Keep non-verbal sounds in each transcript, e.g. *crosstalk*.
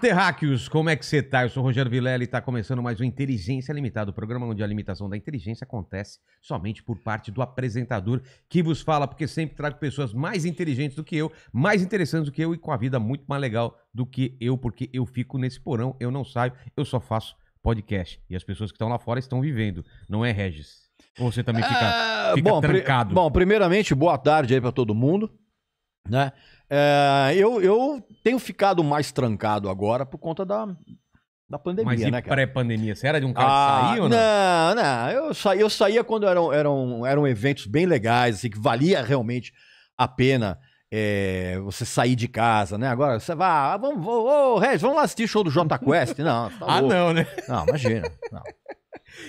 terráqueos, como é que você tá? Eu sou o Rogério Vilela e tá começando mais um Inteligência Limitada, o programa onde a limitação da inteligência acontece somente por parte do apresentador que vos fala, porque sempre trago pessoas mais inteligentes do que eu, mais interessantes do que eu e com a vida muito mais legal do que eu, porque eu fico nesse porão, eu não saio, eu só faço podcast. E as pessoas que estão lá fora estão vivendo, não é Regis? Ou você também fica, complicado. Ah, fica bom, trancado? Pri bom, primeiramente, boa tarde aí para todo mundo, né? É, eu, eu tenho ficado mais trancado agora por conta da, da pandemia, Mas e né, pré-pandemia? Você era de um cara ah, que saía ou não? Não, não. Eu, sa, eu saía quando eram, eram, eram eventos bem legais, assim, que valia realmente a pena é, você sair de casa, né? Agora você vai, ah, vamos, ô, oh, Regis, vamos lá assistir show do Jota Quest? Não, tá ah, não, né? Não, imagina. Não.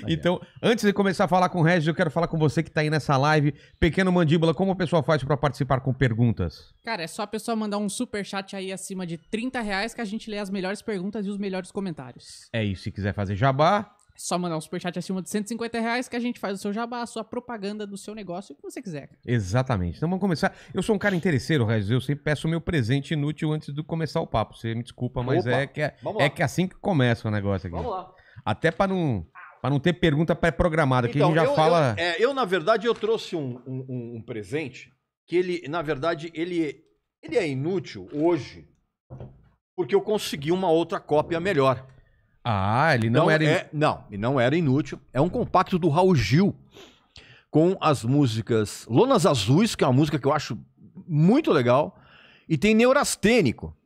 Então, antes de começar a falar com o Regis, eu quero falar com você que está aí nessa live. Pequeno Mandíbula, como a pessoa faz para participar com perguntas? Cara, é só a pessoa mandar um super chat aí acima de 30 reais que a gente lê as melhores perguntas e os melhores comentários. É isso, se quiser fazer jabá... É só mandar um superchat acima de 150 reais que a gente faz o seu jabá, a sua propaganda do seu negócio, o que você quiser. Exatamente. Então vamos começar. Eu sou um cara interesseiro, Regis. Eu sempre peço o meu presente inútil antes de começar o papo. Você me desculpa, mas Opa, é que, é, é que é assim que começa o negócio aqui. Vamos lá. Até para não para não ter pergunta pré-programada, então, que a gente então, já eu, fala. Eu, é, eu, na verdade, eu trouxe um, um, um, presente que ele, na verdade, ele, ele é inútil hoje, porque eu consegui uma outra cópia melhor. Ah, ele não, não era. inútil. É, não, ele não era inútil. É um compacto do Raul Gil com as músicas Lonas Azuis, que é uma música que eu acho muito legal, e tem Neurastênico,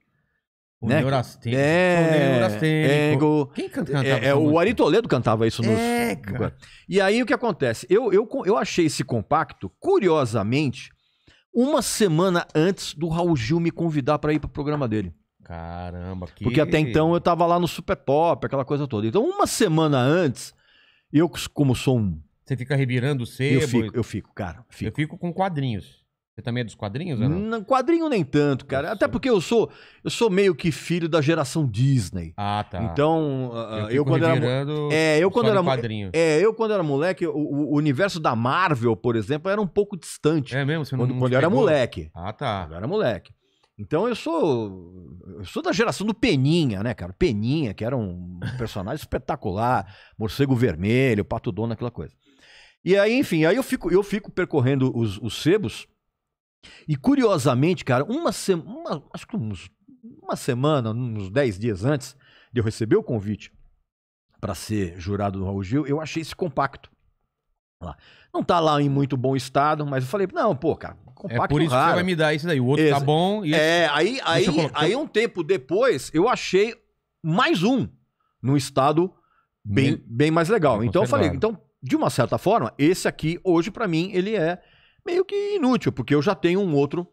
o né? Neurastengo. É, Neurastengo. É, Quem cantava é, é O Ari Toledo cantava isso nos... É, cara. E aí o que acontece? Eu, eu, eu achei esse compacto, curiosamente, uma semana antes do Raul Gil me convidar para ir pro programa dele. Caramba, que... Porque até então eu tava lá no Super Pop, aquela coisa toda. Então, uma semana antes, eu, como sou um. Você fica revirando o sebo? Eu fico, eu fico cara. Fico. Eu fico com quadrinhos. Você também é dos quadrinhos, ou não? não quadrinho nem tanto, cara. Até porque eu sou eu sou meio que filho da geração Disney. Ah, tá. Então, eu, ah, eu quando era é, eu quando era quadrinho. É, eu quando era moleque, o, o, universo da Marvel, por exemplo, era um pouco distante. É mesmo, você não Quando, quando eu era moleque. Ah, tá. Quando eu era moleque. Então eu sou eu sou da geração do Peninha, né, cara? Peninha, que era um personagem *laughs* espetacular, morcego vermelho, pato dono, aquela coisa. E aí, enfim, aí eu fico eu fico percorrendo os, os sebos e curiosamente, cara, uma semana, acho que uns, uma semana, uns 10 dias antes de eu receber o convite para ser jurado do Raul Gil, eu achei esse compacto. Lá. Não tá lá em muito bom estado, mas eu falei, não, pô, cara, é compacto É por isso raro. que você vai me dar isso daí, o outro esse. tá bom e É, aí, aí, aí um tempo depois, eu achei mais um num estado bem, bem mais legal. Então eu falei, então, de uma certa forma, esse aqui hoje para mim ele é meio que inútil, porque eu já tenho um outro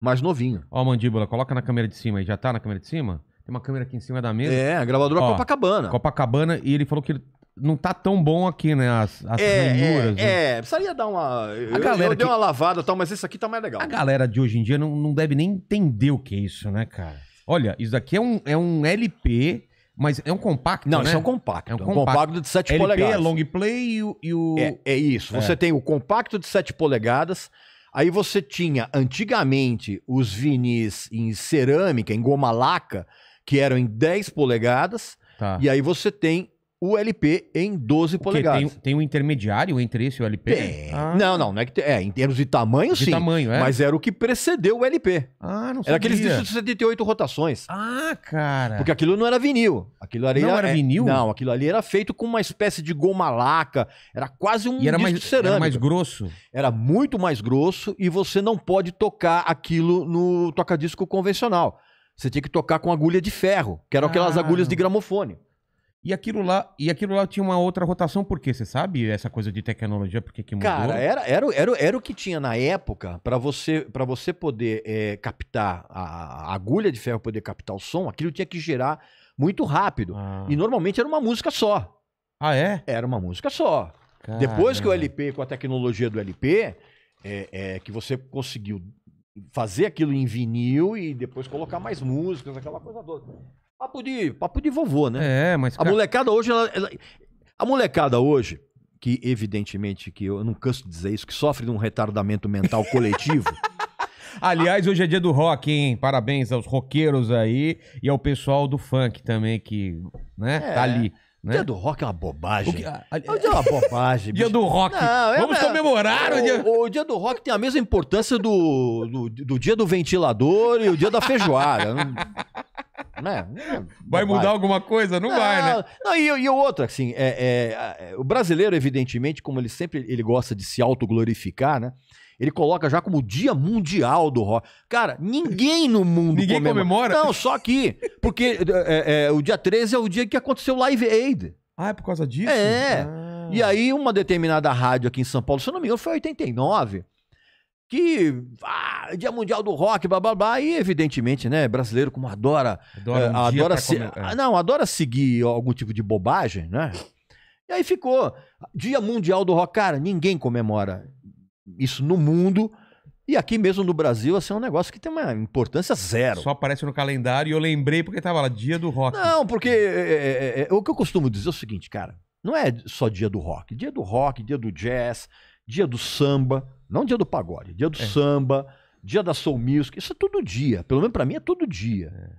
mais novinho. Ó, mandíbula, coloca na câmera de cima aí. Já tá na câmera de cima? Tem uma câmera aqui em cima da mesa. É, a gravadora Ó, Copacabana. Copacabana, e ele falou que não tá tão bom aqui, né? As, as é, é, né? é, precisaria dar uma. A eu, galera eu que... uma lavada e tal, mas esse aqui tá mais legal. A galera de hoje em dia não, não deve nem entender o que é isso, né, cara? Olha, isso daqui é um, é um LP mas é um compacto, Não, né? isso é um compacto. É um, é um compacto. compacto de 7 LP, polegadas. long play e o... E o... É, é, isso. Você é. tem o compacto de 7 polegadas. Aí você tinha, antigamente, os vinis em cerâmica, em goma laca, que eram em 10 polegadas. Tá. E aí você tem o LP em 12 polegadas. Tem, tem, um intermediário entre esse e o LP? Tem. Ah. Não, não, não é que tem, é, em termos de tamanho de sim. tamanho, é. Mas era o que precedeu o LP. Ah, não sei. Era aqueles de 78 rotações. Ah, cara. Porque aquilo não era vinil. Aquilo ali não era, era é, vinil? Não, aquilo ali era feito com uma espécie de goma laca, era quase um e era disco mais, Era mais grosso. Era muito mais grosso e você não pode tocar aquilo no toca-disco convencional. Você tinha que tocar com agulha de ferro, que eram ah. aquelas agulhas de gramofone. E aquilo lá, e aquilo lá tinha uma outra rotação, por quê? Você sabe essa coisa de tecnologia, por que mudou? Cara, era, era, era, era o que tinha na época para você para você poder é, captar a, a, agulha de ferro, poder captar o som, aquilo tinha que girar muito rápido. Ah. E normalmente era uma música só. Ah, é? Era uma música só. Depois que o LP, com a tecnologia do LP, é, é, que você conseguiu fazer aquilo em vinil e depois colocar mais músicas, aquela coisa toda. Papo de, papo de vovô, né? É, mas. A cara... molecada hoje, ela, ela, A molecada hoje, que evidentemente, que eu não canso de dizer isso, que sofre de um retardamento mental coletivo. *laughs* Aliás, hoje é dia do rock, hein? Parabéns aos roqueiros aí e ao pessoal do funk também que, né, é. tá ali. Né? Dia do rock é uma bobagem. O, que, é dia é uma bobagem. *laughs* dia do rock. Não, é, Vamos comemorar o, o, dia. O dia do rock tem a mesma importância do, do, do dia do ventilador e o dia da feijoada. É, *laughs* vai mudar vai. alguma coisa? Não, não, vai, né? Não, e, e outro, assim, é, é, é, o brasileiro, evidentemente, como ele sempre ele gosta de se autoglorificar, né? Ele coloca já como dia mundial do rock. Cara, ninguém no mundo ninguém comemora. comemora. Não, só aqui. Porque é, é o dia 13 é o dia que aconteceu o Live Aid. Ah, é por causa disso? É. Ah. E aí, uma determinada rádio aqui em São Paulo, se eu não me engano, foi 89 que ah, dia mundial do rock, blá blá blá, e evidentemente, né, brasileiro como adora, adora, eh, um adora se, comer, é. não, adora seguir algum tipo de bobagem, né? E aí ficou Dia Mundial do Rock, cara, ninguém comemora isso no mundo. E aqui mesmo no Brasil, assim, é um negócio que tem uma importância zero. Só aparece no calendário e eu lembrei porque tava lá, dia do rock. Não, porque é, o que eu costumo dizer é o seguinte, cara, não é só dia do rock. Dia do rock, dia do jazz, dia do samba, não dia do pagode, dia do é. samba, dia da soul music. Isso é todo dia. Pelo menos para mim é todo dia. É.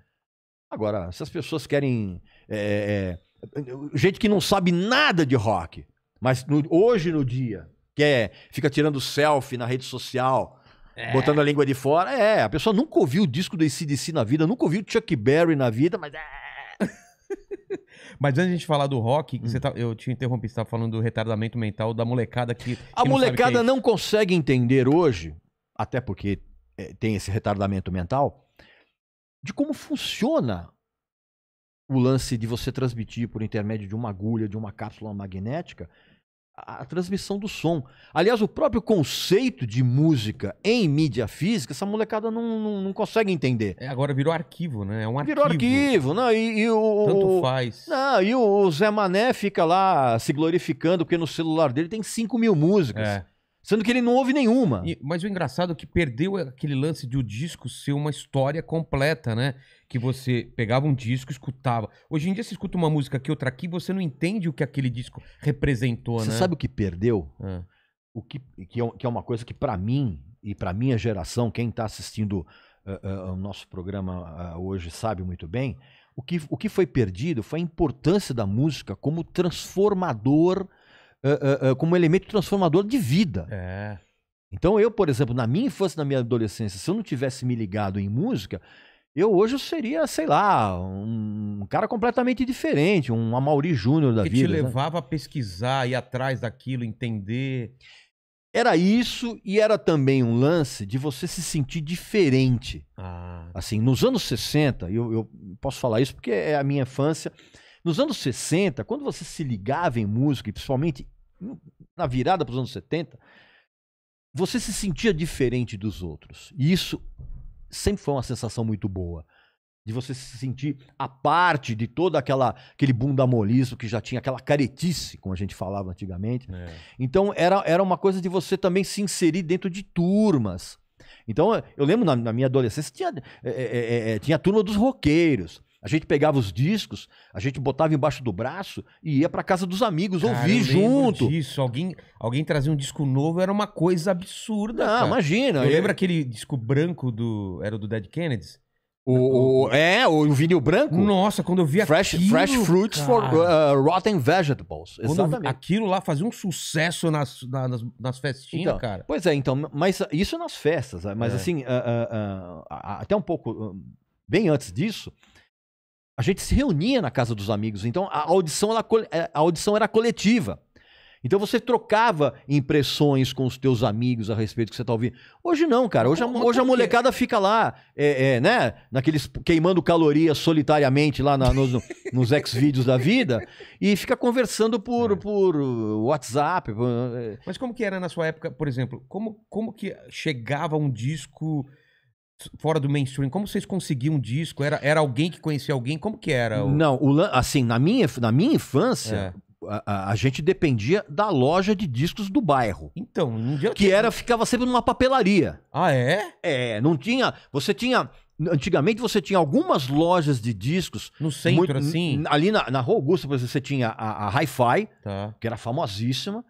Agora, se as pessoas querem. É, é, é, gente que não sabe nada de rock, mas no, hoje no dia, quer, fica tirando selfie na rede social, é. botando a língua de fora. É, a pessoa nunca ouviu o disco do ACDC na vida, nunca ouviu Chuck Berry na vida, mas. É, *laughs* Mas antes de a gente falar do rock, hum. tá, eu te interrompi, você estava falando do retardamento mental da molecada que. A é molecada é não consegue entender hoje, até porque é, tem esse retardamento mental, de como funciona o lance de você transmitir por intermédio de uma agulha, de uma cápsula magnética, a, a transmissão do som. Aliás, o próprio conceito de música em mídia física, essa molecada não, não, não consegue entender. É, agora virou arquivo, né? É um arquivo. Virou arquivo, não, e, e o. Tanto faz. Não, e o Zé Mané fica lá se glorificando, porque no celular dele tem 5 mil músicas. É. Sendo que ele não ouve nenhuma. E, mas o engraçado é que perdeu aquele lance de o disco ser uma história completa, né? Que você pegava um disco, escutava. Hoje em dia você escuta uma música aqui, outra aqui, você não entende o que aquele disco representou, você né? Você sabe o que perdeu? É. O que, que, é, que é uma coisa que para mim e para minha geração, quem está assistindo uh, uh, o nosso programa uh, hoje sabe muito bem, o que, o que foi perdido foi a importância da música como transformador ah, ah, ah, como elemento transformador de vida. É. Então eu, por exemplo, na minha infância, na minha adolescência, se eu não tivesse me ligado em música, eu hoje seria, sei lá, um cara completamente diferente, um Amaury Júnior da que vida. Que né? te levava né? a pesquisar, ir atrás daquilo, entender. Era isso e era também um lance de você se sentir diferente. Ah. Assim, nos anos 60, eu, eu posso falar isso porque é a minha infância. Nos anos 60, quando você se ligava em música, e principalmente na virada para os anos 70, você se sentia diferente dos outros. E isso sempre foi uma sensação muito boa. De você se sentir a parte de todo aquela, aquele bundamolismo que já tinha, aquela caretice, como a gente falava antigamente. É. Então, era, era uma coisa de você também se inserir dentro de turmas. Então, eu lembro na, na minha adolescência, tinha, é, é, é, é tinha a turma dos roqueiros. A gente pegava os discos, a gente botava embaixo do braço e ia para casa dos amigos cara, ouvir junto. Isso, alguém, alguém trazia um disco novo era uma coisa absurda. Ah, imagina. Eu é. lembro aquele disco branco do era do Dead Kennedys. Ah, o, o, é, o vinil branco. Nossa, quando eu vi fresh, aquilo... Fresh Fruits cara. for uh, Rotten Vegetables. Quando exatamente. aquilo lá fazia um sucesso nas, nas, nas festinhas, então, cara. Pois é, então, mas isso é nas festas. É, mas é. assim, uh, uh, até um pouco... bem antes disso, a gente se reunia na casa dos amigos. Então a audição, ela, eh, a audição era coletiva. Então você trocava impressões com os teus amigos a respeito do que você está ouvindo. Hoje não, cara. Hoje a, hoje a molecada fica lá, é, é, né? Naqueles queimando calorias solitariamente lá na, nos, nos ex-vídeos da vida e fica conversando por, é. por WhatsApp. Eh. Mas como que era na sua época, por exemplo? Como, como que chegava um disco fora do mainstream? Como vocês conseguiam um disco? Era, era alguém que conhecia alguém? Como que era? O... Não, o, assim, na minha, na minha infância, é. A, a, gente dependia da loja de discos do bairro. Então, um dia que era ficava sempre numa papelaria. Ah, é? É, não tinha, você tinha Antigamente você tinha algumas lojas de discos. No centro, muito, assim? Ali na, na Rua Augusta, você tinha a, a Hi-Fi, tá. que era famosíssima.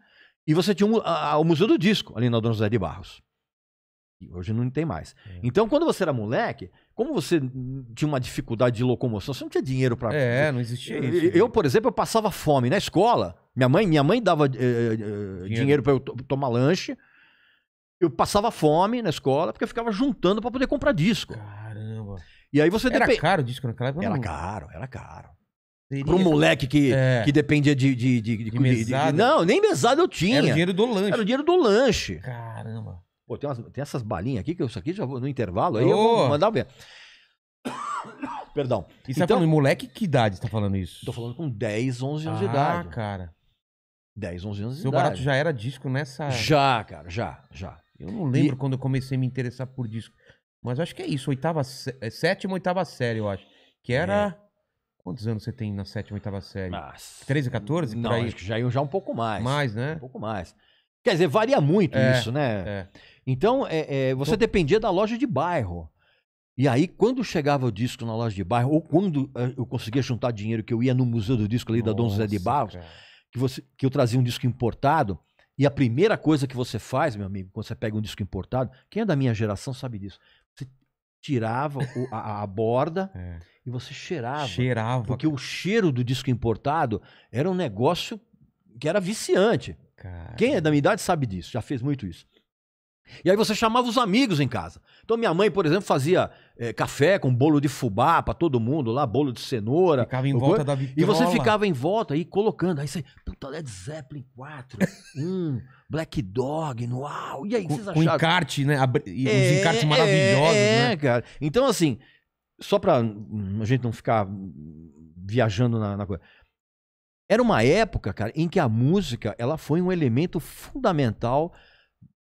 E você tinha um, a, o Museu do Disco, ali na Dona José de Barros hoje não tem mais. É. Então, quando você era moleque, como você tinha uma dificuldade de locomoção, você não tinha dinheiro para. É, não existia isso. Eu, né? por exemplo, eu passava fome na escola. Minha mãe, minha mãe dava eh, eh, eh, dinheiro, dinheiro para eu tomar lanche. Eu passava fome na escola porque eu ficava juntando para poder comprar disco. Caramba. E aí você era caro o disco naquela época? Era não. caro, era caro. Para um moleque que, é. que dependia de. de, de, de, de, de não, nem mesada eu tinha. Era o dinheiro do lanche. Era o dinheiro do lanche. Caramba. Pô, tem, umas, tem essas balinhas aqui, que eu, isso aqui já vou no intervalo, aí oh. eu vou mandar ver. *coughs* Perdão. E você tá então, tá falando, moleque, que idade você tá falando isso? Tô falando com 10, 11 anos ah, de idade. Ah, cara. 10, 11 anos de ah, idade. Seu barato já era disco nessa... Já, cara, já, já. Eu não lembro e... quando eu comecei a me interessar por disco. Mas acho que é isso, oitava, é, sétima, oitava série, eu acho. Que era... É. Quantos anos você tem na sétima, oitava série? Mas... 13, 14? Não, acho que já já um pouco mais. Mais, né? Um pouco mais. Quer dizer, varia muito é, isso, né? É. Então, é, é, você então... dependia da loja de bairro. E aí, quando chegava o disco na loja de bairro, ou quando eh, eu conseguia juntar dinheiro, que eu ia no Museu do Disco ali Nossa, da Dom José de Barros, que, você, que eu trazia um disco importado, e a primeira coisa que você faz, meu amigo, quando você pega um disco importado, quem é da minha geração sabe disso. Você tirava o, a, a, borda é. e você cheirava. Cheirava. Porque cara. o cheiro do disco importado era um negócio que era viciante. Cara. Quem é da minha idade sabe disso, já fez muito isso. E aí você chamava os amigos em casa. Então minha mãe, por exemplo, fazia é, café com bolo de fubá para todo mundo lá, bolo de cenoura. Ficava em volta coisa. da vitrola. E você ficava em volta aí colocando. Aí você, puta, Led Zeppelin 4, um Black Dog, no uau. E aí, com, vocês acharam? Com encarte, né? E é, uns encartes é, maravilhosos, é, né? cara. Então assim, só pra a gente não ficar viajando na, na coisa. Era uma época, cara, em que a música ela foi um elemento fundamental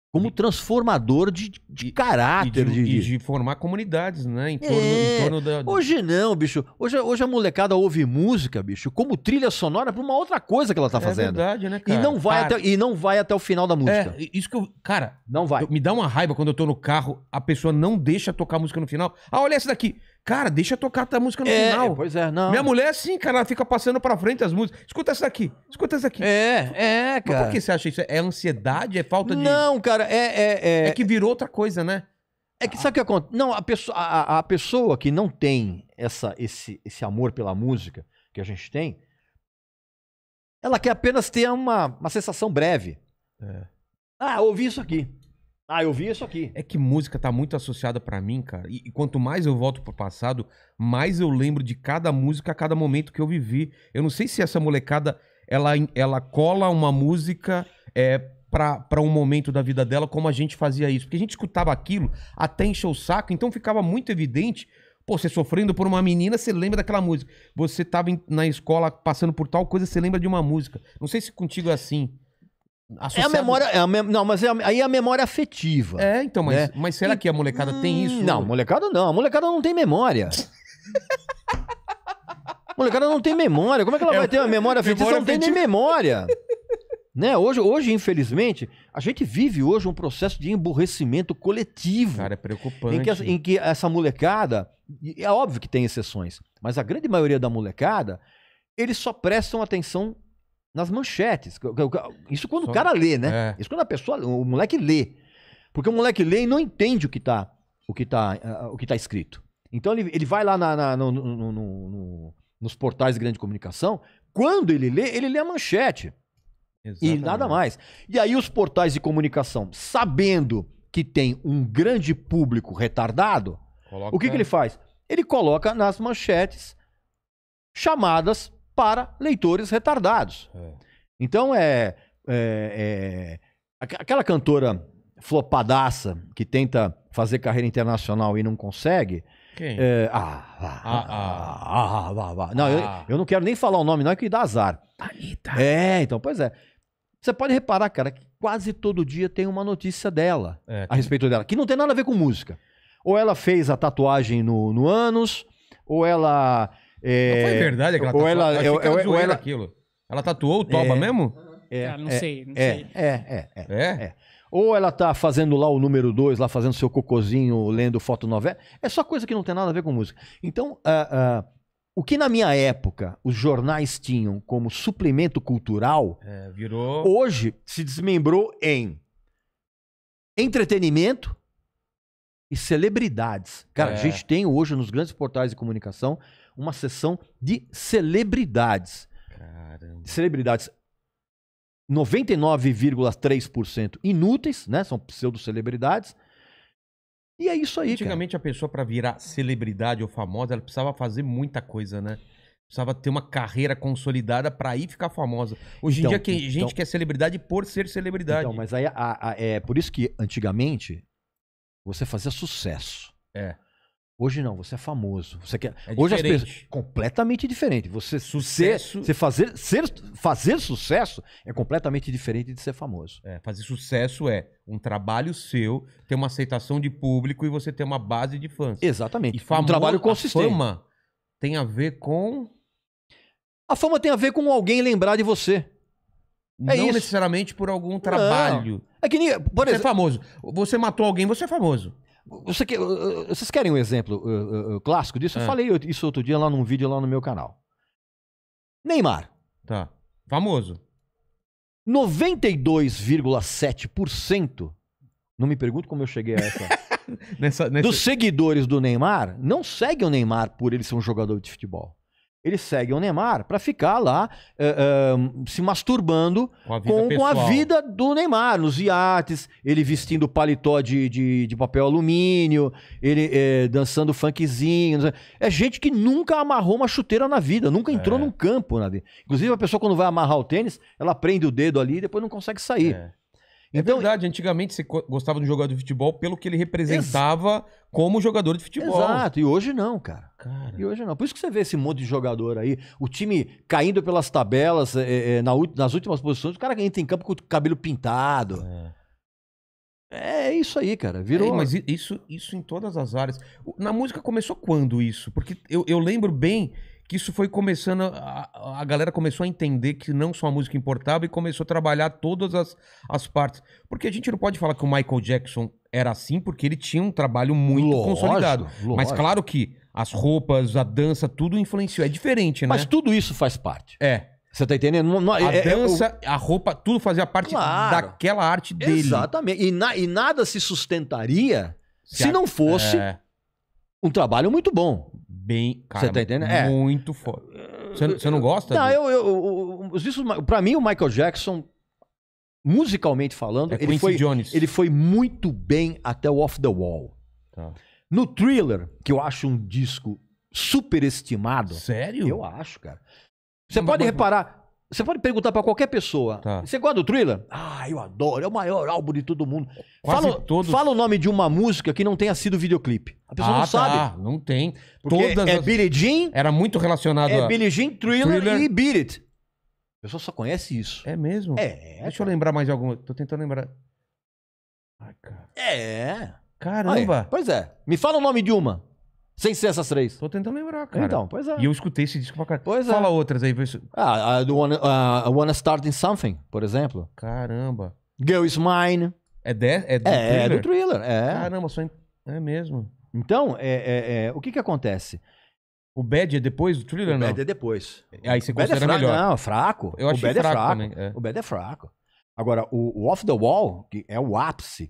como transformador de, de e, caráter. E de, de, de, formar comunidades, né? Em torno, é. em torno da, Hoje não, bicho. Hoje, hoje a molecada ouve música, bicho, como trilha sonora pra uma outra coisa que ela tá é fazendo. É verdade, né, cara? E não vai, até, e não vai até o final da música. É, isso que eu. Cara, não vai. me dá uma raiva quando eu tô no carro, a pessoa não deixa tocar música no final. Ah, olha essa daqui. Cara, deixa tocar a música no é, final. Pois é, não. Minha mulher, é sim, cara, ela fica passando pra frente as músicas. Escuta essa aqui, escuta essa aqui. É, é, cara. Mas por que você acha isso? É ansiedade? É falta de. Não, cara, é. É, é... é que virou outra coisa, né? É que sabe o que acontece? Não, a pessoa, a, a, pessoa que não tem essa, esse, esse amor pela música que a gente tem, ela quer apenas ter uma, uma sensação breve. É. Ah, ouvi isso aqui. Ah, eu vi isso aqui. É que música tá muito associada para mim, cara. E, e, quanto mais eu volto pro passado, mais eu lembro de cada música, cada momento que eu vivi. Eu não sei se essa molecada ela, ela cola uma música é, para um momento da vida dela, como a gente fazia isso. Porque a gente escutava aquilo até encher o saco, então ficava muito evidente. Pô, você sofrendo por uma menina, você lembra daquela música. Você tava na escola passando por tal coisa, você lembra de uma música. Não sei se contigo é assim. Associado... É a memória. É a Não, mas é a... aí é a memória afetiva. É, então, mas, né? mas será e... que a molecada hum, tem isso? Não, molecada não. A molecada não tem memória. a molecada não tem memória. Como é que ela é, vai ter uma memória afetiva? Memória não afetiva. tem nem memória. Né? Hoje, hoje, infelizmente, a gente vive hoje um processo de emborrecimento coletivo. Cara, é preocupante. Em que, em que essa molecada, é óbvio que tem exceções, mas a grande maioria da molecada, eles só prestam atenção nas manchetes. Isso quando Só... o cara lê, né? É. Isso quando a pessoa, o moleque lê. Porque o moleque lê e não entende o que tá, o que tá, o que tá escrito. Então ele, ele vai lá na, na, no, no, no, nos portais de grande comunicação. Quando ele lê, ele lê a manchete. Exatamente. E nada mais. E aí os portais de comunicação, sabendo que tem um grande público retardado, coloca... o que, que ele faz? Ele coloca nas manchetes chamadas para leitores retardados. É. Então é, é, é Aquela cantora flopadaça que tenta fazer carreira internacional e não consegue. Quem? É, ah, ah, ah, ah, ah, ah, ah, ah, Não, eu, eu não quero nem falar o nome, não, é que dá azar. Anitta. É, então, pois é. Você pode reparar, cara, que quase todo dia tem uma notícia dela é, a respeito dela, que não tem nada a ver com música. Ou ela fez a tatuagem no, no ânus, ou ela é, não foi verdade aquela ou ela, eu, eu, ou ela aquilo. Ela tatuou o Toba é, mesmo? É, ah, não é, sei, não é, sei. É, é, é, é. Ou ela tá fazendo lá o número 2, lá fazendo seu cocozinho, lendo foto novela. É só coisa que não tem nada a ver com música. Então, uh, uh, o que na minha época os jornais tinham como suplemento cultural, é, virou... hoje se desmembrou em entretenimento e celebridades. Cara, é. a gente tem hoje nos grandes portais de comunicação uma sessão de celebridades. Caramba. Celebridades 99,3% inúteis, né? São pseudo-celebridades. E é isso aí. Antigamente cara. a pessoa para virar celebridade ou famosa, ela precisava fazer muita coisa, né? Precisava ter uma carreira consolidada para ir ficar famosa. Hoje então, em dia, que então, gente quer é celebridade por ser celebridade. Então, mas aí a, a, é por isso que antigamente você fazia sucesso. É. Hoje não, você é famoso. Você quer... É Hoje as pessoas. Completamente diferente. Você sucesso. você fazer, ser, fazer sucesso é completamente diferente de ser famoso. É, fazer sucesso é um trabalho seu, ter uma aceitação de público e você ter uma base de fãs. Exatamente. E famo... um trabalho consistente. A fama tem a ver com. A fama tem a ver com alguém lembrar de você. É não isso. necessariamente por algum trabalho. Não. É que nem. Por você exemplo... é famoso. Você matou alguém, você é famoso. Você quer vocês querem um exemplo clássico disso? É. Eu falei isso outro dia lá num vídeo lá no meu canal. Neymar. Tá. Famoso. 92,7%. Não me pergunto como eu cheguei a essa. *laughs* nessa, nessa... Dos seguidores do Neymar, não seguem o Neymar por ele ser um jogador de futebol. Ele segue o Neymar para ficar lá uh, uh, se masturbando com a, com, com a, vida do Neymar, nos iates, ele vestindo paletó de, de, de papel alumínio, ele eh, dançando funkzinho. É gente que nunca amarrou uma chuteira na vida, nunca entrou é. num campo na vida. Inclusive, a pessoa, quando vai amarrar o tênis, ela prende o dedo ali e depois não consegue sair. É. É então, verdade, antigamente você gostava de jogador de futebol pelo que ele representava como jogador de futebol. Exato, e hoje não, cara. Cara. E hoje não. Por isso que você vê esse monte de jogador aí, o time caindo pelas tabelas, é, é, na, nas últimas posições, o cara entra em campo com o cabelo pintado. É, é, é isso aí, cara. Virou. É, mas isso, isso em todas as áreas. Na música começou quando isso? Porque eu, eu lembro bem que isso foi começando. A, a galera começou a entender que não só a música importava e começou a trabalhar todas as, as partes. Porque a gente não pode falar que o Michael Jackson era assim, porque ele tinha um trabalho muito lógico, consolidado. Lógico. Mas claro que as roupas, a dança, tudo influenciou. É diferente, né? Mas tudo isso faz parte. É. Você tá entendendo? Não, não, a é, é dança, é a roupa, tudo fazia parte claro. daquela arte dele. Exatamente. E, na, e nada se sustentaria se, se a... não fosse é... um trabalho muito bom. Bem, cara, Você tá entendendo? É. muito foda. Você, não gosta? Não, eu, eu, isso para mim o Michael Jackson musicalmente falando, é ele, foi, Jones. ele foi muito bem até o Off the Wall. Tá. No Thriller, que eu acho um disco superestimado. Sério? Eu acho, cara. Você pode reparar, você pode perguntar para qualquer pessoa. Tá. Você gosta do Thriller? Ah, eu adoro. É o maior álbum de todo mundo. Quase fala, todos... fala o nome de uma música que não tenha sido videoclipe. A pessoa ah, não tá. sabe. Não tem. Porque Todas é as... Billie Jean. Era muito relacionado é a... É Billie Jean, Thriller, Thriller, e Beat It. A pessoa só conhece isso. É mesmo? É. Deixa cara. eu lembrar mais de alguma. Tô tentando lembrar. Ai, cara. É. Caramba! Aí, pois é. Me fala o nome de uma. Sem ser essas três. Tô tentando lembrar, cara. Então, pois é. E eu escutei esse disco pra caralho. Pois é. Fala é. outras aí. Ah, I wanna, uh, I wanna Start in Something, por exemplo. Caramba. Girl Is Mine. É, de, é do é, thriller? É do thriller, é. Caramba, só... In... É mesmo. Então, é, é, é, o que que acontece? O Bad é depois do thriller, o não? O Bad é depois. Aí você é considera é fraco, melhor. Não, fraco. Eu o Bad fraco é fraco. Também, o Bad é fraco. Agora, o, o, Off the Wall, que é o ápice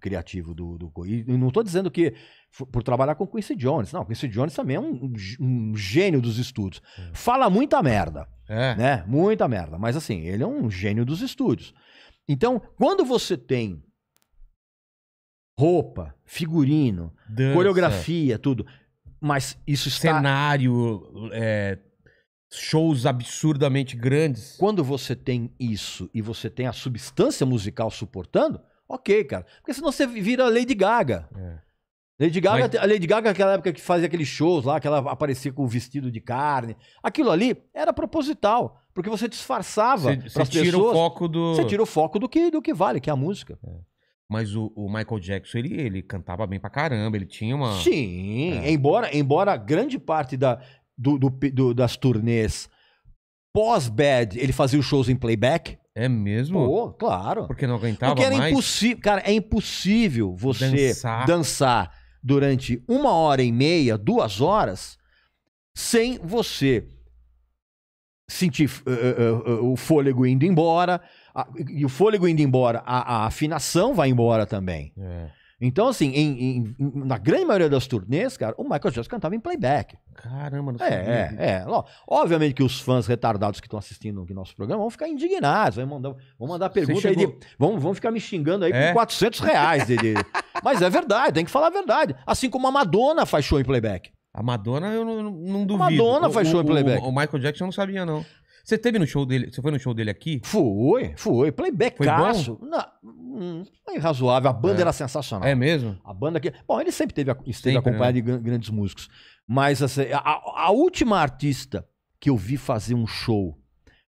criativo do, do e não estou dizendo que por trabalhar com Quincy Jones, não, Quincy Jones também é um, um gênio dos estudos. É. Fala muita merda, é. né? Muita merda, mas assim, ele é um gênio dos estudos. Então, quando você tem roupa, figurino, Dança. coreografia, tudo, mas isso está cenário, é shows absurdamente grandes. Quando você tem isso e você tem a substância musical suportando, ok, cara. Porque senão você vira Lady Gaga. É. Lady Gaga, Mas... a Lady Gaga, aquela época que fazia aqueles shows lá, que ela aparecia com o vestido de carne. Aquilo ali era proposital, porque você disfarçava para as pessoas. O foco do... Você tira o foco do que, do que vale, que é a música. É. Mas o, o, Michael Jackson, ele, ele cantava bem pra caramba, ele tinha uma. Sim, é. embora embora grande parte da, do, do, do das turnês pós-bad, ele fazia os shows em playback. É mesmo? Pô, claro. Porque não aguentava Porque era mais? impossível, cara, é impossível você dançar. dançar durante uma hora e meia, duas horas, sem você sentir uh, uh, uh, o fôlego indo embora, a, e o fôlego indo embora, a, a afinação vai embora também. É. Então, assim, em, em, na grande maioria das turnês, cara, o Michael Jackson cantava em playback. Caramba, não é, sabia. É, é, é. Obviamente que os fãs retardados que estão assistindo aqui nosso programa vão ficar indignados, vão mandar, vão mandar pergunta aí de, vão, vão ficar me xingando aí é? por 400 reais. De, de... *laughs* Mas é verdade, tem que falar a verdade. Assim como a Madonna faz show em playback. A Madonna eu não, não duvido. A Madonna faz show o, em playback. O, o Michael Jackson eu não sabia, não. Você teve no show dele? Você foi no show dele aqui? Foi, foi. Playback, foi bom? Não, é razoável. A banda é. era sensacional. É mesmo? A banda que. Bom, ele sempre teve, esteve sempre, né? acompanhado né? de grandes músicos. Mas assim, a, a, última artista que eu vi fazer um show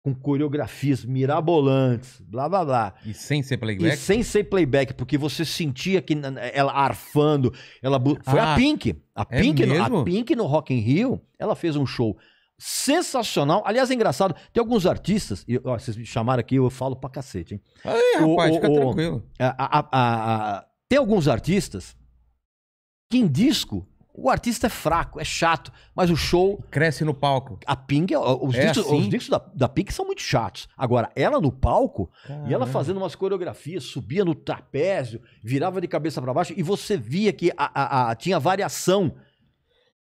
com coreografias mirabolantes, blá blá blá. E sem ser playback? E sem ser playback, porque você sentia que ela arfando. Ela, foi ah, a Pink. A é Pink, é no, a Pink no Rock in Rio, ela fez um show sensacional. Aliás, é engraçado, tem alguns artistas, e, ó, vocês me chamaram aqui, eu falo pra cacete, hein? Aí, o, rapaz, o, fica o, tranquilo. A, a, a, tem alguns artistas que em disco o artista é fraco, é chato, mas o show. Cresce no palco. A Pink, os, é discos, assim? os discos da, da Pink são muito chatos. Agora, ela no palco, Caramba. e ela fazendo umas coreografias, subia no trapézio, virava de cabeça para baixo, e você via que a, a, a, tinha variação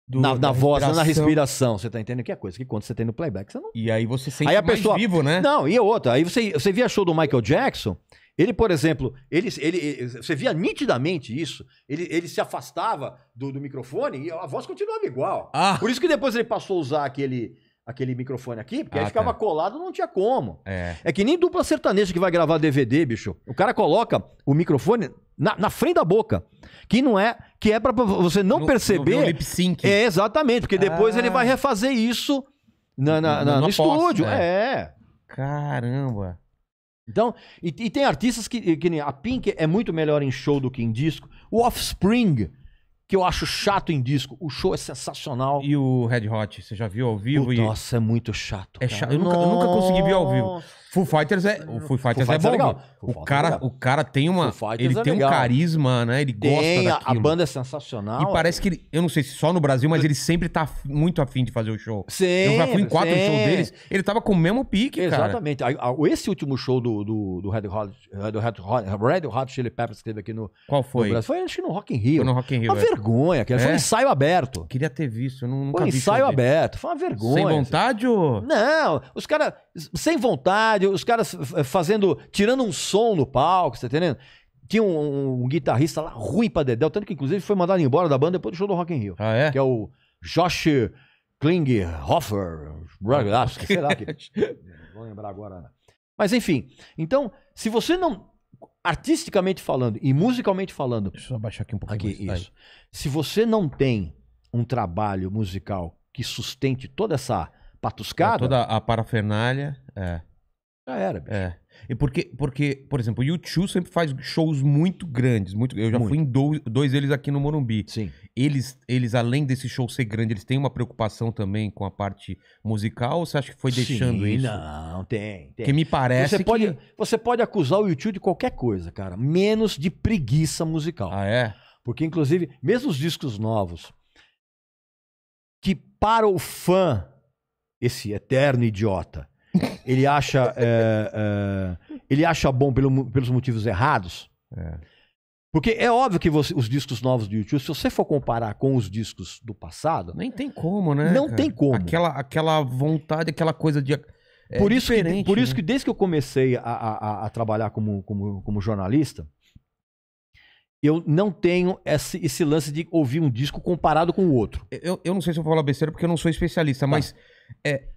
do, na, na voz, respiração. na respiração. Você tá entendendo que é coisa que quando você tem no playback, você não. E aí você sente aí a pessoa... vivo, né? Não, e outra. Aí você, você via show do Michael Jackson. Ele, por exemplo, ele, ele, você via nitidamente isso. Ele, ele se afastava do, do microfone e a voz continuava igual. Ah. Por isso que depois ele passou a usar aquele, aquele microfone aqui, porque ah, aí ficava tá. colado não tinha como. É. é que nem dupla sertaneja que vai gravar DVD, bicho. O cara coloca o microfone na, na frente da boca, que não é que é para você não no, perceber. No sync. É, exatamente, porque depois ah. ele vai ah. refazer isso na, na, na no, no estúdio. né? É. Caramba. Então, e, e, tem artistas que, que a Pink é muito melhor em show do que em disco. O Offspring, que eu acho chato em disco, o show é sensacional. E o Red Hot, você já viu ao vivo? Puta, e... Nossa, é muito chato. É chato. Eu, nunca, eu nunca consegui ver ao vivo. Foo Fighters é, o Foo Fighters, Foo Fighters é, é bom. É legal. O cara, é legal. o cara tem uma, ele é tem um carisma, né? Ele gosta tem, daquilo. A banda é sensacional. E ó. parece que ele, eu não sei se só no Brasil, mas ele sempre tá muito afim de fazer o show. Sempre, eu já fui em quatro shows deles, ele tava com o mesmo pique, Exatamente. cara. Exatamente. Esse último show do, do, do Red, Hot, Red, Hot, Red Hot Chili Peppers que teve aqui no Qual foi? No foi acho que no Rock in Rio. Foi no Rock in Rio. Uma é. vergonha, cara. Foi um é. ensaio aberto. Queria ter visto, eu nunca foi um ensaio aberto. Foi uma vergonha. Assim. Sem vontade ou? Não, os caras sem vontade verdade, os caras fazendo, tirando um som no palco, você tá entendendo? Tinha um, um, um, guitarrista lá ruim pra Dedel, tanto que inclusive foi mandado embora da banda depois do show do Rock in Rio. Ah, é? Que é o Josh Klinghoffer, ah, sei lá. Que... *laughs* Vou lembrar agora. Né? Mas enfim, então, se você não, artisticamente falando e musicalmente falando... Deixa eu só baixar aqui um pouquinho aqui, mais. Isso. Se você não tem um trabalho musical que sustente toda essa é, patuscada... É toda a parafernália, é. Já era, bicho. É. E porque, porque, por exemplo, o YouTube sempre faz shows muito grandes. Muito, eu já muito. fui em dois, dois deles aqui no Morumbi. Sim. Eles, eles, além desse show ser grande, eles têm uma preocupação também com a parte musical? Ou você acha que foi deixando Sim, isso? Não, tem, tem. Que me parece. Você, que... Pode, você pode acusar o YouTube de qualquer coisa, cara, menos de preguiça musical. Ah, é? Porque, inclusive, mesmo os discos novos, que para o fã, esse eterno idiota, ele acha, é, é, ele acha bom pelo, pelos motivos errados. É. Porque é óbvio que você, os discos novos do YouTube, se você for comparar com os discos do passado. Nem tem como, né? Não cara? tem como. Aquela, aquela vontade, aquela coisa de. É por isso, que, por né? isso que desde que eu comecei a, a, a trabalhar como, como, como, jornalista, eu não tenho esse, esse, lance de ouvir um disco comparado com o outro. Eu, eu não sei se eu vou falar besteira porque eu não sou especialista, tá. mas é,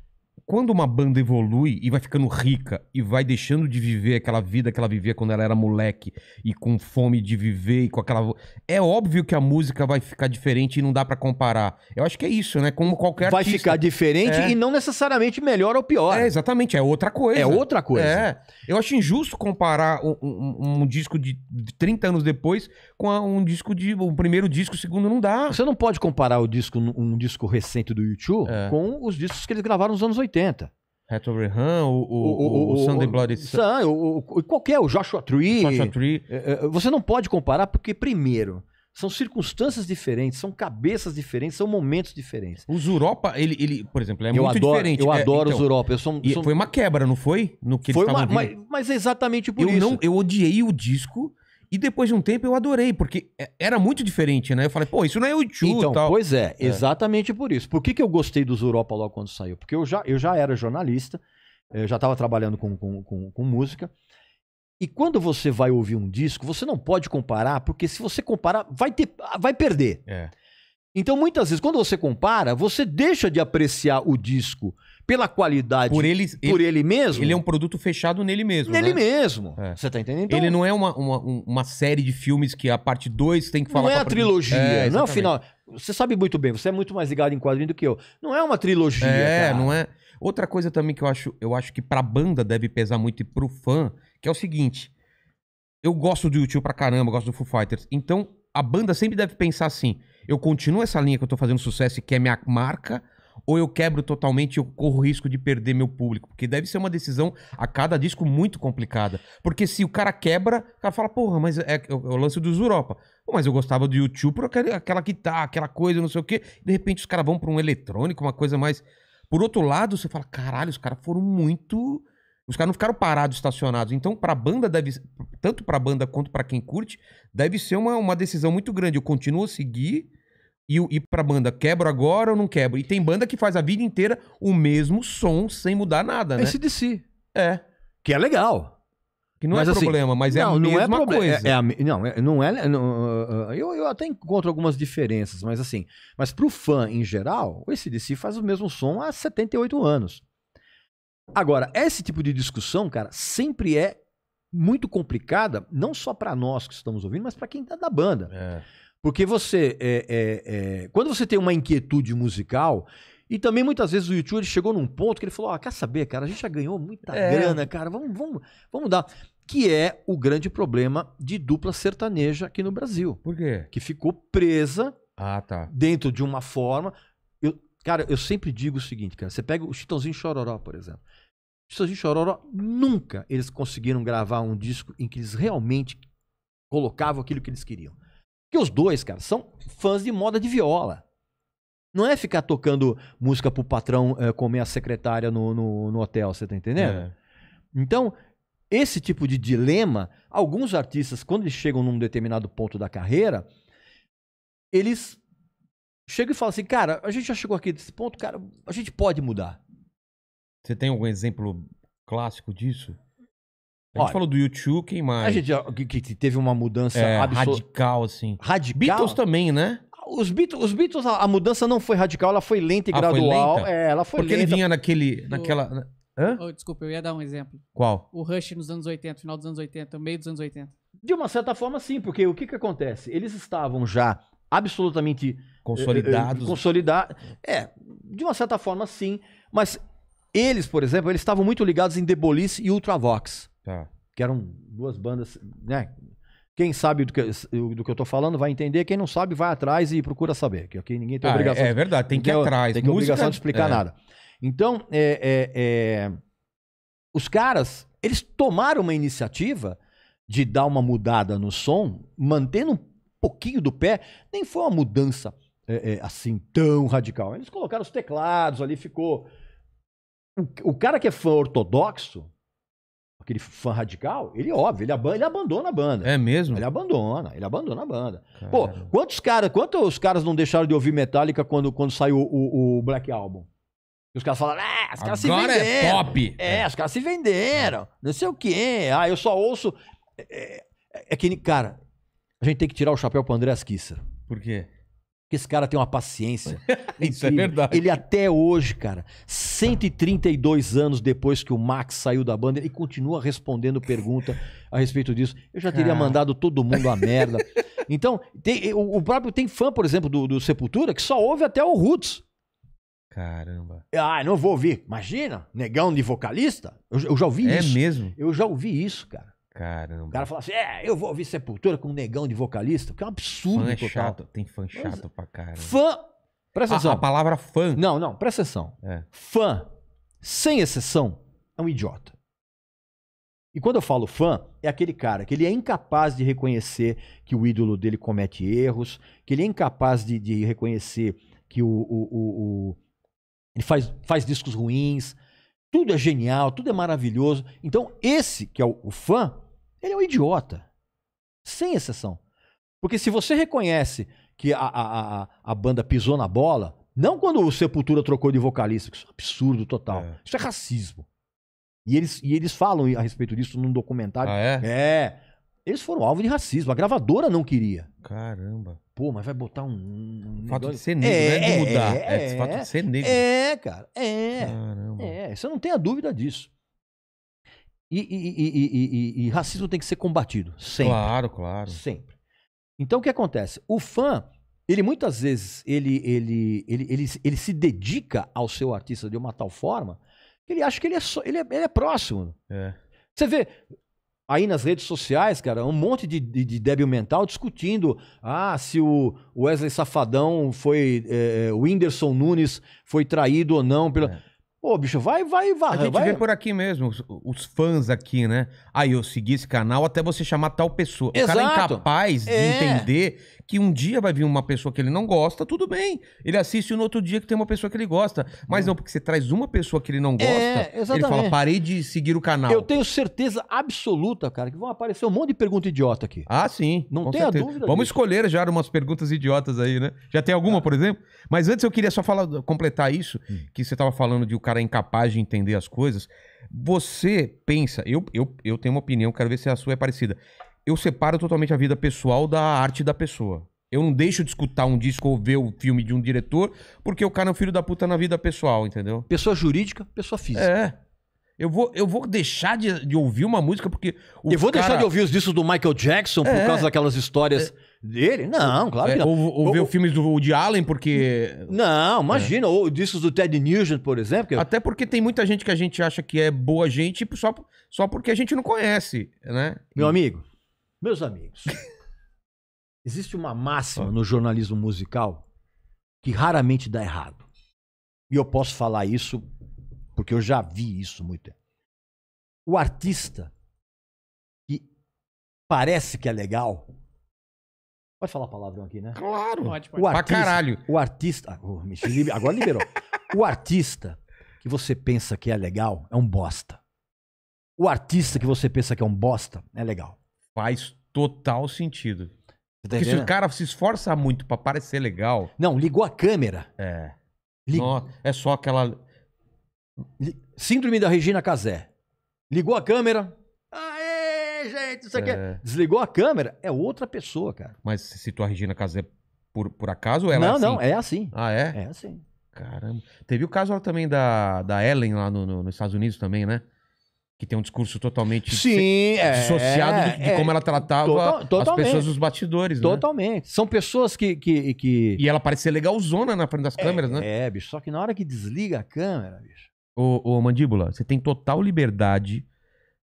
quando uma banda evolui e vai ficando rica e vai deixando de viver aquela vida que ela vivia quando ela era moleque e com fome de viver e com aquela é óbvio que a música vai ficar diferente e não dá para comparar. Eu acho que é isso, né? Como qualquer vai artista. ficar diferente é. e não necessariamente melhor ou pior. É exatamente, é outra coisa. É outra coisa. É. Eu acho injusto comparar um, um, um disco de 30 anos depois com a, um disco de. O primeiro disco, o segundo não dá. Você não pode comparar o disco, um disco recente do YouTube é. com os discos que eles gravaram nos anos 80. Retro Rehan, o, o, o, Sunday Bloody Sun, o, qualquer, o Joshua Tree. Joshua Tree. É, é, você não pode comparar porque, primeiro, são circunstâncias diferentes, são cabeças diferentes, são momentos diferentes. Os Europa, ele, ele por exemplo, é eu muito adoro, diferente. Eu é, adoro então, os Europa. Eu sou, sou... Foi uma quebra, não foi? No que foi uma, mas, mas, é exatamente por eu isso. Não, eu odiei o disco e depois de um tempo eu adorei, porque é, era muito diferente, né? Eu falei, pô, isso não é YouTube então, tal. Pois é, é, exatamente por isso. Por que, que eu gostei do Zuropa logo quando saiu? Porque eu já, eu já era jornalista, eu já estava trabalhando com, com, com, com música. E quando você vai ouvir um disco, você não pode comparar, porque se você comparar, vai, ter, vai perder. É. Então, muitas vezes, quando você compara, você deixa de apreciar o disco pela qualidade por ele, por ele, ele, mesmo. Ele é um produto fechado nele mesmo. Nele né? mesmo. É. Você tá entendendo? Então, ele não é uma, uma, uma, série de filmes que a parte 2 tem que falar. Não é a trilogia, é, não é o final. Você sabe muito bem, você é muito mais ligado em quadrinho do que eu. Não é uma trilogia. É, cara. não é. Outra coisa também que eu acho, eu acho que pra banda deve pesar muito e pro fã, que é o seguinte. Eu gosto do YouTube pra caramba, gosto do Foo Fighters. Então, a banda sempre deve pensar assim: eu continuo essa linha que eu tô fazendo sucesso e que é minha marca, ou eu quebro totalmente e eu corro risco de perder meu público? Porque deve ser uma decisão a cada disco muito complicada. Porque se o cara quebra, o cara fala, porra, mas é, é, é o lance dos Europa. Mas eu gostava do YouTube por aquela, aquela tá aquela coisa, não sei o quê. De repente os caras vão para um eletrônico, uma coisa mais. Por outro lado, você fala, caralho, os caras foram muito. Os caras não ficaram parados, estacionados. Então, para banda deve, tanto para banda quanto para quem curte, deve ser uma, uma decisão muito grande. Eu continuo a seguir e, e pra banda, quebro agora ou não quebro? E tem banda que faz a vida inteira o mesmo som sem mudar nada, né? SDC. É, é. Que é legal. Que não é mas, é assim, problema, mas não, é a não é mesma é problema, coisa. É, é não, é, não é. Não, ah, eu, eu até encontro algumas diferenças, mas assim. Mas pro fã em geral, o SDC faz o mesmo som há 78 anos. Agora, esse tipo de discussão, cara, sempre é muito complicada, não só para nós que estamos ouvindo, mas para quem tá da banda. É. Porque você, é, é, é, quando você tem uma inquietude musical, e também muitas vezes o YouTube chegou num ponto que ele falou: ah, quer saber, cara, a gente já ganhou muita é. grana, cara, vamos, vamos, vamos dar que é o grande problema de dupla sertaneja aqui no Brasil. Por quê? Que ficou presa ah, tá. dentro de uma forma. Eu, cara, eu sempre digo o seguinte, cara. Você pega o Chitãozinho Chororó, por exemplo. O Chitãozinho Chororó, nunca eles conseguiram gravar um disco em que eles realmente colocavam aquilo que eles queriam. Porque os dois, cara, são fãs de moda de viola. Não é ficar tocando música pro patrão é, comer a secretária no, no, no hotel, você tá entendendo? É. Então, esse tipo de dilema, alguns artistas, quando eles chegam num determinado ponto da carreira, eles chegam e falam assim, cara, a gente já chegou aqui desse ponto, cara, a gente pode mudar. Você tem algum exemplo clássico disso? A gente Olha, falou do YouTube, quem mais? A gente que teve uma mudança é, radical, assim. Radical? Beatles também, né? Os Beatles, os Beatles a, a, mudança não foi radical, ela foi lenta e ah, gradual. Lenta? É, ela foi Porque lenta. ele vinha naquele, naquela... Oh. Hã? Oh, desculpa, eu ia dar um exemplo. Qual? O Rush nos anos 80, final dos anos 80, meio dos anos 80. De uma certa forma, sim, porque o que que acontece? Eles estavam já absolutamente... Eh, eh, consolidados. consolidados. É, de uma certa forma, sim. Mas eles, por exemplo, eles estavam muito ligados em The Police e Ultravox. Tá. Que eram duas bandas, né? Quem sabe do que, do que eu tô falando vai entender, quem não sabe vai atrás e procura saber. Que aqui ninguém tem ah, é, obrigação. É, é, verdade, tem que ir atrás. Tem que Música, obrigação de explicar é. nada. Então, é, é, é, os caras, eles tomaram uma iniciativa de dar uma mudada no som, mantendo um pouquinho do pé. Nem foi uma mudança assim tão radical. Eles colocaram os teclados ali, ficou. O, o cara que é fã ortodoxo, aquele fã radical, ele, óbvio, ele, ab ele abandona a banda. É mesmo? Ele abandona, ele abandona a banda. Cara. Pô, quantos caras, quantos caras não deixaram de ouvir Metallica quando, quando saiu o, o Black Album? E os caras falaram, ah, os caras se venderam. Agora é pop. É, é, os caras se venderam, não sei o quê. Ah, eu só ouço... É, é, é que, cara, a gente tem que tirar o chapéu pro André Asquissa. Por quê? Porque esse cara tem uma paciência. *laughs* É isso é verdade. Ele até hoje, cara, 132 anos depois que o Max saiu da banda, ele continua respondendo pergunta a respeito disso. Eu já teria mandado todo mundo a merda. *laughs* Então, tem, o, o, próprio tem fã, por exemplo, do, do Sepultura, que só ouve até o Roots. Caramba. Ah, não vou ouvir. Imagina, negão de vocalista. Eu, eu já ouvi é isso. É mesmo? Eu já ouvi isso, cara. Caramba. O cara fala assim: é, eu vou ouvir Sepultura com um negão de vocalista, que é um absurdo. Fã é chato, tem fã chato Mas, pra caramba. Fã. Presta atenção. A, a palavra fã. Não, não, presta atenção. É. Fã, sem exceção, é um idiota. E quando eu falo fã, é aquele cara que ele é incapaz de reconhecer que o ídolo dele comete erros, que ele é incapaz de, de reconhecer que o, o, o, o, ele faz, faz discos ruins, tudo é genial, tudo é maravilhoso. Então, esse que é o, o fã, ele é um idiota. Sem exceção. Porque se você reconhece que a, a, a, a banda pisou na bola, não quando o Sepultura trocou de vocalista, que isso é um absurdo total. É. Isso é racismo. E eles, e eles falam a respeito disso num documentário. Ah, é? É. Eles foram alvo de racismo. A gravadora não queria. Caramba. Pô, mas vai botar um. um fato negócio... de ser negro, é, né? De é, mudar. É, é, é, fato de ser negro. É, cara. É. Caramba. É, você não tem a dúvida disso. E, e, e, e, racismo tem que ser combatido, sempre. Claro, claro. Sempre. Então o que acontece? O fã, ele muitas vezes, ele, ele, ele, ele, ele se dedica ao seu artista de uma tal forma que ele acha que ele é, só, ele é, ele é próximo. É. Você vê, aí nas redes sociais, cara, um monte de, de, de, débil mental discutindo ah, se o Wesley Safadão foi. É, o Whindersson Nunes foi traído ou não. Pela... É. Ô, bicho, vai, vai, vai. A gente vai. vê por aqui mesmo, os, os fãs aqui, né? Aí eu segui esse canal até você chamar tal pessoa. Exato. O cara é incapaz é. de entender que um dia vai vir uma pessoa que ele não gosta, tudo bem. Ele assiste no outro dia que tem uma pessoa que ele gosta. Mas hum. não, porque você traz uma pessoa que ele não é, gosta, é, ele fala, parei de seguir o canal. Eu tenho certeza absoluta, cara, que vão aparecer um monte de pergunta idiota aqui. Ah, sim. Não tem a dúvida. Vamos disso. escolher já umas perguntas idiotas aí, né? Já tem alguma, ah. por exemplo? Mas antes eu queria só falar, completar isso, hum. que você estava falando de o cara é incapaz de entender as coisas. Você pensa, eu, eu, eu tenho uma opinião, quero ver se a sua é parecida eu separo totalmente a vida pessoal da arte da pessoa. Eu não deixo de escutar um disco ou ver o filme de um diretor, porque o cara é um filho da puta na vida pessoal, entendeu? Pessoa jurídica, pessoa física. É. Eu vou, eu vou deixar de, de ouvir uma música porque. Eu vou cara... deixar de ouvir os discos do Michael Jackson por é. causa daquelas histórias é. dele? Não, claro é. que não. Ou, ou ver ou... filmes do de Allen porque. Não, é. imagina. Ou discos do Ted Nugent, por exemplo. Que... Até porque tem muita gente que a gente acha que é boa gente só, só porque a gente não conhece, né? Meu amigo, meus amigos, *laughs* existe uma máxima no jornalismo musical que raramente dá errado. E eu posso falar isso porque eu já vi isso muito tempo. O artista que parece que é legal. Pode falar palavrão aqui, né? Claro, pode, pode. O artista, pra caralho. O artista. Ah, oh, agora liberou. *laughs* o artista que você pensa que é legal é um bosta. O artista que você pensa que é um bosta é legal faz total sentido. tá Porque se o cara se esforça muito para parecer legal. Não, ligou a câmera. É. Lig... Não, é só aquela. Síndrome da Regina Casé. Ligou a câmera. Aê, gente, isso aqui. É... é. Desligou a câmera, é outra pessoa, cara. Mas se a Regina Casé por, por acaso ela é Não, é assim? não, é assim. Ah, é? É assim. Caramba. Teve o caso também da, da Ellen lá no, no, nos Estados Unidos também, né? que tem um discurso totalmente Sim, é, dissociado é, de, de é, como ela tratava total, as pessoas dos bastidores. Né? Totalmente. Né? São pessoas que, que, que, E ela parece ser legalzona na frente das é, câmeras, né? É, bicho. Só que na hora que desliga a câmera, bicho. Ô, ô, Mandíbula, você tem total liberdade,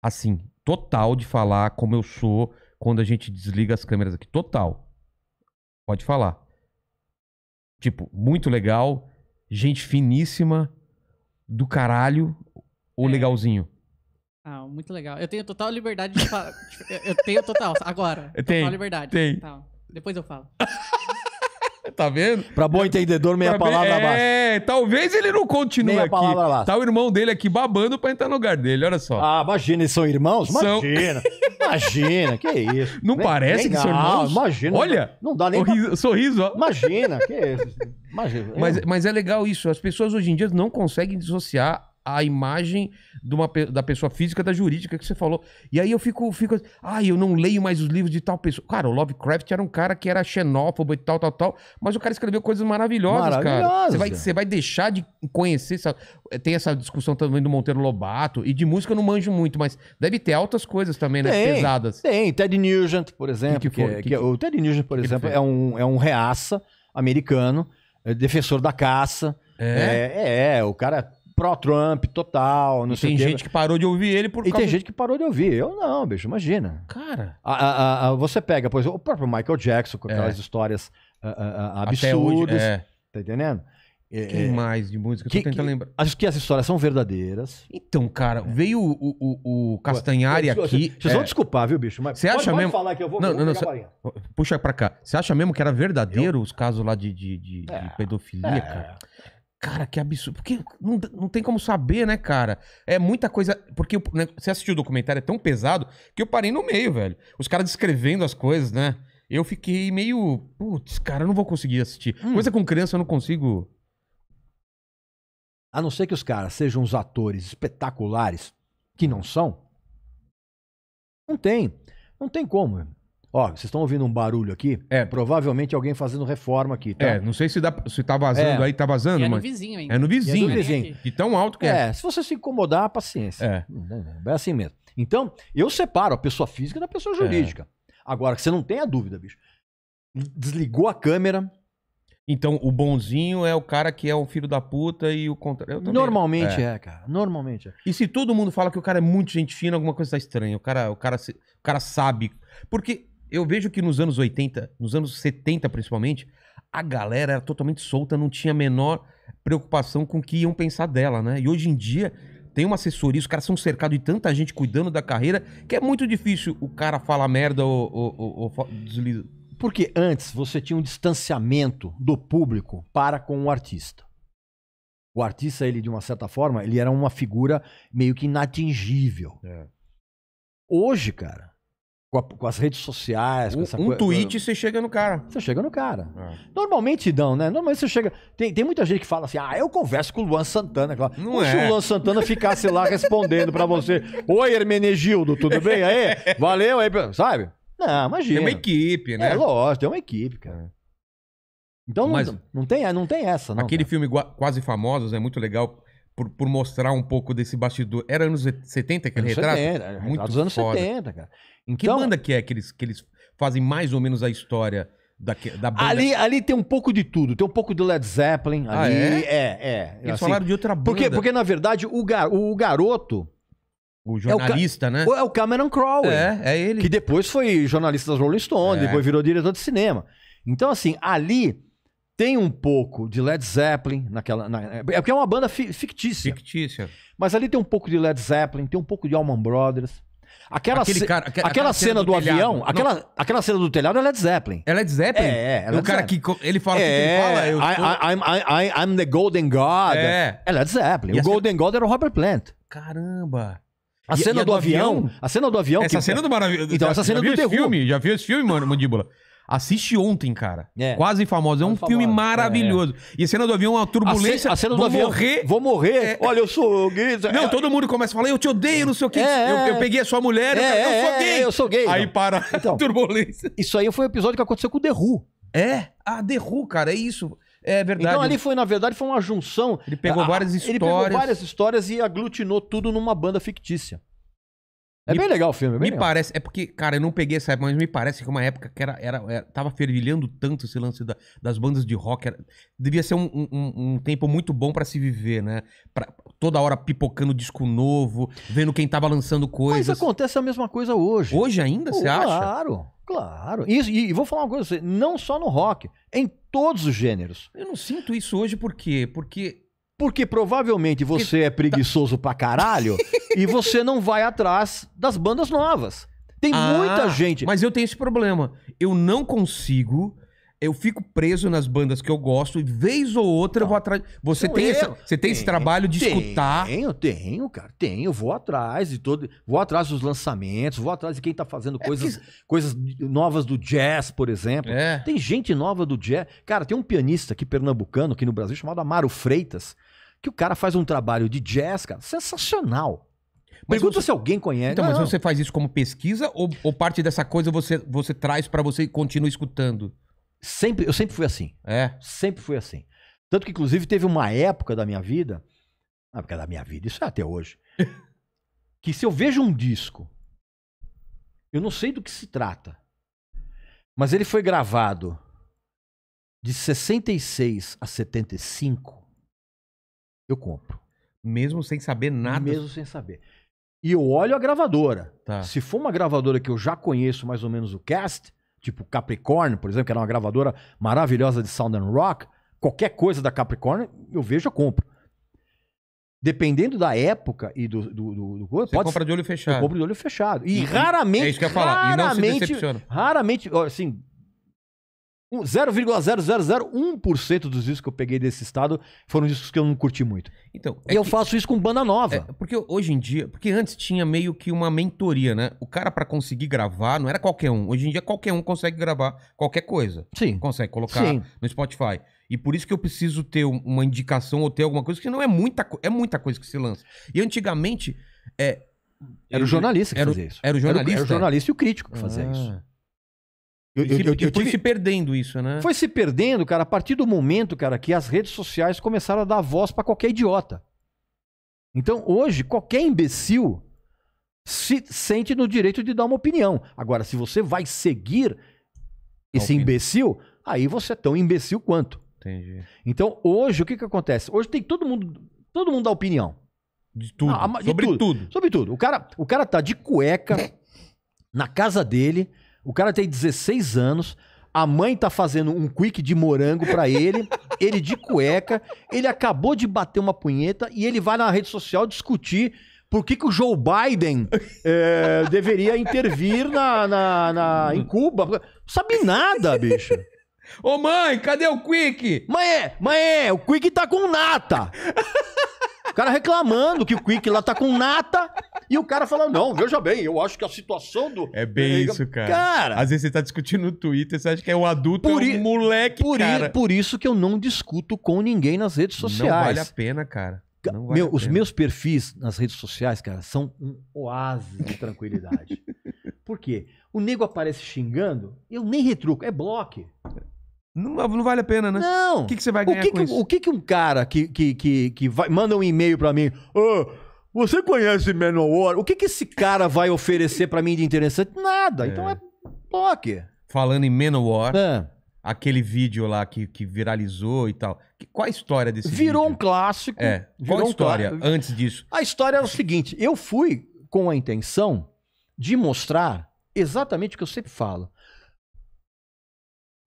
assim, total de falar como eu sou quando a gente desliga as câmeras aqui. Total. Pode falar. Tipo, muito legal, gente finíssima, do caralho, ou é. legalzinho? Ah, muito legal. Eu tenho total liberdade de falar. eu tenho total, agora. Eu tenho. Total liberdade. Tem. Tá. Depois eu falo. *laughs* tá vendo? Pra bom entendedor, meia pra palavra abaixo. É, talvez ele não continue meia aqui. Palavra lá Tá o irmão dele aqui babando pra entrar no lugar dele, olha só. Ah, imagina, eles são irmãos? Imagina. São... imagina, que isso. Não nem, parece nem que são irmãos? imagina. Olha. Não dá nem sorriso, pra... sorriso ó. Imagina, que isso. Imagina. Mas, mas é legal isso. As pessoas hoje em dia não conseguem dissociar a imagem de uma, da pessoa física da jurídica que você falou. E aí eu fico, fico, ah, eu não leio mais os livros de tal pessoa. Cara, o Lovecraft era um cara que era xenófobo e tal, tal, tal, mas o cara escreveu coisas maravilhosas, Maravilhosa. cara. Você vai, você vai deixar de conhecer, essa, tem essa discussão também do Monteiro Lobato, e de música eu não manjo muito, mas deve ter altas coisas também, né, tem, pesadas. Tem, Ted Nugent, por exemplo, que, que, foi, que, que, é que o Ted Nugent, por exemplo, é um, é um reaça americano, é defensor da caça, é, é, é o cara pró-Trump total, não e sei o quê. Tem gente que parou de ouvir ele por e causa... E tem gente que parou de ouvir. Eu não, bicho, imagina. Cara... A, a, a, você pega, por exemplo, o próprio Michael Jackson com é. aquelas é. histórias ah, ah, ah, absurdas. Hoje, é. Tá entendendo? É, Quem é. mais de música? Que, tentando que, lembrar. Acho que as histórias são verdadeiras. Então, cara, é. veio o, o, o Castanhari eu, eu, aqui. Vocês é. vão desculpar, viu, bicho? Mas Você pode, acha pode mesmo... falar que eu vou. Não, não, não Puxa pra cá. Você acha mesmo que era verdadeiro os casos lá de, de, de, é. de pedofilia, cara? Cara, que absurdo. Porque não, não tem como saber, né, cara? É muita coisa. Porque né, você assistiu o documentário, é tão pesado que eu parei no meio, velho. Os caras descrevendo as coisas, né? Eu fiquei meio. Putz, cara, eu não vou conseguir assistir. Hum. Coisa com criança eu não consigo. A não ser que os caras sejam uns atores espetaculares, que não são. Não tem. Não tem como. Ó, vocês estão ouvindo um barulho aqui? É. Provavelmente alguém fazendo reforma aqui, tá? É, não sei se, dá, se tá vazando É. aí, tá vazando, mas é no vizinho, hein? É no E é vizinho. é do vizinho. E tão alto que é. É, se você se incomodar, paciência. É. É assim mesmo. Então, eu separo a pessoa física da pessoa é. jurídica. Agora, que você não tenha dúvida, bicho. Desligou a câmera. Então, o bonzinho é o cara que é o filho da puta e o contrário. Normalmente é. é. cara. Normalmente é. E se todo mundo fala que o cara é muito gente fina, alguma coisa tá estranha. O cara, o cara, se- o cara sabe. Porque eu vejo que nos anos 80, nos anos 70 principalmente, a galera era totalmente solta, não tinha a menor preocupação com o que iam pensar dela, né? E hoje em dia tem uma assessoria, os caras são cercados de tanta gente cuidando da carreira que é muito difícil o cara falar merda ou, ou, ou, ou desliza. Porque antes você tinha um distanciamento do público para com o artista. O artista, ele de uma certa forma, ele era uma figura meio que inatingível. É. Hoje, cara, com, a, com, as redes sociais, um, com essa coisa. Um tweet você chega no cara. Você chega no cara. É. Normalmente não, né? Normalmente você chega. Tem, tem muita gente que fala assim: ah, eu converso com o Luan Santana. Não é. se o Luan Santana ficasse lá respondendo para você: Oi, Hermenegildo, tudo bem? Aí, valeu aí, sabe? Não, imagina. Tem uma equipe, né? É lógico, tem uma equipe, cara. É. Então Mas não, não, tem, não tem essa, não. Aquele cara. filme Quase Famosos é muito legal. Por, por, mostrar um pouco desse bastidor. Era anos 70 aquele anos retrato? 70, é, muito dos anos foda. 70, cara. Então, que banda que é que eles, que eles fazem mais ou menos a história da, da banda? Ali, ali tem um pouco de tudo. Tem um pouco do Led Zeppelin. Ah, ali, é? é, é. Eles assim, falaram de outra banda. Porque, porque na verdade, o, gar, o garoto... O jornalista, é o, né? É o Cameron Crowe. É, é ele. Que depois foi jornalista das Rolling Stones, é. depois virou diretor de cinema. Então, assim, ali tem um pouco de Led Zeppelin naquela. Na, é porque é uma banda fictícia. Fictícia. Mas ali tem um pouco de Led Zeppelin, tem um pouco de Allman Brothers, Aquela, aquele cara, aquela, aquela, aquela cena, cena, do, do avião, aquela, aquela cena do telhado é, é Led Zeppelin. É, é Led Zeppelin? É, é. Led o cara que ele fala é, que ele fala. Eu sou... I, I, I, I'm the Golden God. É, é Led Zeppelin. E o Golden God era o Robert Plant. Caramba. A cena e, e do, do avião, avião, A cena do avião. Essa que... cena é do maravilhoso. Então, essa cena já do viu esse filme? Já viu esse filme, mano, Mandíbula? Assiste ontem, cara. É. Quase famoso. É um Quase filme famoso. maravilhoso. É. E a cena do avião é uma turbulência. A, ce a cena do vou avião. Morrer. Vou morrer. É. Olha, eu sou gay. Não, é. todo mundo começa a falar, eu te odeio, não sei o quê. É, eu, eu, peguei a sua mulher, eu, eu, sou gay. eu sou gay. Aí não. para então, a turbulência. Isso aí foi um episódio que aconteceu com o Derru. É? Ah, Derru, cara, é isso. É verdade. Então ali foi, na verdade, foi uma junção. Ele pegou várias histórias. Ele pegou várias histórias e aglutinou tudo numa banda fictícia. É me, bem legal o filme, é Me legal. parece, é porque, cara, eu não peguei essa época, mas me parece que é uma época que era, era, era tava fervilhando tanto esse lance da, das bandas de rock, era, devia ser um, um, um, tempo muito bom para se viver, né? Pra, toda hora pipocando disco novo, vendo quem tava lançando coisas. Mas acontece a mesma coisa hoje. Hoje ainda, você acha? Claro, claro. Isso, e, e, vou falar uma coisa, não só no rock, em todos os gêneros. Eu não sinto isso hoje por quê? Porque porque provavelmente você é preguiçoso pra caralho e você não vai atrás das bandas novas. Tem ah, muita gente. Mas eu tenho esse problema. Eu não consigo. Eu fico preso nas bandas que eu gosto e vez ou outra não. eu vou atrás. Você tem, eu, essa, você tem, tem esse trabalho de tenho, escutar? Tenho, tenho, cara. Tenho, vou atrás de todo, vou atrás dos lançamentos, vou atrás de quem tá fazendo é coisas, que... coisas novas do jazz, por exemplo. É. Tem gente nova do jazz. Cara, tem um pianista aqui pernambucano, aqui no Brasil, chamado Amaro Freitas que o cara faz um trabalho de jazz, cara, sensacional. Mas Pergunta você... se alguém conhece. Então, não, mas não. você faz isso como pesquisa ou, ou parte dessa coisa você, você traz para você e continua escutando? Sempre, eu sempre fui assim. É. Sempre fui assim. Tanto que, inclusive, teve uma época da minha vida, na ah, época da minha vida, isso é até hoje, *laughs* que se eu vejo um disco, eu não sei do que se trata, mas ele foi gravado de 66 a 75 eu compro. Mesmo sem saber nada. Mesmo sem saber. E eu olho a gravadora. Tá. Se for uma gravadora que eu já conheço mais ou menos o cast, tipo Capricorn, por exemplo, que era uma gravadora maravilhosa de sound and rock, qualquer coisa da Capricorn, eu vejo, eu compro. Dependendo da época e do. do, do, do Você pode compra de olho fechado. Eu compro de olho fechado. E, raramente. Uhum. É isso que eu ia falar. E não se decepciona. Raramente, assim, 0,0001% dos discos que eu peguei desse estado foram discos que eu não curti muito. Então, é e eu faço isso com banda nova. É, porque hoje em dia, porque antes tinha meio que uma mentoria, né? O cara para conseguir gravar não era qualquer um. Hoje em dia qualquer um consegue gravar qualquer coisa. Sim. Consegue colocar Sim. no Spotify. E por isso que eu preciso ter uma indicação ou ter alguma coisa que não é muita é muita coisa que se lança. E antigamente é, era o jornalista que era, fazia isso. Era o jornalista. Era o, era o jornalista e o crítico que fazia ah. isso. Eu, eu, eu, eu, foi tive... se perdendo isso, né? Foi se perdendo, cara, a partir do momento, cara, que as redes sociais começaram a dar voz para qualquer idiota. Então, hoje, qualquer imbecil se sente no direito de dar uma opinião. Agora, se você vai seguir tá esse imbecil, aí você é tão imbecil quanto. Entendi. Então, hoje, o que que acontece? Hoje tem todo mundo, todo mundo dá opinião. De tudo. Ah, de sobre tudo. tudo. Sobre tudo. O cara, o cara tá de cueca na casa dele, o cara tem 16 anos, a mãe tá fazendo um quick de morango para ele, *laughs* ele de cueca, ele acabou de bater uma punheta e ele vai na rede social discutir por que, que o Joe Biden é, deveria intervir na, na, na, em Cuba. Não sabe nada, bicho. Ô mãe, cadê o Quick? Mãe, mãe, o Quick tá com nata cara reclamando que o Quick lá tá com nata. E o cara falando, não, veja bem, eu acho que a situação do. É bem isso, cara. cara. Às vezes você tá discutindo no Twitter, você acha que é o adulto, por é um moleque, por, cara. I, por isso que eu não discuto com ninguém nas redes sociais. Não vale a pena, cara. Vale Meu, os meus perfis nas redes sociais, cara, são um oásis de tranquilidade. *laughs* por quê? O nego aparece xingando, eu nem retruco, é bloco. Não, não vale a pena, né? Não. O que, que você vai ganhar o que com isso? O que, que um cara que, que, que, que vai, manda um e-mail para mim... Oh, você conhece Manowar? O que, que esse cara vai oferecer para mim de interessante? Nada. É. Então é toque é Falando em Manowar, é. aquele vídeo lá que, que viralizou e tal. Que, qual a história desse Virou vídeo? um clássico. É. Virou qual a história um antes disso? A história é o seguinte: eu fui com a intenção de mostrar exatamente o que eu sempre falo.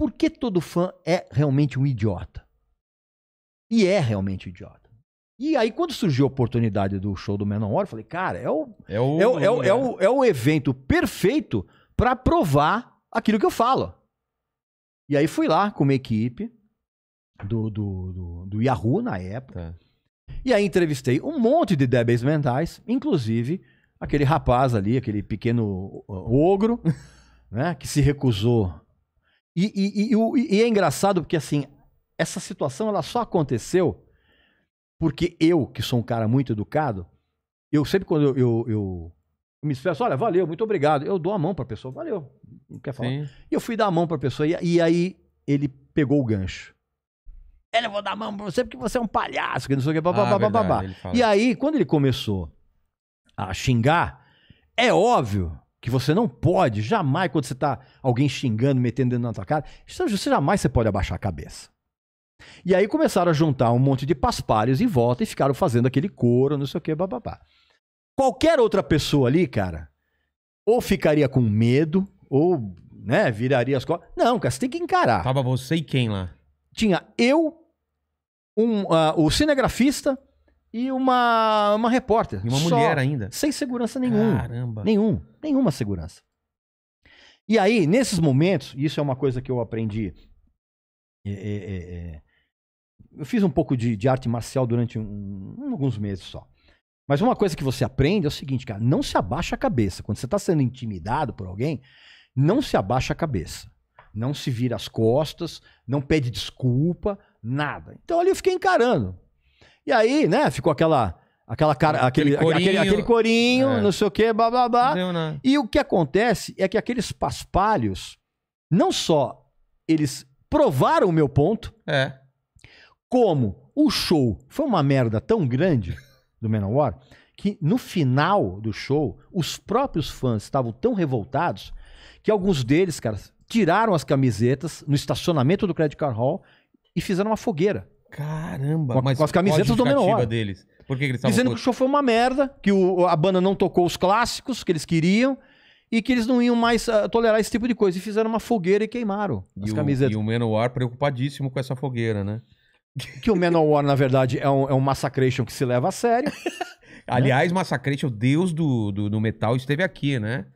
Por que todo fã é realmente um idiota? E é realmente um idiota. E aí, quando surgiu a oportunidade do show do Menor, eu falei, cara, é o, é o, é o, é o, é né? o, é o evento perfeito para provar aquilo que eu falo. E aí fui lá com uma equipe do, do, do, do Yahoo na época. É. E aí entrevistei um monte de débeis mentais, inclusive aquele rapaz ali, aquele pequeno ogro, *laughs* né, que se recusou e, e, e, e, é engraçado porque, assim, essa situação ela só aconteceu porque eu, que sou um cara muito educado, eu sempre quando eu, eu, eu me expresso, olha, valeu, muito obrigado. Eu dou a mão para a pessoa, valeu, não quer falar. Sim. E eu fui dar a mão para a pessoa e, aí ele pegou o gancho. Ele, eu vou dar a mão para você porque você é um palhaço, que não sei o que, babá, ah, babá, E aí, quando ele começou a xingar, é óbvio que você não pode, jamais, quando você está alguém xingando, metendo dentro na tua cara, você jamais você pode abaixar a cabeça. E aí começaram a juntar um monte de paspalhos em volta e ficaram fazendo aquele coro, não sei o que, bababá. Qualquer outra pessoa ali, cara, ou ficaria com medo, ou, né, viraria as costas. Não, cara, você tem que encarar. Tava você e quem lá? Tinha eu, um, uh, o cinegrafista, e uma, uma repórter. E uma só, mulher ainda. Sem segurança nenhum. Caramba. Nenhum. Nenhuma segurança. E aí, nesses momentos, isso é uma coisa que eu aprendi. É, é, é, é, eu fiz um pouco de, de arte marcial durante um, alguns meses só. Mas uma coisa que você aprende é o seguinte, cara, não se abaixa a cabeça. Quando você está sendo intimidado por alguém, não se abaixa a cabeça. Não se vira as costas, não pede desculpa, nada. Então ali eu fiquei encarando. E aí, né, ficou aquela aquela cara, aquele, aquele corinho, aquele, aquele corinho é. não sei o quê, blá blá blá. Não, E o que acontece é que aqueles paspalhos não só eles provaram o meu ponto, é. como o show foi uma merda tão grande do Menor que no final do show os próprios fãs estavam tão revoltados que alguns deles, cara, tiraram as camisetas no estacionamento do Credit Card Hall e fizeram uma fogueira. Caramba, com, mas com as camisetas do menor. deles. Por que, eles Dizendo que o show foi uma merda, que o, a banda não tocou os clássicos que eles queriam e que eles não iam mais uh, tolerar esse tipo de coisa. E fizeram uma fogueira e queimaram e as o, camisetas. E o Menor preocupadíssimo com essa fogueira, né? Que o Menor, na verdade, é um, é um massacration que se leva a sério. *laughs* Aliás, Massacration, o deus do, do, do metal, esteve aqui, né?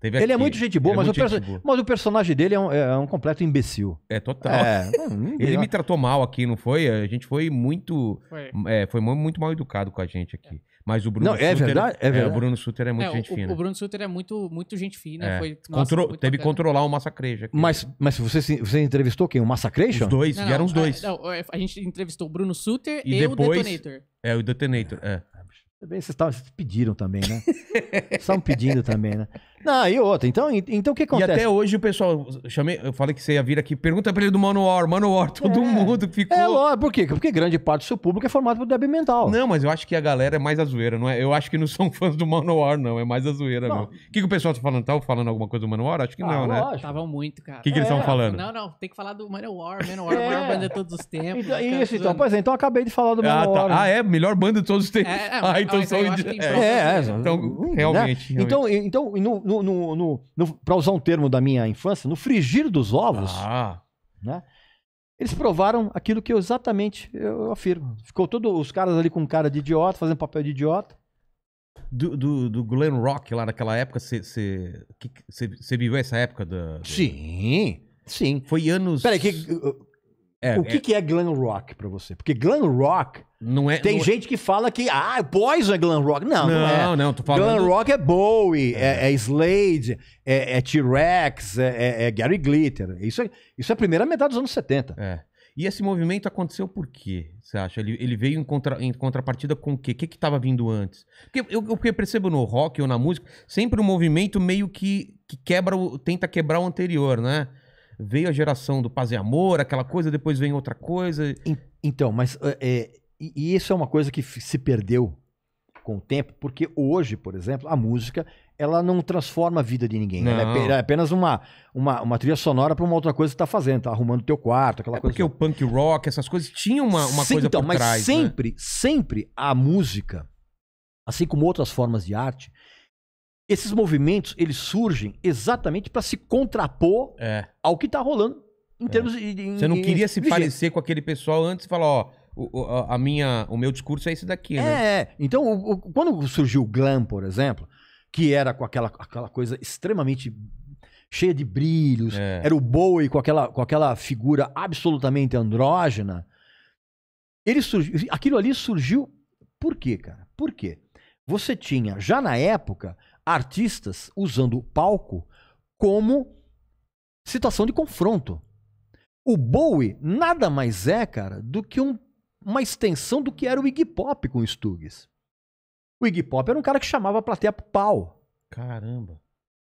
Teve ele aqui. é muito gente boa, é mas, é o gente boa. mas o personagem dele é um, é um completo imbecil. É, total. É, *laughs* ele me tratou mal aqui, não foi? A gente foi muito. Foi, é, foi muito mal educado com a gente aqui. Mas o Bruno não, é Suter, é verdade, é, é verdade. o Bruno Suter é muito gente o, fina. O Bruno Suter é muito, muito gente fina. Foi, nossa, Contro foi teve que controlar o Massacreja. Mas, mas você, você entrevistou quem? O Massacreja? Os dois, não, vieram os dois. A, não, a gente entrevistou o Bruno Suter e, e depois, o Detonator. É, o Detonator, é. vocês, vocês pediram também, né? *laughs* Estavam pedindo também, né? Não, e outra. Então, então o que acontece? E até hoje o pessoal. Eu chamei, eu falei que você ia vir aqui. Pergunta pra ele do Manowar. Manowar, todo é. mundo ficou. É, lógico. Por quê? Porque grande parte do seu público é formado por débil mental. Não, mas eu acho que a galera é mais a zoeira, não é? Eu acho que não são *laughs* fãs do Manowar, não. É mais a zoeira, não. O que, que o pessoal tá falando? Tá falando alguma coisa do Manowar? Acho que ah, não, né? lógico. né? Estavam muito, cara. O que, que é. eles estão falando? Não, não. Tem que falar do Manowar. Manowar, é. maior é. banda de todos os tempos. Então, isso, então. Pois é, então acabei de falar do Manowar. Ah, tá. né? ah, é? Melhor banda de todos os tempos. É, é ah, então são. É, é então, né? realmente. Então, então no, no, no, no, no para usar um termo da minha infância, no frigir dos ovos, ah. né? Eles provaram aquilo que eu exatamente eu afirmo. Ah. Ficou todos os caras ali com cara de idiota, fazendo papel de idiota. Do, do, do Glen Rock lá naquela época, você viveu essa época da. Do... Sim, sim. Foi anos. Peraí, que, uh, é, o que é... que é glam rock para você? Porque glam rock não é. Tem não... É- gente que fala que ah, Boys é glam rock. Não, não, é. não é. Não, tô falando. Glam rock é Bowie, é, é, é Slade, é, T-Rex, é, Gary Glitter. Isso é, isso é a primeira metade dos anos 70. É. E esse movimento aconteceu por quê, você acha? Ele, ele veio em, contra, em contrapartida com o quê? O que estava vindo antes? Porque eu, eu, percebo no rock ou na música, sempre um movimento meio que, que quebra o, tenta quebrar o anterior, né? veio a geração do Paz e Amor, aquela coisa, depois vem outra coisa. Então, mas é, e isso é uma coisa que se perdeu com o tempo, porque hoje, por exemplo, a música ela não transforma a vida de ninguém. É não. Ela é apenas uma, uma, uma trilha sonora para uma outra coisa que está fazendo, tá arrumando teu quarto, aquela é coisa. Porque assim. o punk rock, essas coisas tinha uma, uma Sim, coisa então, por mas né? sempre, né? sempre a música, assim como outras formas de arte, esses movimentos, eles surgem exatamente para se contrapor é. ao que está rolando em é. termos de, Você não queria se parecer com aquele pessoal antes e falar, ó, o, a minha, o meu discurso é esse daqui, é, né? É, então, o, o, quando surgiu o glam, por exemplo, que era com aquela, aquela coisa extremamente cheia de brilhos, é. era o Bowie com aquela, com aquela figura absolutamente andrógena, ele surgiu, aquilo ali surgiu por quê, cara? Por quê? Você tinha, já na época, artistas usando o palco como situação de confronto. O Bowie nada mais é, cara, do que um, uma extensão do que era o Iggy Pop com o Stuggs. O Iggy Pop era um cara que chamava a plateia pro pau. Caramba.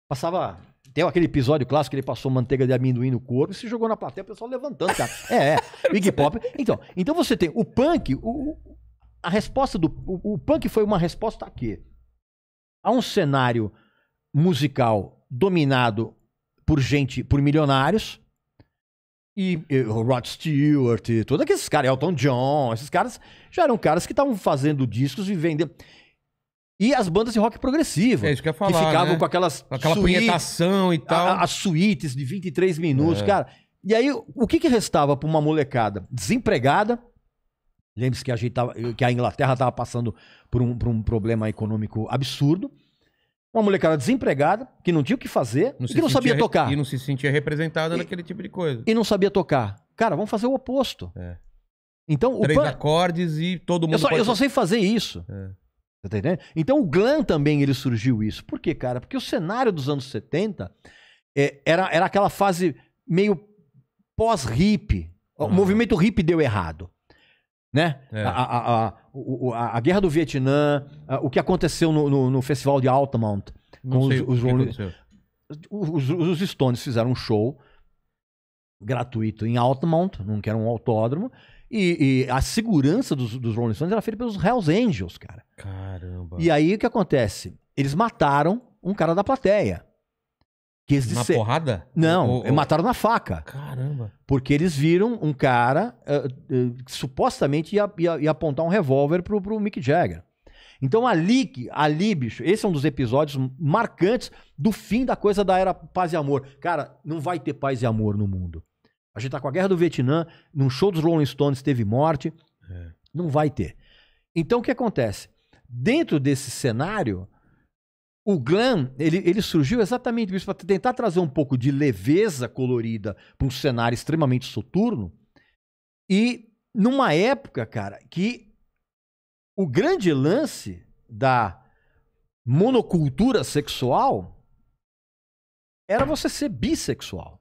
Passava. Tem aquele episódio clássico que ele passou manteiga de amendoim no corpo e se jogou na plateia, o pessoal levantando, cara. *laughs* é, é. O Iggy Pop. Então, então você tem o punk, o, a resposta do. O, o punk foi uma resposta a quê? a um cenário musical dominado por gente, por milionários, e, e Rod Stewart, e todos aqueles caras, Elton John, esses caras já eram caras que estavam fazendo discos e vendendo. E as bandas de rock progressivo. É isso que eu ia falar, Que ficavam né? com aquelas. Aquela punhetação e tal. A, as suítes de 23 minutos, é. cara. E aí, o que, que restava para uma molecada desempregada, Lembre-se que a, que a Inglaterra estava passando por um, por um problema econômico absurdo. Uma molecada desempregada, que não tinha o que fazer não que não sabia re... tocar. E não se sentia representada e... naquele tipo de coisa. E não sabia tocar. Cara, vamos fazer o oposto. É. Então, Três o pan... acordes e todo mundo. Eu só, pode... eu só sei fazer isso. É. tá entendendo? Então o glam também ele surgiu isso. Por quê, cara? Porque o cenário dos anos 70 é, era, era aquela fase meio pós-hip. O movimento hip deu errado né? É. A, a, a, a, a, guerra do Vietnã, a, o que aconteceu no, no, no, festival de Altamont. Não com os, os, os, os Stones fizeram um show gratuito em Altamont, não que era um autódromo, e, e, a segurança dos, dos Rolling Stones era feita pelos Hells Angels, cara. Caramba. E aí o que acontece? Eles mataram um cara da plateia. Que eles na porrada? Não, ou, mataram na faca. Caramba. Porque eles viram um cara uh, uh, que supostamente ia, ia, ia apontar um revólver pro, pro Mick Jagger. Então ali, ali, bicho, esse é um dos episódios marcantes do fim da coisa da era paz e amor. Cara, não vai ter paz e amor no mundo. A gente tá com a guerra do Vietnã, num show dos Rolling Stones teve morte. É. Não vai ter. Então o que acontece? Dentro desse cenário, o glam, ele, ele surgiu exatamente para tentar trazer um pouco de leveza colorida para um cenário extremamente soturno. E numa época, cara, que o grande lance da monocultura sexual era você ser bissexual.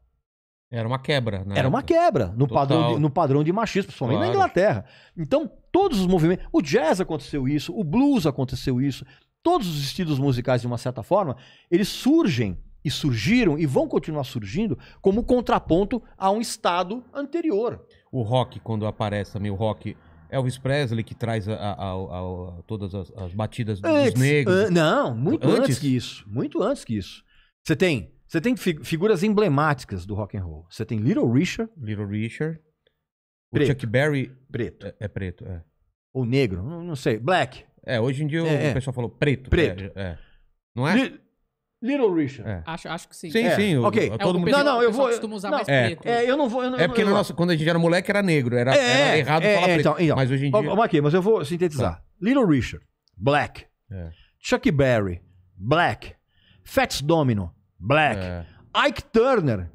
Era uma quebra, né? Era uma quebra no, Total. padrão de, no padrão de machismo, principalmente claro. na Inglaterra. Então, todos os movimentos. O jazz aconteceu isso, o blues aconteceu isso todos os estilos musicais, de uma certa forma, eles surgem e surgiram e vão continuar surgindo como contraponto a um estado anterior. O rock, quando aparece também, o rock. Elvis Presley que traz a, a, a, todas as, as batidas dos antes, negros. não, muito antes? antes? que isso. Muito antes que isso. Você tem, você tem fig figuras emblemáticas do rock and roll. Você tem Little Richard. Little Richard. Preto. O Chuck Berry. Preto. É, é preto, é. Ou negro, não, não sei. Black. É, hoje em dia é, o é. pessoal falou preto. Preto. É, é. Não é? Li Little Richard. Acho, acho que sim. Sim, sim. O, ok. todo mundo... Não, não, eu vou... usar não, mais preto. Né? É, eu não vou... Eu não, é porque eu, quando a gente era moleque era negro. Era, era errado falar preto. Então, então, mas hoje em então, dia... aqui, mas eu vou sintetizar. Tá. Little Richard. Black. Chuck Berry. Black. Fats Domino. Black. Ike Turner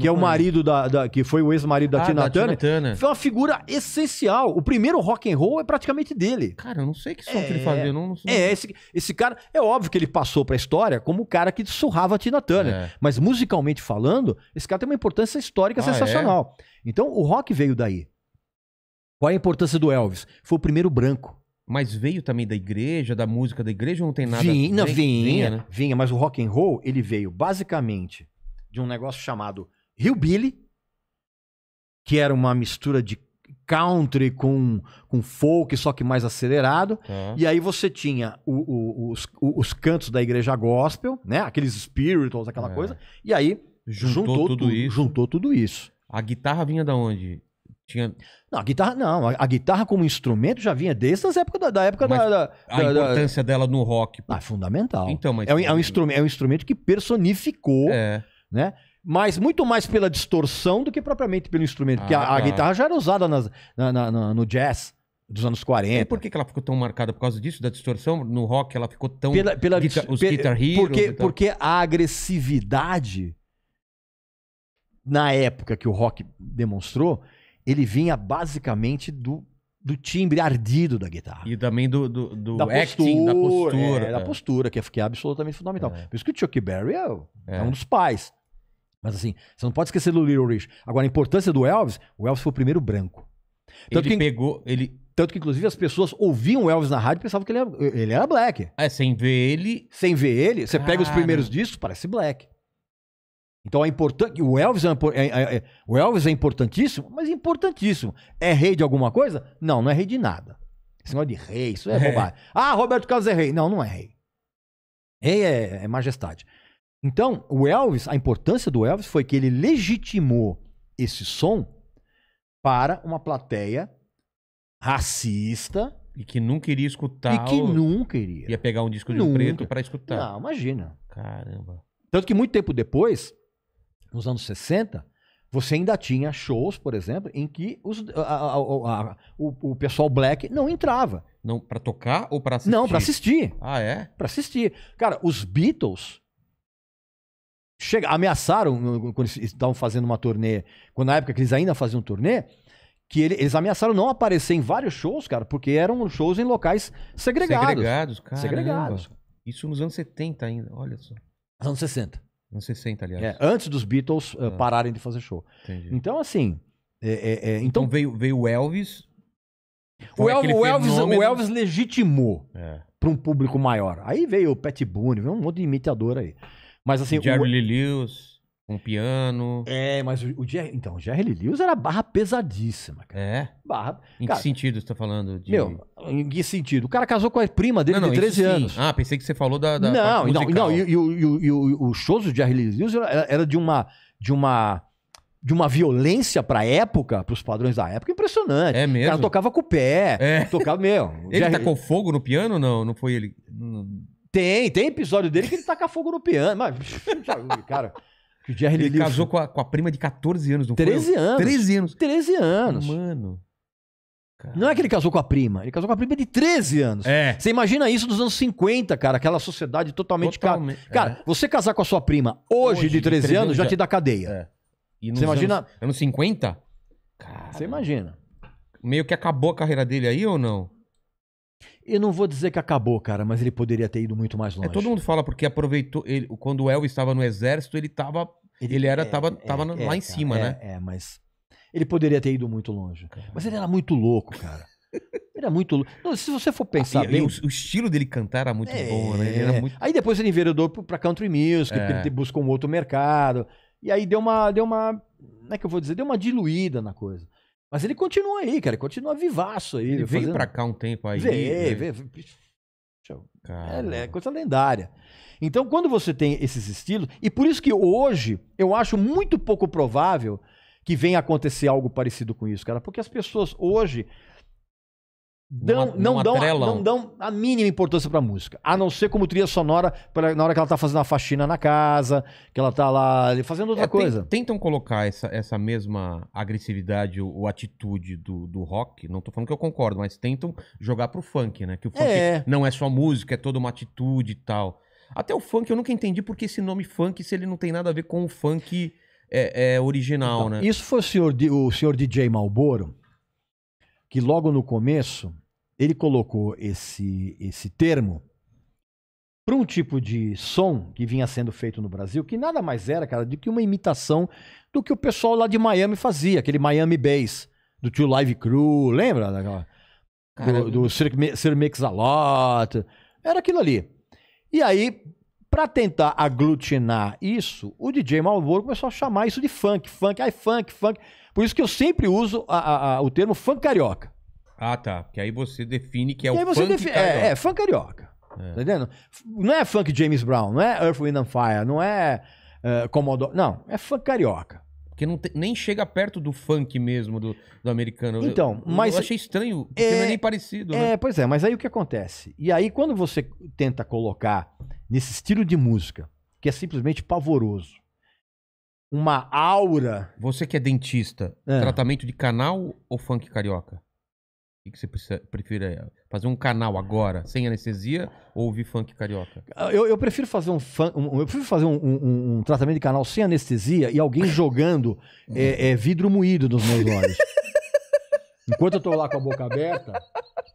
que é o marido da, da que foi o ex-marido da, ah, Tina, Turner, Foi uma figura essencial. O primeiro rock and roll é praticamente dele. Cara, eu não sei que som é, que ele fazia, é, não, não É, esse, esse cara, é óbvio que ele passou pra história como o cara que surrava a Tina Turner, é. mas musicalmente falando, esse cara tem uma importância histórica ah, é? sensacional. É? Então, o rock veio daí. Qual é a importância do Elvis? Foi o primeiro branco. Mas veio também da igreja, da música da igreja, não tem nada... Vinha, vinha, vinha, né? vinha mas o rock and roll, ele veio basicamente de um negócio chamado Hillbilly, que era uma mistura de country com, com folk, só que mais acelerado. É. E aí você tinha o, o, os, os, cantos da igreja gospel, né? Aqueles spirituals, aquela é. coisa. E aí juntou, juntou tudo, tudo isso. juntou tudo isso. A guitarra vinha da onde? Tinha... Não, a guitarra não. A, a, guitarra como instrumento já vinha desde as épocas da, da época mas da, da, A da, importância dela no rock. Ah, é fundamental. Então, mas... é, um, é, um é. instrumento, é um instrumento que personificou, é. né? mas muito mais pela distorção do que propriamente pelo instrumento, porque a, ah, tá. guitarra já era usada nas, na, na, na, no jazz dos anos 40. E por que, ela ficou tão marcada? Por causa disso, da distorção? No rock ela ficou tão... Pela, pela, guita, os guitar heroes porque, porque a agressividade, na época que o rock demonstrou, ele vinha basicamente do, do timbre ardido da guitarra. E também do, do, do da acting, postura, da postura. É, Da postura, que é, que é absolutamente fundamental. É. Por isso que o Chuck Berry é, é. é um dos pais. Mas assim, você não pode esquecer do Little Rich. Agora, a importância do Elvis, o Elvis foi o primeiro branco. Tanto ele que, pegou. Ele... Tanto que, inclusive, as pessoas ouviam o Elvis na rádio e pensavam que ele era, ele era black. É, sem ver ele. Sem ver ele, você pega os primeiros discos, parece black. Então a importante. O Elvis é, é, é, é, o Elvis é importantíssimo, mas importantíssimo. É rei de alguma coisa? Não, não é rei de nada. Esse negócio de rei, isso é, é. bobagem. Ah, Roberto Carlos é rei. Não, não é rei. Rei é, é majestade. Então, o Elvis, a importância do Elvis foi que ele legitimou esse som para uma plateia racista e que nunca iria escutar. E que nunca iria. Ia pegar um disco de um preto para escutar. Não, imagina. Caramba. Tanto que muito tempo depois, nos anos 60, você ainda tinha shows, por exemplo, em que os, a, a, a, o, o, pessoal black não entrava. Não para tocar ou para assistir? Não, para assistir. Ah, é? Para assistir. Cara, os Beatles Chega, ameaçaram quando estavam fazendo uma turnê, quando na época que eles ainda faziam turnê, que ele, eles ameaçaram não aparecer em vários shows, cara, porque eram shows em locais segregados. Segregados, cara. Segregados. Isso nos anos 70 ainda, olha só. anos 60. Anos 60, aliás. É, antes dos Beatles eh, ah. pararem de fazer show. Entendi. Então, assim. É, é, é então... então, veio, veio o Elvis. O, El o Elvis, o Elvis legitimou é. para um público maior. Aí veio o Pat Boone, veio um monte de imitador aí. Mas assim. Jerry o... Lewis, um piano. É, mas o, Jerry. Então, o Jerry Lewis era barra pesadíssima, cara. É. Barra. Em cara, que sentido você tá falando? De... Meu, em que sentido? O cara casou com a prima dele não, não, de 13 anos. Ah, pensei que você falou da. da não, não, não. E, e, e, e o shows do Jerry Lewis era, era de uma. De uma de uma violência pra época, pros padrões da época, impressionante. É mesmo? O cara tocava com o pé, é. tocava, meu... ele tá Jerry... tá com fogo no piano ou não? Não foi ele? Tem, tem episódio dele que ele taca fogo no piano. Mas, *laughs* cara, que o Jerry Ele Lewis... casou com a, com a, prima de 14 anos, não 13 foi? anos. 13 anos. 13 anos. Mano. Cara. Não é que ele casou com a prima, ele casou com a prima de 13 anos. É. Você imagina isso nos anos 50, cara, aquela sociedade totalmente. totalmente ca... É. Cara, é. você casar com a sua prima hoje, hoje de 13, 13 anos já, já te dá cadeia. É. E você imagina. Anos, anos 50? Cara. Você imagina. Meio que acabou a carreira dele aí ou não? Eu não vou dizer que acabou, cara, mas ele poderia ter ido muito mais é, longe. É, todo mundo fala porque aproveitou. Ele, quando o El estava no exército, ele estava. Ele, ele, era, é, tava, é, tava é, lá em cima, né? É, mas. Ele poderia ter ido muito longe. Caramba. Mas ele era muito louco, cara. Era muito louco. Não, se você for ah, pensar ah, bem. O, o, estilo dele cantar era muito é, bom, né? Ele era muito... Aí depois ele enveredou para country music, é. ele buscou um outro mercado. E aí deu uma. Deu uma. Como é que eu vou dizer? Deu uma diluída na coisa. Mas ele continua aí, cara, ele continua vivaço aí. Ele fazendo... veio pra cá um tempo aí. Vê, veio. Né? veio. É, é coisa lendária. Então, quando você tem esses estilos, e por isso que hoje eu acho muito pouco provável que venha acontecer algo parecido com isso, cara, porque as pessoas hoje dão, não, dão, a, não dão a mínima importância pra música. A não ser como trilha sonora pra, na hora que ela tá fazendo a faxina na casa, que ela tá lá fazendo outra é, coisa. tentam colocar essa, essa mesma agressividade ou, ou, atitude do, do rock. Não tô falando que eu concordo, mas tentam jogar pro funk, né? Que o funk é. não é só música, é toda uma atitude e tal. Até o funk, eu nunca entendi por que esse nome funk, se ele não tem nada a ver com o funk é, é original, então, né? Isso foi o senhor, o senhor DJ Malboro que logo no começo ele colocou esse, esse termo para um tipo de som que vinha sendo feito no Brasil, que nada mais era, cara, do que uma imitação do que o pessoal lá de Miami fazia, aquele Miami Bass, do Tio Live Crew, lembra? Daquela, do, do Sir Mix a Lot. Era aquilo ali. E aí, para tentar aglutinar isso, o DJ Malboro começou a chamar isso de funk, funk, ai funk, funk. Por isso que eu sempre uso a, a, a, o termo fã carioca. Ah, tá. Porque aí você define que é e o funk é, carioca. É, é, fã carioca. É. Tá entendendo? Não é funk James Brown, não é Earth, Wind and Fire, não é uh, Commodore. Não, é funk carioca. Porque não te, nem chega perto do funk mesmo do, do americano. Então, eu, mas. Eu achei estranho, porque é, não é nem parecido. Né? É, pois é, mas aí o que acontece? E aí, quando você tenta colocar nesse estilo de música, que é simplesmente pavoroso, uma aura. Você que é dentista, é. tratamento de canal ou funk carioca? O que você precisa, prefere? Eh, fazer um canal agora, sem anestesia, ou ouvir funk carioca? Eu, eu prefiro fazer, um, fun, um eu prefiro fazer um, um, um, tratamento de canal sem anestesia e alguém *laughs* jogando é, é, vidro moído nos meus olhos. Enquanto eu tô lá com a boca aberta,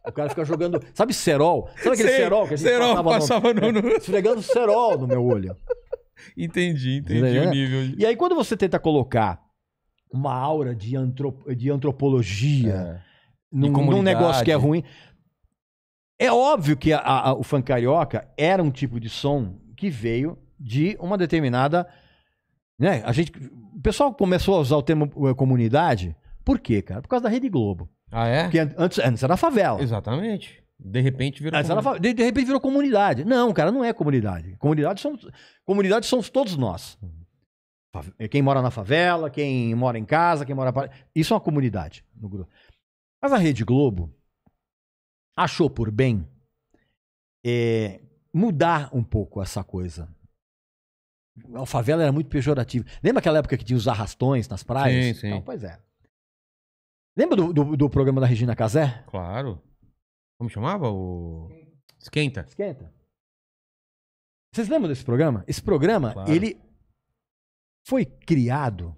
o cara fica jogando. Sabe cerol? Sabe aquele Sei, cerol que a gente cerol, passava, passava no, no... É, esfregando cerol no meu olho. Entendi, entendi é. o nível. E aí, quando você tenta colocar uma aura de, antrop... de antropologia é. num, num, negócio que é ruim. É óbvio que a, a, o funk carioca era um tipo de som que veio de uma determinada. Né? A gente, o pessoal começou a usar o termo eh, comunidade. Por quê, cara? Por causa da Rede Globo. Ah, é? Porque antes, antes era favela. Exatamente. De repente virou. Mas ela fala, de, de, repente virou comunidade. Não, cara, não é comunidade. Comunidade são, comunidade somos todos nós. Eh, quem mora na favela, quem mora em casa, quem mora. Isso é uma comunidade no grupo. Mas a Rede Globo achou por bem é, mudar um pouco essa coisa. A favela era muito pejorativa. Lembra aquela época que tinha os arrastões nas praias? Sim, sim. Então, pois é. Lembra do, do, do programa da Regina Casé? Claro. Como chamava? O. Esquenta. Esquenta. Vocês lembram desse programa? Esse programa, claro. ele foi criado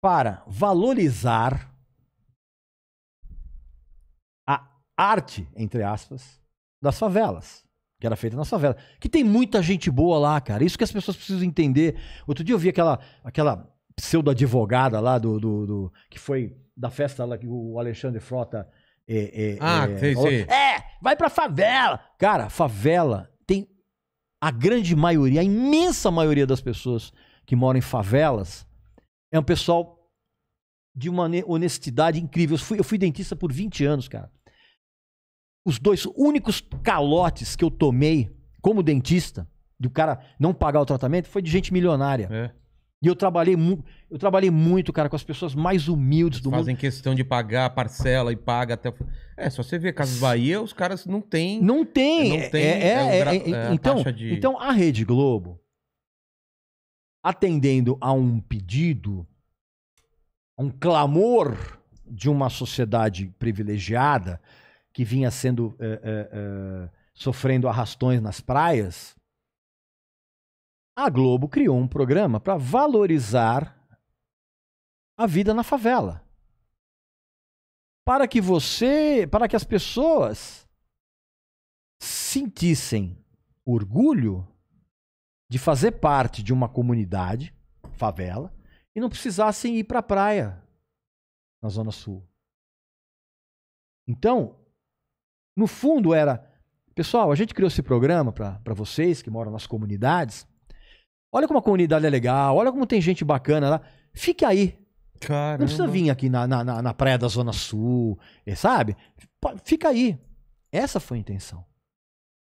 para valorizar a arte, entre aspas, das favelas. Que era feita nas favelas. Que tem muita gente boa lá, cara. Isso que as pessoas precisam entender. Outro dia eu vi aquela, aquela pseudo-advogada lá do, do, do, que foi da festa lá que o Alexandre Frota é, é, ah, é, sei, É, vai pra favela. Cara, favela tem a grande maioria, a imensa maioria das pessoas que moram em favelas é um pessoal de uma honestidade incrível. Eu fui, eu fui dentista por 20 anos, cara. Os dois únicos calotes que eu tomei como dentista, do cara não pagar o tratamento, foi de gente milionária. É. E eu trabalhei, eu trabalhei muito, cara, com as pessoas mais humildes Eles do fazem mundo. Fazem questão de pagar parcela e paga até. É, só você ver Casas Bahia, os caras não têm. Não tem. Não tem. É, é, é então, então, a Rede Globo, atendendo a um pedido, a um clamor de uma sociedade privilegiada que vinha sendo eh, eh, eh, sofrendo arrastões nas praias, a Globo criou um programa para valorizar a vida na favela. Para que você, para que as pessoas sentissem orgulho de fazer parte de uma comunidade, favela, e não precisassem ir para a praia na zona sul. Então, no fundo era, pessoal, a gente criou esse programa para vocês que moram nas comunidades, Olha como a comunidade é legal, olha como tem gente bacana lá. Fique aí. Caramba. Não precisa vir aqui na, na, na, na praia da Zona Sul, eh, sabe? Fica aí. Essa foi a intenção.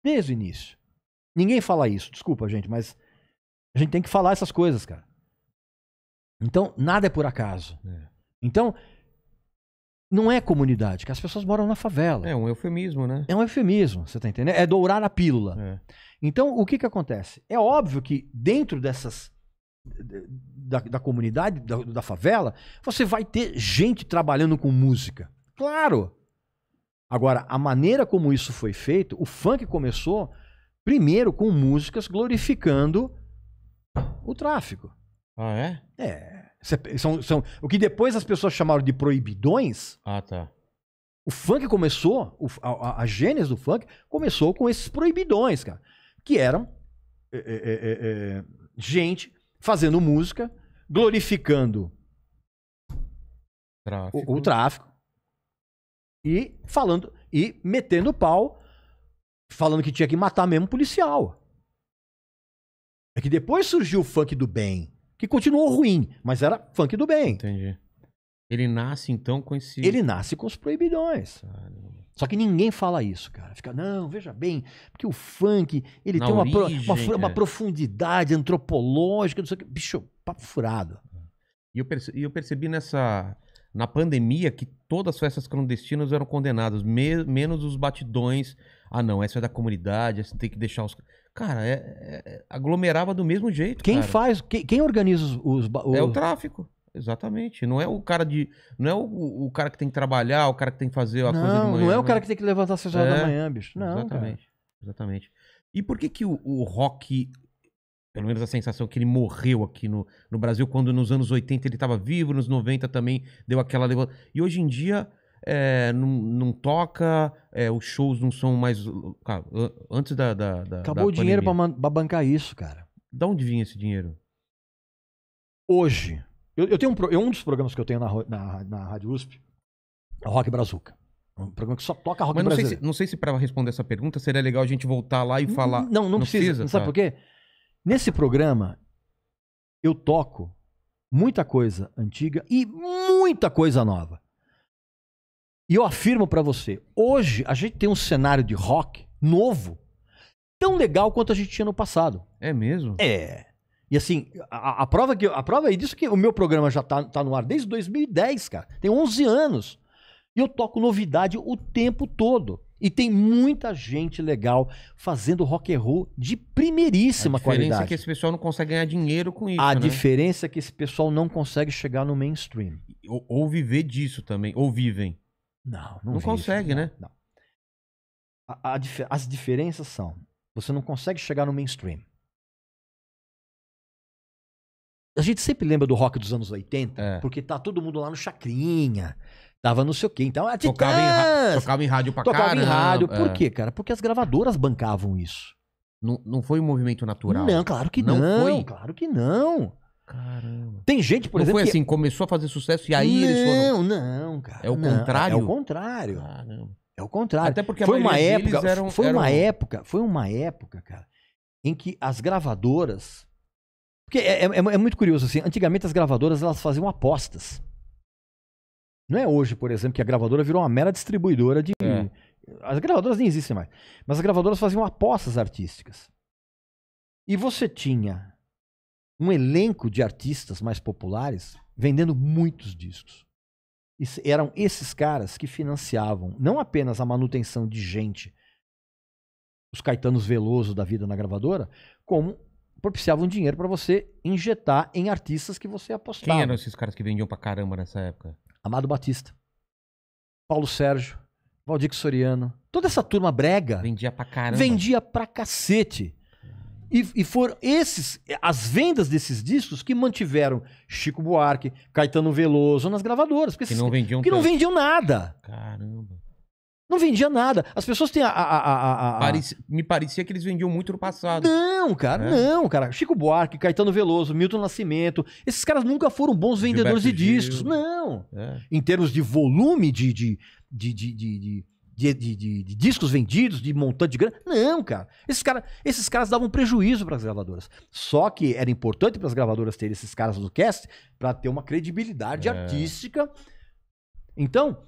Desde o início. Ninguém fala isso, desculpa, gente, mas a gente tem que falar essas coisas, cara. Então, nada é por acaso. É. Então, não é comunidade, que as pessoas moram na favela. É um eufemismo, né? É um eufemismo, você tá entendendo? É dourar a pílula. É. Então, o que, que acontece? É óbvio que dentro dessas. Da, da comunidade, da, da favela, você vai ter gente trabalhando com música. Claro! Agora, a maneira como isso foi feito, o funk começou primeiro com músicas glorificando o tráfico. Ah, é? É. São, são, o que depois as pessoas chamaram de proibidões. Ah, tá. O funk começou, a, a, a gênese do funk começou com esses proibidões, cara que eram é é, é, é, é, gente fazendo música, glorificando tráfico. O, o, tráfico e falando e metendo pau, falando que tinha que matar mesmo policial. É que depois surgiu o funk do bem, que continuou ruim, mas era funk do bem. Entendi. Ele nasce então com esse. Ele nasce com os proibidões. Caramba. Só que ninguém fala isso, cara. Fica, não, veja bem, porque o funk, ele Na tem uma, origem, uma, uma é. profundidade antropológica, não sei o que. Bicho, papo furado. E eu percebi, eu percebi nessa, na pandemia que todas as festas clandestinas eram condenadas, me, menos os batidões. Ah, não, essa é da comunidade, essa tem que deixar os. Cara, é, é, é aglomerava do mesmo jeito. Quem cara. faz, quem, quem organiza os, os, os, É o tráfico. Exatamente. Não é o cara de. Não é o, o cara que tem que trabalhar, o cara que tem que fazer a não, coisa de manhã. Não é o né? cara que tem que levantar às 6 horas é, da manhã, bicho. Não. Exatamente. Cara. Exatamente. E por que, que o, o rock pelo menos a sensação que ele morreu aqui no, no Brasil, quando nos anos 80 ele estava vivo, nos 90 também deu aquela levanta. E hoje em dia é, não, não, toca, é, os shows não são mais. Cara, ah, antes da. da, da Acabou da o dinheiro para bancar isso, cara. Da onde vinha esse dinheiro? Hoje, eu, eu tenho um, eu, um dos programas que eu tenho na, na, na Rádio USP é o Rock Brazuca. É um programa que só toca rock Mas não sei se, não sei se para responder essa pergunta seria legal a gente voltar lá e falar. Não, não, não precisa. precisa Sabe tá. por quê? Nesse programa eu toco muita coisa antiga e muita coisa nova. E eu afirmo para você, hoje a gente tem um cenário de rock novo tão legal quanto a gente tinha no passado. É mesmo? É. E assim, a, a prova que a prova é disso que o meu programa já tá, tá no ar desde 2010, cara. Tem 11 anos. E eu toco novidade o tempo todo. E tem muita gente legal fazendo rock and roll de primeiríssima qualidade. A diferença qualidade. é que esse pessoal não consegue ganhar dinheiro com isso. A né? diferença é que esse pessoal não consegue chegar no mainstream. Ou, ou viver disso também. Ou vivem. Não, não, não vive, consegue, não, né? Não. A, a, as diferenças são: você não consegue chegar no mainstream. A gente sempre lembra do rock dos anos 80, é. porque tá todo mundo lá no Chacrinha. Tava não sei o quê. Então, a tocava, em tocava em rádio pra tocava caramba. Tocava em rádio. Por é. quê, cara? Porque as gravadoras bancavam isso. Não, não foi um movimento natural? Não, claro que não. Não foi? Claro que não. Caramba. Tem gente, por não exemplo. Não foi assim, que... começou a fazer sucesso e aí não, eles foram. Não, não, cara. É o não, contrário? É o contrário. Caramba. É o contrário. Até porque foi uma época, eram, foi eram... uma época, foi uma época, cara, em que as gravadoras porque é, é, é, é, muito curioso, assim, antigamente as gravadoras elas faziam apostas. Não é hoje, por exemplo, que a gravadora virou uma mera distribuidora de. É. As gravadoras nem existem mais. Mas as gravadoras faziam apostas artísticas. E você tinha um elenco de artistas mais populares vendendo muitos discos. E eram esses caras que financiavam não apenas a manutenção de gente, os Caetanos Veloso da vida na gravadora, como propiciavam dinheiro para você injetar em artistas que você apostava. Quem eram esses caras que vendiam pra caramba nessa época? Amado Batista, Paulo Sérgio, Valdir Soriano. Toda essa turma brega. Vendia pra caramba. Vendia pra cacete. E, e, foram esses, as vendas desses discos que mantiveram Chico Buarque, Caetano Veloso nas gravadoras. Porque que não vendiam Que não vendiam nada. Caramba. Não vendia nada. As pessoas têm a. a, a, a Me parecia que eles vendiam muito no passado. Não, cara, é. não, cara. Chico Buarque, Caetano Veloso, Milton Nascimento. Esses caras nunca foram bons vendedores Gilberto de discos. Não. É. Em termos de volume de, de, de, de, de de, de, de, de, discos vendidos, de montante de grana. Não, cara. Esses, cara, esses caras davam prejuízo para as gravadoras. Só que era importante para as gravadoras terem esses caras no cast para ter uma credibilidade é. artística. Então,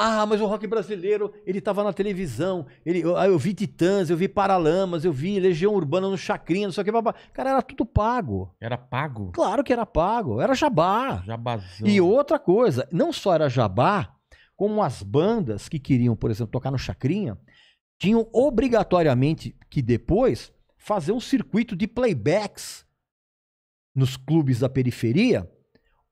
ah, mas o rock brasileiro, ele tava na televisão. Ele, eu, eu vi Titãs, eu vi Paralamas, eu vi Legião Urbana no Chacrinha, não sei o que. Babá. Cara, era tudo pago. Era pago? Claro que era pago. Era jabá. Jabazão. E outra coisa, não só era jabá, como as bandas que queriam, por exemplo, tocar no Chacrinha, tinham obrigatoriamente que depois fazer um circuito de playbacks nos clubes da periferia,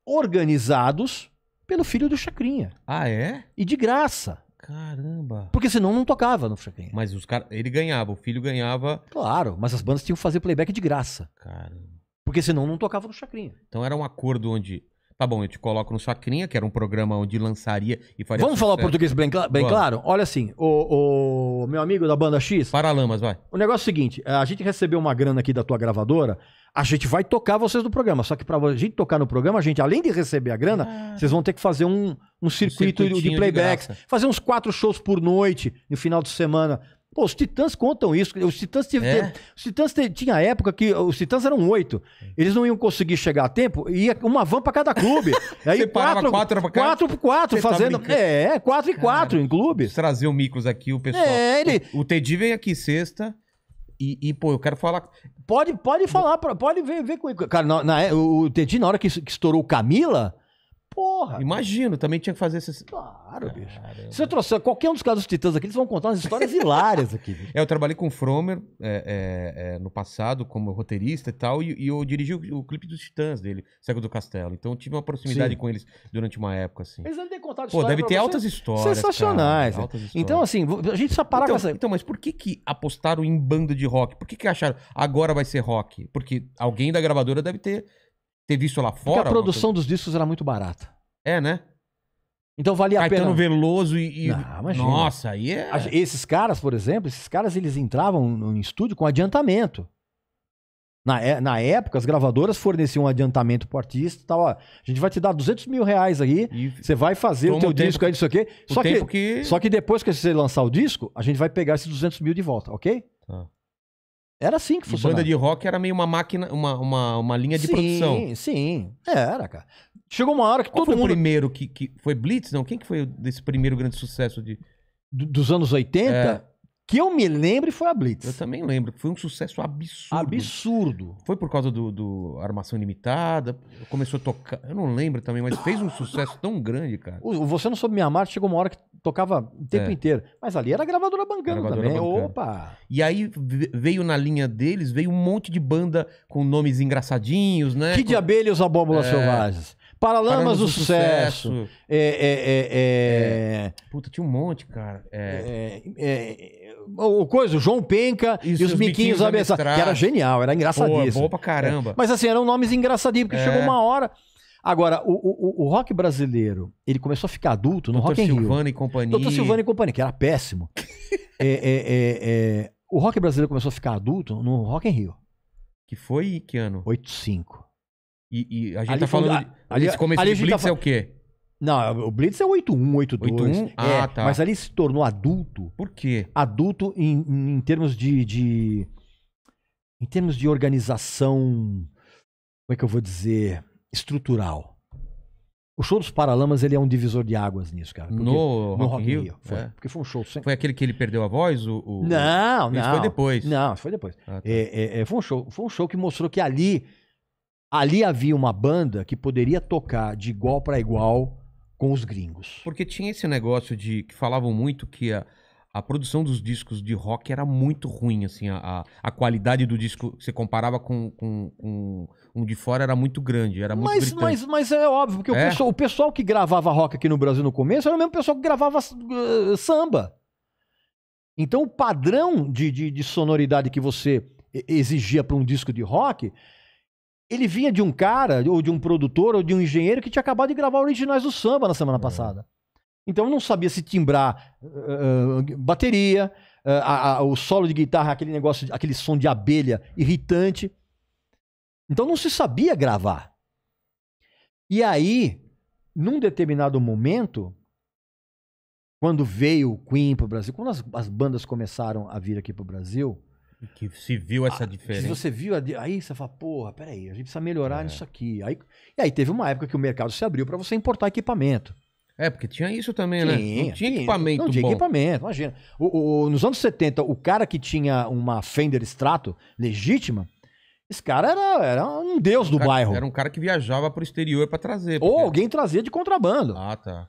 organizados pelo filho do Chacrinha. Ah, é? E de graça. Caramba. Porque senão não tocava no Chacrinha. Mas os cara, ele ganhava, o filho ganhava. Claro, mas as bandas tinham que fazer playback de graça. Caramba. Porque senão não tocava no Chacrinha. Então era um acordo onde Tá bom, eu te coloco no Chacrinha, que era um programa onde lançaria e faria. Vamos falar português bem, bem claro? Olha assim, o, o meu amigo da banda X. Paralamas, vai. O negócio é o seguinte: eh, a gente recebeu uma grana aqui da tua gravadora, a gente vai tocar vocês no programa. Só que pra a gente tocar no programa, a gente, além de receber a grana, ah. vocês vão ter que fazer um, um circuito de playbacks. fazer uns quatro shows por noite, no final de semana. Pô, os Titãs contam isso. Os Titãs tinham é. os Titãs tinha época que os Titãs eram oito. Eles não iam conseguir chegar a tempo. Ia uma van para cada clube. *laughs* Aí Você quatro, quatro cada. quatro, quatro, quatro tá fazendo. Tá é, quatro e Cara, quatro em clube. Trazer o Micos aqui, o pessoal. É, ele... O, o Tedi vem aqui sexta. E, e, pô, eu quero falar. Pode, pode falar, pode ver, ver com Cara, na, na, o Teddy na hora que, que estourou o Camila, Porra. Imagino, também tinha que fazer esses. Claro, bicho. Se eu trouxer qualquer um dos casos dos titãs aqui, eles vão contar umas histórias hilárias aqui. Bicho. É, eu trabalhei com o Fromer é, é, é, no passado como roteirista e tal, e, e eu dirigi o, o, clipe dos titãs dele, Cego do Castelo. Então eu tive uma proximidade Sim. com eles durante uma época, assim. Eles devem ter contado Pô, deve ter altas histórias. Sensacionais. Cara, né? altas histórias. Então, assim, a gente só parar então, com essa. Então, mas por que, que apostaram em banda de rock? Por que, que acharam agora vai ser rock? Porque alguém da gravadora deve ter ter visto lá fora? Porque a produção dos discos era muito barata. É, né? Então valia Caetano a pena. Veloso e. e... Não, Nossa, aí é. Esses caras, por exemplo, esses caras eles entravam no estúdio com adiantamento. Na, é, na época, as gravadoras forneciam um adiantamento pro artista e tal. Ó, a gente vai te dar 200 mil reais aí, você vai fazer o teu disco aí, isso aqui. o quê. Só que, que, Só que depois que você lançar o disco, a gente vai pegar esses 200 mil de volta, ok? Tá. Era assim que funcionava. E banda de rock era meio uma máquina, uma, uma, uma linha de sim, produção. Sim, sim. Era, cara. Chegou uma hora que Qual todo foi mundo... o primeiro que, que... Foi Blitz, não? Quem que foi desse primeiro grande sucesso de... dos anos 80? É que eu me lembre foi a Blitz. Eu também lembro. Foi um sucesso absurdo. Absurdo. Foi por causa do, do Armação Limitada. Começou a tocar. Eu não lembro também, mas fez um sucesso tão grande, cara. O Você Não Soube Me Amar chegou uma hora que tocava o tempo é. inteiro. Mas ali era gravadora bancando gravadora também. Bancando. Opa! E aí veio na linha deles, veio um monte de banda com nomes engraçadinhos, né? Que de abelhos a abóbolas é. selvagens. Paralamas, do, Sucesso. sucesso. É é, é, é, é, Puta, tinha um monte, cara. É, o coisa, o João Penca Isso, e os, os Miquinhos Abessar. Que era genial, era engraçadíssimo. Boa, bom pra caramba. Mas assim, eram nomes engraçadinhos, porque chegou uma hora... Agora, o, o, o, rock brasileiro, ele começou a ficar adulto no Doutor Rock in Rio. Silvana e companhia. Doutor Silvana e companhia, que era péssimo. *laughs* o rock brasileiro começou a ficar adulto no Rock in Rio. Que foi que ano? 85. E, e a gente ali tá falando. Foi, ali, ali, começo ali de tá Blitz tá é o quê? Não, o Blitz é 81, 82. 8 Ah, é, tá. Mas ali se tornou adulto. Por quê? Adulto em, em termos de, de. Em termos de organização. Como é que eu vou dizer? Estrutural. O show dos Paralamas ele é um divisor de águas nisso, cara. Porque, no, no Rock Rio, Rio foi, é. porque foi um show sem... Foi aquele que ele perdeu a voz? O, o... Não, não. Isso foi depois. Não, foi depois. Ah, tá. É, é, é, foi um show, foi um show que mostrou que ali ali havia uma banda que poderia tocar de igual para igual com os gringos. Porque tinha esse negócio de que falavam muito que a, a produção dos discos de rock era muito ruim, assim, a, a qualidade do disco você comparava com, com, com um de fora era muito grande, era muito mas, mas, mas, é óbvio, porque é. O, pessoal, o pessoal que gravava rock aqui no Brasil no começo era o mesmo pessoal que gravava uh, samba. Então o padrão de, de, de sonoridade que você exigia para um disco de rock ele vinha de um cara, ou de um produtor, ou de um engenheiro que tinha acabado de gravar originais do samba na semana é. passada. Então não sabia se timbrar uh, bateria, uh, a, a, o solo de guitarra, aquele negócio, aquele som de abelha irritante. Então não se sabia gravar. E aí, num determinado momento, quando veio o Queen para o Brasil, quando as, as bandas começaram a vir aqui para o Brasil, que se viu essa ah, diferença. Se você viu, aí você fala, porra, peraí, a gente precisa melhorar é. nisso aqui. Aí, e aí teve uma época que o mercado se abriu para você importar equipamento. É, porque tinha isso também, né? tinha, né? Não tinha equipamento Não tinha bom. equipamento, imagina. O, o, nos anos 70, o cara que tinha uma Fender Strato legítima, esse cara era, era um deus do cara, bairro. Era um cara que viajava pro exterior para trazer. Porque... Ou alguém trazia de contrabando. Ah, tá.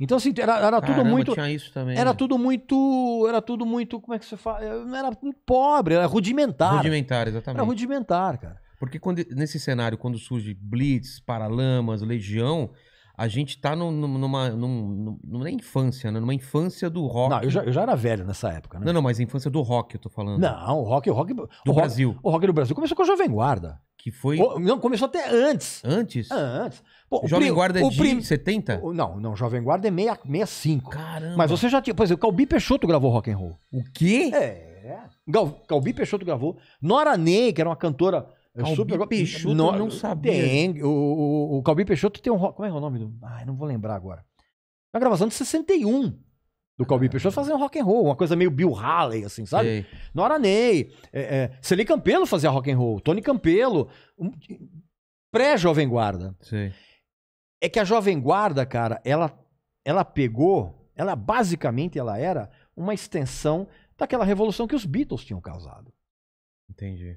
Então, assim, era, era Caramba, tudo muito. Também, era tudo muito. Era tudo muito. Como é que você fala? Era pobre, era rudimentar. Rudimentar, exatamente. Era rudimentar, cara. Porque quando, nesse cenário, quando surge Blitz, Paralamas, Legião, a gente tá numa, num, numa infância, né? Numa infância do rock. Não, eu já, eu já era velho nessa época, né? Não, não, mas a infância do rock eu tô falando. Não, o rock, o rock do o Brasil. Rock, o rock do Brasil começou com a Jovem Guarda. Que foi. O, não, começou até antes. Antes? antes. Pô, o Jovem Guarda é o é de prim... 70? Não, não, Jovem Guarda é 65. Caramba. Mas você já tinha. Por exemplo, Calbi Peixoto gravou rock and roll. O quê? É. Gal... Calbi Peixoto gravou. Nora Ney, que era uma cantora. É, Calbi super... Peixoto, no... não sabia. Tem, o, o, o Calbi Peixoto tem um. Como é, é o nome do. Ai, não vou lembrar agora. Uma gravação de 61 do Calbi Peixoto fazendo rock and roll, uma coisa meio Bill Haley, assim, sabe? Ei. Nora Ney, é, é, Campelo fazia rock and roll, Tony Campelo, um, pré-Jovem Guarda. Sei. É que a Jovem Guarda, cara, ela, ela pegou, ela basicamente ela era uma extensão daquela revolução que os Beatles tinham causado. Entendi.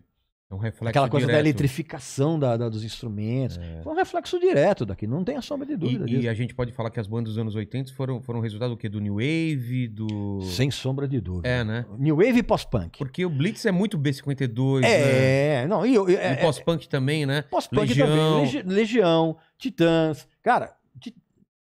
É um reflexo Aquela coisa direto. da eletrificação da, da dos instrumentos. É. Foi um reflexo direto daqui, não tem a sombra de dúvida e, disso. E a gente pode falar que as bandas dos anos 80 foram, foram resultado do quê? Do New Wave, do... Sem sombra de dúvida. É, né? New Wave e pós-punk. Porque o Blitz é muito B-52, É, né? não, e... e é, e pós-punk é, também, né? Pós-punk também, Legião, Titãs. Cara,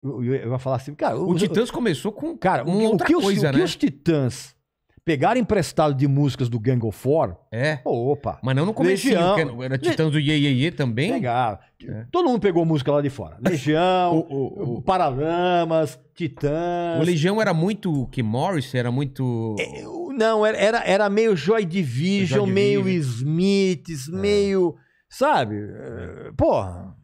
eu, ia falar assim, cara. O, o Titãs começou com cara, uma o, outra que, coisa, o, né? O que os Titãs pegaram emprestado de músicas do Gang of Four. É. Opa. Mas não no começo. Era Titãs do Ye, Ye, Ye também. Pegaram. É. Todo mundo pegou música lá de fora. *laughs* Legião, o, o, Paralamas, Titãs. O Legião era muito que Morris, era muito. É, não, era, era, meio Joy Division, Joy meio Smiths, é. meio. Sabe? É. Porra.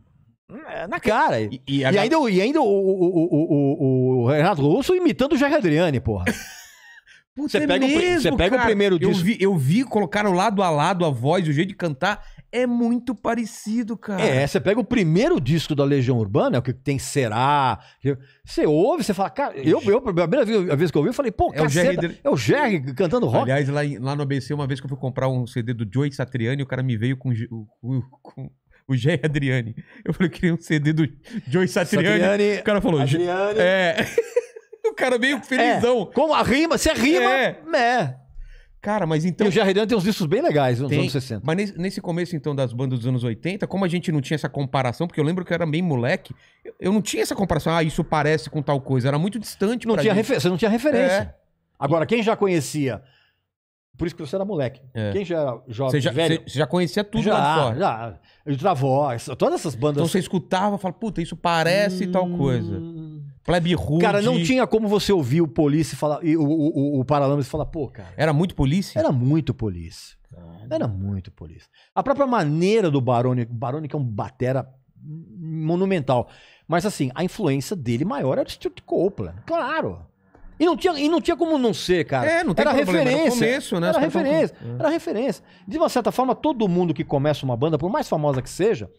É, na cara. E, e, e ainda, e ainda o, o, o, o, Renato Russo imitando o Jair Adriane, porra. *laughs* Puta, você é pega, mesmo, o, você pega cara, o primeiro disco. Eu vi, eu vi, colocaram lado a lado a voz, o jeito de cantar é muito parecido, cara. É, você pega o primeiro disco da Legião Urbana, é o que tem Será. você ouve, você fala, cara, eu, eu a primeira vez, a vez que eu ouvi, eu falei, pô, é caceta, o Jerry, é o Jerry cantando rock. Aliás, lá, lá no ABC, uma vez que eu fui comprar um CD do Joey Satriani, o cara me veio com, com, com o Jé Adriane. Eu falei, eu queria um CD do Joey Satriani. Satriani o cara falou, Adriane. É. *laughs* o cara meio é, felizão. É. Como a rima, você rima. É. Né. Cara, mas então. E o Jé Adriane tem uns discos bem legais nos tem. anos 60. Mas nesse, começo, então, das bandas dos anos 80, como a gente não tinha essa comparação, porque eu lembro que eu era bem moleque, eu não tinha essa comparação. Ah, isso parece com tal coisa. Era muito distante. Não tinha gente. Você não tinha referência. É. Agora, quem já conhecia por isso que você era moleque. É. Quem já era jovem, você já, velho... Você já conhecia tudo já, lá fora. Já, Ultravó, todas essas bandas... Então você escutava e falava, puta, isso parece hum... tal coisa. Plebe Rude. Cara, não tinha como você ouvir o Police falar, e o, o, o, o Paralamas falar, pô, cara... Era muito Police? Era muito Police. Era muito Police. A própria maneira do Barone, Barone que é um batera monumental. Mas assim, a influência dele maior era o Stuart Copeland, claro. E não, tinha, e não tinha como não ser, cara. É, não tem era problema. referência. Era, começo, né? era tá referência. É. Era referência. De uma certa forma, todo mundo que começa uma banda, por mais famosa que seja,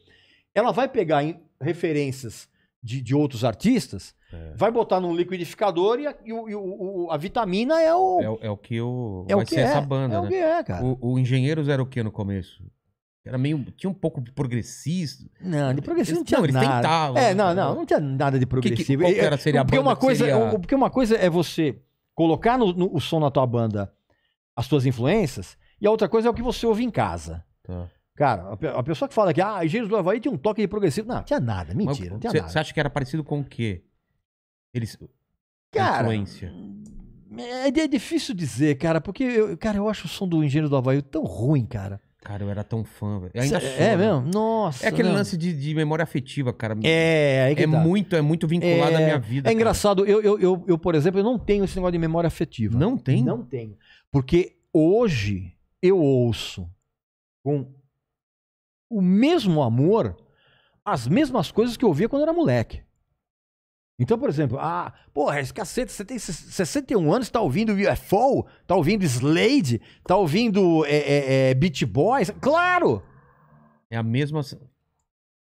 ela vai pegar referências de, de outros artistas, é. vai botar num liquidificador e a, e o, e o, a vitamina é o... É, é o que o... É vai o que ser é. essa banda, é né? o que é, cara. O, o Engenheiros era o que no começo? Era meio. Tinha um pouco de progressista. Não, de progressivo não tinha não, nada. Tentavam, é, né? não, não, não tinha nada de progressivo. Que, que, é, é, era, seria porque, uma coisa, seria... É, porque uma coisa é você colocar no, no, o som na tua banda as tuas influências, e a outra coisa é o que você ouve em casa. Tá. Cara, a, a, pessoa que fala que ah, Engenheiros do Havaí tinha um toque de progressivo. Não, tinha nada, mentira, Mas, não tinha cê, nada. Você acha que era parecido com o quê? Eles. Cara. Influência. É, é difícil dizer, cara, porque, eu, cara, eu acho o som do Engenheiro do Havaí tão ruim, cara. Cara, eu era tão fã, velho. Ainda é sou, É mesmo? Nossa. É aquele lance de, de, memória afetiva, cara. É, aí que é tá. muito, é muito vinculado é, à minha vida. É engraçado, eu, eu, eu, eu, por exemplo, eu não tenho esse negócio de memória afetiva. Não tem? Não tenho. Porque hoje eu ouço com o mesmo amor as mesmas coisas que eu ouvia quando eu era moleque. Então, por exemplo, ah, porra, esse cacete, você tem 61 anos, tá ouvindo UFO, tá ouvindo Slade, tá ouvindo é, é, é, Beat Boys. Claro! É a mesma.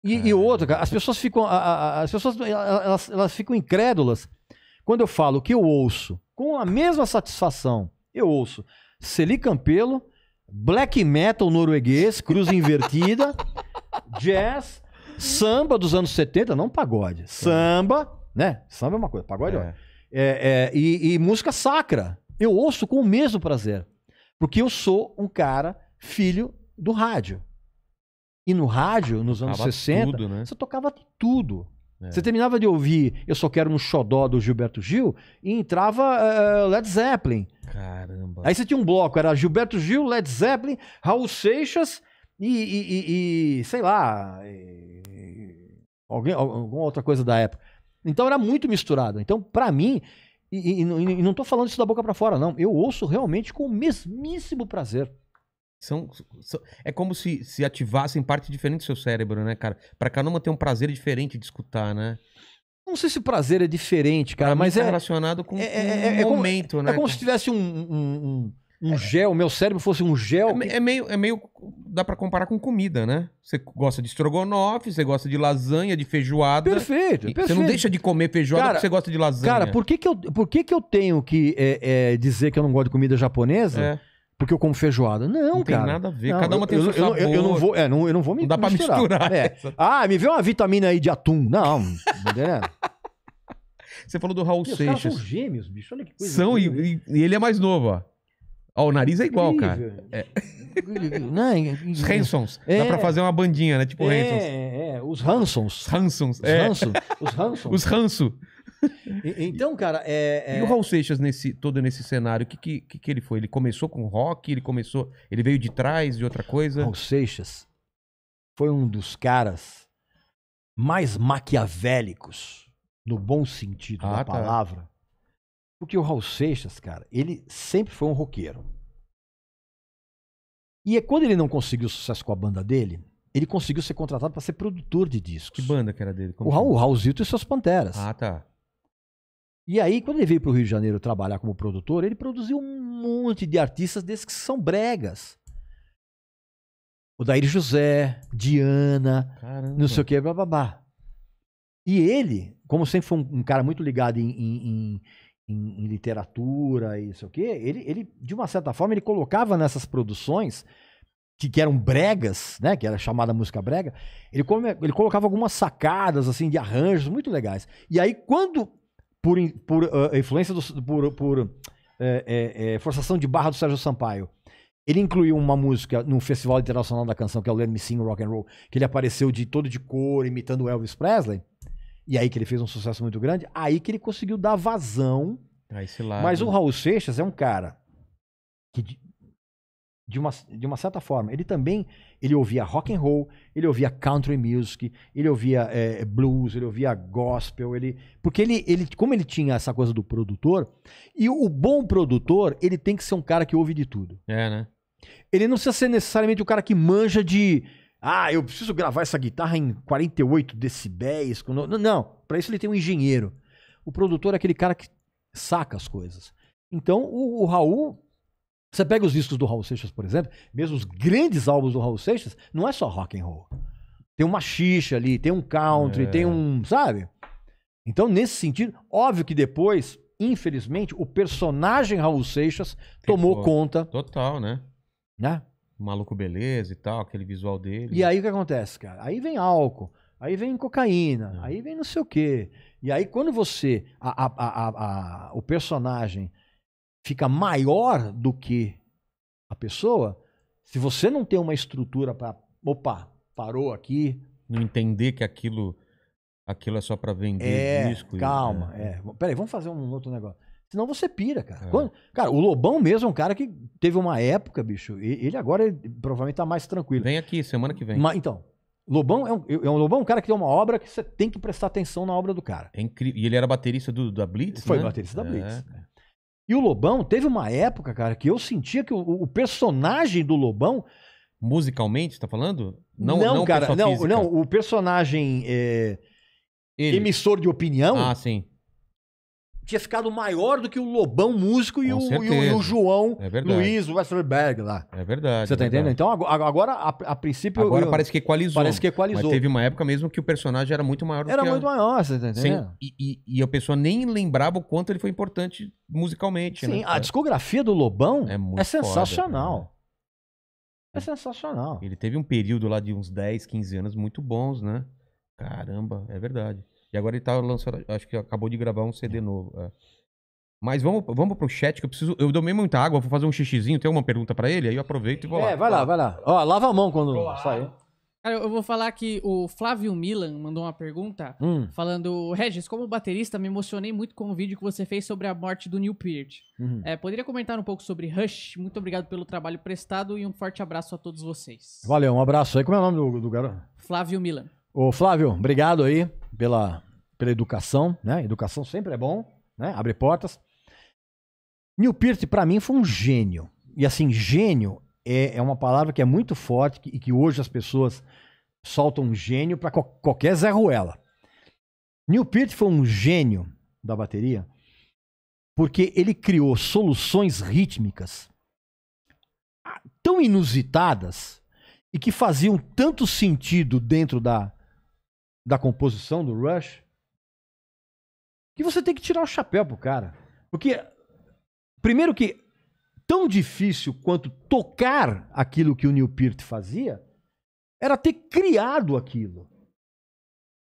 E, é. e outra, cara, as pessoas ficam. as pessoas elas, elas ficam incrédulas quando eu falo que eu ouço com a mesma satisfação. Eu ouço Celi Campelo, black metal norueguês, cruz invertida, *laughs* jazz, samba dos anos 70, não pagode, samba né? Samba é uma coisa, pagode é, é. É, é e, e, música sacra. Eu ouço com o mesmo prazer. Porque eu sou um cara filho do rádio. E no rádio, nos anos tocava 60, tudo, né? você tocava tudo. É. Você terminava de ouvir Eu Só Quero um Xodó do Gilberto Gil e entrava uh, Led Zeppelin. Caramba. Aí você tinha um bloco, era Gilberto Gil, Led Zeppelin, Raul Seixas e, e, e, e sei lá, alguém, alguma outra coisa da época. Então era muito misturado. Então, para mim, e, e, e não estou falando isso da boca para fora, não. Eu ouço realmente com o mesmíssimo prazer. São, são, é como se, se ativassem partes diferentes do seu cérebro, né, cara? Pra cada uma ter um prazer diferente de escutar, né? Não sei se o prazer é diferente, cara, pra mas tá é. relacionado com é, um é, é, é momento, é como, né? É como se tivesse um, um, um um gel, meu cérebro fosse um gel. É, é meio, é meio. Dá para comparar com comida, né? Você gosta de estrogonofe, você gosta de lasanha, de feijoada. Perfeito, perfeito. Você não deixa de comer feijoada cara, porque você gosta de lasanha. Cara, por que, que, eu, por que, que eu tenho que é, é, dizer que eu não gosto de comida japonesa? É porque eu como feijoada. Não, não cara. Não tem nada a ver. Não, Cada uma tem eu, seu sabor. Eu, eu, eu, não vou, é, não, eu não vou me Não dá pra misturar. é. Ah, me vê uma vitamina aí de atum. Não, Você falou do Raul Meu, Seixas. Os caras são gêmeos, bicho. Olha que coisa. São, e, e, ele é mais novo, ó. Ó, o nariz é igual, cara. É. Não, é Os Hansons. É. Dá pra fazer uma bandinha, né? Tipo é, Hansons. É, é. Os Hansons. Hansons. Os é. Hansons. Os Hansons. Os Hanso. Então, cara, é, é... E o Raul Seixas nesse, todo nesse cenário, o que, que, que ele foi? Ele começou com rock, ele começou. Ele veio de trás de outra coisa? Raul Seixas foi um dos caras mais maquiavélicos, no bom sentido ah, da tá. palavra, porque o Raul Seixas, cara, ele sempre foi um roqueiro. E é quando ele não conseguiu sucesso com a banda dele, ele conseguiu ser contratado para ser produtor de discos. Que banda que era dele? Como o Raul, o é? e suas Panteras. Ah, tá. E aí, quando ele veio para o Rio de Janeiro trabalhar como produtor, ele produziu um monte de artistas desses que são bregas. O Dair José, Diana, Caramba. não sei o que, blá. E ele, como sempre foi um, um cara muito ligado em, em em, em literatura e isso aqui, ele, ele, de uma certa forma, ele colocava nessas produções que, que, eram bregas, né? Que era chamada música brega. Ele, come, ele colocava algumas sacadas, assim, de arranjos muito legais. E aí, quando, por, por uh, influência do, por, por é, é, é, forçação de barra do Sérgio Sampaio, ele incluiu uma música no Festival Internacional da Canção, que é o Let Me Sing Rock and Roll, que ele apareceu de todo de cor, imitando Elvis Presley. E aí que ele fez um sucesso muito grande, aí que ele conseguiu dar vazão. Ah, lado, Mas o Raul Seixas é um cara que de, de uma, de uma certa forma, ele também ele ouvia rock and roll, ele ouvia country music, ele ouvia é, blues, ele ouvia gospel, ele porque ele, ele como ele tinha essa coisa do produtor e o bom produtor ele tem que ser um cara que ouve de tudo. É, né? Ele não precisa ser necessariamente o cara que manja de ah, eu preciso gravar essa guitarra em 48 decibéis. Com... Não, não. para isso ele tem um engenheiro. O produtor é aquele cara que saca as coisas. Então, o, o Raul. Você pega os discos do Raul Seixas, por exemplo, mesmo os grandes álbuns do Raul Seixas, não é só rock and roll. Tem uma xixa ali, tem um country, é. tem um. Sabe? Então, nesse sentido, óbvio que depois, infelizmente, o personagem Raul Seixas tomou Pô, conta. Total, né? Né? maluco beleza e tal, aquele visual dele. E aí o que acontece, cara? Aí vem álcool, aí vem cocaína, é. aí vem não sei o quê. E aí quando você. A, a, a, o personagem fica maior do que a pessoa, se você não tem uma estrutura para. Opa, parou aqui. Não entender que aquilo. Aquilo é só para vender é, disco. Calma, e, é. é. Peraí, vamos fazer um outro negócio. Senão você pira, cara. É. Quando, cara, o Lobão mesmo é um cara que teve uma época, bicho. Ele agora ele, é, provavelmente tá mais tranquilo. Vem aqui, semana que vem. Mas, então, Lobão é um, é um Lobão, é um cara que tem uma obra que você tem que prestar atenção na obra do cara. É incrível. E ele era baterista do, da Blitz? Foi né? baterista da é, Blitz. E o Lobão teve uma época, cara, que eu sentia que o, o personagem do Lobão. Musicalmente, você tá falando? Não, não, não cara, não, não. O personagem é, emissor de opinião. Ah, sim tinha ficado maior do que o Lobão Músico e o, e, o, e o, João é Luiz Westerberg lá. É verdade. Você tá é entendendo? Então, agora, a, a princípio. Agora eu, parece que equalizou. Parece que equalizou. Mas teve uma época mesmo que o personagem era muito maior do era que Era muito a... maior, você tá entendendo? Sim. E, e, a pessoa nem lembrava o quanto ele foi importante musicalmente. Sim, né? a é. discografia do Lobão é, é sensacional. Foda, é sensacional. Ele teve um período lá de uns 10, 15 anos muito bons, né? Caramba, é verdade. E agora ele tá lançando, acho que acabou de gravar um CD novo. É. Mas vamos, vamos pro chat, que eu preciso. Eu tomei muita água, vou fazer um xixizinho. Tem uma pergunta para ele? Aí eu aproveito e vou é, lá. É, vai lá, vai lá. Ó, lava a mão quando Olá. sair. Cara, eu vou falar que o Flávio Milan mandou uma pergunta hum. falando: Regis, como baterista, me emocionei muito com o vídeo que você fez sobre a morte do Neil Peart. Uhum. É, poderia comentar um pouco sobre Rush? Muito obrigado pelo trabalho prestado e um forte abraço a todos vocês. Valeu, um abraço aí. Como é o nome do, do garoto? Flávio Milan. Ô, Flávio, obrigado aí pela, pela educação, né? Educação sempre é bom, né? Abre portas. Neil Peart, para mim, foi um gênio. E assim, gênio é, é uma palavra que é muito forte e que, hoje as pessoas soltam gênio para co qualquer Zé Ruela. Neil Peart foi um gênio da bateria porque ele criou soluções rítmicas ah, tão inusitadas e que faziam tanto sentido dentro da, da composição do Rush, que você tem que tirar o chapéu pro cara. Porque, primeiro que tão difícil quanto tocar aquilo que o Neil Peart fazia, era ter criado aquilo.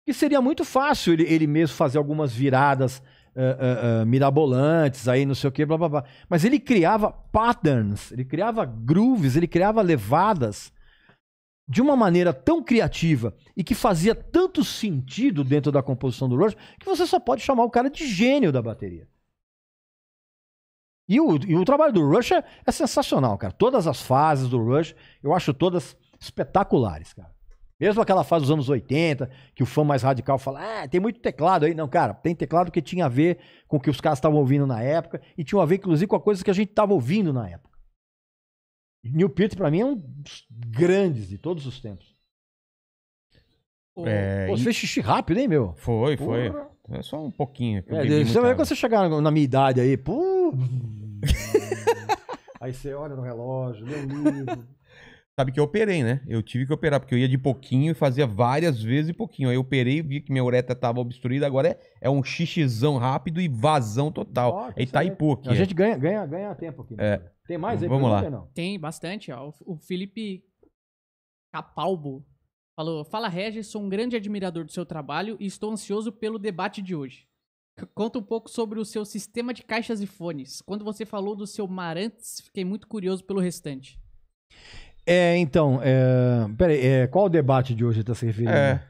Que seria muito fácil ele, ele mesmo fazer algumas viradas uh, uh, uh, mirabolantes, aí não sei o que, blá blá blá. Mas ele criava patterns, ele criava grooves, ele criava levadas de uma maneira tão criativa e que fazia tanto sentido dentro da composição do Rush que você só pode chamar o cara de gênio da bateria. E o, e o trabalho do Rush é, é, sensacional, cara. Todas as fases do Rush, eu acho todas espetaculares, cara. Mesmo aquela fase dos anos 80, que o fã mais radical fala, ah, tem muito teclado aí. Não, cara, tem teclado que tinha a ver com o que os caras estavam ouvindo na época e tinha a ver, inclusive, com a coisa que a gente estava ouvindo na época. Neil Peart, pra mim, é um dos grandes de todos os tempos. é, pô, você e... fez xixi rápido, hein, meu? Foi, foi. Porra. É só um pouquinho. Que é, você quando você chegar na minha idade aí, pô. *laughs* aí você olha no relógio, lê livro. Sabe que eu operei, né? Eu tive que operar, porque eu ia de pouquinho e fazia várias vezes e pouquinho. Aí eu operei, vi que minha uretra estava obstruída, agora é, é um xixizão rápido e vazão total. Oh, é Itaipu aqui. A gente ganha, ganha, ganha tempo aqui. Né? É. Tem mais aí? Vamos lá. Não? Tem bastante. Ó. O Felipe Capalbo falou, fala Regis, sou um grande admirador do seu trabalho e estou ansioso pelo debate de hoje. Conta um pouco sobre o seu sistema de caixas e fones. Quando você falou do seu Marantz, fiquei muito curioso pelo restante. É, então, é... peraí, é... qual o debate de hoje está se referindo? É.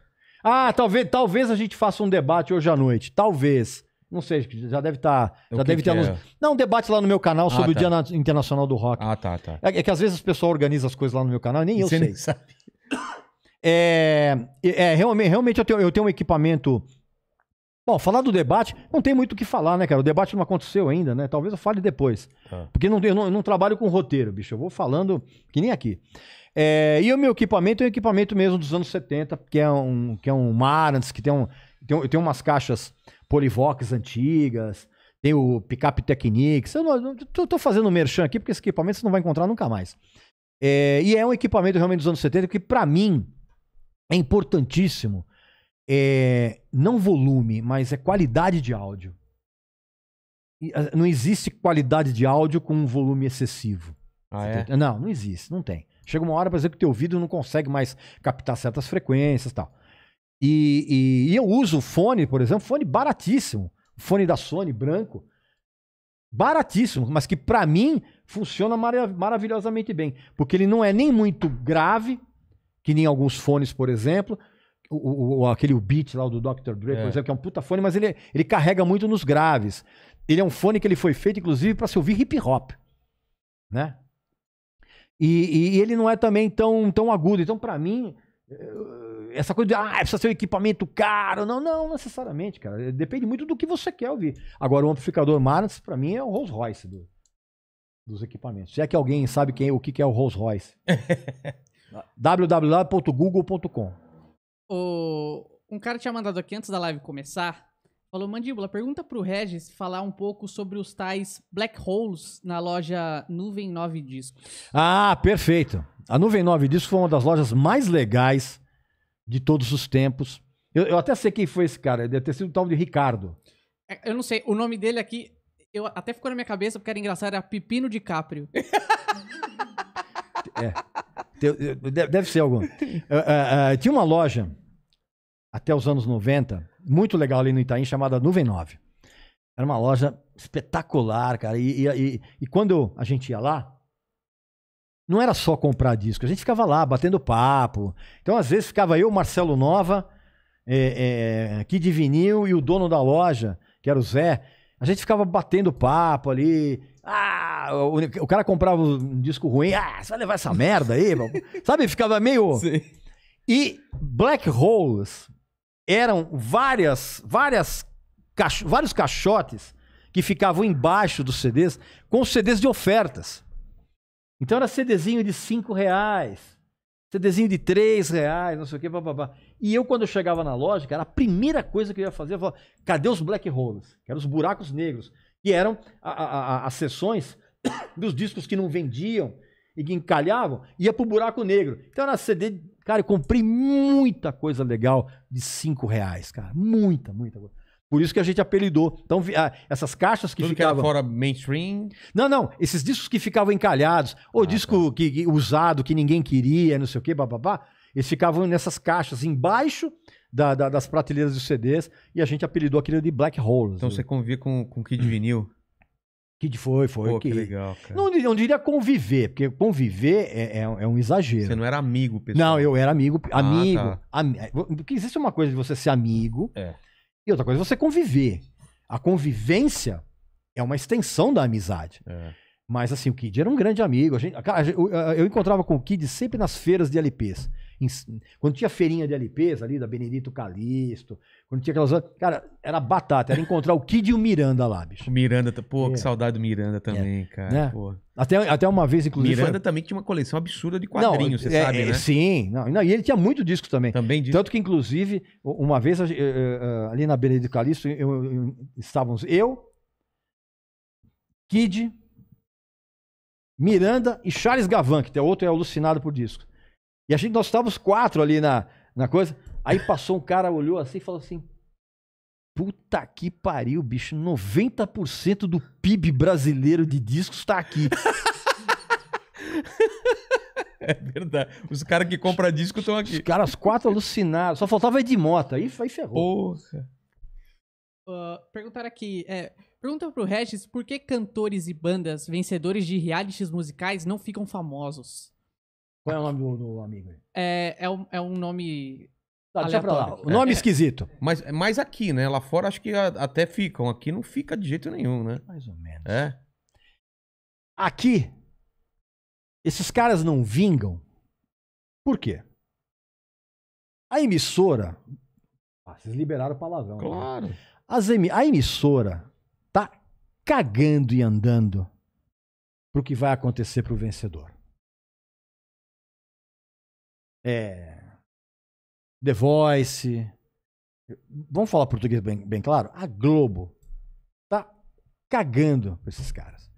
Ah, talvez, talvez a gente faça um debate hoje à noite. Talvez. Não sei, já deve estar. Tá, já que deve que ter é? Não, um debate lá no meu canal ah, sobre ah, tá. o Dia Internacional do Rock. Ah, tá, tá. É, é que às vezes o pessoal organiza as coisas lá no meu canal, nem e eu sei. Nem sabe. É, é realmente, realmente eu tenho, eu tenho um equipamento Bom, falar do debate, não tem muito o que falar, né, cara? O debate não aconteceu ainda, né? Talvez eu fale depois. É. Porque não, eu, não, eu não trabalho com roteiro, bicho. Eu vou falando que nem aqui. É, e o meu equipamento é um equipamento mesmo dos anos 70, que é um, que é um Marantz, que tem, um, tem, tem umas caixas Polivox antigas, tem o Picap Technics. Eu, não, eu tô fazendo merchan aqui, porque esse equipamento você não vai encontrar nunca mais. É, e é um equipamento realmente dos anos 70 que, para mim, é importantíssimo é não volume, mas é qualidade de áudio. Ah, não existe qualidade de áudio com um volume excessivo. Ah, é? Não, não existe, não tem. Chega uma hora, por exemplo, que o teu ouvido não consegue mais captar certas frequências e tal. E, e, e eu uso fone, por exemplo, fone baratíssimo. Fone da Sony, branco. Baratíssimo, mas que para mim funciona marav maravilhosamente bem. Porque ele não é nem muito grave, que nem alguns fones, por exemplo, o, o, aquele beat lá do Dr. Dre, é. por exemplo, que é um puta fone, mas ele, ele carrega muito nos graves. Ele é um fone que ele foi feito, inclusive, para se ouvir hip hop. Né? E, e, ele não é também tão, tão agudo. Então, para mim, eh, essa coisa de ah, precisa ser um equipamento caro. Não, não necessariamente, cara. Eh, depende muito do que você quer ouvir. Agora, o amplificador Marantz, para mim, é o Rolls Royce do, dos equipamentos. Se é que alguém sabe quem, o que, que é o Rolls Royce. *laughs* www.google.com o... Um cara tinha mandado aqui antes da live começar. Falou, Mandíbula, pergunta pro Regis falar um pouco sobre os tais black holes na loja Nuvem 9 Discos. Ah, perfeito. A Nuvem 9 Discos foi uma das lojas mais legais de todos os tempos. Eu, eu até sei quem foi esse cara, deve ter sido o tal de Ricardo. É, eu não sei, o nome dele aqui, eu até ficou na minha cabeça porque era engraçado, era Pepino de Caprio. é. Deve ser algum Uh, *laughs* uh, tinha uma loja, até os anos 90, muito legal ali no Itaim, chamada Nuvem 9. Era uma loja espetacular, cara. E, e, e quando a gente ia lá, não era só comprar disco, a gente ficava lá batendo papo. Então, às vezes, ficava eu, Marcelo Nova, é, é, Vinil e o dono da loja, que era o Zé. A gente ficava batendo papo ali, ah, o, o, cara comprava um disco ruim. Ah, você vai levar essa merda aí? *laughs* Sabe? Ficava meio. Sim. E black holes eram várias, várias vários caixotes que ficavam embaixo dos CDs com CDs de ofertas. Então era CDzinho de 5 reais, CDzinho de 3 reais, não sei o que, babá. E eu, quando eu chegava na loja, era a primeira coisa que eu ia fazer, eu falava, cadê os black holes? Que eram os buracos negros que eram a, a, as sessões *coughs* dos discos que não vendiam e que encalhavam, ia pro buraco negro. Então era CD, cara, eu comprei muita coisa legal de 5 reais, cara. Muita, muita coisa. Por isso que a gente apelidou. Então, ah, essas caixas que Tudo ficavam. Que era fora mainstream? Não, não. Esses discos que ficavam encalhados, ou ah, disco tá. que, usado que ninguém queria, não sei o quê, bababá. Eles ficavam nessas caixas embaixo da, da, das prateleiras dos CDs e a gente apelidou aquilo de Black Holes. Então né? você convive com, com Kid uhum. Vinil? Kid foi, foi. Pô, que... legal, cara. Não, não diria conviver, porque conviver é, é, é, um exagero. Você não era amigo, pessoal. Não, eu era amigo. Ah, amigo. Ah, tá. am... É, porque existe uma coisa de você ser amigo é. e outra coisa é você conviver. A convivência é uma extensão da amizade. É. Mas assim, o Kid era um grande amigo. A gente, eu encontrava com o Kid sempre nas feiras de LPs. Em, quando tinha feirinha de LPs ali, da Benedito Calixto, quando tinha aquelas. Cara, era batata, era encontrar o Kid e o Miranda lá, bicho. O Miranda, pô, é. que saudade do Miranda também, é. cara. Né? Até, até uma vez, inclusive. Miranda foi... também tinha uma coleção absurda de quadrinhos, não, você é, sabe, é, né? Sim, não, não, e ele tinha muito disco também. Também disco. Tanto que, inclusive, uma vez eh, eh, eh, ali na Benedito Calixto, eu, eu, estávamos eu, Kid, Miranda e Charles Gavan, que é outro é alucinado por disco. E a gente, nós estávamos quatro ali na, na coisa. Aí passou um cara, olhou assim e falou assim: Puta que pariu, bicho. 90% do PIB brasileiro de discos está aqui. *laughs* É verdade. Os caras que compram disco estão aqui. Os caras quatro alucinados. Só faltava moto Aí, aí ferrou. Porra. Uh, perguntaram aqui. É, pergunta pro Regis por que cantores e bandas vencedores de realities musicais não ficam famosos? Qual é o nome do, do amigo? aí? É, é, um, é um nome. Tá, deixa pra lá. O nome é. esquisito. Mas, mas aqui, né? Lá fora acho que a- até ficam. Aqui não fica de jeito nenhum, né? Mais ou menos. É. Aqui, esses caras não vingam. Por quê? A emissora. Ah, vocês liberaram o palavrão. né? Claro. As a emissora tá cagando e andando pro que vai acontecer pro vencedor é, The Voice. Eh, vamos falar português bem, bem claro? A Globo tá cagando com esses caras.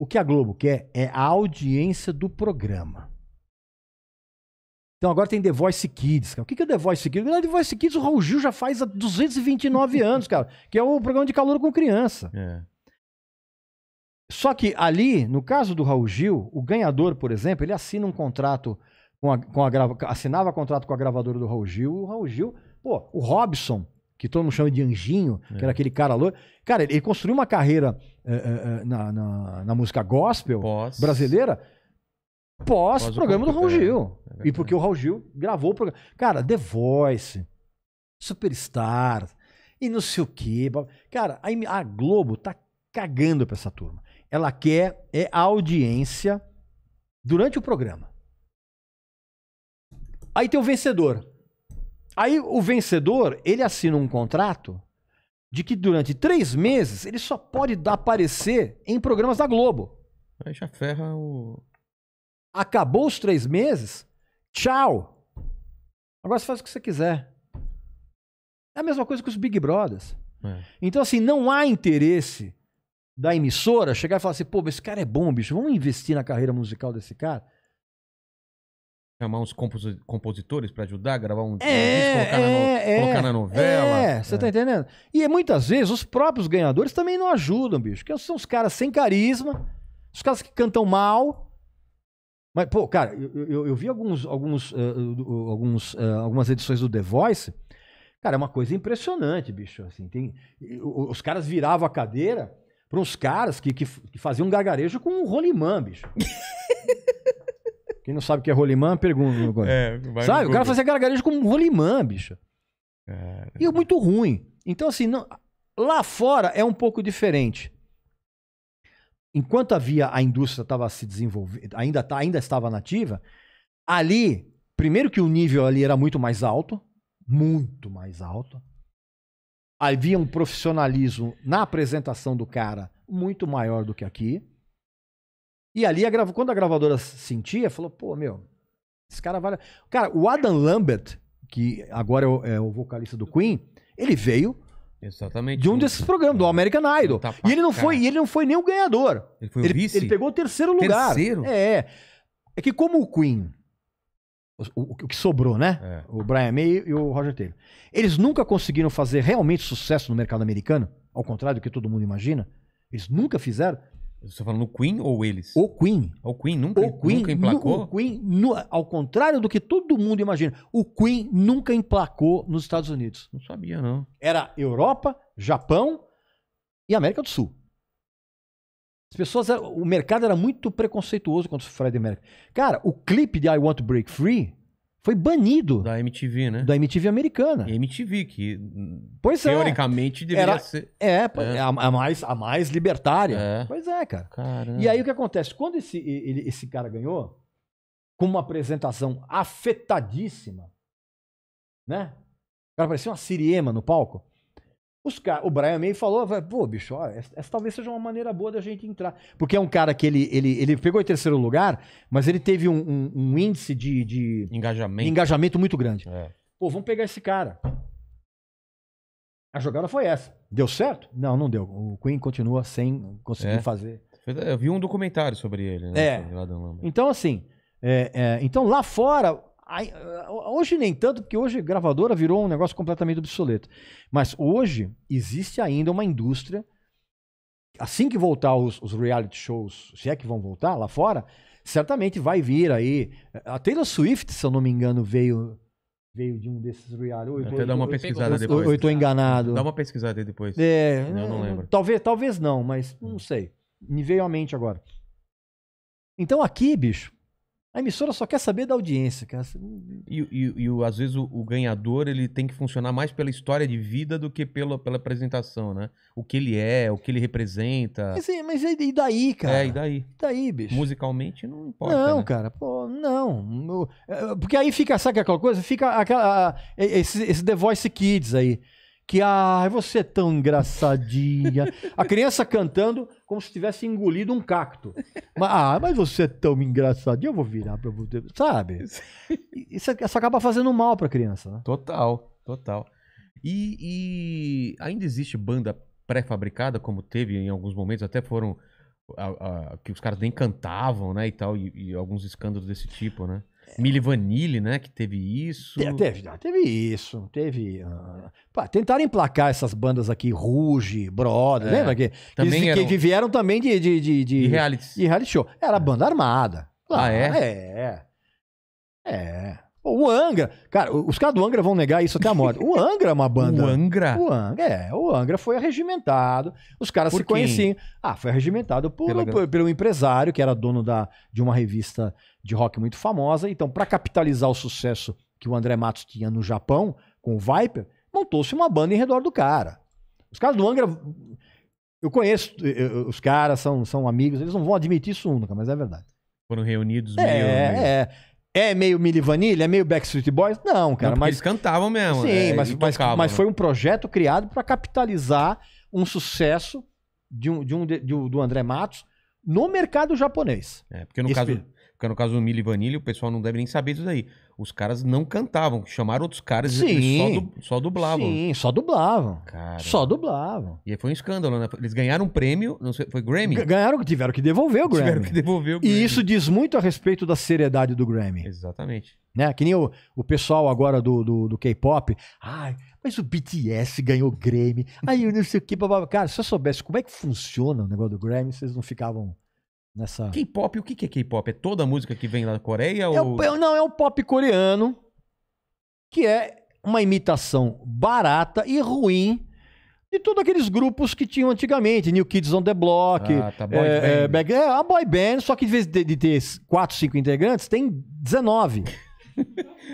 O que a Globo quer é a audiência do programa. Então agora tem The Voice Kids, cara. O que é The Voice Kids? The Voice Kids o Raul Gil já faz há 229 *laughs* anos, cara. Que é o programa de calor com criança. É. Só que ali, no caso do Raul Gil, o ganhador, por exemplo, ele assina um contrato com a, com a grava, assinava contrato com a gravadora do Raul Gil. O Raul Gil, pô, o Robson, que todo mundo chama de Anjinho, é. que era é. aquele cara louco. Cara, ele, construiu uma carreira é, é, na, na, na, música gospel Pós. brasileira pós-programa do Raul Gil. É e porque o Raul Gil gravou o programa. Cara, The Voice, Superstar e não sei o quê. Cara, a, a Globo tá cagando pra essa turma. Ela quer é a audiência durante o programa. Aí tem o vencedor. Aí o vencedor, ele assina um contrato de que durante três meses ele só pode dar, aparecer em programas da Globo. Aí já ferra o. Acabou os três meses? Tchau! Agora você faz o que você quiser. É a mesma coisa que os Big Brothers. É. Então, assim, não há interesse da emissora chegar e falar assim: pô, mas esse cara é bom, bicho, vamos investir na carreira musical desse cara chamar uns compositores para ajudar gravar um é, disco, colocar, é, na no... É, colocar, na é. novela. É, você né? tá entendendo? E muitas vezes os próprios ganhadores também não ajudam, bicho. Que são os caras sem carisma, os caras que cantam mal. Mas, pô, cara, eu, eu, eu vi alguns, alguns, uh, alguns, uh, algumas edições do The Voice. Cara, é uma coisa impressionante, bicho. Assim, tem, os caras viravam a cadeira para uns caras que, que, que faziam um gargarejo com um rolimã, bicho. *laughs* Quem não sabe o que é rolimã, pergunta é, sabe? O cara fazia gargarejo com rolimã, bicho. É... E é muito ruim. Então, assim, não... lá fora é um pouco diferente. Enquanto havia a indústria estava se desenvolvendo, ainda, tá, ainda estava nativa, ali, primeiro que o nível ali era muito mais alto, muito mais alto. Havia um profissionalismo na apresentação do cara muito maior do que aqui. E ali, a grava... quando a gravadora sentia, falou: pô, meu, esse cara vale. Cara, o Adam Lambert, que agora é o, é o vocalista do Queen, ele veio. Exatamente. De um desses programas, do American Idol. Tá e ele não foi, ele não foi nem o ganhador. Ele foi o ele, vice? Ele pegou o terceiro lugar. Terceiro? É. É que como o Queen, o, o que sobrou, né? É. O Brian May e o Roger Taylor. Eles nunca conseguiram fazer realmente sucesso no mercado americano, ao contrário do que todo mundo imagina. Eles nunca fizeram. Você tá falando o Queen ou eles? O Queen. O Queen nunca, o Queen, nunca emplacou? o Queen, no, ao contrário do que todo mundo imagina, o Queen nunca emplacou nos Estados Unidos. Não sabia, não. Era Europa, Japão e América do Sul. As pessoas, o mercado era muito preconceituoso contra o Freddie Mercury. Cara, o clipe de I Want to Break Free foi banido. Da MTV, né? Da MTV americana. E MTV, que hum, pois é. teoricamente é. deveria Era, ser. É, é. é. A, a, mais, a mais libertária. É. Pois é, cara. Caramba. E aí o que acontece? Quando esse, ele, esse cara ganhou, com uma apresentação afetadíssima, né? O cara parecia uma siriema no palco. Os car o Brian May falou, pô, bicho, ó, essa, essa, talvez seja uma maneira boa da gente entrar. Porque é um cara que ele, ele, ele pegou em terceiro lugar, mas ele teve um, um, um índice de, de, engajamento. engajamento muito grande. É. Pô, vamos pegar esse cara. A jogada foi essa. Deu certo? Não, não deu. O Queen continua sem conseguir é. fazer. Eu vi um documentário sobre ele, né? É. Então, assim, é, é, então lá fora, hoje nem tanto, porque hoje gravadora virou um negócio completamente obsoleto. Mas hoje existe ainda uma indústria. Assim que voltar os, os reality shows, se é que vão voltar lá fora, certamente vai vir aí. A Taylor Swift, se eu não me engano, veio veio de um desses reality. shows. Até dá uma pesquisada eu, depois. Ou eu tô enganado. Dá uma pesquisada aí depois. É, eu não é, lembro. Talvez, talvez não, mas não hum. sei. Me veio à mente agora. Então aqui, bicho, a emissora só quer saber da audiência, cara. E, e, e às vezes o, o, ganhador ele tem que funcionar mais pela história de vida do que pela, pela apresentação, né? O que ele é, o que ele representa. Mas, mas e daí, cara? É, e daí? E daí, bicho? Musicalmente não importa. Não, né? cara, pô, não. É, porque aí fica, sabe aquela coisa? Fica aquela, esse, esse The Voice Kids aí que ah, você é tão engraçadinha. A criança cantando como se tivesse engolido um cacto. Mas, ah, mas você é tão engraçadinha, eu vou virar para você, sabe? Isso, isso acaba fazendo mal para a criança, né? Total, total. E, e ainda existe banda pré-fabricada, como teve em alguns momentos, até foram a, a, que os caras nem cantavam, né, e tal, e, e alguns escândalos desse tipo, né? É. Mili Vanille, né? Que teve isso. Te, teve, teve isso, teve. Uh, pá, tentaram emplacar essas bandas aqui, Ruge, Brother, é. lembra? Que, também que, eram... que vieram também de, de, de, de, de reality. de reality show. Era banda armada. Claro, ah, é? É. É. O Angra, cara, os caras do Angra vão negar isso até a morte. O Angra é uma banda. *laughs* o Angra? O Angra, é. O Angra foi arregimentado. Os caras se quem? conheciam. Ah, foi arregimentado por, Pela... por, pelo empresário, que era dono da, de uma revista de rock muito famosa. Então, para capitalizar o sucesso que o André Matos tinha no Japão, com o Viper, montou-se uma banda em redor do cara. Os caras do Angra. Eu conheço eu, os caras, são, são amigos, eles não vão admitir isso nunca, mas é verdade. Foram reunidos. É, meio... é. É meio Milli Vanilla? É meio Backstreet Boys? Não, cara. Não, mas eles cantavam mesmo. Sim, é, mas, mas, mas, né? foi um projeto criado para capitalizar um sucesso de um, de um, de, do André Matos no mercado japonês. É, porque no, caso, porque no caso do Milli Vanilla, o pessoal não deve nem saber disso daí os caras não cantavam, chamaram outros caras Sim. e só, só dublavam. Sim, só dublavam. Cara. Só dublavam. E aí foi um escândalo, né? Eles ganharam um prêmio, não sei, foi Grammy? Ganharam, tiveram que devolver o Grammy. Tiveram que devolver o Grammy. E isso diz muito a respeito da seriedade do Grammy. Exatamente. Né? Que nem o, o pessoal agora do, do, do K-pop. Ai, mas o BTS ganhou Grammy. Aí eu não sei o que, babá. Cara, se eu soubesse como é que funciona o negócio do Grammy, vocês não ficavam nessa. K-pop, o que é K-pop? É toda a música que vem da Coreia? É ou... É o, não, é o pop coreano que é uma imitação barata e ruim de todos aqueles grupos que tinham antigamente, New Kids on the Block, ah, tá, boy é, band. É, é, a boy band, só que em vez de, de ter 4, 5 integrantes, tem 19.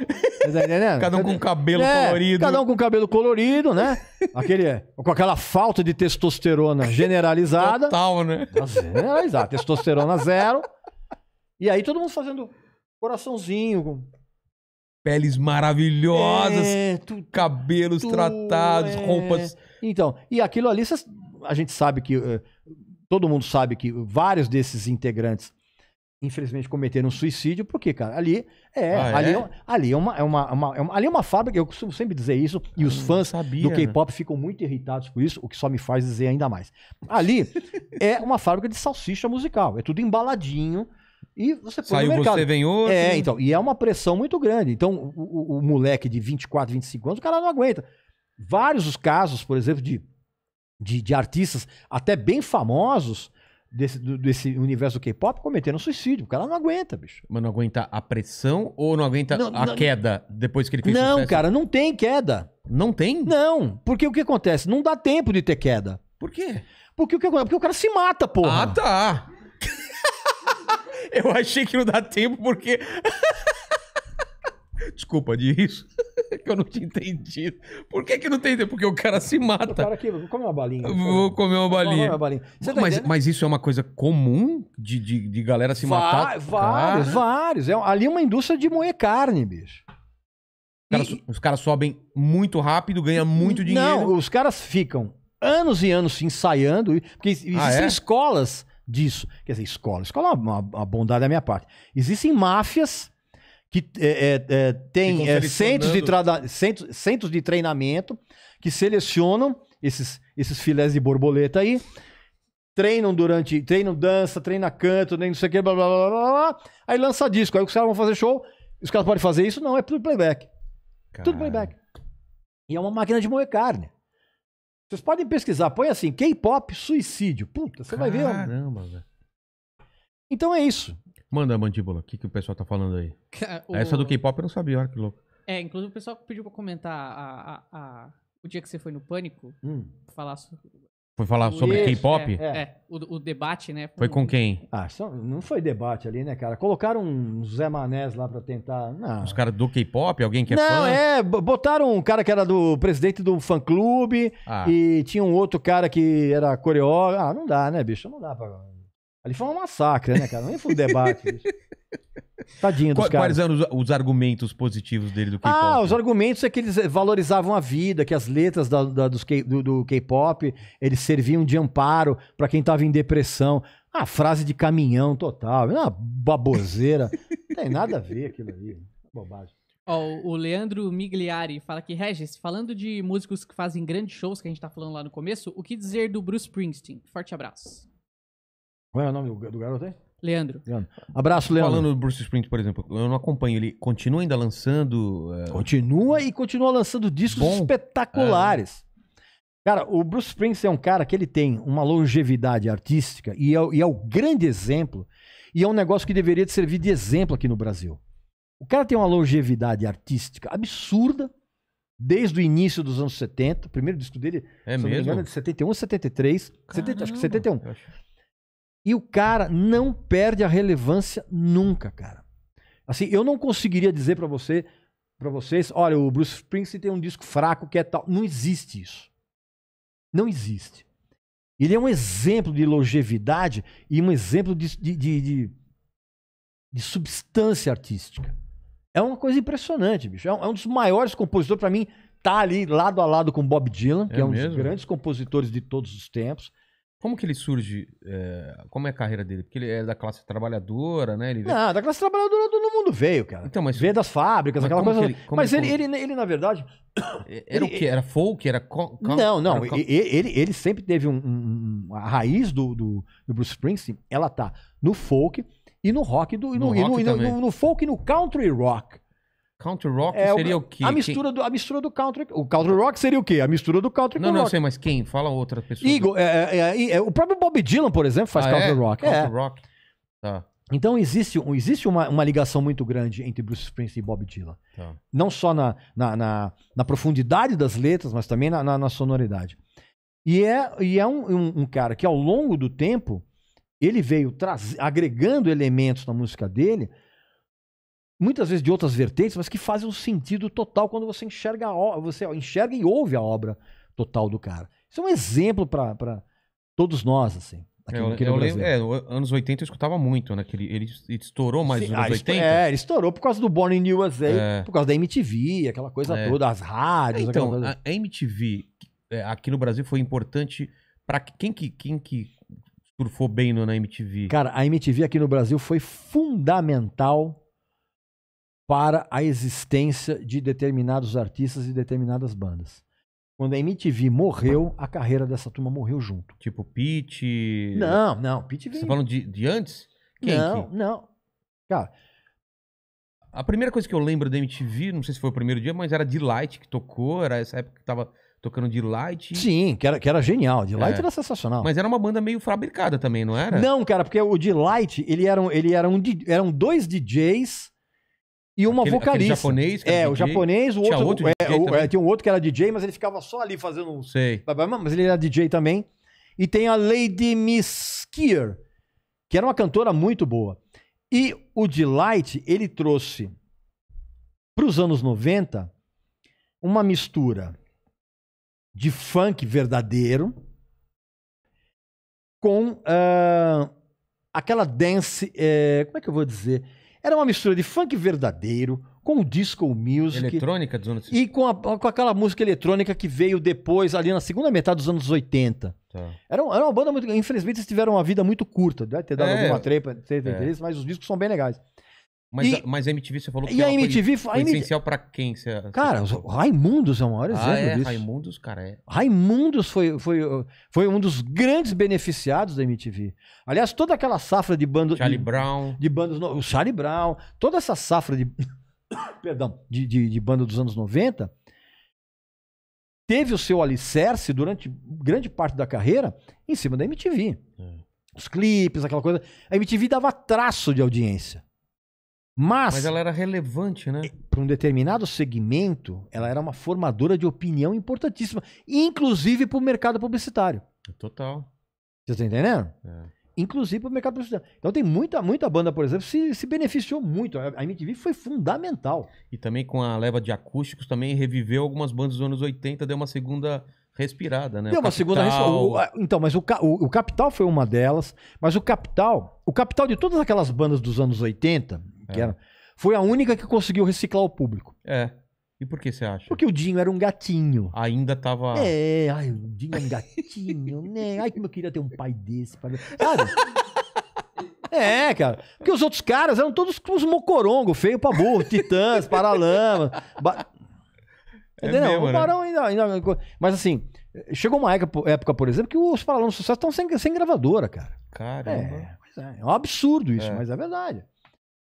Tá Cada um com cabelo é, colorido. Cada um com cabelo colorido, né? Aquele, com aquela falta de testosterona generalizada. Total, né? Tá generalizada. Testosterona zero. E aí todo mundo fazendo coraçãozinho. Com... Peles maravilhosas, é, tu, cabelos tu, tratados, é... roupas. Então, e aquilo ali, a gente sabe que. Eh, todo mundo sabe que vários desses integrantes infelizmente cometeram suicídio, porque, cara, ali é, ah, é? ali, é? ali é uma, é uma, é uma, é uma, ali é uma fábrica, eu costumo sempre dizer isso, e os ah, fãs sabia, do né? K-pop né? ficam muito irritados com isso, o que só me faz dizer ainda mais. Ali *laughs* é uma fábrica de salsicha musical, é tudo embaladinho, e você põe Saiu no mercado. você, vem outro. É, então, e é uma pressão muito grande. Então, o, o, o moleque de 24, 25 anos, o cara não aguenta. Vários os casos, por exemplo, de, de, de artistas até bem famosos, desse, do, desse universo do K-pop cometendo suicídio. O cara não aguenta, bicho. Mas não aguenta a pressão ou não aguenta não, a não, queda depois que ele fez Não, sucesso? cara, não tem queda. Não tem? Não. Porque o que acontece? Não dá tempo de ter queda. Por quê? Porque o que acontece? Porque o cara se mata, porra. Ah, tá. *laughs* Eu achei que não dá tempo porque. Desculpa, de isso. *laughs* que eu não tinha entendido. Por que, que não tem? Porque o cara se mata. O cara aqui, vou comer uma balinha. Vou comer uma balinha. Uma balinha. Tá mas, mas, isso é uma coisa comum de, de, de galera se Va matar? Vários, cara. vários. É, ali é uma indústria de moer carne, bicho. Os caras, os caras sobem muito rápido, ganham muito dinheiro. Não, os caras ficam anos e anos se ensaiando, porque ah, existem ah, é? escolas disso. Quer dizer, escola. Escola é uma, uma bondade da minha parte. Existem máfias que é, é, é tem é, centros, de centros, centros de treinamento que selecionam esses, esses filés de borboleta aí, treinam durante, treinam dança, treinam canto, nem não sei o que, blá, blá, blá, blá, aí lança disco, aí os caras vão fazer show, os caras podem fazer isso, não, é tudo playback. Tudo playback. E é uma máquina de moer carne. Vocês podem pesquisar, põe assim, K-pop suicídio. Puta, você Caramba, vai ver. Caramba, velho. Então é isso. Manda a mandíbula, o que, que o pessoal tá falando aí? *laughs* O... Essa do K-pop eu não sabia, olha que louco. É, inclusive o pessoal pediu pra comentar a, a, a... o dia que você foi no Pânico, hum. falar sobre... Foi falar o sobre K-pop? É, é. é o, o, debate, né? Foi com quem? Ah, só, não foi debate ali, né, cara? Colocaram um Zé Manés lá pra tentar. Não. Os caras do K-pop? Alguém que é não, fã? Não, é. Botaram um cara que era do presidente do fã-clube ah. e tinha um outro cara que era coreógrafo. Ah, não dá, né, bicho? Não dá pra. Ali foi um massacre, né, cara? Nem foi um debate. Bicho. *laughs* Tadinho dos caras. Quais eram os, os, argumentos positivos dele do K-pop? Ah, os argumentos é que eles valorizavam a vida, que as letras da, da, dos K, do, do K-pop eles serviam de amparo para quem estava em depressão. Ah, frase de caminhão total, é uma baboseira. Não tem nada a ver aquilo ali. Bobagem. Oh, o Leandro Migliari fala que, Regis, falando de músicos que fazem grandes shows, que a gente tá falando lá no começo, o que dizer do Bruce Springsteen? Forte abraço. Qual é o nome do, do garoto aí? Leandro. Leandro. Abraço, Leandro. Falando do Bruce Sprint, por exemplo, eu não acompanho. Ele continua ainda lançando. Eh, continua e continua lançando discos Bom. espetaculares. É. Cara, o Bruce Springsteen é um cara que ele tem uma longevidade artística e é, e é o grande exemplo. E é um negócio que deveria servir de exemplo aqui no Brasil. O cara tem uma longevidade artística absurda desde o início dos anos 70. O primeiro disco dele, é se mesmo? não me engano, é de 71, 73. 70, acho que 71. Acho. E o cara não perde a relevância nunca, cara. Assim, eu não conseguiria dizer para você, para vocês, olha, o Bruce Springsteen tem um disco fraco que é tal. Não existe isso. Não existe. Ele é um exemplo de longevidade e um exemplo de, de, de, de, de substância artística. É uma coisa impressionante, bicho. É um, é um dos maiores compositores, para mim, tá ali lado a lado com Bob Dylan, é que é, é um mesmo? dos grandes compositores de todos os tempos. Como que ele surge? É, como é a carreira dele? Porque ele é da classe trabalhadora, né? Ele Não, da classe trabalhadora todo mundo veio, cara. Então, mas... Veio das fábricas, mas aquela coisa. Ele, mas ele, ele, ele, ele, na verdade. *coughs* Eh, era o quê? Era folk? Era. Co... Não, não. Era... Ele, ele sempre teve um, um, A raiz do, do, do Bruce Springsteen, ela tá no folk e no rock do, e no, rock e no, no, no, folk e no country rock. Country rock é, seria o, quê? A mistura, quem? do, a mistura do country. O country rock seria o quê? A mistura do country não, com não, rock. Não, sei, mas quem? Fala outra pessoa. Igor, é é, é, é, o próprio Bob Dylan, por exemplo, faz ah, country é? rock. Country rock. Tá. Então existe, existe uma, uma, ligação muito grande entre Bruce Springsteen e Bob Dylan. Tá. Não só na, na, na, na, profundidade das letras, mas também na, na sonoridade. E é, e é um, um, um, cara que ao longo do tempo ele veio agregando elementos na música dele muitas vezes de outras vertentes, mas que fazem um sentido total quando você enxerga, a, você enxerga e ouve a obra total do cara. Isso é um exemplo para todos nós, assim. Aqui, eu, eu lembro, é, anos 80 eu escutava muito, né? Ele, ele, ele, estourou mais Sim, nos anos 80. Ah, é, ele estourou por causa do Born in USA, é. por causa da MTV, aquela coisa é. toda, as rádios. É, então, a MTV é, aqui no Brasil foi importante para quem que, quem que surfou bem no, na MTV? Cara, a MTV aqui no Brasil foi fundamental para a existência de determinados artistas e determinadas bandas. Quando a MTV morreu, a carreira dessa turma morreu junto. Tipo Pete. Não, não, Pete veio. Você tá falando de, de antes? Quem, não, que? não. Cara. A primeira coisa que eu lembro da MTV, não sei se foi o primeiro dia, mas era Delight que tocou, era essa época que tava tocando Delight. Sim, que era, que era genial. Delight é. era sensacional. Mas era uma banda meio fabricada também, não era? Não, cara, porque o Delight, ele era, ele era um, eram dois DJs e uma aquele, vocalista. Aquele japonês, é, o japonês, o tinha outro, outro é, é, tinha um outro que era DJ, mas ele ficava só ali fazendo sei. mas ele era DJ também. E tem a Lady Miss Kier, que era uma cantora muito boa. E o Delight, ele trouxe para os anos 90 uma mistura de funk verdadeiro com uh, aquela dance, uh, como é que eu vou dizer? Era uma mistura de funk verdadeiro com o disco music. Eletrônica dos anos E com, a, com aquela música eletrônica que veio depois, ali na segunda metade dos anos 80. Tá. Era, era uma banda muito. Infelizmente, eles tiveram uma vida muito curta. Deve ter dado é. alguma trepa, trepa é. mas os discos são bem legais. Mas, e, a, mas a MTV você falou que e a MTV, foi, a MTV, essencial pra quem? Você, é, cara, você Raimundos é o maior ah, exemplo ah, é? disso. Raimundos, cara, é. Raimundos foi, foi, foi um dos grandes beneficiados da MTV. Aliás, toda aquela safra de bandos... Charlie de, Brown. De bandos... O Charlie Brown. Toda essa safra de... *coughs* perdão, de, de, de banda dos anos 90 teve o seu alicerce durante grande parte da carreira em cima da MTV. É. Os clipes, aquela coisa. A MTV dava traço de audiência. Mas, Mas ela era relevante, né? Para um determinado segmento, ela era uma formadora de opinião importantíssima, inclusive para o mercado publicitário. Total. Você tá entendendo? É. Inclusive para o mercado publicitário. Então tem muita, muita banda, por exemplo, se, se beneficiou muito. A MTV foi fundamental. E também com a leva de acústicos, também reviveu algumas bandas dos anos 80, deu uma segunda respirada, né? Deu uma capital... segunda respirada. Então, mas o, o, o, Capital foi uma delas, mas o Capital, o Capital de todas aquelas bandas dos anos 80, que é. era, foi a única que conseguiu reciclar o público. É. E por que você acha? Porque o Dinho era um gatinho. Ainda tava. É, ai, o Dinho é um gatinho, *laughs* né? Ai, como eu queria ter um pai desse. Pra... Sabe? É, cara. Porque os outros caras eram todos os mocorongo, feio pra burro, titãs, paralama. Ba... É Entendeu? Mesmo, o Barão né? ainda, ainda, é Mas assim, chegou uma época, por exemplo, que os paralamas do sucesso estão sem, sem gravadora, cara. Caramba. É, é, é um absurdo isso, é. mas é verdade.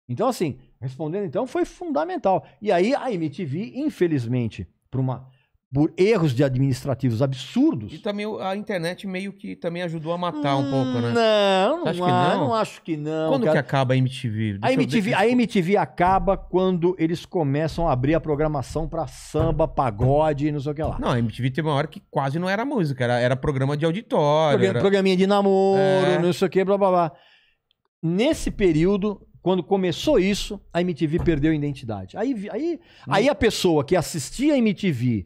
Então, assim, respondendo então, foi fundamental. E aí a MTV, infelizmente, por uma por erros de administrativos absurdos. E também a internet meio que também ajudou a matar hum, um pouco, né? Não, não, não, não acho que não. Quando cara. que acaba a MTV? a MTV, a MTV acaba quando eles começam a abrir a programação para samba, pagode e não sei o que lá. Não, a MTV teve uma hora que quase não era música, era, era programa de auditório. era... Programinha de namoro, é... não sei o que, blá blá blá. Nesse período, quando começou isso, a MTV perdeu a identidade. Aí, aí, hum. aí a pessoa que assistia a MTV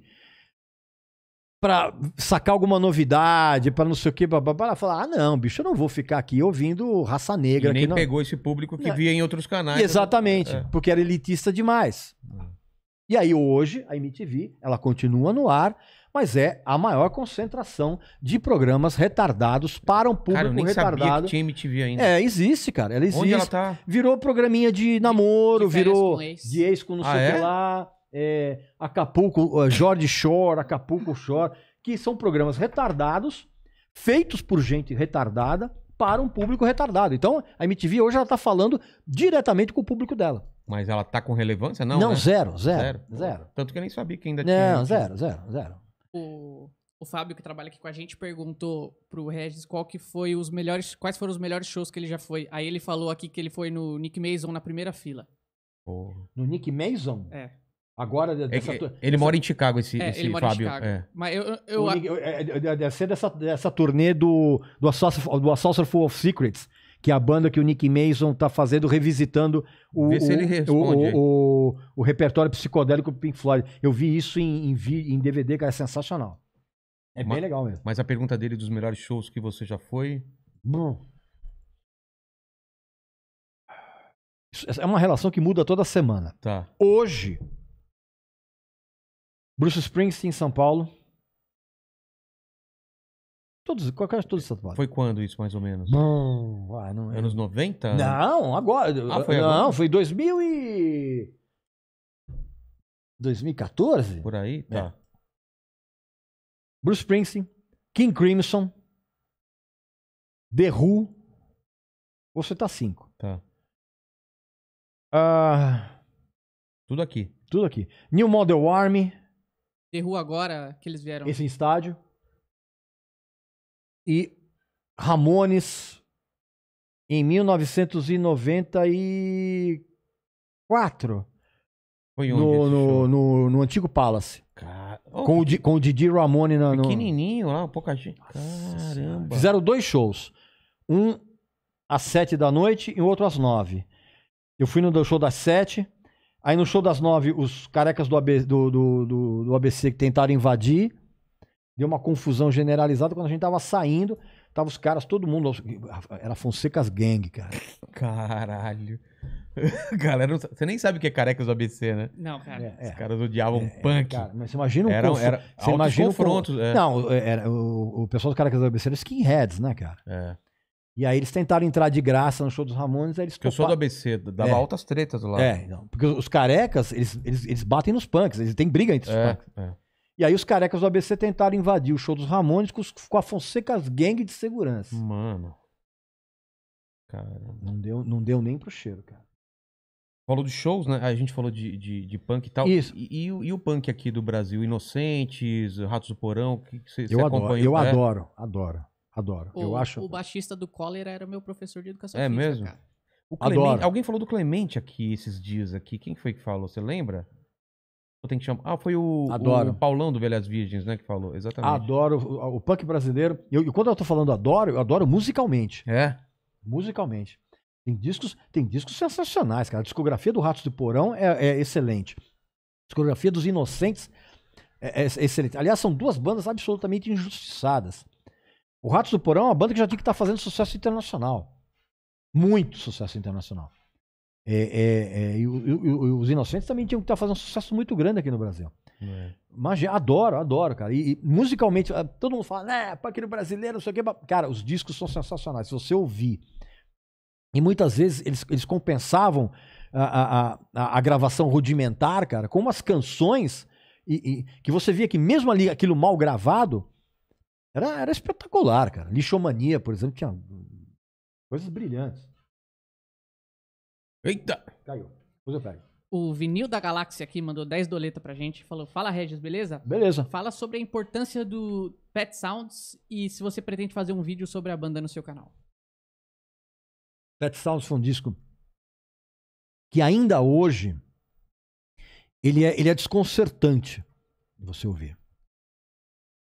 para sacar alguma novidade, para não sei o que, para falar, ah não, bicho, eu não vou ficar aqui ouvindo raça negra. E nem não... pegou esse público que não. É. via em outros canais. Exatamente, é. porque era elitista demais. Hum. E aí hoje a MTV, ela continua no ar, mas é a maior concentração de programas retardados para um público cara, eu nem retardado. Sabia que tinha MTV ainda. É, existe, cara. Ela existe. Onde ela tá? Virou programinha de namoro, de virou ex. de ex com não ah, sei o é? que lá. É, Acapulco, eh, Jorge Shore, Acapulco Shore, que são programas retardados, feitos por gente retardada, para um público retardado. Então, a MTV hoje ela está falando diretamente com o público dela. Mas ela tá com relevância, não? Não, né? zero, zero, zero, zero. Tanto que eu nem sabia que ainda tinha. Não, zero, zero, zero o, o Fábio, que trabalha aqui com a gente, perguntou pro Regis qual que foi os melhores, quais foram os melhores shows que ele já foi. Aí ele falou aqui que ele foi no Nick Mason na primeira fila. No Nick Mason? É. Agora, é dessa, é, ele mora em Chicago, esse, é, esse ele mora Fábio. Em Chicago. É. Mas eu, eu, eu... É, é, deve ser dessa, dessa turnê do, do, Assassin, do Assassin's of Secrets, que é a banda que o Nick Mason está fazendo, revisitando o, o, o, o, repertório psicodélico do Pink Floyd. Eu vi isso em, em, em DVD, cara, é sensacional. É mas, bem legal mesmo. Mas a pergunta dele dos melhores shows que você já foi. Bom. É uma relação que muda toda semana. Tá. Hoje, Bruce Springsteen em São Paulo todos, quase é todos os tatuagens. Foi quando isso, mais ou menos? Bom, ah, não é. Anos 90? Não, agora. Ah, foi agora? Não, foi 2000 e... 2014? Por aí, é. tá. É. Bruce Springsteen, King Crimson, The Who. Você tá 5. Tá. Ah. tudo aqui. Tudo aqui. New Model Army. The Who agora que eles vieram. Esse estádio e Ramones em 1994. Foi onde no, no, no, no, antigo Palace. Car... Oh, com, o, com o Didi Ramone na. No... Pequenininho lá, um pouca gente. Caramba. Fizeram dois shows. Um às sete da noite e o outro às nove. Eu fui no show das sete. Aí no show das nove, os carecas do, AB, do, do, do, do ABC que tentaram invadir. Deu uma confusão generalizada quando a gente tava saindo. Tava os caras, todo mundo. Era Fonseca's Gang, cara. Caralho. *laughs* Galera, você nem sabe o que é carecas do ABC, né? Não, cara. É, é. Os é. caras odiavam é, é, punk. Cara, mas você imagina um era, conf... era você imagina confrontos. É. Não, era, o, o pessoal dos carecas do ABC era skinheads, né, cara? É. E aí eles tentaram entrar de graça no show dos Ramones, aí eles toparam... Eu sou do ABC, dava é. altas tretas lá. É, não, porque os carecas, eles, eles, eles batem nos punks, eles têm briga entre os punks. É. E aí os carecas do ABC tentaram invadir o show dos Ramones com, com a Fonseca's Gang de segurança. Mano. Cara. Não deu, não deu nem pro cheiro, cara. Falou dos shows, né? A gente falou de, de, de punk e tal. Isso. E, e, e, o punk aqui do Brasil? Inocentes, Ratos do Porão, que você acompanhou? Eu adoro, adoro, adoro. O, eu acho... o baixista do Collor era meu professor de educação é física, mesmo? Cara. O Clemente, Adoro. Alguém falou do Clemente aqui esses dias aqui. Quem foi que falou? Você lembra? Tem que chamar. Ah, foi o, adoro. o Paulão do Velhas Virgens, né, que falou. Exatamente. Adoro o, o punk brasileiro. E, eu, quando eu tô falando adoro, eu adoro musicalmente. É. Musicalmente. Tem discos, tem discos sensacionais, cara. A discografia do Ratos do Porão é, é excelente. A discografia dos Inocentes é, é, excelente. Aliás, são duas bandas absolutamente injustiçadas. O Ratos do Porão é uma banda que já tinha que estar tá fazendo sucesso internacional. Muito sucesso internacional. É, é, é, e, e, e, os Inocentes também tinham que estar tá fazendo um sucesso muito grande aqui no Brasil. É. Mas adoro, adoro, cara. E, e, musicalmente, ah, todo mundo fala, né, aquele brasileiro, não sei o quê. Cara, os discos são sensacionais. Se você ouvir. E muitas vezes eles, eles compensavam a, a, a, a gravação rudimentar, cara, com umas canções e, que você via que mesmo ali aquilo mal gravado era, era espetacular, cara. Lixomania, por exemplo, tinha coisas brilhantes. Eita! Caiu. Depois eu pego. O Vinil da Galáxia aqui mandou 10 doleta pra gente e falou: Fala Regis, beleza? Beleza. Fala sobre a importância do Pet Sounds e se você pretende fazer um vídeo sobre a banda no seu canal. Pet Sounds foi um disco que ainda hoje ele é, ele é desconcertante você ouvir.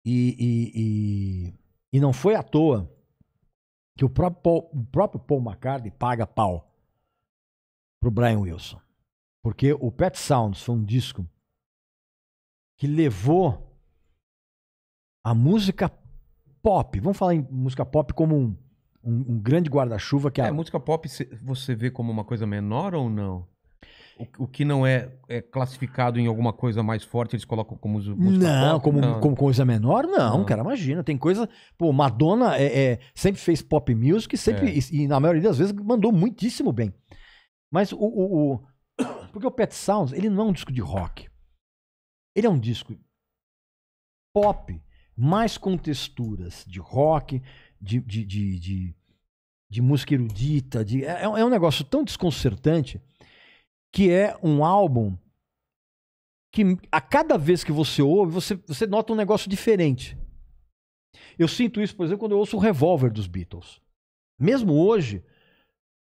E, e, e, e não foi à toa que o próprio Paul, o próprio Paul McCartney paga pau pro Brian Wilson. Porque o Pet Sounds foi um disco que levou a música pop. Vamos falar em música pop como um, um, um grande guarda-chuva que é. é a... música pop você vê como uma coisa menor ou não? O, o que não é, é, classificado em alguma coisa mais forte, eles colocam como música não, pop? Como, não, como coisa menor, não, não, cara, imagina. Tem coisa... Pô, Madonna é, é sempre fez pop music sempre, é. e, e na maioria das vezes mandou muitíssimo bem. Mas o, o, o, *coughs* Porque o Pet Sounds, ele não é um disco de rock. Ele é um disco pop, mais com texturas de rock, de, de, de, de, de música erudita. De, é, é um negócio tão desconcertante que é um álbum que a cada vez que você ouve, você, você nota um negócio diferente. Eu sinto isso, por exemplo, quando eu ouço o Revolver dos Beatles. Mesmo hoje,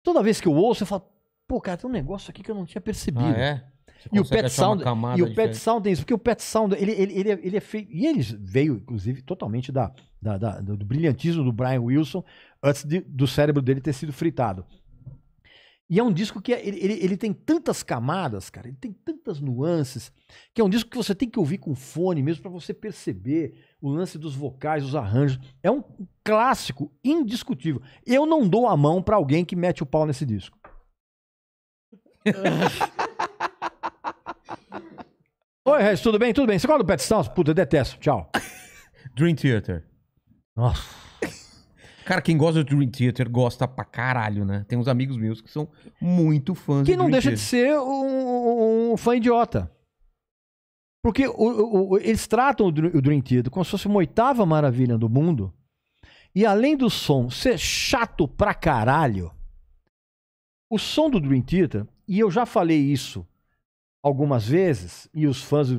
toda vez que eu ouço, eu falo, Pô, cara, tem um negócio aqui que eu não tinha percebido. Ah, é? e o Pet Sound, e o Pet Sound tem isso, porque o Pet Sound, ele, ele, ele, é, ele é feito E ele veio, inclusive, totalmente da, da, da do, brilhantismo do Brian Wilson antes de, do cérebro dele ter sido fritado. E é um disco que é, ele, ele, ele, tem tantas camadas, cara, ele tem tantas nuances, que é um disco que você tem que ouvir com fone mesmo para você perceber o lance dos vocais, os arranjos. É um clássico indiscutível. Eu não dou a mão para alguém que mete o pau nesse disco. *laughs* Oi, Regis, tudo bem? Tudo bem. Você gosta do Pet Sounds? Puta, eu detesto. Tchau. *laughs* Dream Theater. Nossa. *laughs* Cara, quem gosta do Dream Theater gosta pra caralho, né? Tem uns amigos meus que são muito fãs Que do não Dream deixa de ser um, um fã idiota. Porque o- o- o- eles tratam o o Dream Theater como se fosse uma oitava maravilha do mundo. E além do som ser chato pra caralho, o som do Dream Theater e eu já falei isso algumas vezes, e os fãs do,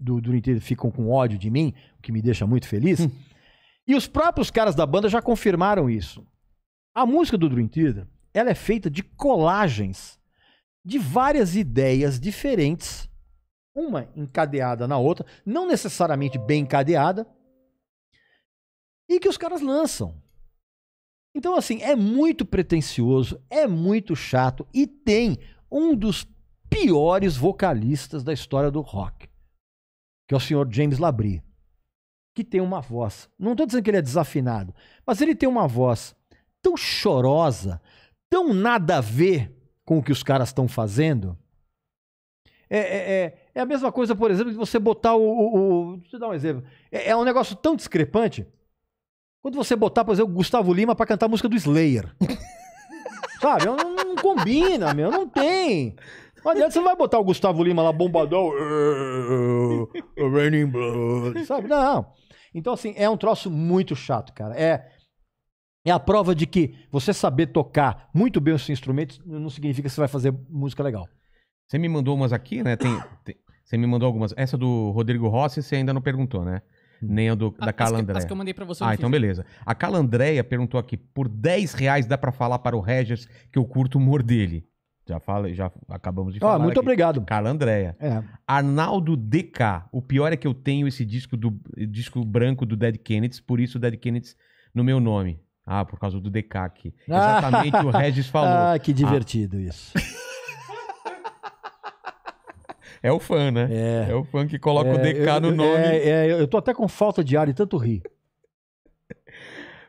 do, do Nintendo ficam com ódio de mim, o que me deixa muito feliz. Hum. E os próprios caras da banda já confirmaram isso. A música do Dream Theater, ela é feita de colagens de várias ideias diferentes, uma encadeada na outra, não necessariamente bem encadeada, e que os caras lançam. Então, assim, é muito pretencioso, é muito chato e tem um dos piores vocalistas da história do rock, que é o senhor James Labrie, que tem uma voz. Não estou dizendo que ele é desafinado, mas ele tem uma voz tão chorosa, tão nada a ver com o que os caras estão fazendo. É, é, é, é, a mesma coisa, por exemplo, de você botar o. o, o deixa eu dar um exemplo. É, é um negócio tão discrepante. Quando você botar, por exemplo, o Gustavo Lima para cantar a música do Slayer. *laughs* Sabe? Não, não combina, meu. Não tem. Não adianta você vai botar o Gustavo Lima lá bombadão. Raining Blood. Sabe? Não. Então, assim, é um troço muito chato, cara. É. É a prova de que você saber tocar muito bem os instrumentos não significa que você vai fazer música legal. Você me mandou umas aqui, né? Tem, tem, você me mandou algumas. Essa do Rodrigo Rossi você ainda não perguntou, né? nem a do, a, ah, da Carla Andréia. que eu mandei pra você. Ah, então fiz. beleza. A Carla Andréia perguntou aqui, por 10 reais dá para falar para o Regis que eu curto o humor dele? Já, fala, já acabamos de falar. Ah, muito aqui. obrigado. Carla Andréia. É. Arnaldo DK. O pior é que eu tenho esse disco do disco branco do Dead Kennedys, por isso o Dead Kennedys no meu nome. Ah, por causa do DK aqui. Ah. Exatamente o Regis *laughs* falou. Ah, que ah. divertido ah. isso. *laughs* É o fã, né? É, é o fã que coloca é, o DK eu, no nome. É, é, eu tô até com falta de ar e tanto ri.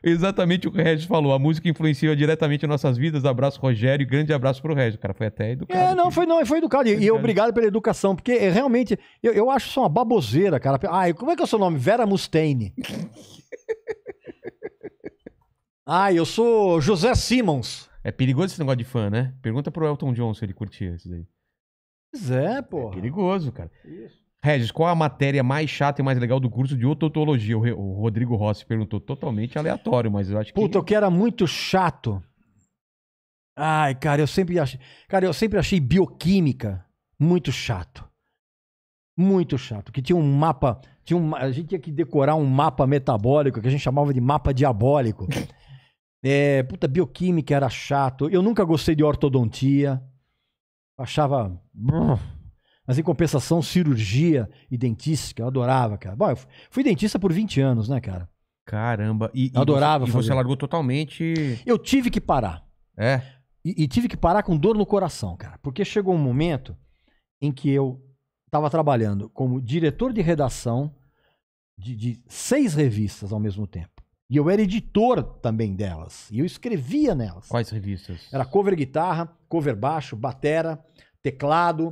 Exatamente o que o Regis falou. A música influencia diretamente nossas vidas. Abraço, Rogério, e grande abraço pro Regis. O cara foi até educado. É, não, foi, não, foi educado. E, obrigado pela educação, porque é, realmente eu, eu acho só uma baboseira, cara. Ai, como é que é o seu nome? Vera Mustaine. *laughs* Ai, eu sou José Simons. É perigoso esse negócio de fã, né? Pergunta pro Elton John se ele curtia isso aí. Pois é, pô. É perigoso, cara. Isso. Regis, qual a matéria mais chata e mais legal do curso de ototologia? O Rodrigo Rossi perguntou totalmente aleatório, mas eu acho que. Puta, o que era muito chato. Ai, cara, eu sempre achei. Cara, eu sempre achei bioquímica muito chato. Muito chato. Que tinha um mapa. Tinha um, a gente tinha que decorar um mapa metabólico, que a gente chamava de mapa diabólico. *laughs* é, puta, bioquímica era chato. Eu nunca gostei de ortodontia achava. Mas em compensação, cirurgia e que eu adorava, cara. Bom, eu fui dentista por 20 anos, né, cara? Caramba. E, eu adorava. você, e você largou totalmente. Eu tive que parar. É. E, e, tive que parar com dor no coração, cara. Porque chegou um momento em que eu estava trabalhando como diretor de redação de, de seis revistas ao mesmo tempo. E eu era editor também delas. E eu escrevia nelas. Quais revistas? Era cover guitarra, cover baixo, batera, teclado.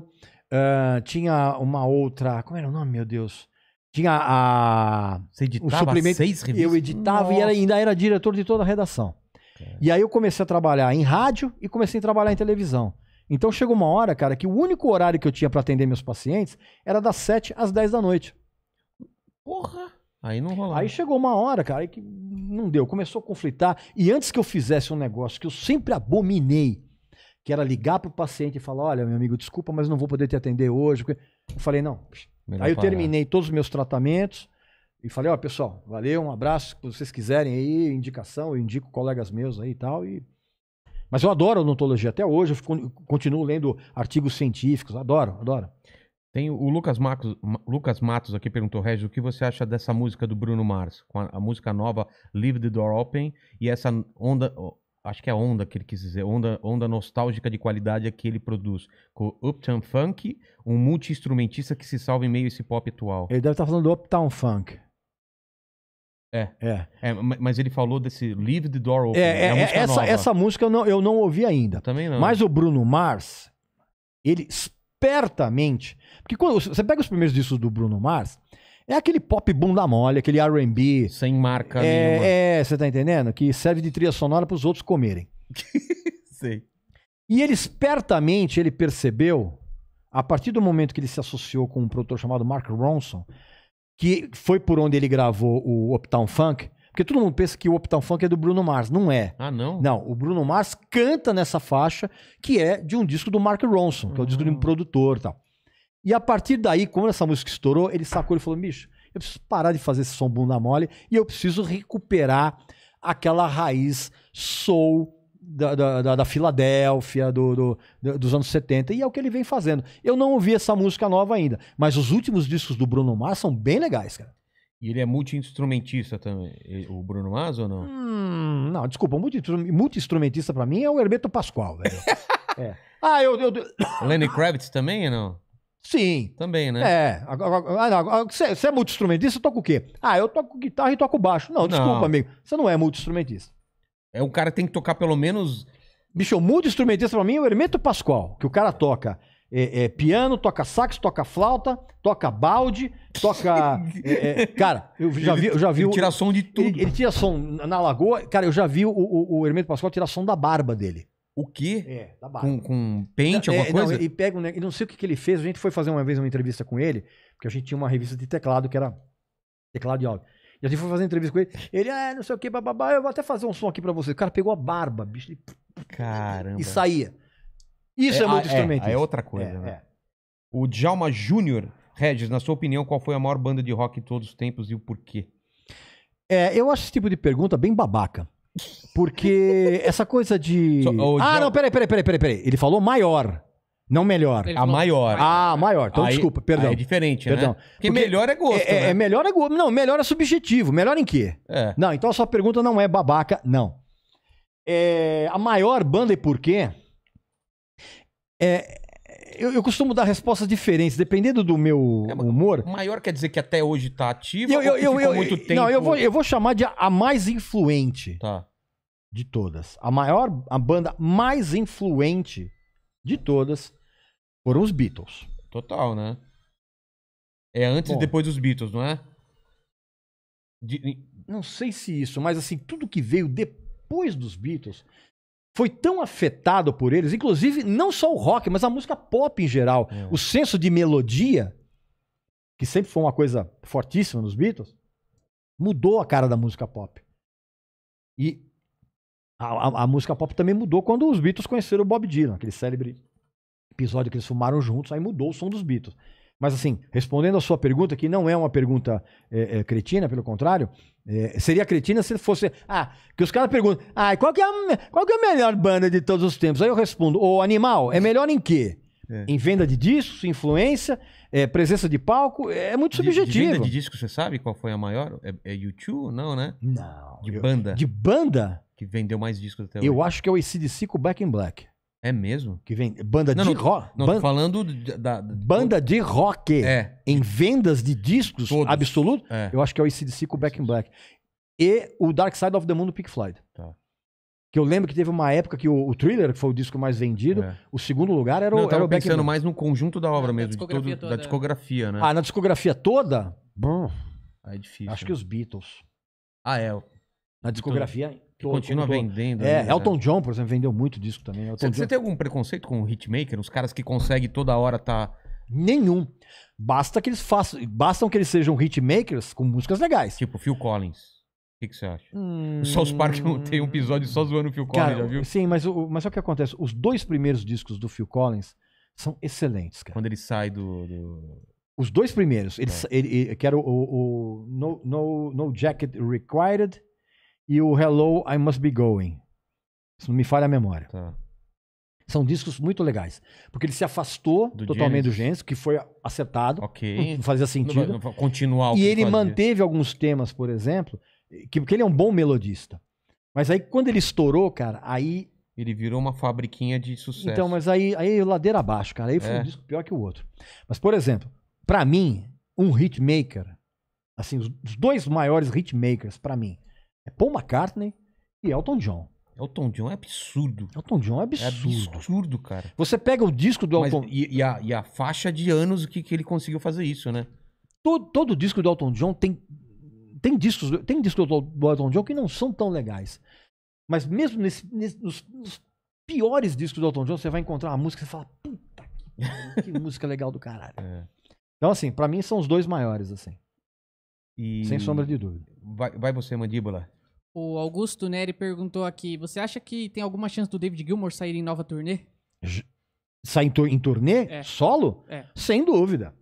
Uh, tinha uma outra. Como era o nome, meu Deus? Tinha a. Você editava um suplemento. seis revistas? Eu editava Nossa. e era, ainda era diretor de toda a redação. É. E aí eu comecei a trabalhar em rádio e comecei a trabalhar em televisão. Então chegou uma hora, cara, que o único horário que eu tinha para atender meus pacientes era das 7 às 10 da noite. Porra! Aí não rolou. Aí chegou uma hora, cara, que não deu. Começou a conflitar. E antes que eu fizesse um negócio que eu sempre abominei, que era ligar pro paciente e falar: olha, meu amigo, desculpa, mas não vou poder te atender hoje. Eu falei: não. Melhor aí eu parar. terminei todos os meus tratamentos e falei: ó, pessoal, valeu, um abraço. Se vocês quiserem aí, indicação, eu indico colegas meus aí e tal. Mas eu adoro odontologia até hoje. Eu continuo lendo artigos científicos, adoro, adoro. Tem o Lucas, Marcos, Lucas Matos aqui perguntou, Regis, o que você acha dessa música do Bruno Mars? Com a, a, música nova Leave the Door Open e essa onda, acho que é onda que ele quis dizer, onda, onda nostálgica de qualidade que ele produz. Com Uptown Funk, um multi-instrumentista que se salva em meio a esse pop atual. Ele deve estar tá falando do Uptown Funk. É. é. é. Mas ele falou desse Leave the Door Open. É, né? é, é música essa, essa, música eu não, eu não ouvi ainda. Também não. Mas o Bruno Mars, ele espertamente. Porque quando você pega os primeiros discos do Bruno Mars, é aquele pop bunda mole, aquele R&B. Sem marca é, nenhuma. É, você tá entendendo? Que serve de trilha sonora para os outros comerem. *laughs* Sei. E ele espertamente, ele percebeu, a partir do momento que ele se associou com um produtor chamado Mark Ronson, que foi por onde ele gravou o Uptown Funk, porque todo mundo pensa que o Uptown Funk é do Bruno Mars. Não é. Ah, não? Não. O Bruno Mars canta nessa faixa, que é de um disco do Mark Ronson, que é o disco de um produtor e tal. E a partir daí, quando essa música estourou, ele sacou e falou: bicho, eu preciso parar de fazer esse som bunda mole e eu preciso recuperar aquela raiz soul da, da, da Filadélfia, do, do, dos anos 70, e é o que ele vem fazendo. Eu não ouvi essa música nova ainda, mas os últimos discos do Bruno Mars são bem legais, cara. E ele é multi-instrumentista também, o Bruno Mars ou não? Hum, não, desculpa, multi-instrumentista pra mim é o Hermeto Pascoal, velho. *laughs* é. Ah, eu, eu, eu... Lenny Kravitz também ou não? Sim. Também, né? É. Ah, você é multi-instrumentista, toca o quê? Ah, eu toco guitarra e toco baixo. Não, não. desculpa, amigo. Você não é multi-instrumentista. É, o cara tem que tocar pelo menos. Bicho, multi-instrumentista pra mim é o Hermeto Pascoal, que o cara toca é, é, piano, toca sax, toca flauta, toca balde, toca. *laughs* É, é, cara, eu já vi. Eu já vi ele o, tira som de tudo. Ele, ele, tira som na lagoa. Cara, eu já vi o, o, o Hermeto Pascoal tirar som da barba dele. O quê? É, da barba. Com, com pente, alguma é, coisa? Não, pega um Não sei o que, que ele fez. A gente foi fazer uma vez uma entrevista com ele, porque a gente tinha uma revista de teclado que era teclado de áudio. E a gente foi fazer entrevista com ele. Ele, ah, não sei o que, bababá, eu vou até fazer um som aqui pra você. O cara pegou a barba, bicho. Ele... Caramba. E saía. Isso é, é muito instrumentista. Ah, é, é outra coisa, é, né? É. O Djalma Júnior, Regis, na sua opinião, qual foi a maior banda de rock de todos os tempos e o porquê? É, eu acho esse tipo de pergunta bem babaca. Porque *laughs* essa coisa de. So, oh, ah, não, peraí, peraí, peraí, peraí, peraí. Ele falou maior. Não melhor. A maior. Ah, maior. Então, aí, desculpa, perdão. é diferente, né? perdão. né? Porque, Porque melhor é gosto. É, é né? é, melhor é gosto. Não, melhor é subjetivo. Melhor em quê? É. Não, então a sua pergunta não é babaca, não. É, a maior banda e por quê? É, eu, eu, costumo dar respostas diferentes, dependendo do meu é, humor. Maior quer dizer que até hoje está ativo eu, eu, ou eu, muito tempo? Não, eu vou, eu vou chamar de a, a mais influente tá. de todas. A maior, a banda mais influente de todas foram os Beatles. Total, né? É antes Bom, e depois dos Beatles, não é? De... Não sei se isso, mas assim, tudo que veio depois dos Beatles foi tão afetado por eles, inclusive não só o rock, mas a música pop em geral, é. o senso de melodia, que sempre foi uma coisa fortíssima nos Beatles, mudou a cara da música pop. E a, a, a música pop também mudou quando os Beatles conheceram o Bob Dylan, aquele célebre episódio que eles fumaram juntos, aí mudou o som dos Beatles. Mas, assim, respondendo a sua pergunta, que não é uma pergunta é, é, cretina, pelo contrário, é, seria cretina se fosse. Ah, que os caras perguntam: ah, qual, que é a, qual que é a melhor banda de todos os tempos? Aí eu respondo: o animal, é melhor em quê? É. Em venda de discos, influência, é, presença de palco, é, é muito subjetivo. De, de venda de discos, você sabe qual foi a maior? É, YouTube? Não, né? Não. De eu, banda. De banda? Que vendeu mais discos até hoje. Eu acho que é o ACDC com Back in Black. É mesmo? Que vem banda não, de rock. Não, ban... falando da, da, banda de rock. É. Em vendas de discos Todos. absoluto. É. Eu acho que é o ACDC com o Back in Black. E o Dark Side of the Moon do Pink Floyd. Tá. Que eu lembro que teve uma época que o, o Thriller, que foi o disco mais vendido, é. o segundo lugar era não, o, era o Back in Black. pensando mais no conjunto da obra mesmo, discografia de todo, da discografia, né? Ah, na discografia toda? Bom. É difícil. Acho que os Beatles. Ah, é. Na discografia, que continua vendendo. É, né? Elton John, por exemplo, vendeu muito disco também. Elton você, John... tem algum preconceito com o hitmaker? Os caras que conseguem toda hora tá... Nenhum. Basta que eles façam... Bastam que eles sejam hitmakers com músicas legais. Tipo Phil Collins. O que, você acha? Hum... O South Park tem um episódio só zoando o Phil Collins, cara, já viu? Sim, mas, o, mas só que acontece? Os dois primeiros discos do Phil Collins são excelentes, cara. Quando ele sai do. do... Os dois primeiros, ele, é. ele, ele, que era o, o, o no, no, no Jacket Required e o Hello, I Must Be Going. Se não me falha a memória. Tá. São discos muito legais. Porque ele se afastou do totalmente Genesis. do Gênesis, que foi acertado. Ok. Não fazia sentido. Não, não, continuar o E ele fazia. manteve alguns temas, por exemplo, que, porque ele é um bom melodista. Mas aí, quando ele estourou, cara, aí. Ele virou uma fabriquinha de sucesso. Então, mas aí, aí é ladeira abaixo, cara. Aí foi é. um disco pior que o outro. Mas, por exemplo, para mim, um hitmaker, assim, os dois maiores hitmakers, para mim, é Paul McCartney e Elton John. Elton John é absurdo. Elton John é, é absurdo. É absurdo, cara. Você pega o disco do Elton... e, e, a, e a faixa de anos que, que ele conseguiu fazer isso, né? Todo, todo disco do Elton John tem... Tem discos, tem discos do, do Elton John que não são tão legais. Mas mesmo nesse, nesse nos, nos, piores discos do Elton John, você vai encontrar uma música e fala, puta que, que *laughs* música legal do caralho. É. Então, assim, para mim são os dois maiores, assim. E... Sem sombra de dúvida. Vai, vai você, mandíbula. O Augusto Neri perguntou aqui: você acha que tem alguma chance do David Gilmour sair em nova turnê? Sair em, turnê? É. Solo? É. Sem dúvida.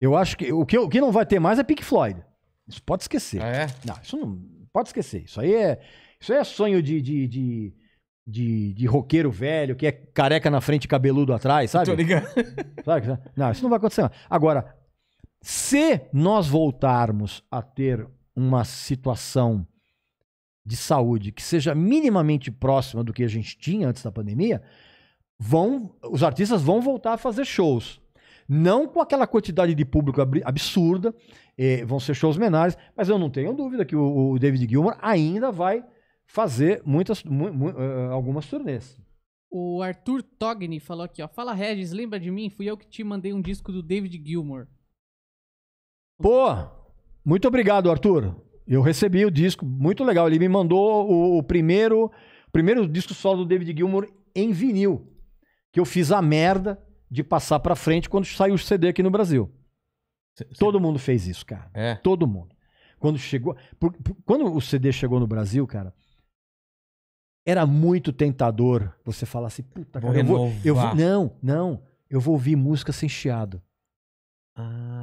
Eu acho que o, que o que não vai ter mais é Pink Floyd. Isso pode esquecer. É? Não, isso não. Pode esquecer. Isso aí é, isso aí é sonho de, de, de de, de roqueiro velho, que é careca na frente e cabeludo atrás, sabe? Tô ligado. *laughs* Sabe? É, não, isso não vai acontecer. Mais. Agora, se nós voltarmos a ter uma situação de saúde que seja minimamente próxima do que a gente tinha antes da pandemia, vão os artistas vão voltar a fazer shows. Não com aquela quantidade de público absurda, eh, vão ser shows menores, mas eu não tenho dúvida que o, o David Gilmour ainda vai fazer muitas, mu, mu, uh, algumas turnês. O Arthur Togni falou aqui, ó. Fala Regis, lembra de mim? Fui eu que te mandei um disco do David Gilmour. Pô, muito obrigado, Arthur. Eu recebi o disco, muito legal. Ele me mandou o, o primeiro, primeiro disco solo do David Gilmour em vinil, que eu fiz a merda de passar para frente quando saiu o CD aqui no Brasil. Todo mundo fez isso, cara. É. Todo mundo. Quando chegou, por, por, quando o CD chegou no Brasil, cara, era muito tentador você falar assim, puta, vou eu vou, eu vou, não, não, eu vou ouvir música sem chiado. Ah.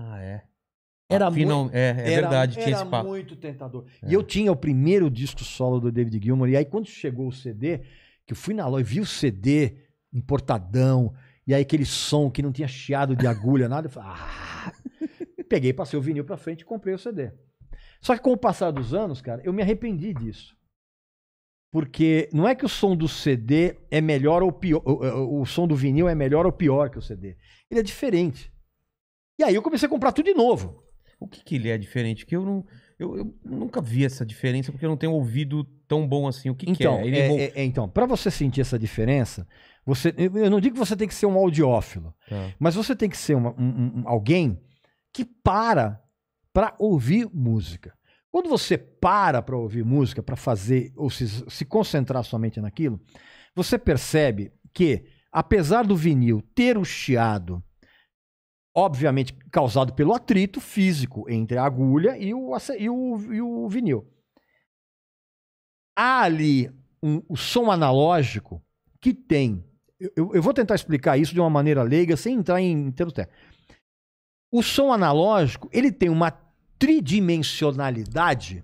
Era Final, muito, é, é era, verdade, tinha era esse papo. muito tentador. É. E eu tinha o primeiro disco solo do David Gilmour, e aí quando chegou o CD, que eu fui na loja, vi o CD importadão, e aí aquele som que não tinha chiado de agulha, *laughs* nada, eu falei, ah! peguei, passei o vinil pra frente e comprei o CD. Só que com o passar dos anos, cara, eu me arrependi disso. Porque não é que o som do CD é melhor ou pior, o, o, o som do vinil é melhor ou pior que o CD. Ele é diferente. E aí eu comecei a comprar tudo de novo. O que, que ele é diferente? Que eu não. Eu, eu, nunca vi essa diferença porque eu não tenho ouvido tão bom assim. O que, então, que é? é? É, é, é? então, para você sentir essa diferença, você, eu não digo que você tem que ser um audiófilo, tá. mas você tem que ser uma, um, um, alguém que para para ouvir música. Quando você para para ouvir música, para fazer ou se, se concentrar somente naquilo, você percebe que, apesar do vinil ter o chiado, obviamente causado pelo atrito físico entre a agulha e o, e o, e o vinil. Há ali um, o som analógico que tem. Eu, eu, vou tentar explicar isso de uma maneira leiga, sem entrar em, em termos técnicos. O som analógico ele tem uma tridimensionalidade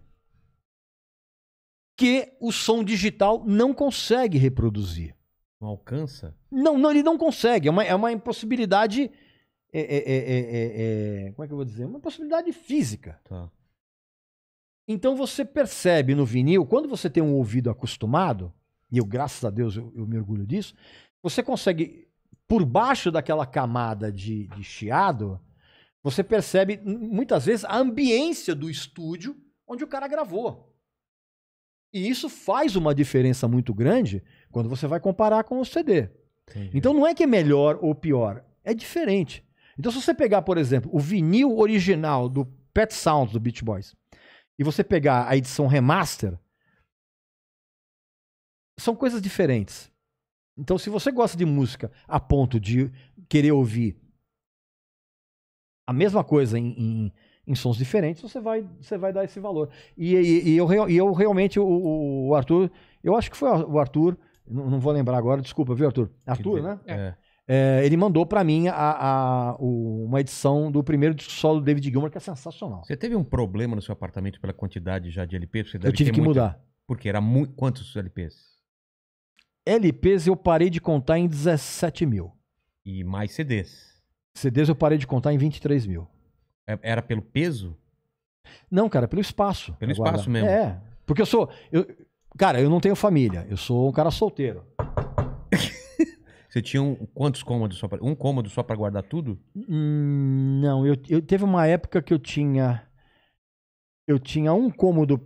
que o som digital não consegue reproduzir. Não alcança? Não, não ele não consegue. É uma, é uma impossibilidade é é, é, é, é, como é que eu vou dizer? Uma possibilidade física. Tá. Então você percebe no vinil, quando você tem um ouvido acostumado, e eu, graças a Deus, eu, eu me orgulho disso, você consegue, por baixo daquela camada de, de chiado, você percebe muitas vezes a ambiência do estúdio onde o cara gravou. E isso faz uma diferença muito grande quando você vai comparar com o CD. Entendi. Então não é que é melhor ou pior, é diferente. Então, se você pegar, por exemplo, o vinil original do Pet Sounds do Beach Boys e você pegar a edição remaster, são coisas diferentes. Então, se você gosta de música a ponto de querer ouvir a mesma coisa em, em, em sons diferentes, você vai, você vai dar esse valor. E, e, e eu, e eu realmente, o, o Arthur, eu acho que foi o Arthur. Não, não, vou lembrar agora, desculpa, viu, Arthur? Arthur, né? É. é. É, ele mandou para mim a, a, o, uma edição do primeiro disco solo do David Gilmour, que é sensacional. Você teve um problema no seu apartamento pela quantidade já de LPs? Você deve eu tive que mudar. Porque era muito. Quantos LPs? LPs eu parei de contar em 17 mil. E mais CDs. CDs eu parei de contar em 23 mil. É, era pelo peso? Não, cara, pelo espaço. Pelo espaço mesmo. É. Porque eu sou. Eu, cara, eu não tenho família. Eu sou um cara solteiro. *laughs* Você tinha um, quantos cômodos só pra, um cômodo só para guardar tudo? Hum, não, eu, eu teve uma época que eu tinha eu tinha um cômodo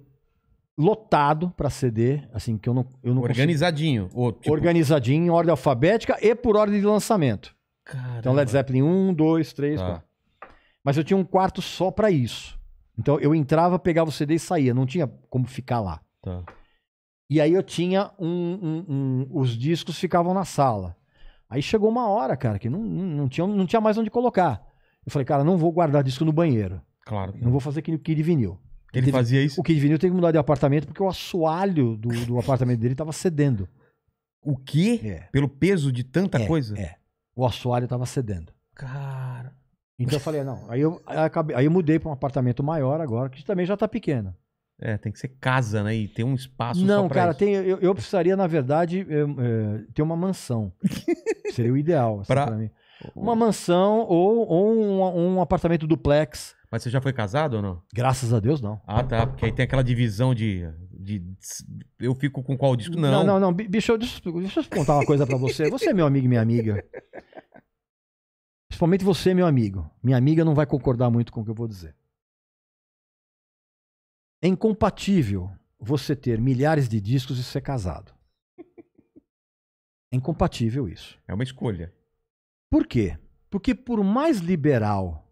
lotado para CD, assim que eu não eu não organizadinho, consegui... ou, tipo... organizadinho em ordem alfabética e por ordem de lançamento. Caramba. Então Led Zeppelin 1, 2, 3, Mas eu tinha um quarto só para isso. Então eu entrava, pegava o CD e saía, não tinha como ficar lá. Tá. E aí eu tinha um, um, um os discos ficavam na sala. Aí chegou uma hora, cara, que não, não, tinha, não tinha mais onde colocar. Eu falei, cara, não vou guardar disco no banheiro. Claro. Não vou fazer aquele kit vinil. Ele, fazia isso? O kit vinil tem que mudar de apartamento porque o assoalho do, do *laughs* apartamento dele estava cedendo. O quê? É. Pelo peso de tanta é, coisa? É. O assoalho estava cedendo. Cara. Então eu falei, ah, não. Aí eu, aí eu acabei, aí eu mudei para um apartamento maior agora, que também já está pequeno. É, tem que ser casa, né? E ter um espaço Não, cara, isso. Tem, eu, eu precisaria, na verdade, eu, eh, é, eh, ter uma mansão. *laughs* Seria o ideal, assim, pra... pra mim. Uma mansão ou, ou um, um, apartamento duplex. Mas você já foi casado ou não? Graças a Deus, não. Ah, tá. Porque aí tem aquela divisão de. de, de eu fico com qual disco? Não. Não, não, não. Bicho, deixa, deixa eu contar uma coisa para você. Você é meu amigo e minha amiga. Principalmente você, meu amigo. Minha amiga não vai concordar muito com o que eu vou dizer. É incompatível você ter milhares de discos e ser casado. É incompatível isso. É uma escolha. Por quê? Porque por mais liberal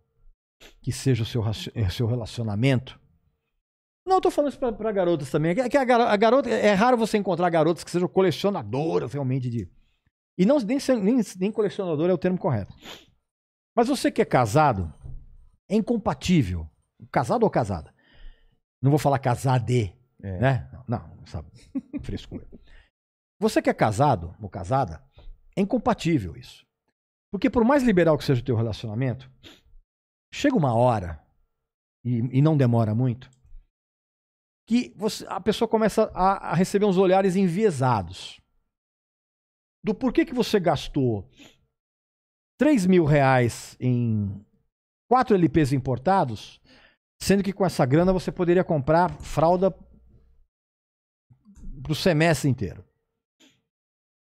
que seja o seu, eh, relacionamento. Não, eu tô falando isso para garotas também. É que a, a garota, é, é raro você encontrar garotas que sejam colecionadoras realmente de. E não, nem, nem, nem colecionador é o termo correto. Mas você que é casado, é incompatível, casado ou casada, não vou falar casar de, é. né? Não, sabe? essa frescura. *laughs* Você que é casado ou casada, é incompatível isso. Porque por mais liberal que seja o teu relacionamento, chega uma hora, e, e não demora muito, que você, a pessoa começa a, a, receber uns olhares enviesados. Do porquê que você gastou 3 mil reais em quatro LPs importados Sendo que com essa grana você poderia comprar fralda para o semestre inteiro.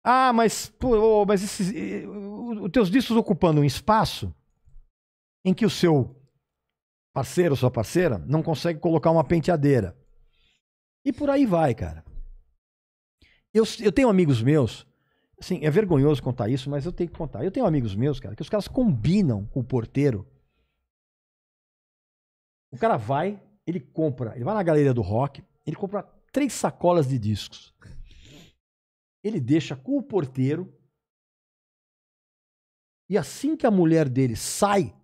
Ah, mas, pô, mas esses, os teus discos ocupando um espaço em que o seu parceiro ou sua parceira não consegue colocar uma penteadeira. E por aí vai, cara. Eu, eu tenho amigos meus, assim, é vergonhoso contar isso, mas eu tenho que contar. Eu tenho amigos meus, cara, que os caras combinam com o porteiro o cara vai, ele compra, ele vai na galeria do rock, ele compra três sacolas de discos. Ele deixa com o porteiro. E assim que a mulher dele sai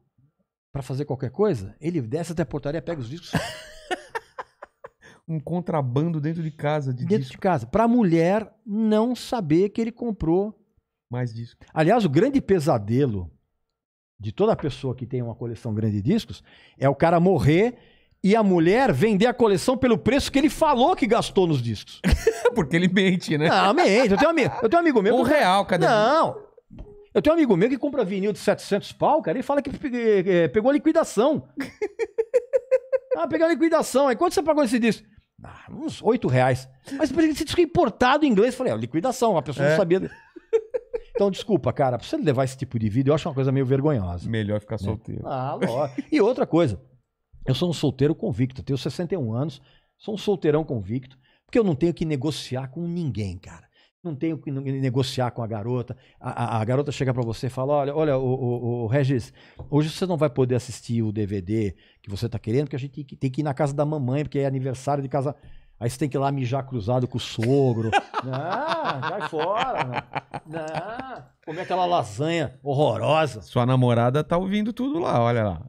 para fazer qualquer coisa, ele desce até a portaria, pega os discos. *laughs* um contrabando dentro de casa. De dentro disco. de casa. Pra mulher não saber que ele comprou. Mais disco. Aliás, o grande pesadelo de toda pessoa que tem uma coleção grande de discos é o cara morrer e a mulher vender a coleção pelo preço que ele falou que gastou nos discos. *laughs* Porque ele mente, né? Não, mente. Eu tenho, amigo, eu tenho um amigo meu. Um real, cadê? Não. Eu tenho um amigo meu que compra vinil de 700 pau, cara, ele fala que é, é, pegou liquidação. *laughs* ah, pegou a liquidação. Aí quanto você pagou esse disco? Ah, uns 8 reais. Mas esse disco é importado em inglês. Eu falei, é, liquidação, a pessoa é. não sabia. Então, desculpa, cara, pra você levar esse tipo de vida, eu acho uma coisa meio vergonhosa. Melhor ficar né? solteiro. Ah, lógico. E outra coisa, eu sou um solteiro convicto, tenho 61 anos, sou um solteirão convicto, porque eu não tenho que negociar com ninguém, cara. Não tenho que negociar com a garota. A, a, a garota chega para você e fala: Olha, olha, o, o, o, Regis, hoje você não vai poder assistir o DVD que você tá querendo, porque a gente tem que ir na casa da mamãe, porque é aniversário de casa. Aí você tem que ir lá mijar cruzado com o sogro. Não, *laughs* ah, vai fora. Não. Ah, comer aquela é. lasanha horrorosa. Sua namorada tá ouvindo tudo lá, olha lá.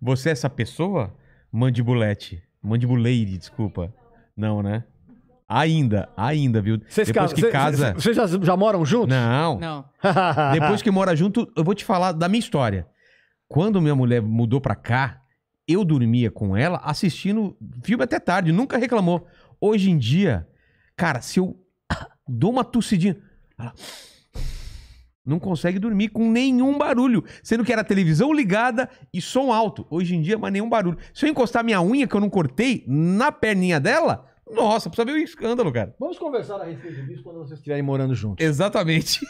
Você é essa pessoa? Mandibulete. Mandibuleire, desculpa. Não, né? Ainda, ainda, viu? Vocês Depois ca... que cê, casa. Vocês já, já moram juntos? Não. Não. Depois que mora junto, eu vou te falar da minha história. Quando minha mulher mudou pra cá, eu dormia com ela assistindo filme até tarde, nunca reclamou. Hoje em dia, cara, se eu *coughs* dou uma tossidinha, ela *coughs* não consegue dormir com nenhum barulho, sendo que era televisão ligada e som alto. Hoje em dia, mas nenhum barulho. Se eu encostar minha unha que eu não cortei na perninha dela, nossa, precisa ver o um escândalo, cara. Vamos conversar a respeito disso quando vocês estiverem morando juntos. Exatamente.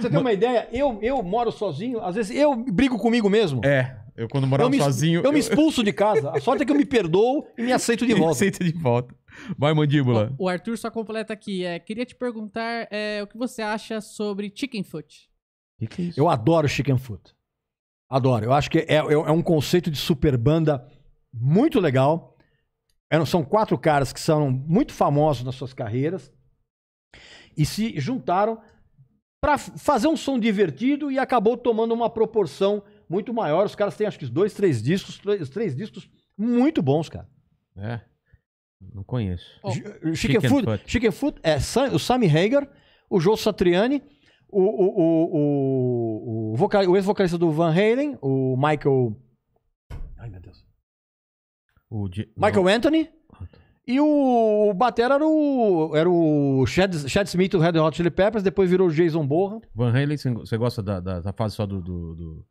Você tem *laughs* uma ideia? Eu, eu moro sozinho, às vezes eu brigo comigo mesmo. É. Eu, quando morava eu me, sozinho. Eu, eu, me expulso de casa. A sorte é que eu me perdoo e me *laughs* aceito de volta. aceito de volta. Vai, mandíbula. O, o Arthur só completa aqui. É, queria te perguntar é, o que você acha sobre chicken foot. Que que é isso? Eu adoro chicken foot. Adoro. Eu acho que é, é, é um conceito de super banda muito legal. É, são quatro caras que são muito famosos nas suas carreiras e se juntaram para fazer um som divertido e acabou tomando uma proporção muito maior. Os caras têm acho que dois, três discos, três, três discos muito bons, cara. É. Não conheço. Oh, Chicken, Chicken Food, Foot. Chicken Food é o Sammy Hagar, o Joe Satriani, o, o, o, o, vocal, o ex-vocalista do Van Halen, o Michael. Ai, meu Deus. O G... Michael Não. Anthony. E o Batera era o, era o Chad, Chad Smith do Red Hot Chili Peppers, depois virou o Jason Borra. Van Halen, você gosta da, da, da fase só do, do, do,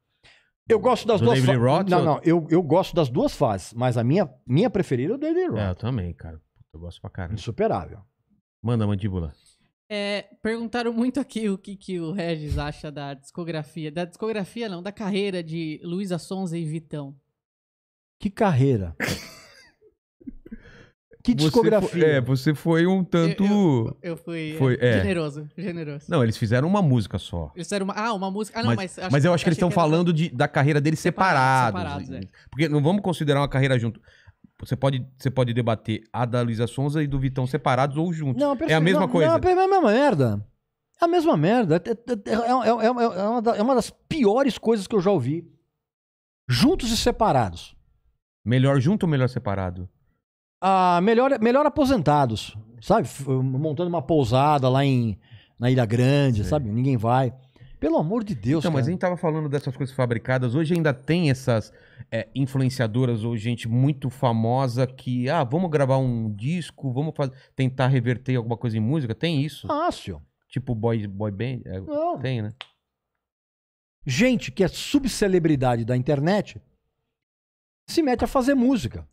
eu gosto das do duas David Roth, Não, ou... não, eu, eu gosto das duas fases, mas a minha, minha preferida é o David Roth. É, eu também, cara. Eu gosto pra caramba. Insuperável. Manda, mandíbula. É, perguntaram muito aqui o que, que o Regis acha da discografia. Da discografia, não, da carreira de Luísa Sonza e Vitão. Que carreira? *laughs* Que discografia. Você, é, você foi um tanto. Eu, eu, eu fui é, foi, é, generoso, generoso. Não, eles fizeram uma música só. Eles fizeram uma. Ah, uma música. Ah, não, mas. Mas, mas eu acho que eles estão falando de, da carreira deles separados. Separados, né? é. Porque não vamos considerar uma carreira junto. Você pode, você pode debater a da Luísa Sonza e do Vitão separados ou juntos. Não, é a mesma não, coisa. Não, é a mesma merda. É a mesma merda. É, é, é, é, é uma das piores coisas que eu já ouvi. Juntos e separados. Melhor junto ou melhor separado? melhor, melhor aposentados, sabe? Montando uma pousada lá em, na Ilha Grande, Sim. sabe? Ninguém vai. Pelo amor de Deus, então, cara. Mas a gente tava falando dessas coisas fabricadas. Hoje ainda tem essas é, influenciadoras ou gente muito famosa que, ah, vamos gravar um disco, vamos tentar reverter alguma coisa em música. Tem isso? Fácil. Tipo boy, boy band? É, Não. Tem, né? Gente que é subcelebridade da internet se mete a fazer música.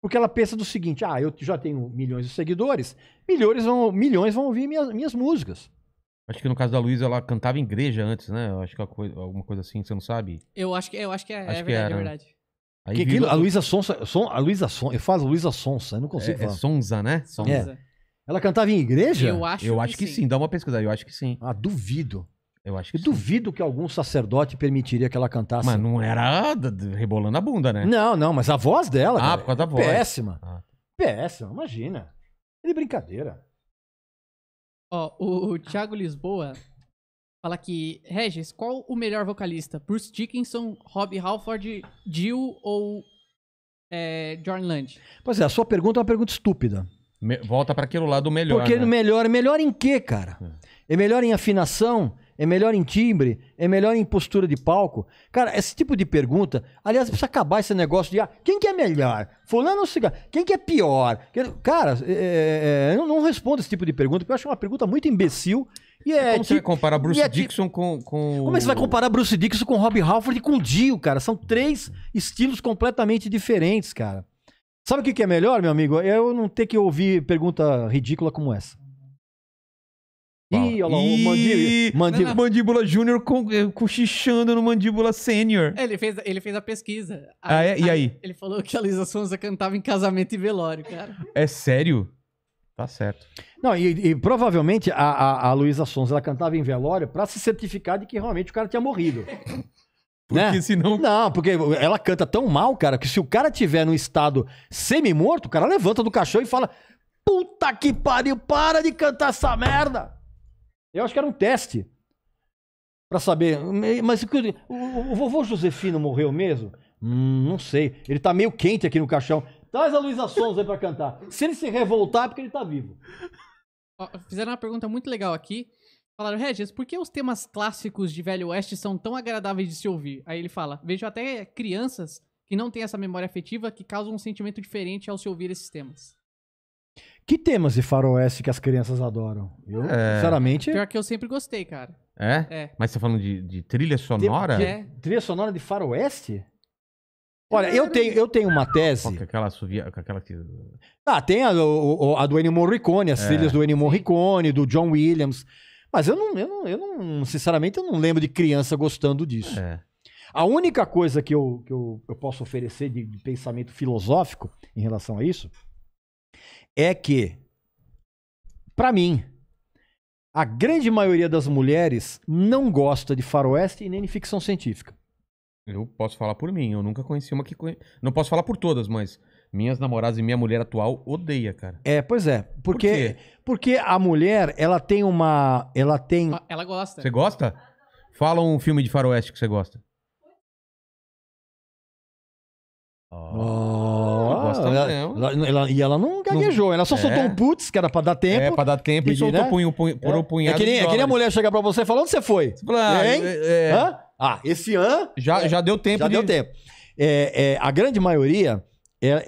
Porque ela pensa do seguinte: ah, eu já tenho milhões de seguidores, milhões vão, milhões vão ouvir minhas, minhas músicas. Acho que no caso da Luísa, ela cantava em igreja antes, né? acho que é coisa, alguma coisa assim, você não sabe? Eu acho que, eu acho que é, é acho é verdade, que era. é verdade. Aí que, virou... a Luísa Sonsa, Son, a Luísa Sonsa eu falo Luísa Sonsa, eu não consigo é, é falar. É Sonza, né? Sonza. É. Ela cantava em igreja? Eu acho, eu que, acho que sim. sim. Dá uma pesquisada, eu acho que sim. Ah, duvido. Eu acho que eu duvido que algum sacerdote permitiria que ela cantasse. Mas não era rebolando a bunda, né? Não, não, mas a voz dela. Ah, cara, né? por causa da voz. Péssima. Ah. Tá. Péssima, imagina. É de brincadeira. Ó, o, o Thiago Lisboa fala que, Regis, qual o melhor vocalista? Bruce Dickinson, Rob Halford, Jill ou é, John Land? Pois é, a sua pergunta é uma pergunta estúpida. Me, volta para aquele lado melhor. Porque né? melhor, melhor em quê, cara? É, é melhor em afinação, é melhor em timbre? É melhor em postura de palco? Cara, esse tipo de pergunta. Aliás, precisa acabar esse negócio de ah, quem que é melhor? Fulano ou cigarro? Quem que é pior? Cara, é, é, é, eu não respondo esse tipo de pergunta, porque eu acho uma pergunta muito imbecil. E é, como tipo, você vai comparar Bruce é Dixon com, com. Como é que você vai comparar Bruce Dixon com Rob Halford e com Dio, cara? São três estilos completamente diferentes, cara. Sabe o que, que é melhor, meu amigo? É eu não ter que ouvir pergunta ridícula como essa. Ih, olha lá, o mandíbula, mandíbula, Júnior eh, cochichando no Mandíbula Sênior. É, ele fez, ele fez a pesquisa. Aí, ah, é? E aí? Ele falou que a Luísa Sonza cantava em casamento e velório, cara. É sério? Tá certo. Não, e, e provavelmente a, a, a Luísa Sonza ela cantava em velório para se certificar de que realmente o cara tinha morrido. *laughs* Porque né? senão. Não, porque ela canta tão mal, cara, que se o cara tiver num estado semi-morto, o cara levanta do cachorro e fala: Puta que pariu, para de cantar essa merda! Eu acho que era um teste para saber. Mas o, o, vovô Josefino morreu mesmo? Hum, não sei. Ele tá meio quente aqui no caixão. Traz a Luísa Sons aí pra cantar. Se ele se revoltar, é porque ele tá vivo. fizeram uma pergunta muito legal aqui. Falaram, Regis, por que os temas clássicos de Velho Oeste são tão agradáveis de se ouvir? Aí ele fala, vejo até crianças que não têm essa memória afetiva que causam um sentimento diferente ao se ouvir esses temas. Que temas de faroeste que as crianças adoram? Eu, É. sinceramente, Pior que eu sempre gostei, cara. É? É. Mas você tá falando de, de trilha sonora? Tem- É. trilha sonora de faroeste? Olha, eu tenho, eu tenho uma com tese. É aquela assovia, com aquela que... Ah, tem a, o- a do Ennio Morricone, as É. trilhas do Ennio Morricone, do John Williams. Mas eu não, eu não, eu não- sinceramente, eu não lembro de criança gostando disso. É. A única coisa que eu, que eu, eu posso oferecer de pensamento filosófico em relação a isso é que, para mim, a grande maioria das mulheres não gosta de faroeste e nem de ficção científica. Eu posso falar por mim, eu nunca conheci uma que. Conhe... Não posso falar por todas, mas minhas namoradas e minha mulher atual odeia, cara. É, pois é. Porque, por porque a mulher, ela tem uma. Ela tem. Ah, ela gosta. Você gosta? Fala um filme de faroeste que você gosta. Oh. oh ela, ela, e ela não gaguejou, ela só é. soltou um putz, que era pra dar tempo. É, pra dar tempo e, e soltou né? punho, punho, é. por um punhado. É que, nem, é que nem a mulher chegar pra você e falar: onde você foi? Claro, hein? É, é. Hã? Ah, esse ano. Já, é. já deu tempo. Já de... deu tempo. É, a grande maioria. eu,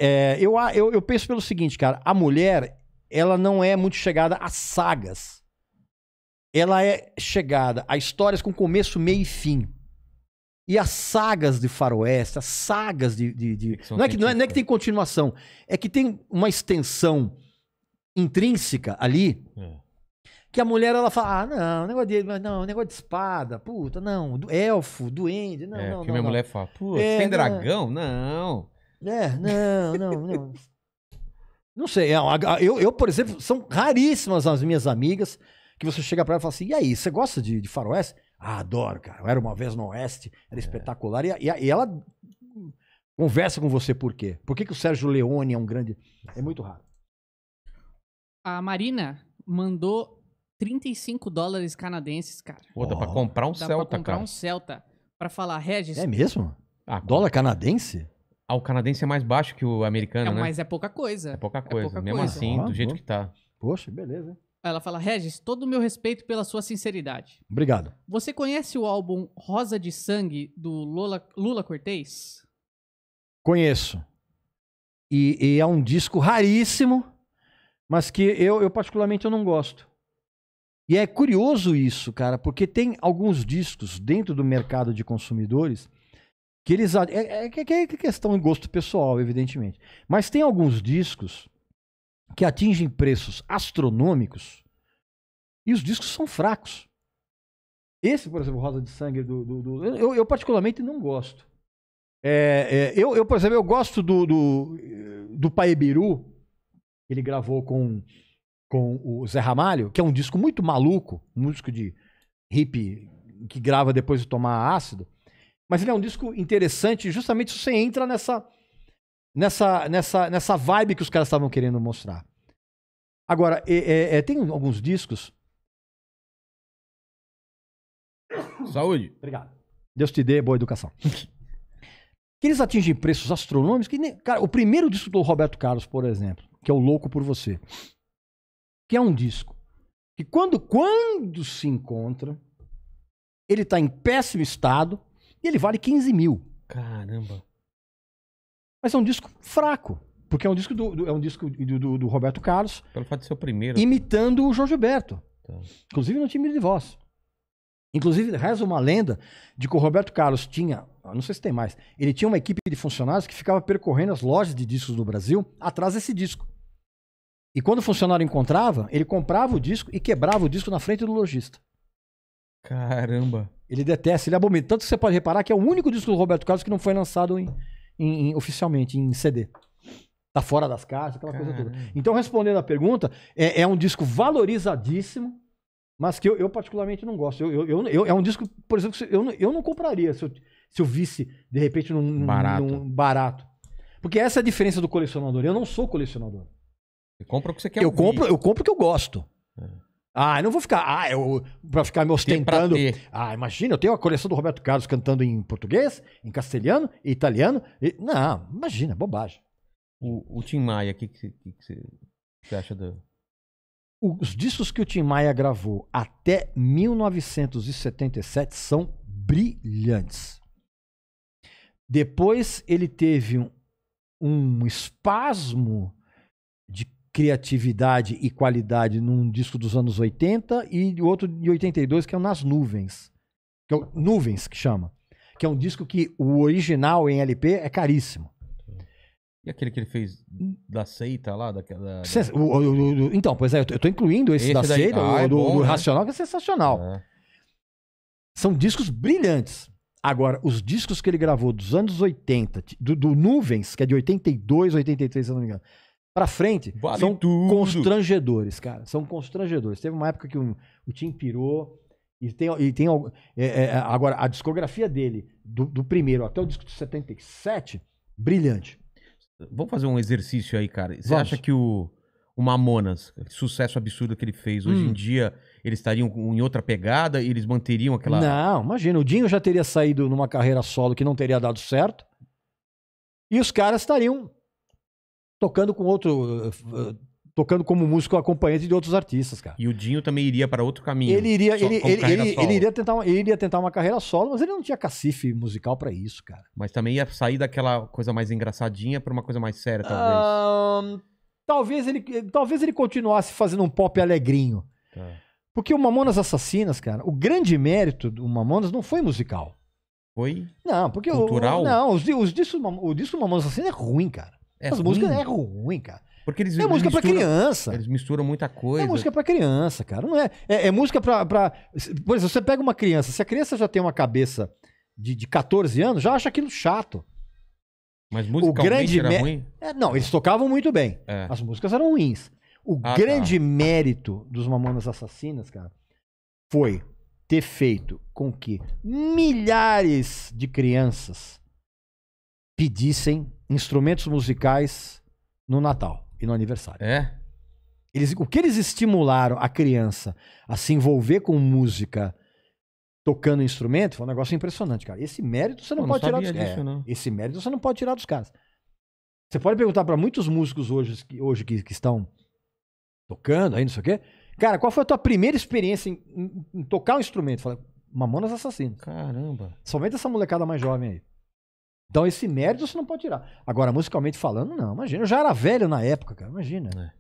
eu, eu penso pelo seguinte, cara: a mulher, ela não é muito chegada a sagas. Ela é chegada a histórias com começo, meio e fim. E as sagas de faroeste, as sagas de... de, de... Não, é que, não, é, não é que tem continuação, é que tem uma extensão intrínseca ali... É que a mulher ela fala: ah, não, negócio de, não, negócio de espada, puta, não, do elfo, duende, não, é, não. Que não, minha não. mulher fala: pô, é, tem dragão? Não. É, não, não, não. não sei, é, eu, eu, por exemplo, são raríssimas as minhas amigas que você chega para ela e fala assim: e aí, você gosta de, de faroeste? Ah, adoro, cara. Eu era uma vez no Oeste, era é. espetacular. E, e, e ela conversa com você por quê. Por que, que o Sérgio Leone é um grande. É muito raro. A Marina mandou 35 dólares canadenses, cara. Pô, dá oh. pra comprar um dá Celta, pra comprar cara. um Celta. Pra falar, Regis. É mesmo? Ah, Dólar canadense? Ah, o canadense é mais baixo que o americano, é, né? Mas é pouca coisa. É pouca é coisa. É pouca Mesmo coisa. assim, ah, do jeito pô. que tá. Poxa, beleza. Ela fala, Regis, todo o meu respeito pela sua sinceridade. Obrigado. Você conhece o álbum Rosa de Sangue do Lola, Lula Cortez? Conheço. E, e, é um disco raríssimo, mas que eu, eu particularmente eu não gosto. E é curioso isso, cara, porque tem alguns discos dentro do mercado de consumidores que eles. É, é, é, é questão de gosto pessoal, evidentemente. Mas tem alguns discos que atingem preços astronômicos e os discos são fracos. Esse, por exemplo, Rosa de Sangue, do, do, do eu, eu, particularmente não gosto. É, é, eu, eu, por exemplo, eu gosto do, do, do Paebiru, que ele gravou com, com o Zé Ramalho, que é um disco muito maluco, um disco de hip que grava depois de tomar ácido. Mas ele é um disco interessante, justamente se você entra nessa, nessa, nessa, nessa vibe que os caras estavam querendo mostrar. Agora, é, é, tem alguns discos. Saúde. Obrigado. Deus te dê boa educação. *laughs* que eles atingem preços astronômicos. Que nem, cara, o primeiro disco do Roberto Carlos, por exemplo, que é o Louco por Você, que é um disco que quando quando se encontra, ele está em péssimo estado e ele vale 15 mil. Caramba. Mas é um disco fraco. Porque é um disco do, do é um disco do, do, do, Roberto Carlos. Pelo fato de ser o primeiro. Imitando o João Gilberto. Então. Inclusive no time de voz. Inclusive, reza uma lenda de que o Roberto Carlos tinha, ah, não sei se tem mais, ele tinha uma equipe de funcionários que ficava percorrendo as lojas de discos do Brasil atrás desse disco. E quando o funcionário encontrava, ele comprava o disco e quebrava o disco na frente do lojista. Caramba! Ele detesta, ele abomina. Tanto que você pode reparar que é o único disco do Roberto Carlos que não foi lançado em, em, em, oficialmente em CD. Tá fora das caixas, aquela Caramba. coisa toda. Então, respondendo a pergunta, é, é um disco valorizadíssimo, mas que eu, eu particularmente não gosto. Eu, eu, eu, é um disco, por exemplo, que eu, eu não compraria se eu, se eu visse, de repente, num barato. num barato. Porque essa é a diferença do colecionador. Eu não sou colecionador. Você compra o que você quer eu ouvir. compro Eu compro o que eu gosto. É. Ah, não vou ficar. Ah, eu. Pra ficar me ostentando. Ah, imagina, eu tenho a coleção do Roberto Carlos cantando em português, em castelhano, em italiano. E, não, imagina, bobagem. O, o Tim Maia, o que, que, que, que, você acha do. Os discos que o Tim Maia gravou até 1977 são brilhantes. Depois ele teve um, um espasmo de criatividade e qualidade num disco dos anos 80 e outro de 82 que é o Nas Nuvens. Que é o Nuvens que chama. Que é um disco que o original em LP é caríssimo. E aquele que ele fez da seita lá, Da... O, o, o, então, pois é, eu tô, incluindo esse, esse da daí... seita, ah, é do, né? Racional, que é sensacional. É. São discos brilhantes. Agora, os discos que ele gravou dos anos 80, do, do Nuvens, que é de 82, 83, se eu não me engano, para frente, vale são tudo. constrangedores, cara. São constrangedores. Teve uma época que o, o Tim pirou. E tem, e tem é, é, é, agora, a discografia dele, do, do, primeiro até o disco de 77, brilhante. Vamos fazer um exercício aí, cara. Você acha que o, o Mamonas, sucesso absurdo que ele fez, hoje hum. em dia eles estariam em outra pegada e eles manteriam aquela. Não, imagina, o Dinho já teria saído numa carreira solo que não teria dado certo. E os caras estariam tocando com outro. Eh, eh, tocando como músico acompanhante de outros artistas, cara. E o Dinho também iria para outro caminho. Ele iria, ele, ele, ele, ele, iria tentar, ele iria tentar uma carreira solo, mas ele não tinha cacife musical para isso, cara. Mas também ia sair daquela coisa mais engraçadinha para uma coisa mais séria, talvez. Um, talvez, ele, talvez ele continuasse fazendo um pop alegrinho. Tá. Porque o Mamonas Assassinas, cara, o grande mérito do Mamonas não foi musical. Foi? Não, porque cultural? O, não, os, os discos, o disco do Mamonas Assassinas é ruim, cara. É As ruim. músicas é ruim, cara. Porque eles, é música para misturam, criança. Eles misturam muita coisa. É música pra criança, cara. Não é, é, é música pra, pra. Por exemplo, você pega uma criança. Se a criança já tem uma cabeça de, de 14 anos, já acha aquilo chato. Mas música o grande era ruim? É, não, eles tocavam muito bem. É. As músicas eram ruins. O ah, tá. grande tá. mérito dos Mamonas Assassinas, cara, foi ter feito com que milhares de crianças pedissem instrumentos musicais no Natal e no aniversário. É? Eles, o que eles estimularam a criança a se envolver com música tocando instrumento foi um negócio impressionante, cara. Esse mérito você não, pode tirar dos caras. é, Esse mérito você não pode tirar dos caras. Você pode perguntar para muitos músicos hoje, hoje que, que estão tocando aí, não sei o quê. Cara, qual foi a tua primeira experiência em, em, em tocar um instrumento? Fala, Mamonas Assassinas. Caramba. Somente essa molecada mais jovem aí. Então esse mérito você não pode tirar. Agora, musicalmente falando, não. Imagina, eu já era velho na época, cara. Imagina. É.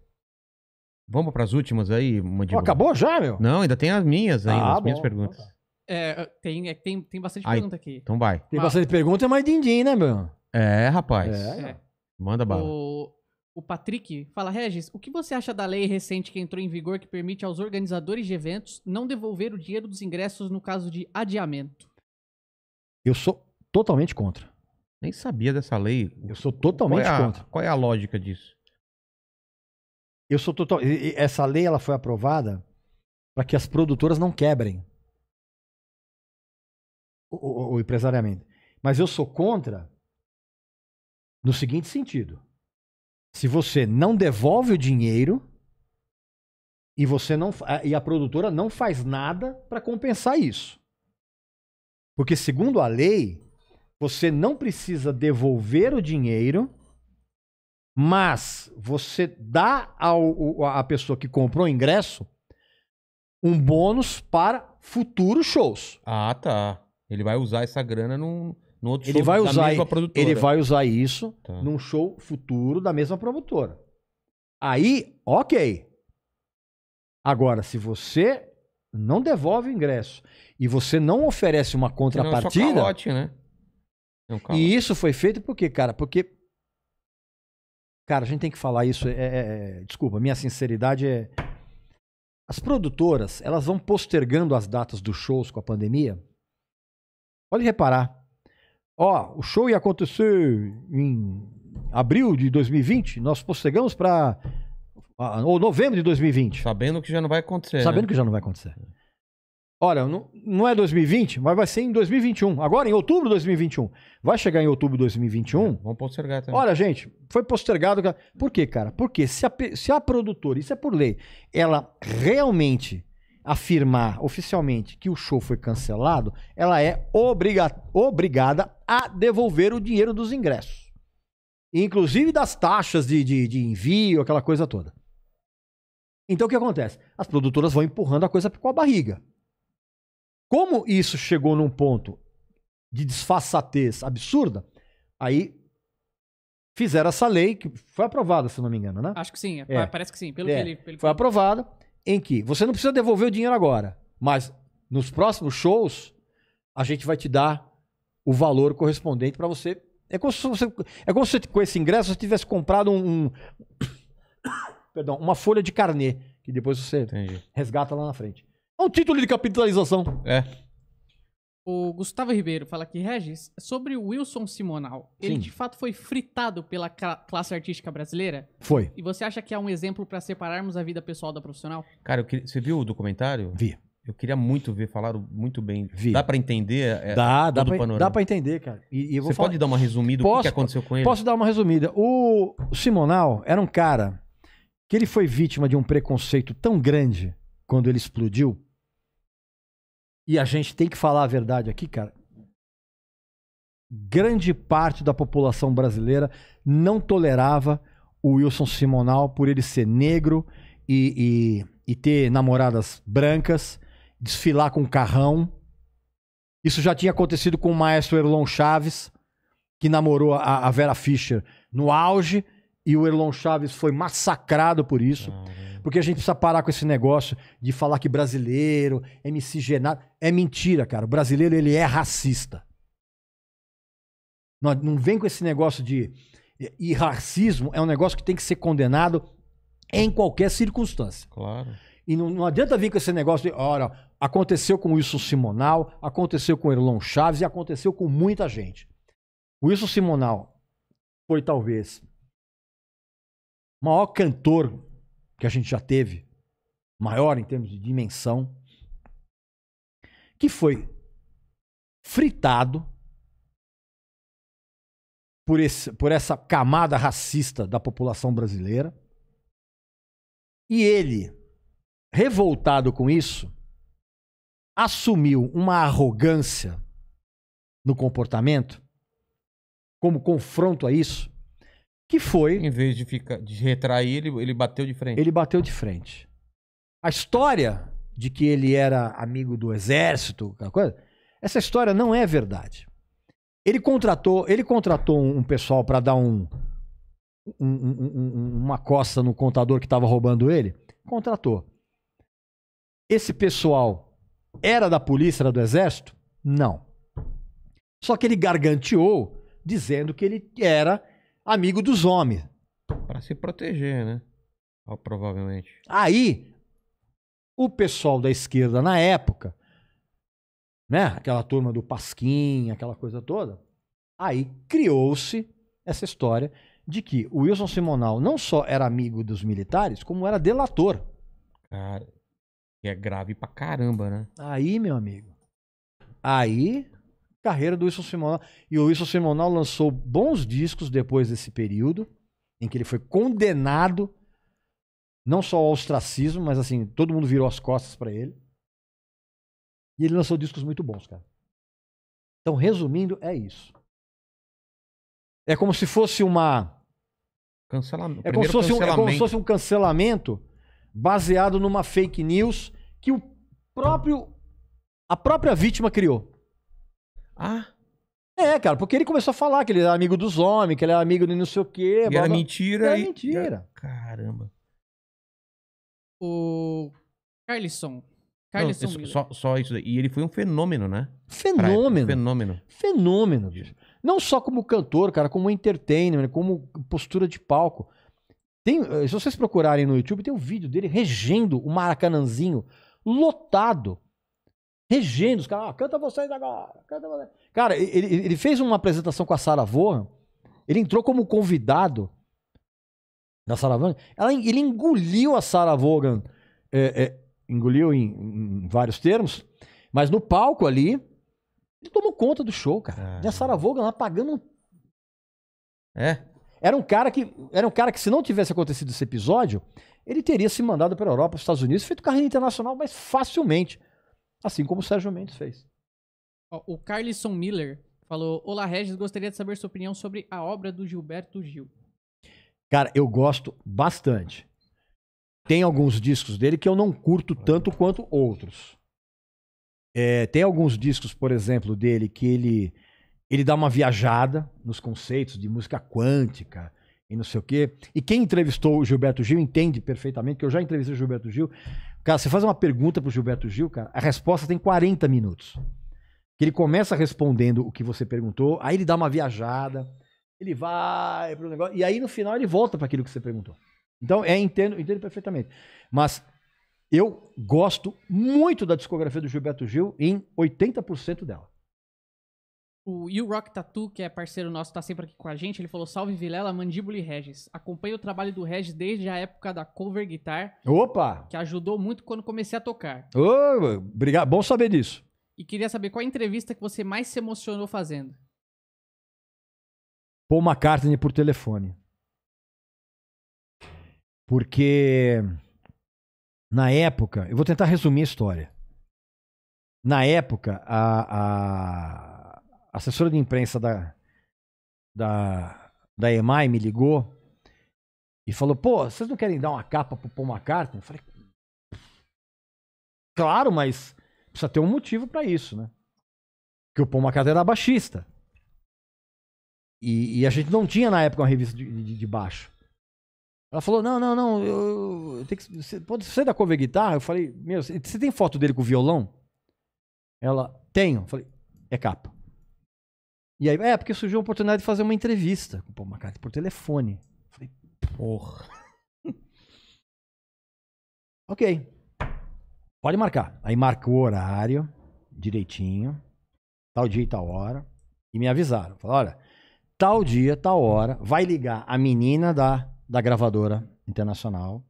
Vamos para as últimas aí, Mandíbula. Oh, acabou já, meu? Não, ainda tem as minhas aí. ah, as bom, minhas então perguntas. Tá. É, tem, é, tem, tem bastante pergunta aqui. Então vai. Tem ah. bastante pergunta, é din-din, né, meu? É, rapaz. É, é. É. Manda bala. O, o Patrick fala, Regis, o que você acha da lei recente que entrou em vigor que permite aos organizadores de eventos não devolver o dinheiro dos ingressos no caso de adiamento? Eu sou totalmente contra. Nem sabia dessa lei. Eu sou totalmente qual é a, contra. Qual é a lógica disso? Eu sou total. Essa lei ela foi aprovada para que as produtoras não quebrem o, o, o Mas eu sou contra no seguinte sentido: se você não devolve o dinheiro e você não e a produtora não faz nada para compensar isso. Porque segundo a lei, você não precisa devolver o dinheiro, mas você dá ao, à pessoa que comprou o ingresso um bônus para futuros shows. Ah, tá. Ele vai usar essa grana num, num outro ele show vai da usar, mesma produtora. Ele vai usar isso tá. num show futuro da mesma produtora. Aí, ok. Agora, se você não devolve o ingresso e você não oferece uma contrapartida. Não, é só calote, né? E isso foi feito por quê, cara? Porque. Cara, a gente tem que falar isso. É, é, é, desculpa, minha sinceridade é. As produtoras, elas vão postergando as datas dos shows com a pandemia. Pode reparar. Ó, o show ia acontecer em abril de 2020, nós postergamos para. Ah, ou novembro de 2020. Sabendo que já não vai acontecer. Né? Sabendo né? que já não vai acontecer. Olha, não é 2020, mas vai ser em 2021. Agora, em outubro de 2021. Vai chegar em outubro de 2021. É, vamos postergar também. Olha, gente, foi postergado. Por quê, cara? Porque se a, se a produtora, isso é por lei, ela realmente afirmar oficialmente que o show foi cancelado, ela é obriga, obrigada a devolver o dinheiro dos ingressos. Inclusive das taxas de, de, de envio, aquela coisa toda. Então o que acontece? As produtoras vão empurrando a coisa com a barriga. Como isso chegou num ponto de desfaçatez absurda, aí fizeram essa lei, que foi aprovada, se não me engano, né? Acho que sim, é. parece que sim, pelo é. que ele. Pelo foi aprovada, em que você não precisa devolver o dinheiro agora, mas nos próximos shows, a gente vai te dar o valor correspondente para você. É como se você, é como se com esse ingresso você tivesse comprado um, um *coughs* perdão, uma folha de carnê que depois você Entendi. resgata lá na frente. É um título de capitalização. É. O Gustavo Ribeiro fala aqui, Regis, sobre o Wilson Simonal. Ele de fato foi fritado pela classe artística brasileira? Foi. E você acha que é um exemplo para separarmos a vida pessoal da profissional? Cara, queria... você viu o documentário? Vi. Eu queria muito ver, falaram muito bem. Vi. Dá para entender? É, dá, dá pra, dá pra, entender, cara. E, e você falar... pode dar uma resumida posso, do que, que aconteceu com ele? Posso dar uma resumida. O Simonal era um cara que ele foi vítima de um preconceito tão grande quando ele explodiu e a gente tem que falar a verdade aqui, cara. Grande parte da população brasileira não tolerava o Wilson Simonal por ele ser negro e, e, e ter namoradas brancas, desfilar com carrão. Isso já tinha acontecido com o maestro Erlon Chaves, que namorou a, a Vera Fischer no auge, e o Erlon Chaves foi massacrado por isso. Uhum. Porque a gente precisa parar com esse negócio de falar que brasileiro é miscigenado. É mentira, cara. O brasileiro, ele é racista. Não, não vem com esse negócio de. E racismo é um negócio que tem que ser condenado em qualquer circunstância. Claro. E não, não adianta vir com esse negócio de, olha, aconteceu com o Wilson Simonal, aconteceu com o Erlon Chaves e aconteceu com muita gente. O Wilson Simonal foi talvez o maior cantor que a gente já teve, maior em termos de dimensão, que foi fritado por, esse, por essa camada racista da população brasileira. E ele, revoltado com isso, assumiu uma arrogância no comportamento, como confronto a isso, que foi. Em vez de, ficar, de retrair, ele, ele bateu de frente. Ele bateu de frente. A história de que ele era amigo do exército, coisa, essa história não é verdade. Ele contratou, ele contratou um pessoal para dar um, um, um, uma costa no contador que estava roubando ele. Contratou. Esse pessoal era da polícia, era do exército? Não. Só que ele garganteou dizendo que ele era amigo dos homens. Para se proteger, né? provavelmente. Aí, o pessoal da esquerda na época, né? Aquela turma do Pasquim, aquela coisa toda. Aí criou-se essa história de que o Wilson Simonal não só era amigo dos militares, como era delator. Cara, que é grave pra caramba, né? Aí, meu amigo. Aí carreira do Wilson Simonal. E o Wilson Simonal lançou bons discos depois desse período, em que ele foi condenado não só ao ostracismo, mas assim, todo mundo virou as costas para ele. E ele lançou discos muito bons, cara. Então, resumindo, é isso. É como se fosse uma. cancelamento É, como se fosse um, é como se fosse um cancelamento baseado numa fake news que o próprio. A própria vítima criou. Ah. É, cara, porque ele começou a falar que ele era amigo dos homens, que ele era amigo de não sei o quê. E blá, era blá. mentira. E era e... mentira. Caramba. O Carlisson. Carlisson não, só, só, isso daí. E ele foi um fenômeno, né? Fenômeno. Fenômeno. Fenômeno, Não só como cantor, cara, como entertainer, como postura de palco. Tem, eh, se vocês procurarem no YouTube, tem um vídeo dele regendo o Maracanãzinho lotado regendo os caras. Ah, canta vocês agora, canta vocês. Cara, ele, ele fez uma apresentação com a Sarah Vaughan, ele entrou como convidado da Sarah Vaughan. Ela, ele engoliu a Sarah Vaughan, é, é, engoliu em, em, vários termos, mas no palco ali, ele tomou conta do show, cara. É. E a Sarah Vaughan lá pagando É? Era um cara que, era um cara que se não tivesse acontecido esse episódio, ele teria se mandado para a Europa, para os Estados Unidos, feito carreira internacional, mais facilmente. Assim como o Sérgio Mendes fez. O Carlison Miller falou: Olá, Regis, gostaria de saber sua opinião sobre a obra do Gilberto Gil. Cara, eu gosto bastante. Tem alguns discos dele que eu não curto tanto quanto outros. É, tem alguns discos, por exemplo, dele que ele, ele dá uma viajada nos conceitos de música quântica, e não sei o quê. E quem entrevistou o Gilberto Gil entende perfeitamente, que eu já entrevistei o Gilberto Gil. Cara, você faz uma pergunta pro Gilberto Gil, cara, a resposta tem 40 minutos. Que ele começa respondendo o que você perguntou, aí ele dá uma viajada, ele vai pro negócio, e aí no final ele volta para aquilo que você perguntou. Então, é, entendo, entendo perfeitamente. Mas eu gosto muito da discografia do Gilberto Gil em 80% dela. O You Rock Tattoo, que é parceiro nosso, tá sempre aqui com a gente, ele falou: Salve Vilela, Mandíbula e Regis. Acompanho o trabalho do Regis desde a época da cover guitar. Opa! Que ajudou muito quando comecei a tocar. Oh, obrigado, bom saber disso. E queria saber qual a entrevista que você mais se emocionou fazendo. Pô, McCartney por telefone. Porque na época, eu vou tentar resumir a história. Na época, a, a assessora de imprensa da, da, da EMAI me ligou e falou: pô, vocês não querem dar uma capa pro Paul McCartney? Eu falei: claro, mas precisa ter um motivo para isso, né? Porque o Paul McCartney era baixista. E, e, a gente não tinha na época uma revista de, de, de baixo. Ela falou: não, não, não, eu, eu tenho que, você, pode, você é da cover guitarra? Eu falei: meu, você tem foto dele com violão? Ela: tenho. Eu falei: é capa. E aí, é, porque surgiu a oportunidade de fazer uma entrevista com o Paul McCartney por telefone. Falei, porra. *laughs* ok. Pode marcar. Aí marcou o horário, direitinho, tal dia e tal hora. E me avisaram. Falaram, olha, tal dia, tal hora, vai ligar a menina da, da gravadora internacional.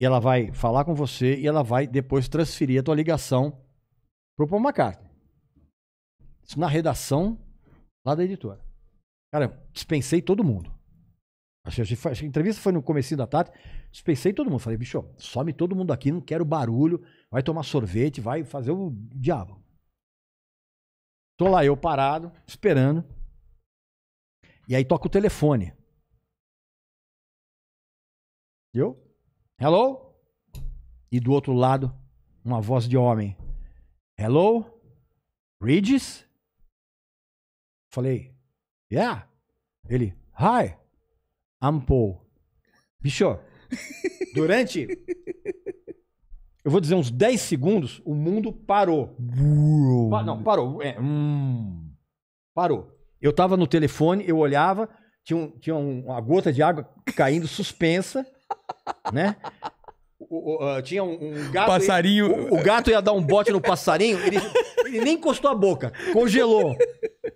E ela vai falar com você e ela vai depois transferir a tua ligação pro Paul McCartney. Isso na redação lá da editora. Cara, dispensei todo mundo. Achei acho, acho, a entrevista foi no começo da tarde, dispensei todo mundo. Falei, bicho, some todo mundo aqui, não quero barulho, vai tomar sorvete, vai fazer o diabo. Tô lá eu parado, esperando. E aí toca o telefone. Eu? Hello? E do outro lado, uma voz de homem. Hello? Regis? Falei, yeah. Ele, hi, I'm Paul. Bicho, *laughs* durante. Eu vou dizer uns 10 segundos, o mundo parou. Pa não, parou. É, hum, parou. Eu tava no telefone, eu olhava, tinha, um, tinha um, uma gota de água caindo suspensa, *laughs* né? O, o, uh, tinha um, um gato. Passarinho. Ele, o, o, gato ia dar um bote no passarinho, ele, ele nem encostou a boca, congelou.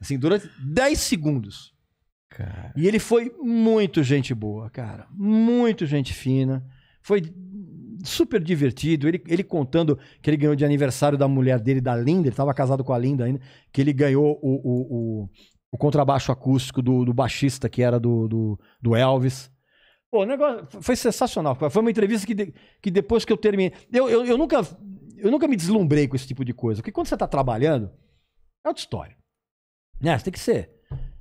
Assim, durante 10 segundos. Cara. E ele foi muito gente boa, cara. Muito gente fina. Foi super divertido. Ele, ele contando que ele ganhou de aniversário da mulher dele, da Linda. Ele estava casado com a Linda ainda. Que ele ganhou o, o, o, o contrabaixo acústico do, do baixista, que era do, do, do Elvis. Pô, o negócio foi sensacional. Foi uma entrevista que, de, que depois que eu terminei. Eu, eu, eu, nunca, eu nunca me deslumbrei com esse tipo de coisa. Porque quando você está trabalhando, é outra história. Né? Tem que ser.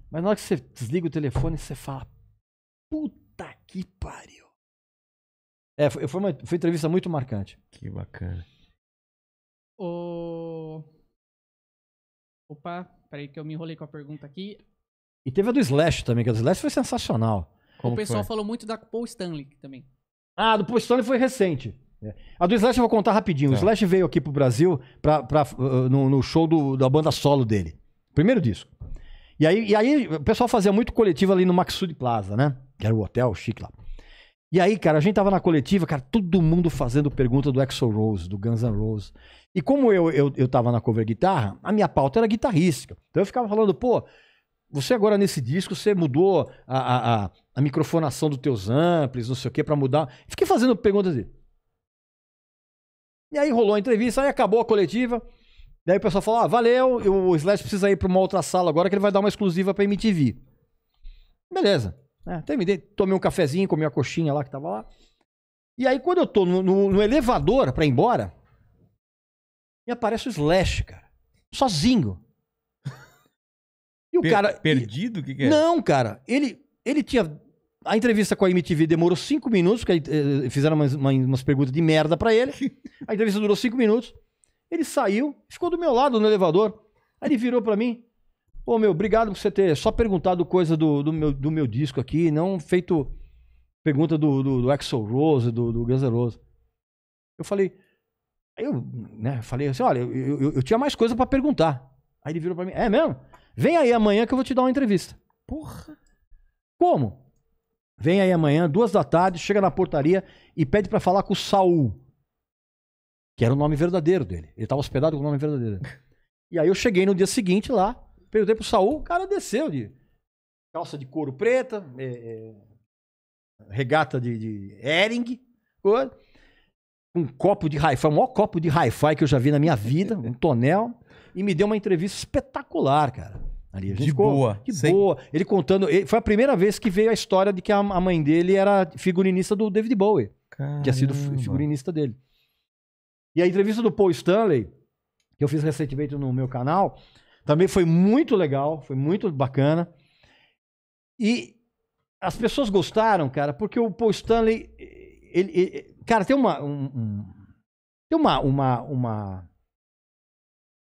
Mas na hora que você desliga o telefone, você fala: Puta que pariu. É, foi, foi, uma, foi entrevista muito marcante. Que bacana. O... Opa, peraí que eu me enrolei com a pergunta aqui. E teve a do Slash também, que a do Slash foi sensacional. Como o pessoal foi? falou muito da Paul Stanley também. Ah, do Paul Stanley foi recente. É. A do Slash eu vou contar rapidinho. Tá. O Slash veio aqui pro Brasil pra, pra, uh, no, no show do, da banda solo dele. Primeiro disco. E aí, e aí o pessoal fazia muito coletiva ali no Maxud Plaza, né? Que era o hotel chique lá. E aí, cara, a gente tava na coletiva, cara, todo mundo fazendo pergunta do Exo Rose, do Guns N' Roses. E como eu, eu, eu tava na cover guitarra, a minha pauta era guitarrística. Então eu ficava falando, pô, você agora nesse disco, você mudou a, a, a, a microfonação dos teus amplis, não sei o quê, para mudar. Fiquei fazendo perguntas ali. E aí rolou a entrevista, aí acabou a coletiva. Daí o pessoal falou: ah, valeu, o Slash precisa ir pra uma outra sala agora que ele vai dar uma exclusiva pra MTV. Beleza. É, terminei, tomei um cafezinho, comi a coxinha lá que tava lá. E aí, quando eu tô no, no, no elevador pra ir embora, me aparece o Slash, cara. Sozinho. E o per cara. Perdido? O que, que é? Não, cara. Ele, ele tinha. A entrevista com a MTV demorou cinco minutos, porque eh, eh, fizeram umas, umas perguntas de merda para ele. *laughs* A entrevista durou cinco minutos. Ele saiu, ficou do meu lado no elevador. Aí ele virou para mim. Ô, meu, obrigado por você ter só perguntado coisa do, do, meu, do meu disco aqui, não feito pergunta do, do, do Axel Rose, do, do Guns N' Roses. Eu falei, eu né, falei assim, olha, eu, eu, eu tinha mais coisa para perguntar. Aí ele virou para mim, é mesmo? Vem aí amanhã que eu vou te dar uma entrevista. Porra. Como? Vem aí amanhã, duas da tarde, chega na portaria e pede para falar com o Saul que era o nome verdadeiro dele. Ele estava hospedado com o nome verdadeiro E aí eu cheguei no dia seguinte lá, perguntei pro Saul, o cara desceu de calça de couro preta, é, é, regata de, de um copo de hi-fi, o maior copo de hi-fi que eu já vi na minha vida, um tonel, e me deu uma entrevista espetacular, cara. Ali, de ficou, boa. De boa. Ele contando. Ele, foi a primeira vez que veio a história de que a, a mãe dele era figurinista do David Bowie. Caramba. Tinha sido figurinista dele. E a entrevista do Paul Stanley, que eu fiz recentemente no meu canal, também foi muito legal, foi muito bacana. E as pessoas gostaram, cara, porque o Paul Stanley, ele, ele cara, tem uma um, tem uma uma uma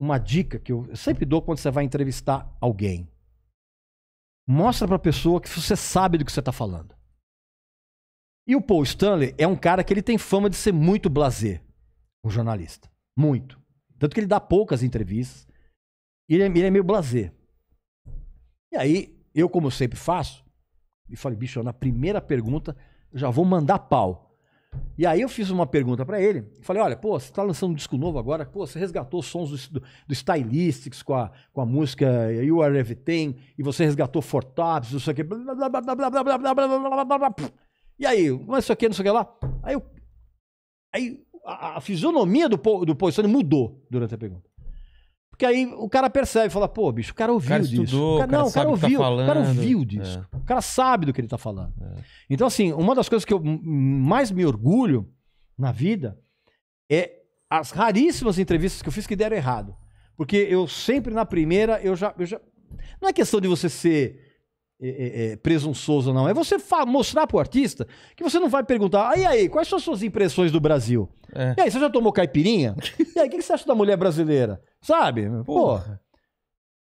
uma dica que eu sempre dou quando você vai entrevistar alguém. Mostra para a pessoa que você sabe do que você está falando. E o Paul Stanley é um cara que ele tem fama de ser muito blazer o jornalista. Muito. Tanto que ele dá poucas entrevistas. Ele é, ele é meio blazer. E aí, eu, como eu sempre faço, e falei, bicho, na primeira pergunta, eu já vou mandar pau. E aí eu fiz uma pergunta para ele, falei, olha, pô, você tá lançando um disco novo agora, pô, você resgatou sons do, do, do Stylistics com a, com a música You Are Everything, e você resgatou Fortops, não sei o que, blá, blá, blá, blá, blá, blá, blá, blá, blá, blá, blá, blá, e aí, mas isso aqui, não sei o que lá. Aí eu, aí a, a fisionomia do, do Poissone mudou durante a pergunta. Porque aí o cara percebe, fala, pô, bicho, o cara ouviu o cara disso. o cara, não, o cara tá ouviu. Tá o cara ouviu disso. É. O cara sabe do que ele tá falando. É. Então, assim, uma das coisas que eu mais me orgulho na vida é as raríssimas entrevistas que eu fiz que deram errado. Porque eu sempre, na primeira, eu já. Eu já... Não é questão de você ser é, é, é, presunçoso ou não. É você mostrar pro artista que você não vai perguntar, aí ah, aí, quais são as suas impressões do Brasil? É. E aí, você já tomou caipirinha? *laughs* e aí, o que, você acha da mulher brasileira? Sabe? Porra. Porra.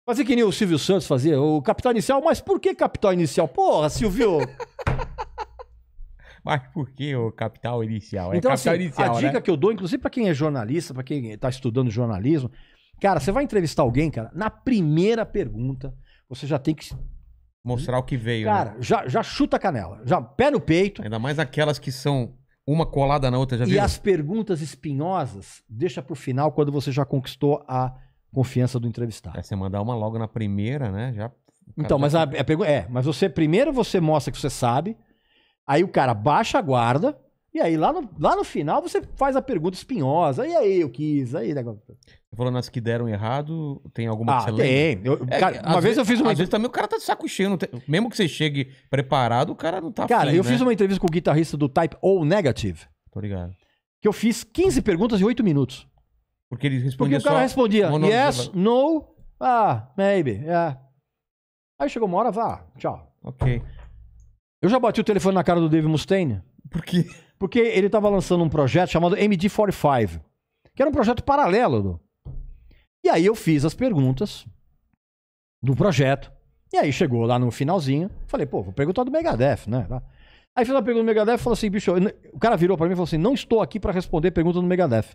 Fazia que nem o Silvio Santos fazia, o Capital Inicial, mas por que Capital Inicial? Porra, Silvio! *laughs* mas por que o Capital Inicial? É então, capital assim, inicial, a né? dica que eu dou, inclusive para quem é jornalista, para quem está estudando jornalismo, cara, você vai entrevistar alguém, cara, na primeira pergunta, você já tem que Mostrar o que veio. Né? Cara, né? já, já chuta a canela. Já pé no peito. Ainda mais aquelas que são uma colada na outra. Já e viu? as perguntas espinhosas, deixa pro final, quando você já conquistou a confiança do entrevistado. É, você mandar uma logo na primeira, né? Já, então, já mas a, a é pergunta. É, mas você primeiro você mostra que você sabe. Aí o cara baixa a guarda e aí, lá no, lá no final, você faz a pergunta espinhosa. E aí, eu quis, aí, negócio. Né, você nas que deram errado, tem alguma ah, que você tem. lembra? Eu, é, uma vez, vez, eu fiz uma. Às vezes também o cara tá de saco cheio. Tem... mesmo que você chegue preparado, o cara não tá Cara, eu né? fiz uma entrevista com o guitarrista do Type O Negative. Tô ligado. Que eu fiz 15 perguntas em 8 minutos. Porque ele respondia Porque o cara respondia yes, no, ah, maybe, yeah. Aí chegou uma hora, vá, tchau. Ok. Eu já bati o telefone na cara do Dave Mustaine. Por quê? Porque ele estava lançando um projeto chamado MD45, que era um projeto paralelo. E aí eu fiz as perguntas do projeto. E aí chegou lá no finalzinho, falei, pô, vou perguntar do Megadeth, né? Aí fiz uma pergunta do Megadeth e falou assim, bicho, o cara virou para mim e falou assim, não estou aqui para responder pergunta do Megadeth.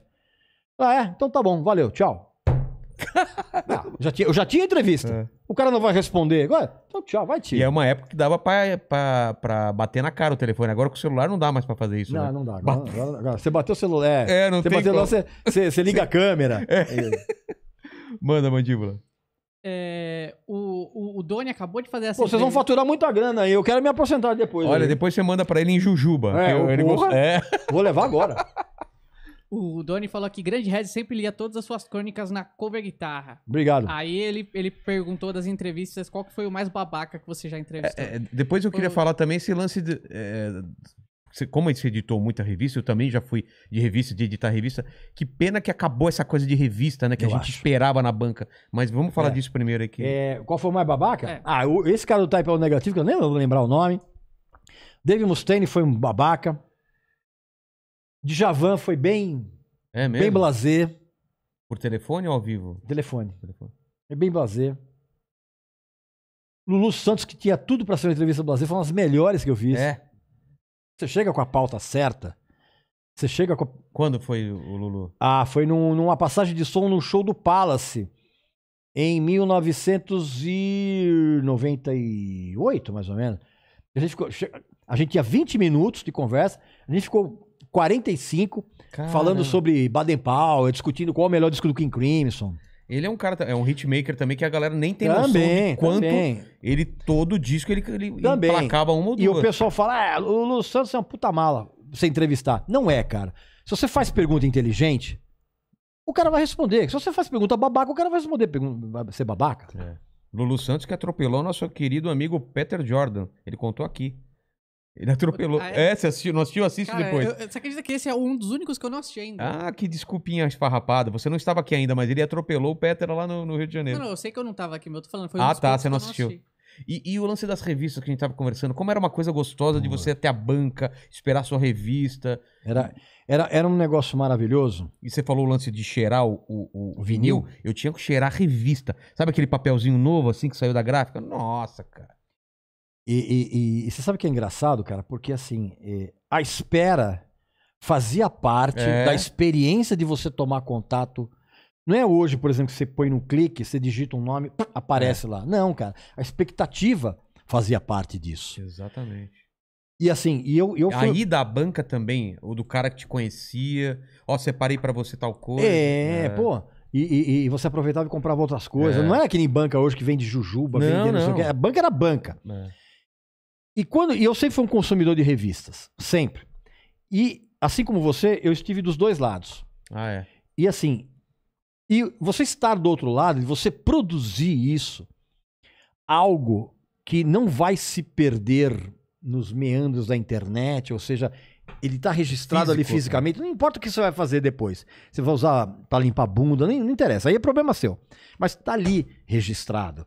Ah, é? Então tá bom, valeu, tchau. Não, já tinha, eu já tinha entrevista. É. O cara não vai responder. Agora, então tchau, vai, tio. E é uma época que dava pra, pra, pra bater na cara o telefone. Agora com o celular não dá mais pra fazer isso. Não, né? não dá. Agora, agora, agora, você bateu o celular. É, é não você tem bateu você, você, você, liga a *laughs* câmera. É. *laughs* Manda, mandíbula. É, o, o, o, Doni acabou de fazer essa. Pô, vocês vão faturar muita grana aí. Eu quero me aposentar depois. Olha, aí. depois você manda pra ele em Jujuba. É, eu, é porra, go... é. Vou levar agora. *laughs* O Doni falou que Grande Red sempre lia todas as suas crônicas na cover guitarra. Obrigado. Aí ele, ele perguntou das entrevistas qual que foi o mais babaca que você já entrevistou. É, é, depois eu queria o... falar também esse lance de, é, como ele editou muita revista, eu também já fui de revista, de editar revista. Que pena que acabou essa coisa de revista, né? Que eu a gente acho. esperava na banca. Mas vamos falar é. disso primeiro aqui. É, qual foi o mais babaca? É. Ah, esse cara do Type é o negativo, que eu nem vou lembrar o nome. Dave Mustaine foi um babaca. De Javan foi bem, É mesmo? bem blazer. Por telefone ou ao vivo? Telefone. Telefone. É bem blazer. Lulu Santos, que tinha tudo pra ser uma entrevista blazer, foi uma das melhores que eu vi É. Você chega com a pauta certa. Você chega com a... Quando foi o Lulu? Ah, foi num- numa passagem de som no show do Palace. Em 1998, mais ou menos. A gente, ficou, a gente tinha 20 minutos de conversa. A gente ficou 45, Caramba. falando sobre Baden Powell, discutindo qual é o melhor disco do King Crimson. Ele é um cara, é um hitmaker também que a galera nem tem também, noção de quanto também. ele, todo disco, ele, ele também. emplacava uma ou duas. E o pessoal fala, ah, o Lu Santos é uma puta mala você entrevistar. Não é, cara. Se você faz pergunta inteligente, o cara vai responder. Se você faz pergunta babaca, o cara vai responder vai ser babaca. É. Lulu Santos que atropelou nosso querido amigo Peter Jordan. Ele contou aqui. Ele atropelou. Ah, é? você assistiu, não assistiu? Assiste Cara, depois. Eu, você acredita que esse é um dos únicos que eu não assisti ainda? Ah, que desculpinha esfarrapada. Você não estava aqui ainda, mas ele atropelou o Peter lá no, no Rio de Janeiro. Não, não, eu sei que eu não estava aqui, mas eu tô falando. Foi um ah, tá, você não assistiu. Não e, e, o lance das revistas que a gente estava conversando, como era uma coisa gostosa de você até a banca, esperar a sua revista. Era, era, era um negócio maravilhoso. E você falou o lance de cheirar o, o, o vinil. vinil. Eu tinha que cheirar a revista. Sabe aquele papelzinho novo assim que saiu da gráfica? Nossa, cara. E, e, e, você sabe o que é engraçado, cara? Porque assim, é, a espera fazia parte é. da experiência de você tomar contato. Não é hoje, por exemplo, que você põe no clique, você digita um nome, aparece é. lá. Não, cara. A expectativa fazia parte disso. Exatamente. E assim, e eu. eu fui... Aí da banca também, ou do cara que te conhecia, ó, separei para você tal coisa. É, é, pô. E, e, e, você aproveitava e comprava outras coisas. É. Não era é que nem banca hoje que vende jujuba, não, vendendo não. não. A banca era banca. É. E quando e eu sempre fui um consumidor de revistas, sempre. E assim como você, eu estive dos dois lados. Ah, é. E assim, e você estar do outro lado e você produzir isso, algo que não vai se perder nos meandros da internet, ou seja, ele está registrado Físico, ali fisicamente, né? não importa o que você vai fazer depois. Você vai usar para limpar a bunda, não interessa, aí é problema seu. Mas está ali registrado.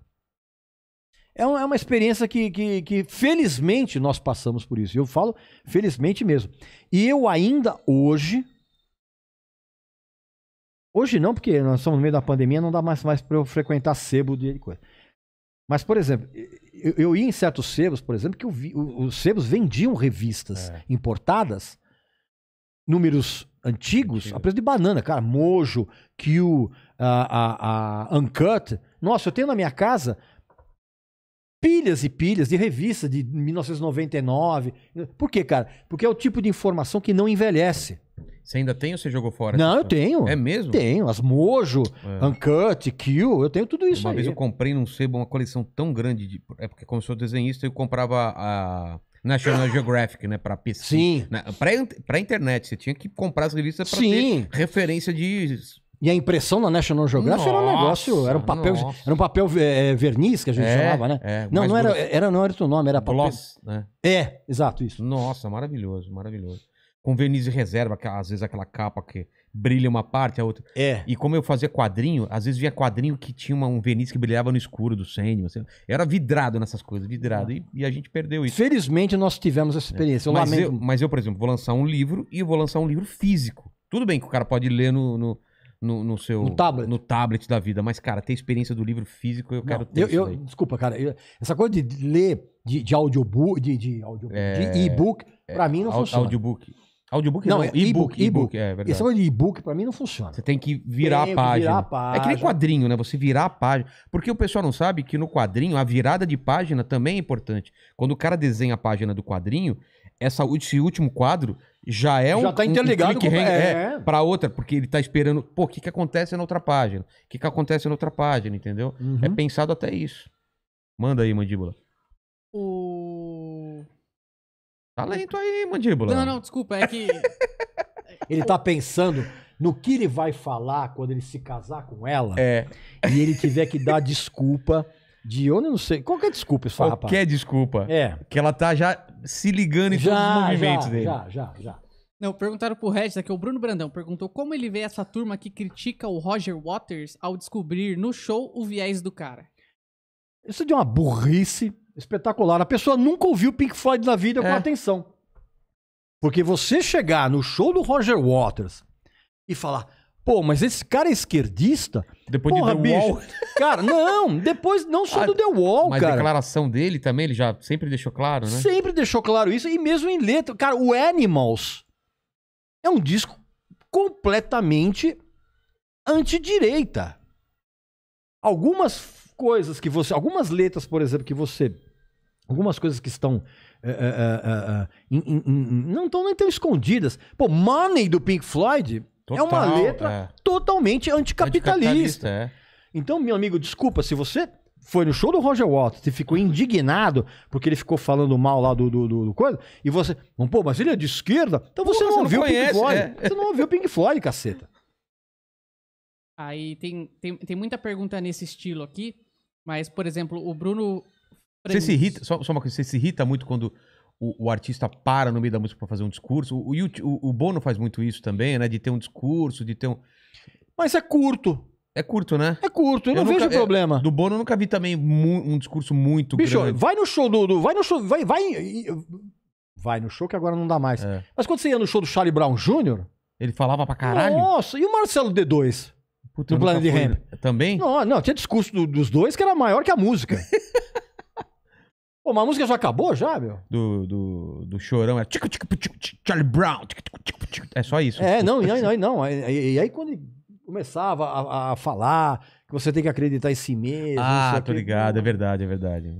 É, é, uma experiência que, que, que, felizmente nós passamos por isso. Eu falo felizmente mesmo. E eu ainda hoje. Hoje não, porque nós estamos no meio da pandemia, não dá mais, mais para eu frequentar sebo de coisa. Mas, por exemplo, eu, eu, ia em certos sebos, por exemplo, que vi, os sebos vendiam revistas é. importadas, números antigos, Antigo. a preço de banana, cara. Mojo, Q, a, a, a Uncut. Nossa, eu tenho na minha casa pilhas e pilhas de revistas de 1999. Por quê, cara? Porque é o tipo de informação que não envelhece. Você ainda tem ou você jogou fora? Não, eu tenho. É mesmo? Tenho. As Mojo, é. Uncut, Kill, eu tenho tudo isso Uma aí. vez eu comprei num sebo uma coleção tão grande, de... é porque como sou desenhista eu comprava a... National Geographic, né? Pra PC. Sim. Na, né, pra, pra internet, você tinha que comprar as revistas pra Sim. ter referência de e a impressão na National Geographic nossa, era um negócio, era um papel, era um papel é, verniz que a gente é, chamava, né? É, não, não era, era, não era o teu nome, era papel. Gloss, né? É, exato, isso. Nossa, maravilhoso, maravilhoso. Com verniz de reserva, que, às vezes aquela capa que brilha uma parte, a outra. É. E como eu fazia quadrinho, às vezes via quadrinho que tinha uma, um verniz que brilhava no escuro do Sandman. Assim, era vidrado nessas coisas, vidrado. E, e, a gente perdeu isso. Felizmente nós tivemos essa é. experiência. Eu mas, lamento... eu, mas eu, por exemplo, vou lançar um livro e vou lançar um livro físico. Tudo bem que o cara pode ler no, no no, no seu no tablet. no tablet da vida. Mas, cara, ter experiência do livro físico, eu não, quero ter. Eu, eu desculpa, cara. Eu, essa coisa de ler de, de audiobook, de, de, audiobook, é, de e-book, é, pra mim não funciona. Audiobook. Audiobook não, não é e-book. E-book, é, é verdade. Essa coisa de e-book pra mim não funciona. Você tem que virar, tem, a página. virar a página. É que nem quadrinho, né? Você virar a página. Porque o pessoal não sabe que no quadrinho, a virada de página também é importante. Quando o cara desenha a página do quadrinho, essa, esse último quadro já é já um. Já tá interligado um com... é, é. é. para outra, porque ele tá esperando. Pô, o que, que acontece na outra página? O que, que acontece na outra página, entendeu? É uhum. É pensado até isso. Manda aí, mandíbula. O. Tá lento aí, mandíbula. Não, não, desculpa, é que. *laughs* ele tá pensando no que ele vai falar quando ele se casar com ela é. e ele tiver que dar desculpa de onde eu não sei. Qualquer desculpa isso Qualquer desculpa. É. Que ela tá já se ligando em já, todos os movimentos já, dele. Já, já, já. Não, perguntaram pro Regis aqui, o Bruno Brandão perguntou como ele vê essa turma que critica o Roger Waters ao descobrir no show o viés do cara. Isso é de uma burrice espetacular. A pessoa nunca ouviu Pink Floyd na vida é. com atenção. Porque você chegar no show do Roger Waters e falar: Pô, mas esse cara é esquerdista? Depois Porra, de The bicho. Wall. *laughs* Cara, não, depois não só ah, do The Wall, mas cara. Mas a declaração dele também, ele já sempre deixou claro, né? Sempre deixou claro isso, e mesmo em letra. Cara, o Animals é um disco completamente antidireita. Algumas coisas que você. Algumas letras, por exemplo, que você. Algumas coisas que estão. É, é, é, in, in, in, não estão nem tão escondidas. Pô, Money do Pink Floyd Total, é uma letra é. totalmente anticapitalista. anticapitalista é. Então, meu amigo, desculpa, se você foi no show do Roger Waters e ficou indignado porque ele ficou falando mal lá do, do, do, do coisa, e você, pô, mas ele é de esquerda, então você não ouviu o Pink Floyd. É. Você não ouviu o Pink Floyd, caceta. Aí tem, tem, tem muita pergunta nesse estilo aqui, mas, por exemplo, o Bruno. Você se irrita, só, só uma coisa, você se irrita muito quando o, o, artista para no meio da música para fazer um discurso. O, o, o, Bono faz muito isso também, né? De ter um discurso, de ter um. Mas é curto. É curto, né? É curto, eu, eu não nunca, vejo é, problema. É, do Bono eu nunca vi também um discurso muito Bicho, grande. vai no show do, do, Vai no show. Vai, vai. Vai no show que agora não dá mais. É. Mas quando você ia no show do Charlie Brown Jr., ele falava pra caralho. Nossa, e o Marcelo D2? Puta, plano de Ramp. Também? Não, não, tinha discurso do, dos dois que era maior que a música. *laughs* Pô, mas a música já acabou já, meu? Do, do, do chorão, é Charlie Brown, é só isso. É, não, e aí, não, não. E, aí quando começava a, a falar que você tem que acreditar em si mesmo. Ah, tô ligado, é verdade, é verdade.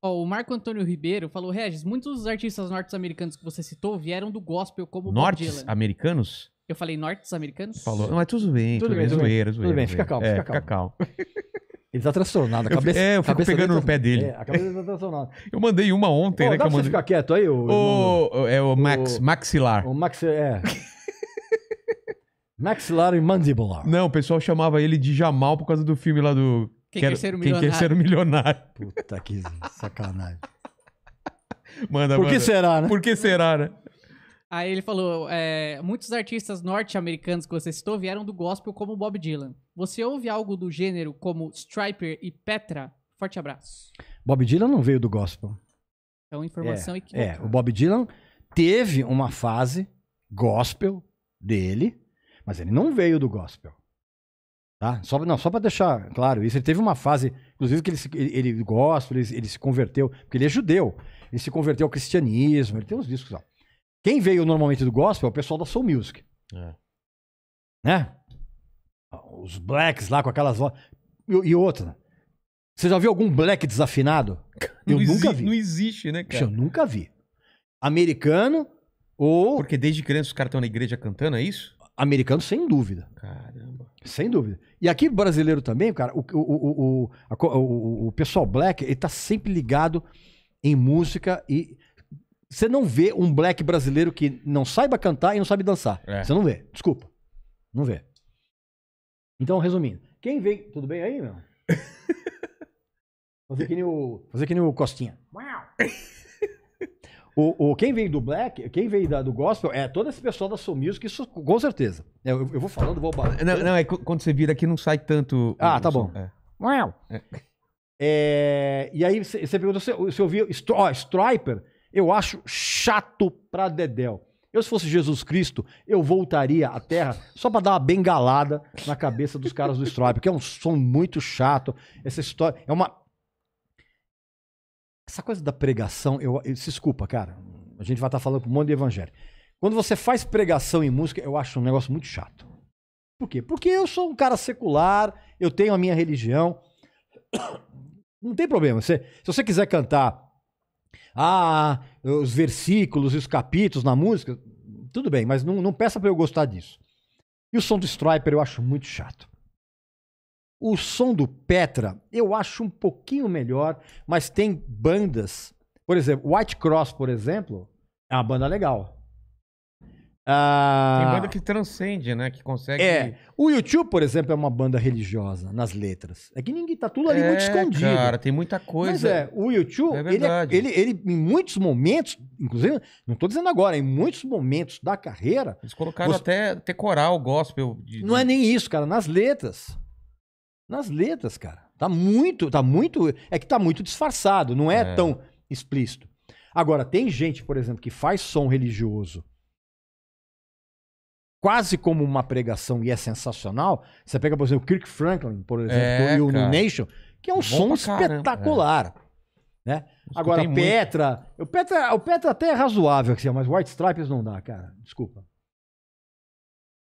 Ó, o Marco Antônio Ribeiro falou, Regis, muitos dos artistas norte-americanos que você citou vieram do gospel como Norte-americanos? Eu falei nortes americanos? Falou. Não, é tudo bem. Tudo, tudo bem, bem, tudo zoeira, bem. Zoeira, tudo bem, fica calmo, é, fica calmo. Ele tá transtornado. A cabeça, eu, é, eu fico pegando no pé tá- dele. É, a cabeça tá transtornada. Eu mandei uma ontem, Pô, né? Dá que pra mandei... você ficar quieto aí, o. o é o, Max, o, maxilar. O Max, é. *laughs* maxilar e Mandibular. Não, o pessoal chamava ele de Jamal por causa do filme lá do. Quem Quero, quer ser o milionário? Quem quer ser o milionário. Puta que sacanagem. manda, por manda. que será, né? Por que será, né? Aí ele falou: é, muitos artistas norte-americanos que você citou vieram do gospel como Bob Dylan. Você ouve algo do gênero como Striper e Petra? Forte abraço. Bob Dylan não veio do gospel. Então, informação é, equivocada. É, o Bob Dylan teve uma fase gospel dele, mas ele não veio do gospel. Tá? Só, não, só para deixar claro isso, ele teve uma fase, inclusive, que ele, se, ele, ele gospel, ele, ele, se converteu, porque ele é judeu, ele se converteu ao cristianismo, ele tem uns discos. lá. Quem veio normalmente do gospel é o pessoal da Soul Music. É. Né? Ah, os blacks lá com aquelas vozes. E, e outra. Você já viu algum black desafinado? *laughs* Eu não nunca vi. Não existe, né, cara? Eu nunca vi. Americano ou. Porque desde criança os caras estão na igreja cantando, é isso? Americano, sem dúvida. Caramba. Sem dúvida. E aqui, brasileiro também, cara, o, o, o, o, pessoal black, ele tá sempre ligado em música e você não vê um black brasileiro que não saiba cantar e não sabe dançar. É. Você não vê. Desculpa. Não vê. Então, resumindo. Quem vem. Tudo bem aí, meu? *laughs* Fazer que nem o, fazer que nem o Costinha. O, o, quem veio do Black, quem veio da, do gospel, é todo esse pessoal da Soul Music, isso com certeza. Eu, eu vou falando, vou batendo. Não, não, é quando você vira aqui não sai tanto. Ah, tá bom. É. É. É, e aí você perguntou se, se Striper eu acho chato pra Dedéu. Eu, se fosse Jesus Cristo, eu voltaria à Terra só para dar uma bengalada na cabeça dos caras do Stripe, porque é um som muito chato. Essa história. É uma. Essa coisa da pregação, eu, eu desculpa, cara. A gente vai estar tá falando com um monte de evangelho. Quando você faz pregação em música, eu acho um negócio muito chato. Por quê? Porque eu sou um cara secular, eu tenho a minha religião. *coughs* Não tem problema. se você quiser cantar ah, os versículos e os capítulos na música, tudo bem, mas não, não peça para eu gostar disso. E o som do Striper eu acho muito chato. O som do Petra eu acho um pouquinho melhor, mas tem bandas, por exemplo, White Cross, por exemplo, é uma banda legal. Ah. Tem banda que transcende, né? Que consegue. É. O YouTube, por exemplo, é uma banda religiosa nas letras. É que ninguém tá tudo ali é, muito escondido. Cara, tem muita coisa. Mas é, o YouTube, é ele, é ele, ele, em muitos momentos, inclusive, não tô dizendo agora, em muitos momentos da carreira. Eles colocaram você... até, até coral, gospel. De... Não é nem isso, cara. Nas letras. Nas letras, cara. Tá muito, tá muito. É que tá muito disfarçado, não é. é. tão explícito. Agora, tem gente, por exemplo, que faz som religioso quase como uma pregação e é sensacional. Você pega, por exemplo, o Kirk Franklin, por exemplo, é, do Nation, que é um Bom som né? espetacular. É. Né? Agora, Petra, o Petra. O Petra até é razoável, mas White Stripes não dá, cara. Desculpa.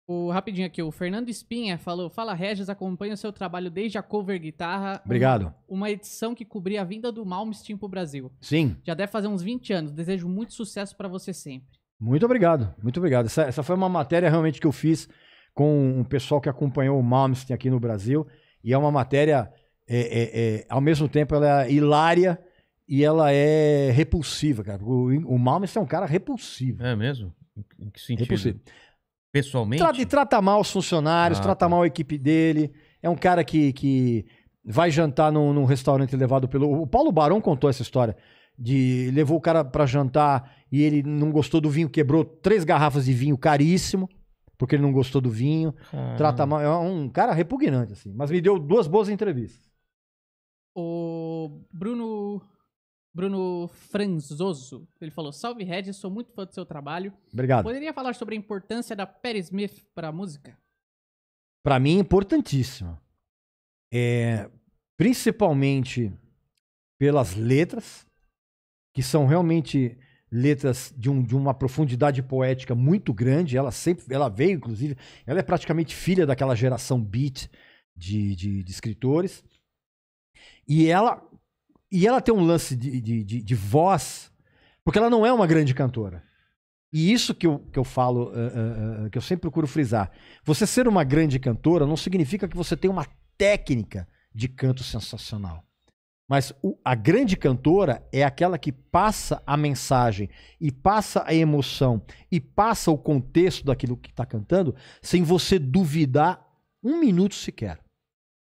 O, rapidinho aqui, o Fernando Espinha falou: Fala Regis, acompanha o seu trabalho desde a cover guitarra. Obrigado. Uma, uma edição que cobria a vinda do Malmsteen pro Brasil. Sim. Já deve fazer uns 20 anos. Desejo muito sucesso para você sempre. Muito obrigado, muito obrigado. Essa, essa foi uma matéria realmente que eu fiz com um pessoal que acompanhou o Malmsteen aqui no Brasil. E é uma matéria, é, é, é, ao mesmo tempo, ela é hilária e ela é repulsiva, cara. O, o Malmsteen é um cara repulsivo. É mesmo? Em que sentido? Repulsivo. Pessoalmente? Tra trata mal os funcionários, ah, trata tá. mal a equipe dele. É um cara que, que vai jantar num, num restaurante levado pelo. O Paulo Barão contou essa história de levou o cara para jantar e ele não gostou do vinho, quebrou três garrafas de vinho caríssimo, porque ele não gostou do vinho. Trata mal, é um cara repugnante assim, mas me deu duas boas entrevistas. O Bruno Bruno Franzoso, ele falou: "Salve Red, sou muito fã do seu trabalho. Obrigado. Poderia falar sobre a importância da Perry Smith para a música?" Para mim é importantíssima. É principalmente pelas letras, que são realmente letras de, um, de uma profundidade poética muito grande. Ela sempre, ela veio, inclusive, ela é praticamente filha daquela geração beat de, de, de escritores. E ela, e ela tem um lance de, de, de, de, voz, porque ela não é uma grande cantora. E isso que eu, que eu falo, uh, uh, que eu sempre procuro frisar. Você ser uma grande cantora não significa que você tem uma técnica de canto sensacional. Mas o, a grande cantora é aquela que passa a mensagem e passa a emoção e passa o contexto daquilo que está cantando sem você duvidar um minuto sequer.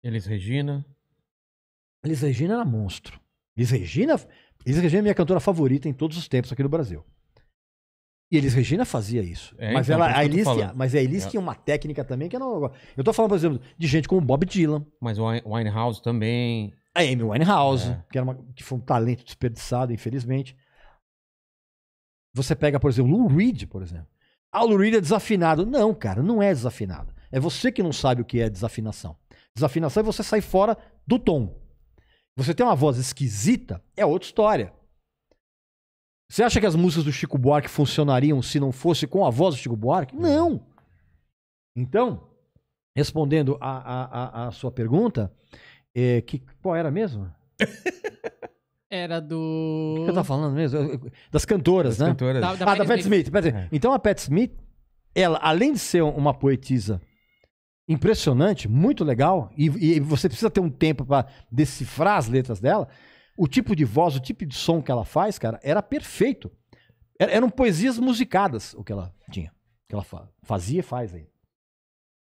Elis Regina. Elis Regina era monstro. Elis Regina, Elis Regina é minha cantora favorita em todos os tempos aqui no Brasil. E Elis Regina fazia isso. É, mas, então, ela, a Elis, mas a Elis é. tinha uma técnica também que eu não. Eu tô falando, por exemplo, de gente como Bob Dylan. Mas o Winehouse também. A Amy Winehouse, é. que, era uma, que foi um talento desperdiçado, infelizmente. Você pega, por exemplo, Lou Reed, por exemplo. Ah, o Lou Reed é desafinado. Não, cara, não é desafinado. É você que não sabe o que é desafinação. Desafinação é você sair fora do tom. Você tem uma voz esquisita, é outra história. Você acha que as músicas do Chico Buarque funcionariam se não fosse com a voz do Chico Buarque? Não. Então, respondendo a, a, a, a sua pergunta, é, que, qual era mesmo? Era do. O que eu tava falando mesmo? Das cantoras, né? cantoras. Da- da ah, da Pat Smith. Smith. Smith. É. Então a Pat Smith, ela, além de ser uma poetisa impressionante, muito legal, e, e você precisa ter um tempo para decifrar as letras dela, o tipo de voz, o tipo de som que ela faz, cara, era perfeito. Era- eram poesias musicadas o que ela tinha, o que ela fazia e faz aí.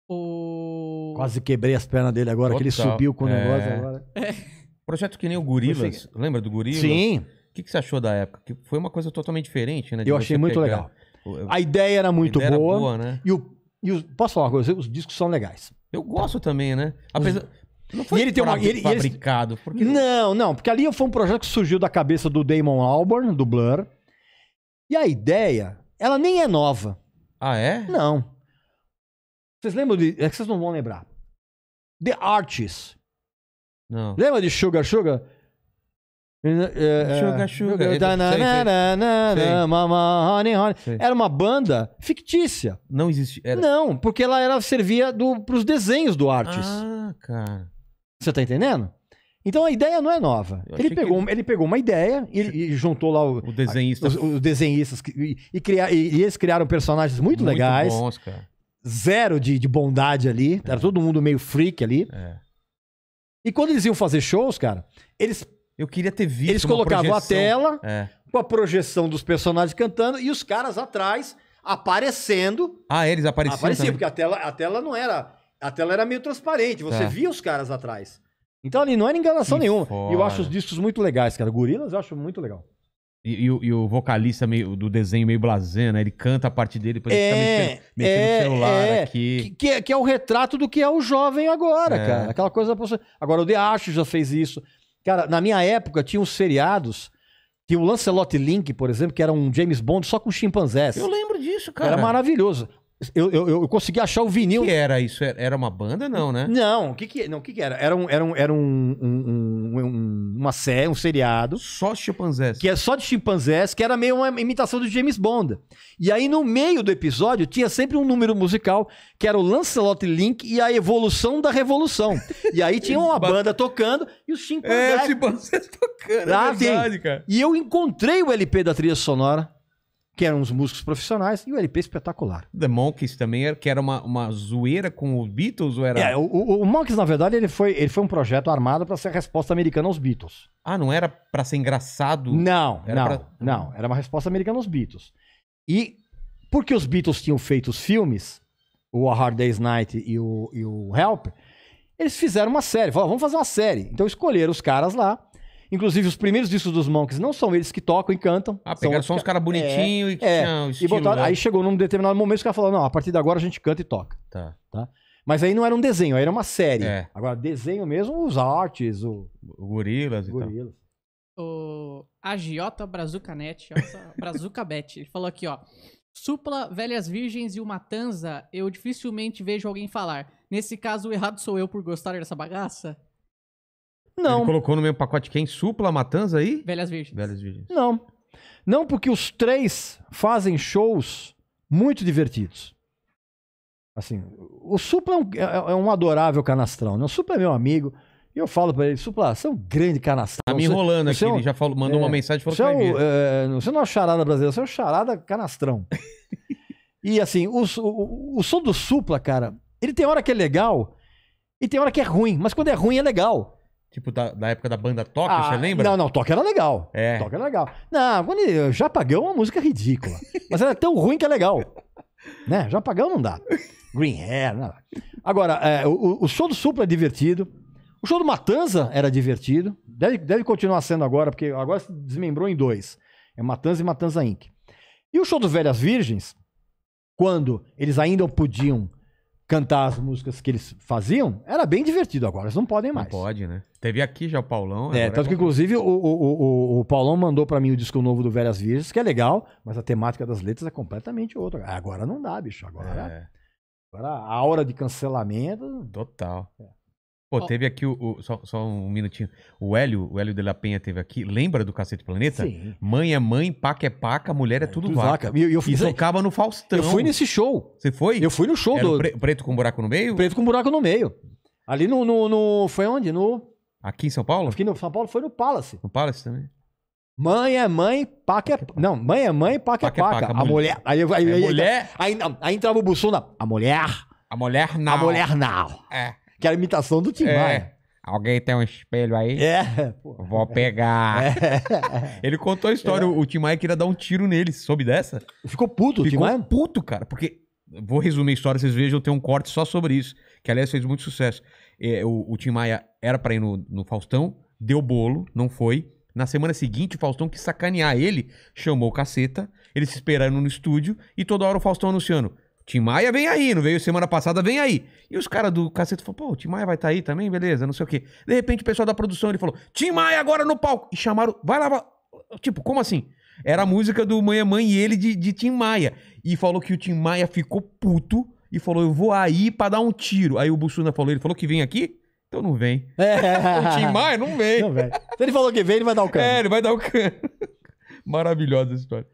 O... Quase quebrei as pernas dele agora, Total. que ele subiu com o negócio é. agora. É. Projeto que nem o Gorilas. Lembra do Gorilas? Sim. O que, que você achou da época? Que foi uma coisa totalmente diferente, né? Eu achei muito pegar. legal. A ideia era muito ideia boa. Era boa né? E, o, e posso falar uma coisa? Os discos são legais. Eu gosto também, né? Apesar. Não foi e ele tem uma, ele, fabricado. Porque... Não, não, porque ali foi um projeto que surgiu da cabeça do Damon Albarn, do Blur. E a ideia, ela nem é nova. Ah, é? Não. Vocês lembram de. É que vocês não vão lembrar. The Artists. Não. Lembra de Sugar Sugar? É, é, Sugar Sugar. Mama, honey, honey. Era uma banda fictícia. Não existia. Era... Não, porque ela era, servia do, os desenhos do Artis. Ah, cara. Você tá entendendo? Então a ideia não é nova. Ele pegou, ele... ele... pegou uma ideia e, e juntou lá o, o desenhista. A, os, os, desenhistas que, e, e, criar, e, e, eles criaram personagens muito, muito legais. Bons, cara zero de, de bondade ali. É. Era todo mundo meio freak ali. É. E quando eles iam fazer shows, cara, eles. Eu queria ter visto. Eles colocavam projeção. a tela é. com a projeção dos personagens cantando e os caras atrás aparecendo. Ah, é, eles apareciam. Apareciam, porque a tela, a tela não era. A tela era meio transparente, você é. via os caras atrás. Então ali não era enganação que nenhuma. E eu acho os discos muito legais, cara. Gorilas eu acho muito legal. E, e, o, e, o vocalista meio, do desenho meio blasé, né? Ele canta a parte dele, depois é, ele fica é, mexendo, mexendo é, no celular é, aqui. Que, é, que, é o retrato do que é o jovem agora, é. cara. Aquela coisa da Agora o The Acho já fez isso. Cara, na minha época tinha uns seriados que o Lancelot Link, por exemplo, que era um James Bond só com chimpanzés. Eu lembro disso, cara. Era maravilhoso. Eu, eu, eu, consegui achar o vinil. O que era isso? Era uma banda, não, né? Não, o que, que, não, que, que era? Era, um, era, um, era um, um, um uma série, um seriado. Só de chimpanzés. Que é só de chimpanzés, que era meio uma imitação do James Bond. E aí, no meio do episódio, tinha sempre um número musical, que era o Lancelot Link e a evolução da revolução. E aí tinha uma *laughs* banda tocando e os é, chimpanzés. É, os chimpanzés tocando. É ah, é verdade, cara. E eu encontrei o LP da trilha sonora que eram os músicos profissionais, e o LP espetacular. The Monkeys também, era, que era uma, uma zoeira com os Beatles? Ou era... É, o, o, o Monkeys, na verdade, ele foi, ele foi um projeto armado para ser a resposta americana aos Beatles. Ah, não era para ser engraçado? Não, era não, pra... não. Era uma resposta americana aos Beatles. E porque os Beatles tinham feito os filmes, o A Hard Day's Night e o, e o Help, eles fizeram uma série. Falaram, vamos fazer uma série. Então escolheram os caras lá Inclusive, os primeiros discos dos Monks não são eles que tocam e cantam. Ah, pegaram só uns caras bonitinhos é, e que é, tinham estilo, e botaram, né? Aí chegou num determinado momento que o cara falou, não, a partir de agora a gente canta e toca. Tá. tá? Mas aí não era um desenho, era uma série. É. Agora, desenho mesmo, os artes, o... o gorilas, gorilas e tal. O Agiota Brazuca *laughs* Brazucabete, ele falou aqui, ó. Supla, Velhas Virgens e o Matanza, eu dificilmente vejo alguém falar. Nesse caso, o errado sou eu por gostar dessa bagaça. Não. Ele colocou no mesmo pacote quem? Supla, Matanza aí? Velhas Virgens. Velhas Virgens. Não. Não porque os três fazem shows muito divertidos. Assim, o Supla é um, é, é um adorável canastrão, né? O Supla é meu amigo. E eu falo para ele, Supla, você é um grande canastrão. Tá me enrolando é aqui, é um, ele já falou, mandou uma é, mensagem falou você que é, é, Você não é uma charada brasileira, você é um charada canastrão. *laughs* e assim, o, o, o som do Supla, cara, ele tem hora que é legal e tem hora que é ruim. Mas quando é ruim, é legal. Tipo, da, da época da banda Toque, ah, você lembra? Não, não, Toque era legal. É. Toque era legal. Não, quando Japagão é uma música ridícula. mas era tão ruim que é legal. *laughs* Né? Japagão não dá. Green Hair, nada. Agora, é, o, o, show do Supla é divertido. O show do Matanza era divertido. Deve, deve continuar sendo agora, porque agora se desmembrou em dois. É Matanza e Matanza Inc. E o show dos Velhas Virgens, quando eles ainda podiam cantar as músicas que eles faziam, era bem divertido. Agora eles não podem mais. Não pode, né? Teve aqui já o Paulão. É, tanto é que, inclusive, o, o, o, o Paulão mandou para mim o disco novo do Velhas Virgens, que é legal, mas a temática das letras é completamente outra. Agora não dá, bicho. Agora, é. é agora a aura de cancelamento. Total. É. Pô, teve aqui o, o só, só, um minutinho. O Hélio, o Hélio de la Penha teve aqui. Lembra do Cacete Planeta? Sim. Mãe é mãe, paca é paca, mulher é, é, tudo, tudo vaca. vaca. E, eu Isso acaba no Faustão. Eu fui nesse show. Você foi? Eu fui no show Era do. Pre, preto com buraco no meio? Preto com buraco no meio. Ali no. no, no foi onde? No. Aqui em São Paulo? Aqui no São Paulo foi no Palace. No Palace também. Mãe é mãe, paca é. é não, mãe é mãe, paca, é paca é paca. paca a mulher. Aí, aí, aí, mulher. Aí, aí, aí entrava o Bussunda. A mulher. A mulher não. A mulher não. É. Que era é a imitação do Tim é. Maia. Alguém tem um espelho aí? É. Pô. Vou pegar. É. *laughs* Ele contou a história. É. O Tim Maia queria dar um tiro nele. Soube dessa? Ficou puto Ficou o Tim Maia? puto, cara. Porque, vou resumir a história. Vocês vejam, eu tenho um corte só sobre isso. Que, aliás, fez muito sucesso. É, o, o Tim Maia era pra ir no, no Faustão. Deu bolo. Não foi. Na semana seguinte, o Faustão quis sacanear ele. Chamou o caceta. Eles se esperaram no estúdio. E toda hora o Faustão anunciando Tim Maia vem aí, não veio semana passada, vem aí. E os caras do cacete falaram, pô, o Tim Maia vai estar tá aí também, beleza, não sei o quê. De repente o pessoal da produção, ele falou, Tim Maia agora no palco. E chamaram, vai lá, vai... tipo, como assim? Era a música do Mãe é Mãe e ele de, de Tim Maia. E falou que o Tim Maia ficou puto e falou, eu vou aí pra dar um tiro. Aí o Bussuna falou, ele falou que vem aqui, então não vem. *laughs* É. o Tim Maia não vem. Não, Se ele falou que vem, ele vai dar o cano. É, ele vai dar o cano. *laughs* Maravilhosa essa história.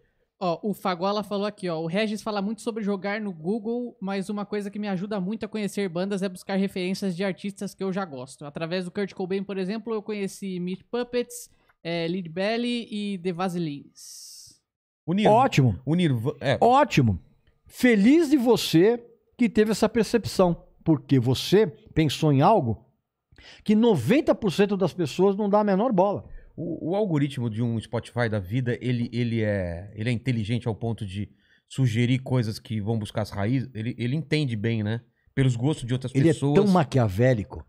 Ó, o Fagola falou aqui, ó. O Regis fala muito sobre jogar no Google, mas uma coisa que me ajuda muito a conhecer bandas é buscar referências de artistas que eu já gosto. Através do Kurt Cobain, por exemplo, eu conheci Meat Puppets, é, eh, Lead Belly e The Vaselines. Ótimo. é. Ótimo. Feliz de você que teve essa percepção, porque você pensou em algo que 90% das pessoas não dá a menor bola. O, o, algoritmo de um Spotify da vida, ele, ele, é, ele é inteligente ao ponto de sugerir coisas que vão buscar as raízes? Ele, ele entende bem, né? Pelos gostos de outras ele pessoas. Ele é tão maquiavélico.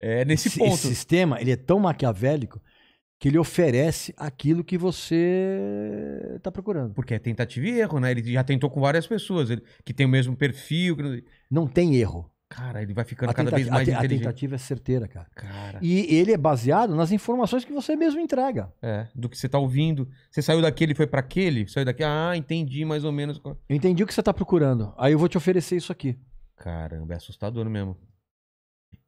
é, nesse esse, ponto. Esse sistema, ele é tão maquiavélico que ele oferece aquilo que você está procurando. Porque é tentativa e erro, né? Ele já tentou com várias pessoas ele, que tem o mesmo perfil. Que... Não tem erro. Cara, ele vai ficando cada vez mais a, inteligente. A tentativa é certeira, cara. cara. E ele é baseado nas informações que você mesmo entrega. É, do que você tá ouvindo. Você saiu daquele, foi para aquele, saiu daqui, ah, entendi mais ou menos. Eu entendi o que você tá procurando. Aí eu vou te oferecer isso aqui. Caramba, é assustador mesmo.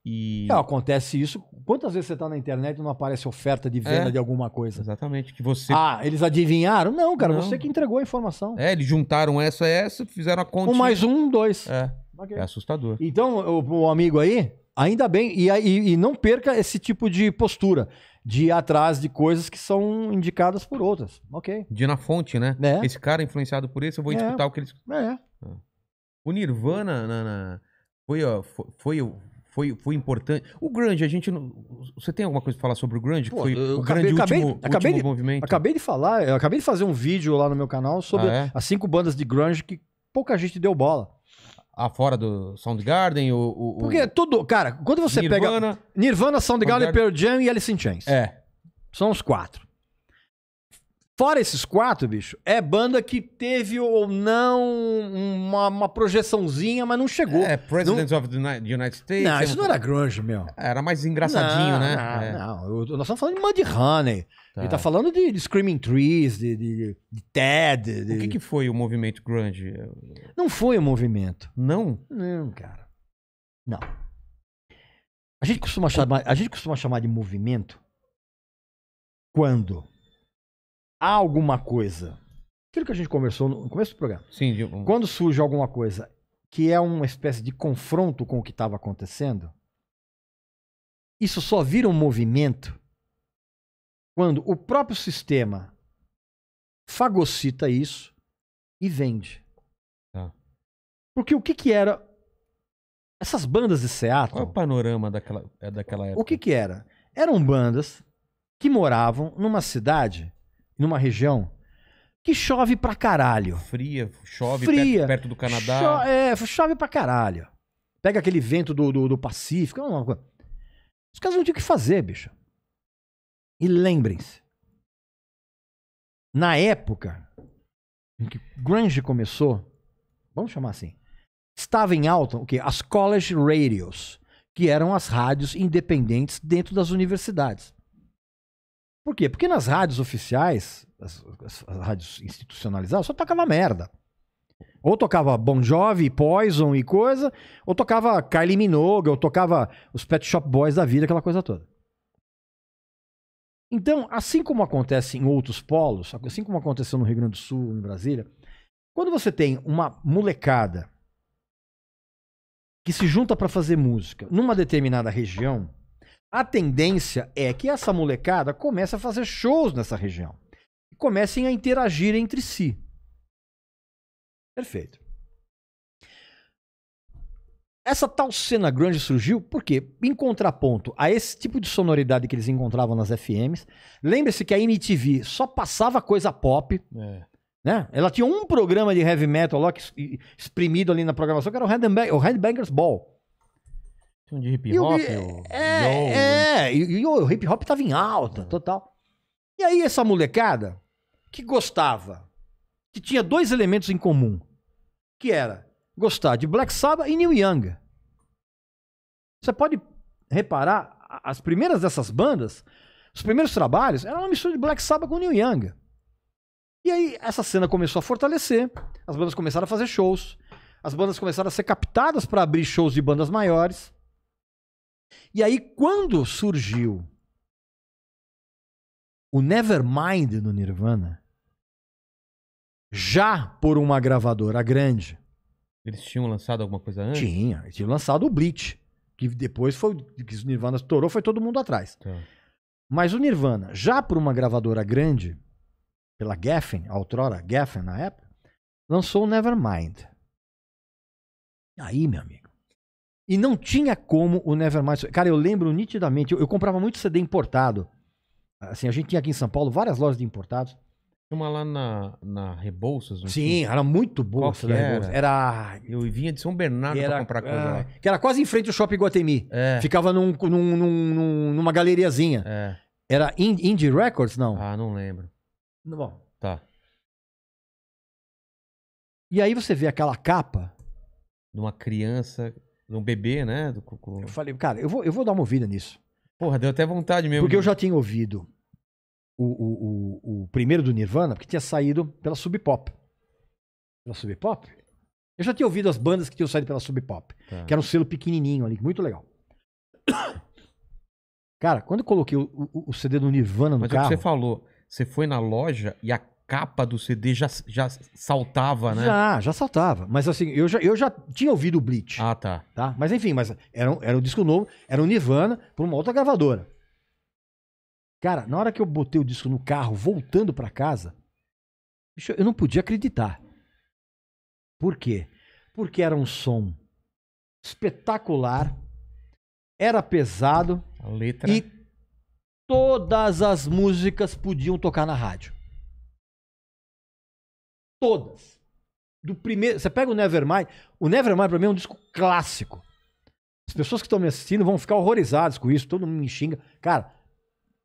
E... É, acontece isso. Quantas vezes você tá na internet e não aparece oferta de venda é, de alguma coisa? Exatamente. Que você... Ah, eles adivinharam? Não, cara, não. você que entregou a informação. É, eles juntaram essa e essa, fizeram a conta. Um mais um, dois. É. Okay. É assustador. Então, o, o, amigo aí, ainda bem, e, e, e não perca esse tipo de postura de ir atrás de coisas que são indicadas por outras. Ok. De na fonte, né? É. Esse cara influenciado por isso, eu vou é. escutar o que eles. É. Ah. O Nirvana na, na, foi, ó, foi, foi, foi, importante. O grande, a gente. Você tem alguma coisa para falar sobre o grande? Pô, foi o grande acabei, último, acabei último movimento? Acabei de falar, acabei de fazer um vídeo lá no meu canal sobre ah, é? as cinco bandas de grunge que pouca gente deu bola fora do Soundgarden, o, o, Porque tudo, cara, quando você Nirvana, pega Nirvana, Soundgarden, Soundgarden, Pearl Jam e Alice in Chains. É. São os quatro. Fora esses quatro, bicho, é banda que teve ou não uma, uma projeçãozinha, mas não chegou. É, Presidents não... of the United States. Não, isso é não era grunge, meu. Era mais engraçadinho, não, né? Não, é. não. Eu, nós estamos falando de Muddy Honey. Tá. Ele tá falando de, de Screaming Trees, de, de, de Ted. De... O que, que foi o movimento grunge? Não foi o um movimento. Não? Não, cara. Não. A gente costuma chamar, a gente costuma chamar de movimento quando há alguma coisa. Aquilo que a gente conversou no começo do programa. Sim, de... Quando surge alguma coisa que é uma espécie de confronto com o que estava acontecendo, isso só vira um movimento quando o próprio sistema fagocita isso e vende. Tá. Porque o que, que era essas bandas de Seattle? Qual é o panorama daquela, é, daquela época? O que, que era? Eram bandas que moravam numa cidade numa região que chove pra caralho. Fria, chove Fria, perto, perto do Canadá. Cho é, chove pra caralho. Pega aquele vento do, do, do Pacífico. É Os caras não tinham o que fazer, bicho. E lembrem-se. Na época em que grunge começou, vamos chamar assim, estava em alta o que? As college radios, que eram as rádios independentes dentro das universidades. Por quê? Porque nas rádios oficiais, as, as, as rádios institucionalizadas, só tocava merda. Ou tocava Bon Jovi, Poison e coisa, ou tocava Kylie Minogue, ou tocava os Pet Shop Boys da vida, aquela coisa toda. Então, assim como acontece em outros polos, assim como aconteceu no Rio Grande do Sul, em Brasília, quando você tem uma molecada que se junta para fazer música numa determinada região, a tendência é que essa molecada comece a fazer shows nessa região. E comecem a interagir entre si. Perfeito. Essa tal cena grande surgiu porque, em contraponto a esse tipo de sonoridade que eles encontravam nas FMs, lembre-se que a MTV só passava coisa pop. É. Né? Ela tinha um programa de heavy metal lá que, exprimido ali na programação, que era o, Handbangers o Headbangers Ball de hip hop. o, é, é, né? e, o hip hop tava em alta, total. E aí essa molecada que gostava, que tinha dois elementos em comum, que era gostar de Black Sabbath e New Young. Você pode reparar, as primeiras dessas bandas, os primeiros trabalhos, era uma mistura de Black Sabbath com New Young. E aí essa cena começou a fortalecer, as bandas começaram a fazer shows, as bandas começaram a ser captadas para abrir shows de bandas maiores. E aí, quando surgiu o Nevermind do Nirvana, já por uma gravadora grande. Eles tinham lançado alguma coisa antes? Tinha, eles tinham lançado o Bleach, que depois foi que o Nirvana estourou, foi todo mundo atrás. Tá. Mas o Nirvana, já por uma gravadora grande, pela Geffen, a outrora Geffen na época, lançou o Nevermind. Aí, meu amigo, e não tinha como o Nevermind. Cara, eu lembro nitidamente, eu, eu, comprava muito CD importado. Assim, a gente tinha aqui em São Paulo várias lojas de importados. Uma lá na, na Rebouças, Sim, tinha? era muito boa Qual era? era? Eu vinha de São Bernardo era, pra comprar coisa é... lá. Que era quase em frente ao Shopping Guatemi. É. Ficava num, num, num, numa galeriazinha. É. Era Indie Records, não? Ah, não lembro. Bom. Tá. E aí você vê aquela capa. De uma criança no bebê, né? Do, cocô. Eu falei, cara, eu vou, eu vou dar uma ouvida nisso. Porra, deu até vontade mesmo. Porque eu né? já tinha ouvido o, o, o, o, primeiro do Nirvana, porque tinha saído pela Sub Pop. Pela Sub Pop? Eu já tinha ouvido as bandas que tinham saído pela Sub Pop, tá. que era um selo pequenininho ali, muito legal. Cara, quando eu coloquei o, o, o CD do Nirvana no Mas carro... Mas é o que você falou, você foi na loja e a capa do CD já, já saltava, né? Já, já saltava. Mas assim, eu já, eu já tinha ouvido o Bleach. Ah, tá. tá? Mas enfim, mas era, era um disco novo, era um Nirvana, por uma outra gravadora. Cara, na hora que eu botei o disco no carro, voltando para casa, eu não podia acreditar. Por quê? Porque era um som espetacular, era pesado. A letra. E todas as músicas podiam tocar na rádio. Todas. Do primeiro. Você pega o Nevermind. O Nevermind, pra mim, é um disco clássico. As pessoas que estão me assistindo vão ficar horrorizadas com isso. Todo mundo me xinga. Cara,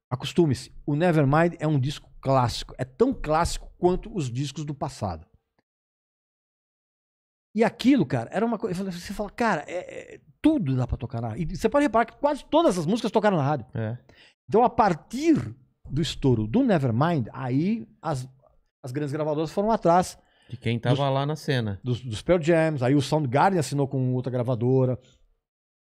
acostume-se. O Nevermind é um disco clássico. É tão clássico quanto os discos do passado. E aquilo, cara, era uma coisa. Você fala, cara, é, é, tudo dá pra tocar na rádio. E você pode reparar que quase todas as músicas tocaram na rádio. É. Então, a partir do estouro do Nevermind, aí as, as grandes gravadoras foram atrás. De quem tava dos, lá na cena. Dos, dos Pearl Jams, aí o Soundgarden assinou com outra gravadora.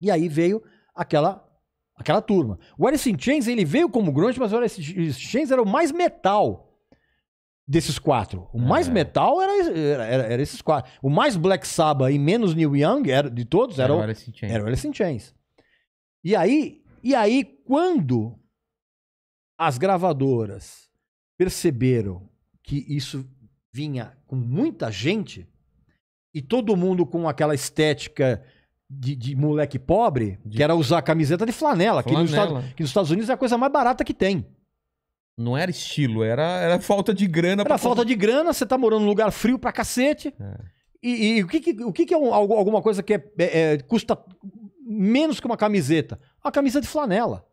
E aí veio aquela aquela turma. O Alice in Chains, ele veio como grunge, mas o Alice in Chains era o mais metal desses quatro. O é. mais metal era, era, era, esses quatro. O mais Black Sabbath e menos Neil Young era, de todos era, era, o, Alice in Chains. era o Alice in Chains. E aí, e aí, quando as gravadoras perceberam que isso vinha com muita gente e todo mundo com aquela estética de, de moleque pobre, de... que era usar camiseta de flanela, flanela. Que, nos Estados, que nos Estados Unidos é a coisa mais barata que tem. Não era estilo, era, era falta de grana. Era falta de grana, você tá morando num lugar frio pra cacete. É. E, e, o que, que o que, que é um, alguma coisa que é, é, é, custa menos que uma camiseta? Uma camisa de flanela.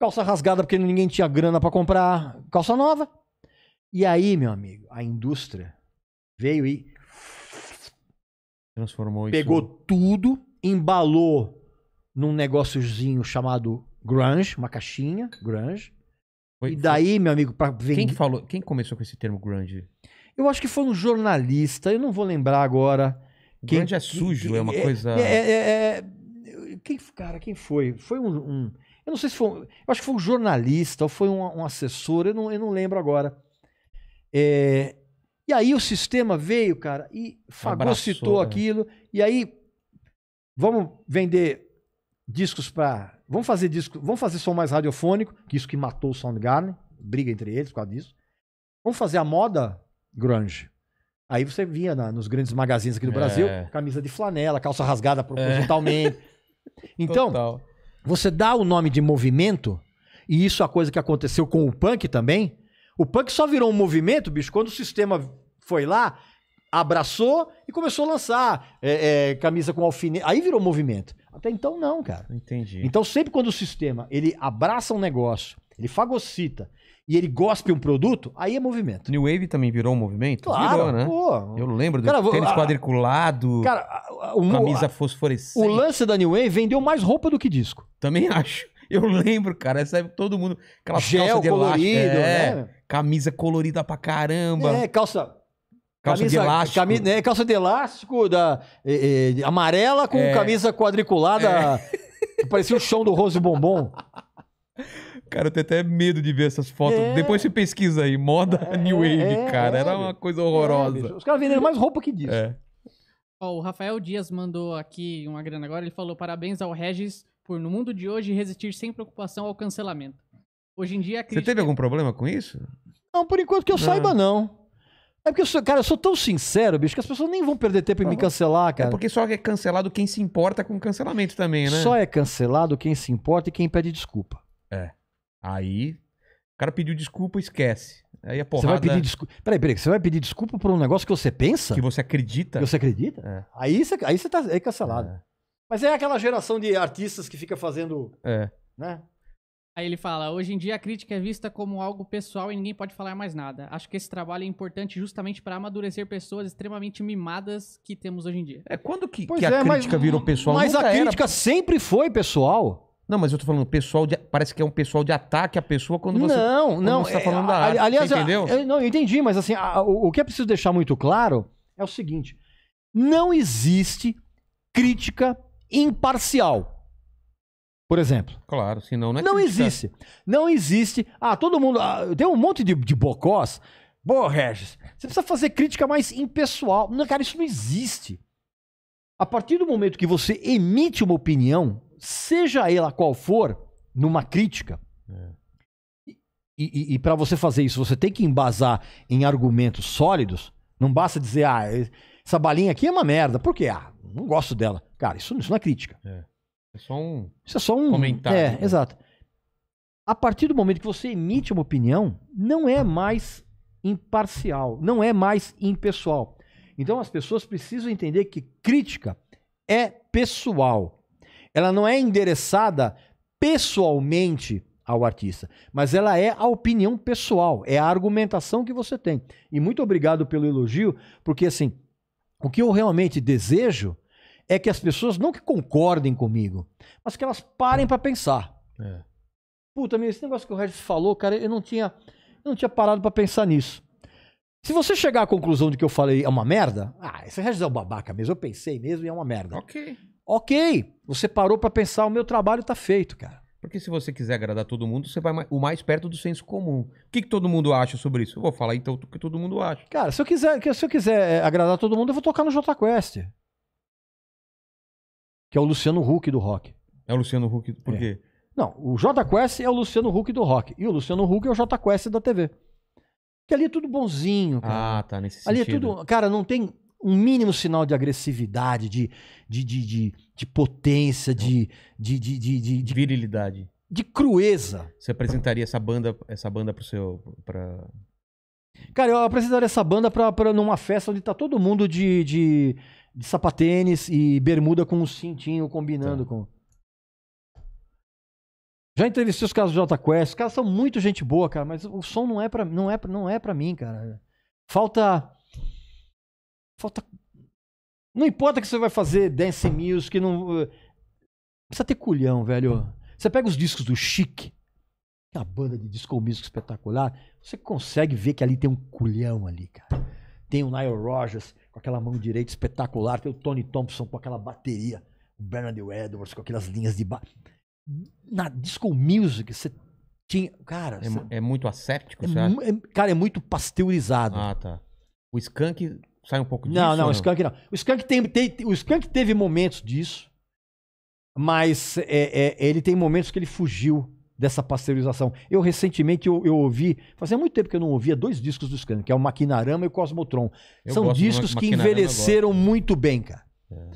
Calça rasgada porque ninguém tinha grana para comprar calça nova. E aí, meu amigo, a indústria veio e transformou pegou isso. tudo, embalou num negóciozinho chamado grunge, uma caixinha grunge. Foi, e daí, foi... meu amigo, para vender. Quem que falou? Quem começou com esse termo grunge? Eu acho que foi um jornalista. Eu não vou lembrar agora. Quem... Grunge é sujo, quem... é uma é, coisa. É, é, é, é, Quem, cara, quem foi? Foi um, um, Eu não sei se foi. Eu acho que foi um jornalista ou foi um, um assessor. Eu não, eu não lembro agora. É, e aí o sistema veio, cara, e fagocitou Abraçou, né? aquilo. Né? E aí, vamos vender discos para. Vamos fazer disco, vamos fazer som mais radiofônico, que isso que matou o Soundgarden, briga entre eles por causa disso. Vamos fazer a moda grunge. Aí você vinha na, nos grandes magazines aqui do é. Brasil, camisa de flanela, calça rasgada é. propositalmente. É. *laughs* Então, Total. você dá o nome de movimento, e isso é a coisa que aconteceu com o punk também, o punk só virou um movimento, bicho, quando o sistema foi lá, abraçou e começou a lançar é, é, camisa com alfinete. Aí virou movimento. Até então, não, cara. Entendi. Então, sempre quando o sistema ele abraça um negócio, ele fagocita e ele gospe um produto, aí é movimento. New Wave também virou um movimento? Claro, virou, né? Pô. Eu lembro do cara, tênis a, quadriculado, cara, a, a, camisa fosforescente. O lance da New Wave vendeu mais roupa do que disco. Também acho. Eu lembro, cara. Sabe todo mundo. Aquela Gel calça colorido, é, né? Camisa colorida pra caramba. É, calça. Calça camisa, de elástico. Cami, né, calça de elástico, da, é, é, amarela com é. camisa quadriculada. É. Que parecia o chão do Rose Bombom. Cara, eu tenho até medo de ver essas fotos. É. Depois você pesquisa aí, moda é, New Wave, é, cara. Era uma coisa é, horrorosa. Os caras vendendo mais roupa que disso. Oh, o Rafael Dias mandou aqui uma grana agora. Ele falou: parabéns ao Regis por, no mundo de hoje, resistir sem preocupação ao cancelamento. Hoje em dia, a crítica... Você teve algum problema com isso? Não, por enquanto que eu não. É. saiba, não. É porque, eu sou, cara, eu sou tão sincero, bicho, que as pessoas nem vão perder tempo em me ah, cancelar, é cara. É porque só é cancelado quem se importa com o cancelamento também, né? Só é cancelado quem se importa e quem pede desculpa. É. Aí, o cara pediu desculpa, esquece. Aí a porrada... Você vai pedir desculpa... Peraí, peraí, você vai pedir desculpa por um negócio que você pensa? Que você acredita. Que você acredita? É. Aí, você, aí você tá aí é cancelado. É. Mas é aquela geração de artistas que fica fazendo. É. Né? Aí ele fala: hoje em dia a crítica é vista como algo pessoal e ninguém pode falar mais nada. Acho que esse trabalho é importante justamente para amadurecer pessoas extremamente mimadas que temos hoje em dia. É quando que, que é, a crítica mas, virou pessoal? Mas Nunca a crítica era... sempre foi pessoal. Não, mas eu tô falando pessoal de, parece que é um pessoal de ataque à pessoa quando você não, quando não você tá é, falando é, da arte, aliás, entendeu? Eu, não, eu entendi, mas assim, a, o, o que é preciso deixar muito claro é o seguinte: não existe crítica imparcial. Por exemplo. Claro, senão não é Não existe. Não existe. Ah, todo mundo. Ah, tem um monte de, de bocós. Pô, Regis. Você precisa fazer crítica mais impessoal. Não, cara, isso não existe. A partir do momento que você emite uma opinião, seja ela qual for, numa crítica. É. E, e, e para você fazer isso, você tem que embasar em argumentos sólidos. Não basta dizer, ah, essa balinha aqui é uma merda. Por quê? Ah, não gosto dela. Cara, isso, isso não é crítica. É. É só um. Isso é só um. Comentário. É, né? exato. A partir do momento que você emite uma opinião, não é mais imparcial, não é mais impessoal. Então as pessoas precisam entender que crítica é pessoal. Ela não é endereçada pessoalmente ao artista, mas ela é a opinião pessoal, é a argumentação que você tem. E muito obrigado pelo elogio, porque assim, o que eu realmente desejo é que as pessoas não que concordem comigo, mas que elas parem para pensar. É. Puta, esse negócio que o Regis falou, cara, eu não tinha, eu não tinha parado para pensar nisso. Se você chegar à conclusão de que eu falei é uma merda, ah, esse Regis é um babaca mesmo, eu pensei mesmo e é uma merda. Ok. Ok, você parou para pensar, o meu trabalho tá feito, cara. Porque se você quiser agradar todo mundo, você vai o mais perto do senso comum. O que, que todo mundo acha sobre isso? Eu vou falar então o que todo mundo acha. Cara, se eu quiser, se eu quiser eh, agradar todo mundo, eu vou tocar no J. Quest que é o Luciano Huck do rock. É o Luciano Huck, por é. quê? Não, o J Quest é o Luciano Huck do rock. E o Luciano Huck é o J Quest da TV. Que ali é tudo bonzinho, cara. Ah, tá, nesse ali é sentido. Ali é tudo. Cara, não tem um mínimo sinal de agressividade, de, de, de, de, de potência, de de, de, de, de, de, Virilidade. De crueza. Você apresentaria essa banda, essa banda pro seu. Pra... Cara, eu apresentaria essa banda pra, pra numa festa onde tá todo mundo de, de, de sapatênis e bermuda com um cintinho combinando tá. com. Já entrevistei os caras do Jota Os caras são muito gente boa, cara, mas o som não é para não é, não é para mim, cara. Falta falta não importa que você vai fazer dance music, não eh, precisa ter culhão, velho. Você pega os discos do Chic, que é uma banda de disco music espetacular, você consegue ver que ali tem um culhão ali, cara. Tem o Nile Rogers, com aquela mão direita espetacular, tem o Tony Thompson com aquela bateria, o Bernard Edwards com aquelas linhas de ba... Na disco music, você tinha. Cara. É, cê... é muito asséptico, é, é, cara, é muito pasteurizado. Ah, tá. O Skunk sai um pouco disso. Não, não, o Skunk não. O Skunk, tem, tem, o Skunk teve momentos disso, mas é, é ele tem momentos que ele fugiu dessa pasteurização. Eu recentemente eu, eu, ouvi, fazia muito tempo que eu não ouvia dois discos do Skank, que é o Maquinarama e o Cosmotron. Eu São discos que envelheceram muito bem, cara. É.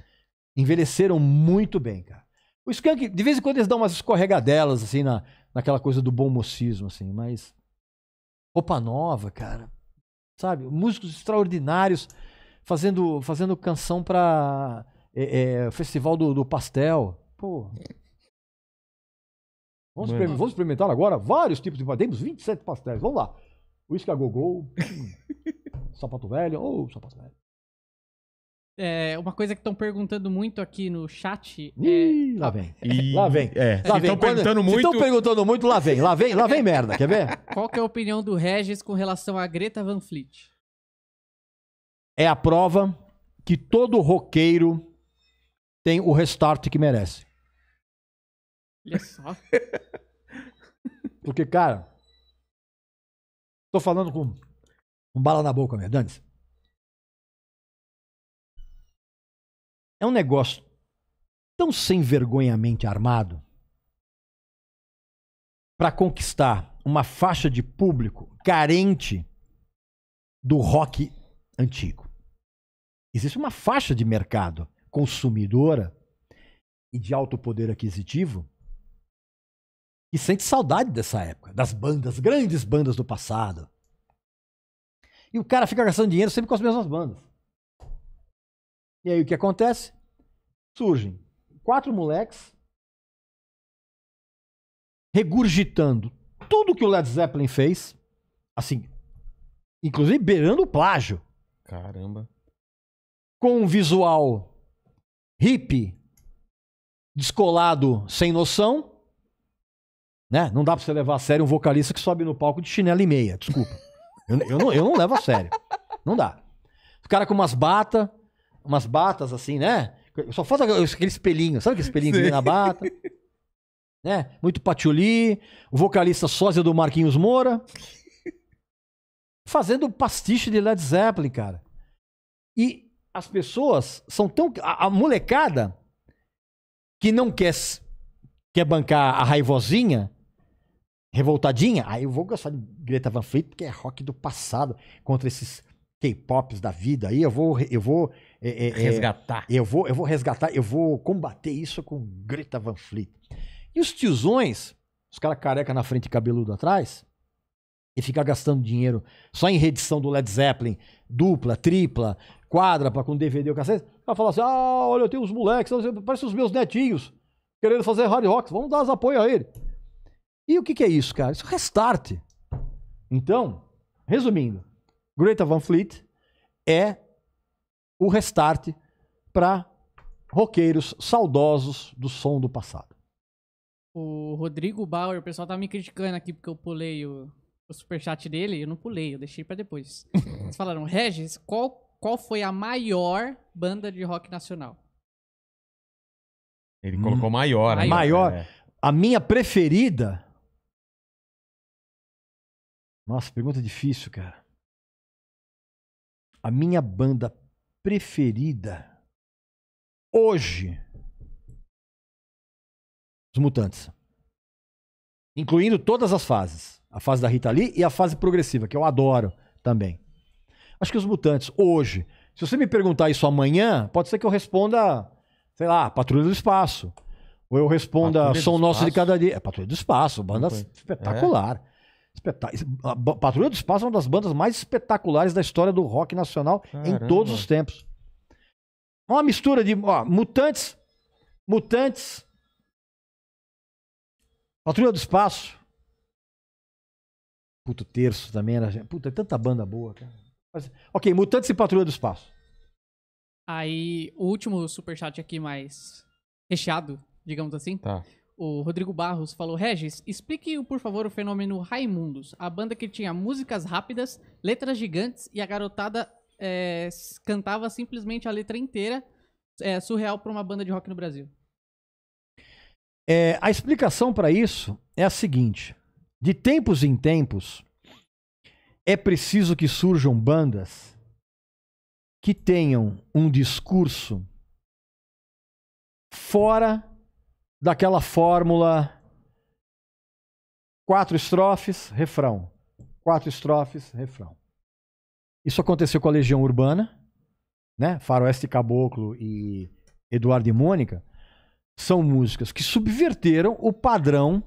Envelheceram muito bem, cara. O Skank, de vez em quando eles dão umas escorregadelas assim na naquela coisa do bom mocismo assim, mas roupa nova, cara. Sabe, músicos extraordinários fazendo fazendo canção para é, é, festival do, do pastel. Pô, Vamos, vamos experimentar agora vários tipos de pastéis. Temos 27 pastéis. Vamos lá. Whisky a gogol, *laughs* sapato velho ou oh, sapato velho. É, uma coisa que estão perguntando muito aqui no chat. É Ih, lá vem. Ih, lá vem. É. Lá vem. Estão perguntando muito. Estão perguntando muito, lá vem, lá vem, lá vem merda, quer ver? *laughs* Qual que é a opinião do Regis com relação a Greta Van Fleet? É a prova que todo roqueiro tem o restart que merece. Olha só. Porque, cara, tô falando com um bala na boca, Merdantes. É um negócio tão sem vergonhamente armado para conquistar uma faixa de público carente do rock antigo. Existe uma faixa de mercado consumidora e de alto poder aquisitivo e sente saudade dessa época, das bandas, grandes bandas do passado. E o cara fica gastando dinheiro sempre com as mesmas bandas. E aí o que acontece? Surgem quatro moleques regurgitando tudo que o Led Zeppelin fez, assim, inclusive beirando o plágio. Caramba. Com um visual hippie, descolado, sem noção, né? Não dá pra você levar a sério um vocalista que sobe no palco de chinelo e meia, desculpa. Eu, eu, não, eu não levo a sério. Não dá. O cara com umas bata, umas batas assim, né? Só falta aquele espelhinho, sabe aquele espelhinho que vem na bata? Né? Muito patchouli, o vocalista sósia do Marquinhos Moura. Fazendo pastiche de Led Zeppelin, cara. E as pessoas são tão. A, a molecada que não quer, quer bancar a raivosinha revoltadinha, aí eu vou gostar de Greta Van Fleet, porque é rock do passado, contra esses K-pops da vida aí, eu vou, eu vou é, é, é, resgatar. eu vou, eu vou resgatar, eu vou combater isso com Greta Van Fleet. E os tiozões, os caras careca na frente e cabeludo atrás, e ficar gastando dinheiro só em redição do Led Zeppelin, dupla, tripla, quádrupla, com DVD ou cacete, vai falar assim: ah, olha, eu tenho uns moleques, parece os meus netinhos, querendo fazer hard rock, vamos dar as apoio a ele. E o que, que é isso, cara? Isso é restart. Então, resumindo, Greta Van Fleet é o restart para roqueiros saudosos do som do passado. O Rodrigo Bauer, o pessoal tá me criticando aqui porque eu pulei o, o superchat dele. Eu não pulei, eu deixei para depois. *laughs* Eles falaram, Regis, qual, qual foi a maior banda de rock nacional? Ele colocou hum. maior. Né? Maior. maior. É. A minha preferida nossa, pergunta difícil, cara. A minha banda preferida hoje. Os Mutantes. Incluindo todas as fases. A fase da Rita Lee e a fase progressiva, que eu adoro também. Acho que os Mutantes, hoje. Se você me perguntar isso amanhã, pode ser que eu responda, sei lá, Patrulha do Espaço. Ou eu responda Patrulha Som Nosso de Cada Dia. É, Patrulha do Espaço, banda espetacular. A Patrulha do Espaço é uma das bandas mais espetaculares da história do rock nacional Caramba. em todos os tempos. É uma mistura de ó, mutantes, mutantes, Patrulha do Espaço. Puto terço também era. Puta, é tanta banda boa, cara. Mas, ok, Mutantes e Patrulha do Espaço. Aí, o último superchat aqui mais recheado, digamos assim. Tá o Rodrigo Barros falou: Regis, explique por favor o fenômeno Raimundos, a banda que tinha músicas rápidas, letras gigantes e a garotada é, cantava simplesmente a letra inteira. É surreal para uma banda de rock no Brasil. É, a explicação para isso é a seguinte: de tempos em tempos, é preciso que surjam bandas que tenham um discurso fora daquela fórmula. Quatro estrofes, refrão. Quatro estrofes, refrão. Isso aconteceu com a Legião Urbana, né? Faroeste Caboclo e Eduardo e Mônica. São músicas que subverteram o padrão,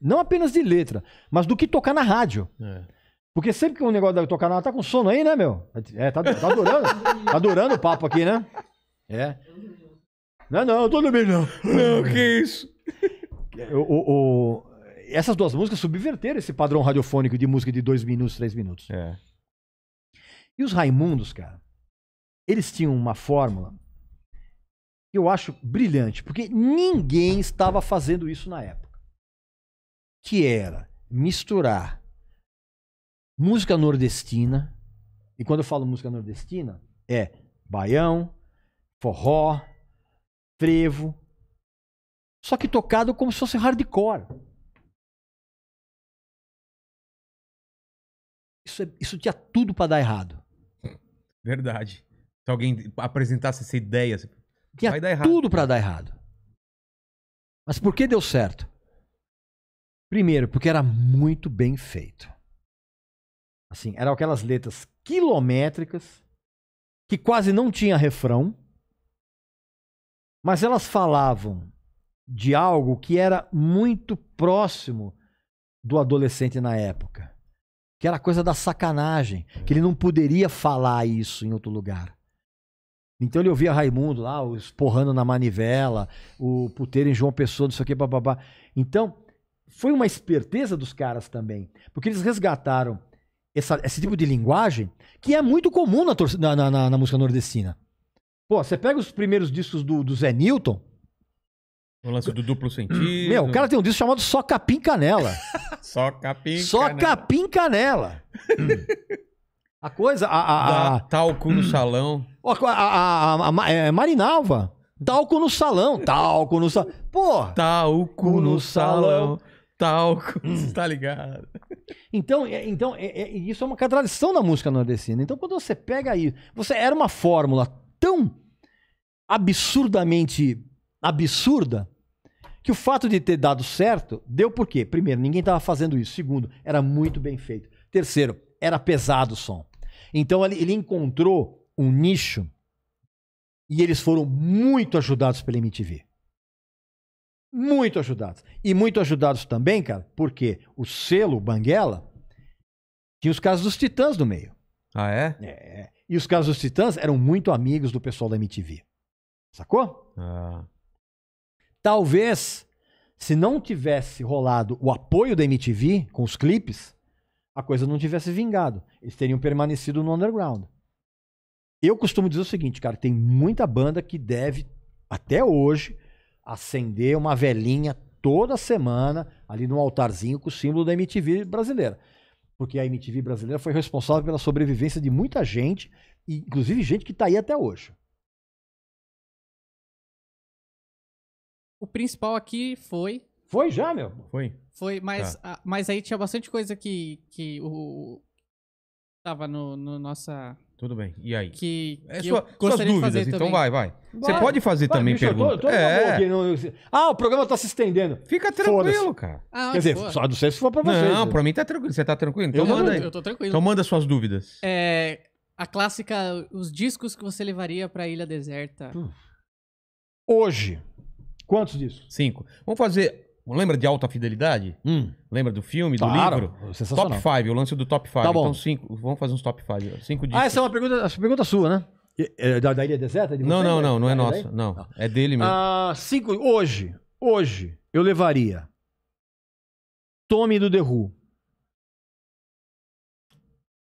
não apenas de letra, mas do que tocar na rádio. É. Porque sempre que um negócio deve tocar na rádio, tá com sono aí, né, meu? É, tá, tá durando. tá durando o papo aqui, né? É. Não, não, tudo bem, não. Não, que isso. O, o, o, essas duas músicas subverteram esse padrão radiofônico de música de dois minutos, três minutos. É. E os Raimundos, cara, eles tinham uma fórmula que eu acho brilhante, porque ninguém estava fazendo isso na época. Que era misturar música nordestina, e quando eu falo música nordestina, é baião, forró, frevo. Só que tocado como se fosse hardcore. Isso, é, isso tinha tudo para dar errado. Verdade. Se alguém apresentasse essa ideia, tinha vai dar errado. tudo para dar errado. Mas por que deu certo? Primeiro, porque era muito bem feito. Assim, eram aquelas letras quilométricas que quase não tinha refrão. Mas elas falavam de algo que era muito próximo do adolescente na época. Que era coisa da sacanagem, que ele não poderia falar isso em outro lugar. Então ele ouvia Raimundo lá, o esporrando na manivela, o puteiro em João Pessoa, não sei o que, bababá. Então, foi uma esperteza dos caras também, porque eles resgataram essa, esse tipo de linguagem que é muito comum na, na, na, na música nordestina. Pô, você pega os primeiros discos do, do Zé Newton. O lance do duplo hum, sentido. Meu, o cara tem um disco chamado Só Capim Canela. *laughs* Só Capim Só Canela. Capim Canela. Hum. A coisa. A, a, a... Talco no hum. salão. A, a, a, é, Marinalva. Talco no salão. Talco no salão. Pô. Talco no, no salão. salão. Talco. *laughs* Tá ligado? Então, é, então é, é, isso é uma é tradição da música nordestina. Então, quando você pega aí. Você era uma fórmula tão absurdamente absurda que o fato de ter dado certo deu por quê? Primeiro, ninguém estava fazendo isso. Segundo, era muito bem feito. Terceiro, era pesado o som. Então ele encontrou um nicho e eles foram muito ajudados pela MTV. Muito ajudados. E muito ajudados também, cara, porque o selo Banguela tinha os casos dos Titãs no meio. Ah, é? É. E os caras dos Titãs eram muito amigos do pessoal da MTV. Sacou? Ah. Talvez, se não tivesse rolado o apoio da MTV com os clipes, a coisa não tivesse vingado. Eles teriam permanecido no underground. Eu costumo dizer o seguinte, cara, tem muita banda que deve, até hoje, acender uma velhinha toda semana ali no altarzinho com o símbolo da MTV brasileira porque a MTV brasileira foi responsável pela sobrevivência de muita gente, inclusive gente que está aí até hoje. O principal aqui foi. Foi já, meu? Foi. Foi, mas, tá. a, mas aí tinha bastante coisa que, que o. Tava no, no nossa tudo bem. E aí? Que, é que sua, suas dúvidas, então vai, vai, vai. Você pode fazer vai, também bicho, pergunta. Eu tô, eu tô é. Aqui, não, eu... Ah, o programa tá se estendendo. Fica tranquilo, cara. Ah, Quer dizer, for. só não sei se for pra você. Não, né? pra mim tá tranquilo. Você tá tranquilo? Então eu manda aí. Eu tô tranquilo. Então manda suas dúvidas. É, a clássica, os discos que você levaria pra Ilha Deserta. Hoje, quantos discos? Cinco. Vamos fazer Lembra de Alta Fidelidade? Hum. Lembra do filme, claro, do livro? Top 5, o lance do top 5. Tá bom. então, cinco. Vamos fazer uns top 5. Cinco ah, discos. Ah, essa é uma pergunta, pergunta é sua, né? É da, da Ilha Deserta? De não, não, não, não é, é nossa. Não. não. É dele mesmo. Ah, cinco. Hoje, hoje, eu levaria Tommy do The Who.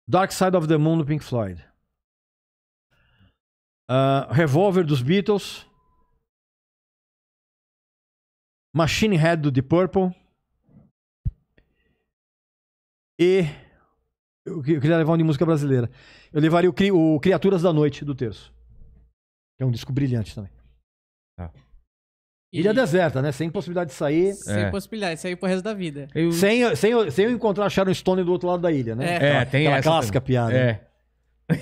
Dark Side of the Moon do Pink Floyd. Uh, Revolver dos Beatles. Machine Head do Deep Purple. E. Eu queria levar um de música brasileira. Eu levaria o, Cri... o Criaturas da Noite do Terço. Que é um disco brilhante também. Ah. Ilha e... deserta, né? Sem possibilidade de sair. Sem é. possibilidade de sair pro resto da vida. Eu... Sem, sem, eu, sem eu encontrar Sharon Stone do outro lado da ilha, né? É, aquela, é, tem aquela essa clássica também. piada. Né? É.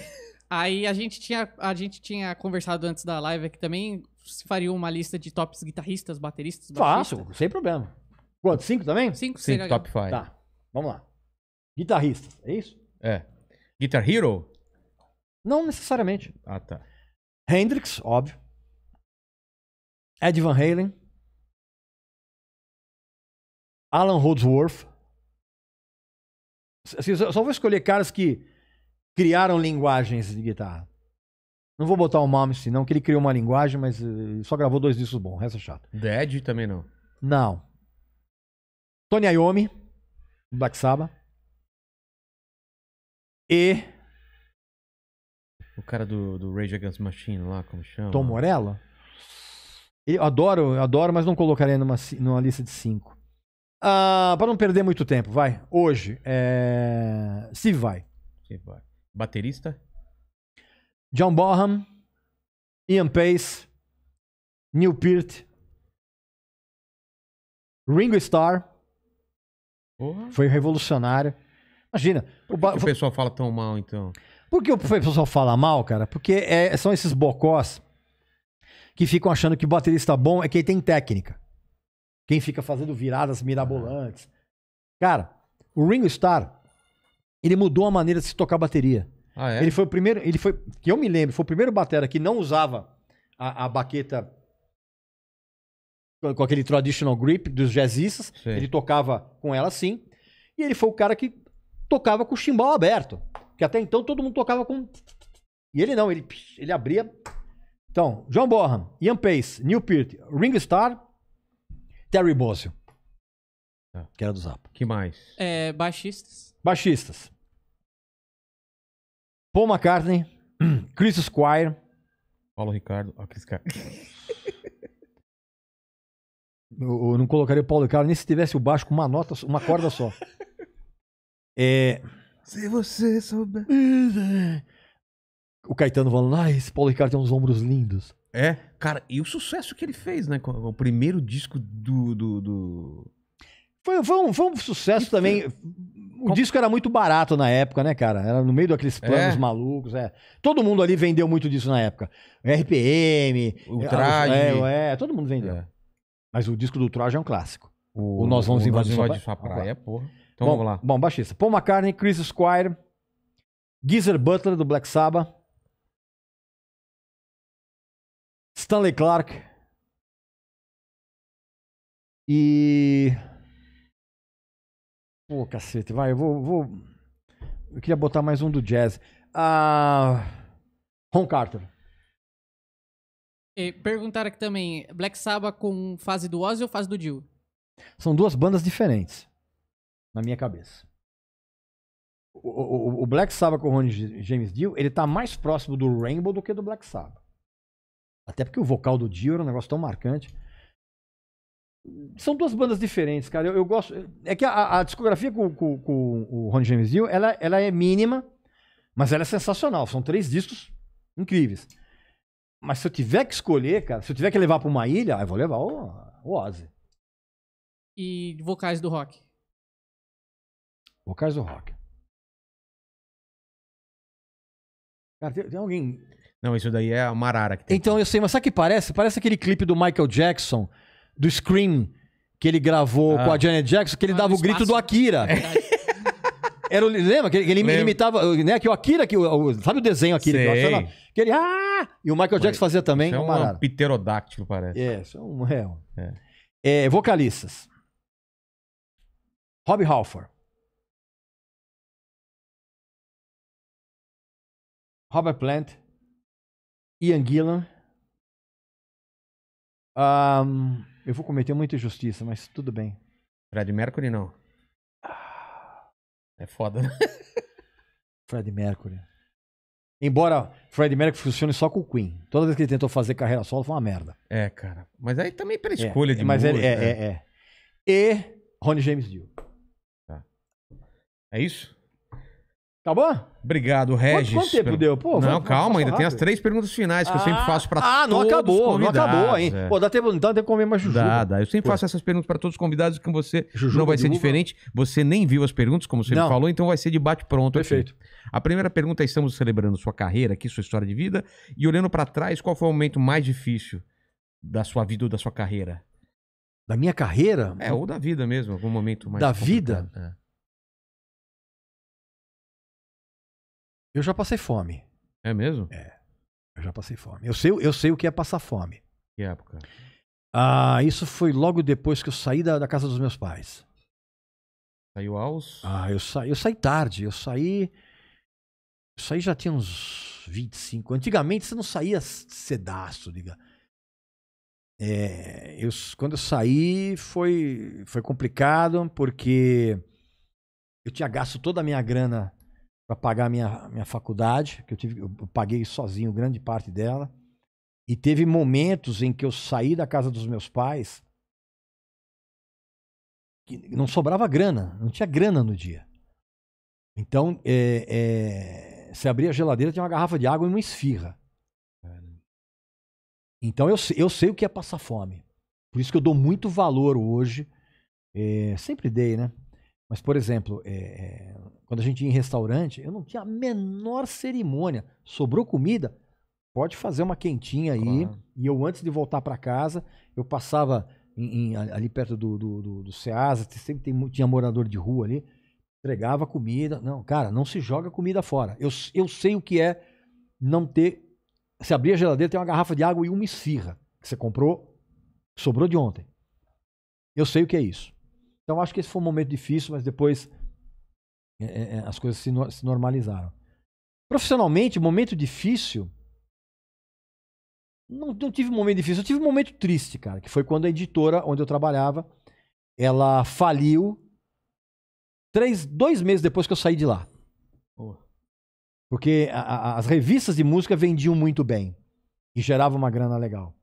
Aí a gente, tinha, a gente tinha conversado antes da live aqui também se faria uma lista de tops guitarristas, bateristas, baixistas. Faço, sem problema. Quanto? Cinco também? Cinco, Cinco top 5. Tá, vamos lá. Guitarristas, é isso? É. Guitar Hero? Não necessariamente. Ah, tá. Hendrix, óbvio. Ed Van Halen. Alan Holdsworth. Assim, só vou escolher caras que criaram linguagens de guitarra. Não vou botar o Mamsi, não, que ele criou uma linguagem, mas uh, só gravou dois discos bons, Resta é chato. Dead também não. Não. Tony Iommi, Black Sabbath. E. O cara do, do Rage Against Machine lá, como chama? Tom Morello? Eu adoro, eu adoro, mas não colocaria numa, numa lista de cinco. Ah, para não perder muito tempo, vai. Hoje, é... vai. Se vai. Baterista? John Boham, Ian Pace, Neil Peart, Ringo Starr. Porra. Foi revolucionário. Imagina. Por que o, que o pessoal fala tão mal, então? Por que o pessoal fala mal, cara? Porque é, são esses bocós que ficam achando que baterista bom é quem tem técnica. Quem fica fazendo viradas mirabolantes. Cara, o Ringo Starr, ele mudou a maneira de se tocar bateria. Ah, é? Ele foi o primeiro, ele foi, que eu me lembro, foi o primeiro batera que não usava a, a baqueta com aquele traditional grip dos jazzistas. Sim. Ele tocava com ela assim. E ele foi o cara que tocava com o chimbal aberto. Que até então todo mundo tocava com. E ele não, ele, ele abria. Então, John Bonham, Ian Pace, Neil Peart, Ringo Starr, Terry Bozzio. É. Que era do Zappa. Que mais? É, baixistas. Baixistas. Paul McCartney, *clears throat* Chris Squire. Paulo Ricardo. ó, Chris Car... *laughs* eu, eu não colocaria o Paulo Ricardo nem se tivesse o baixo com uma nota, uma corda só. *laughs* É... Se você souber. O Caetano falando, ah, esse Paulo Ricardo tem uns ombros lindos. É, cara, e o sucesso que ele fez, né? O primeiro disco do. do, do... Foi, foi, um, foi um sucesso e também. O disco era muito barato na época, né, cara? Era no meio daqueles é. planos é. malucos, é. Todo mundo ali vendeu muito disso na época. RPM, o é, Traje. É, é, é, todo mundo vendeu. É. Mas o disco do Traje é um clássico. O, o Nós Vamos o Invadir Só de sua Praia, é, porra. Então bom, vamos lá. Bom, baixista. Paul McCartney, Chris Squire, Geezer Butler, do Black Sabbath, Stanley Clark e... Pô, cacete, vai, eu vou, vou. Eu queria botar mais um do jazz. Ah, Ron Carter. E perguntaram aqui também: Black Sabbath com fase do Ozzy ou fase do Dio? São duas bandas diferentes, na minha cabeça. O, o, o Black Sabbath com o Ron James Dio, ele tá mais próximo do Rainbow do que do Black Sabbath. Até porque o vocal do Dio era um negócio tão marcante. São duas bandas diferentes, cara. Eu, eu gosto. É que a, a discografia com, com, com, o Ron James Dio, ela, ela é mínima, mas ela é sensacional. São três discos incríveis. Mas se eu tiver que escolher, cara, se eu tiver que levar pra uma ilha, eu vou levar o, o Ozzy. E vocais do rock? Vocais do rock. Cara, tem, tem alguém. Não, isso daí é a Marara que tem. Então, eu sei, mas sabe o que parece? Parece aquele clipe do Michael Jackson do Scream que ele gravou ah. com a ah. Janet Jackson, que ele ah, dava o grito do Akira. É *laughs* Era, lembra? Que ele lembra. imitava, né? Que o Akira, que o, sabe o desenho Akira? Que, que ele, ah! E o Michael Jackson fazia também. Isso é um parada. pterodáctilo, parece. É, isso é um real. É, é. É, vocalistas. Rob Halford. Robert Plant. Ian Gillan. Um, eu vou cometer muita injustiça, mas tudo bem. Fred Mercury, não. É foda, né? *laughs* Fred Mercury. Embora Fred Mercury funcione só com o Queen. Toda vez que ele tentou fazer carreira solo, foi uma merda. É, cara. Mas aí também pela é, escolha é, de mas música. Mas é, é, é, é. E Ronnie James Dio. Tá. É isso? Tá bom? Obrigado, Regis. Quanto, quanto tempo pelo... deu? Pô, não, calma, ainda rápido. tem as três perguntas finais que ah, eu sempre ah. faço para ah, todos os convidados. Ah, não acabou, não acabou, hein? É. Pô, dá tempo, então tem que comer mais jujuba. Dá, dá. Eu sempre Pô. faço essas perguntas para todos os convidados, que você jujuba não vai ser diferente. Você nem viu as perguntas, como você não. me falou, então vai ser de bate-pronto. Perfeito. Aqui. A primeira pergunta é, estamos celebrando sua carreira aqui, sua história de vida, e olhando para trás, qual foi o momento mais difícil da sua vida ou da sua carreira? Da minha carreira? É, ou da vida mesmo, algum momento mais Da complicado. vida? É. Eu já passei fome. É mesmo? É. Eu já passei fome. Eu sei, eu sei o que é passar fome. Que época? Ah, isso foi logo depois que eu saí da, da casa dos meus pais. Saiu aos? Ah, eu, sa, eu saí tarde. Eu saí. Eu saí já tinha uns 25. Antigamente você não saía cedaço, diga. É, eu, quando eu saí foi, foi complicado porque eu tinha gasto toda a minha grana para pagar minha, minha faculdade, que eu, tive, eu paguei sozinho grande parte dela. E teve momentos em que eu saí da casa dos meus pais que não sobrava grana, não tinha grana no dia. Então, é, é, você abria a geladeira, tinha uma garrafa de água e uma esfirra. Então, eu, eu sei o que é passar fome. Por isso que eu dou muito valor hoje. É, sempre dei, né? Mas, por exemplo, é, é quando a gente ia em restaurante, eu não tinha a menor cerimônia. Sobrou comida, pode fazer uma quentinha aí. Claro. E eu, antes de voltar para casa, eu passava em, em, ali perto do, do, do, do Ceasa, sempre tem, tinha morador de rua ali, entregava comida. Não, cara, não se joga comida fora. Eu, eu sei o que é não ter. Se abrir a geladeira, tem uma garrafa de água e uma esfirra que você comprou, sobrou de ontem. Eu sei o que é isso. Então acho que esse foi um momento difícil, mas depois é, é, é, as coisas se, no, se normalizaram. Profissionalmente, momento difícil. Não, não tive um momento difícil, eu tive um momento triste, cara, que foi quando a editora onde eu trabalhava, ela faliu três, dois meses depois que eu saí de lá. Porque a, a, as revistas de música vendiam muito bem e gerava uma grana legal.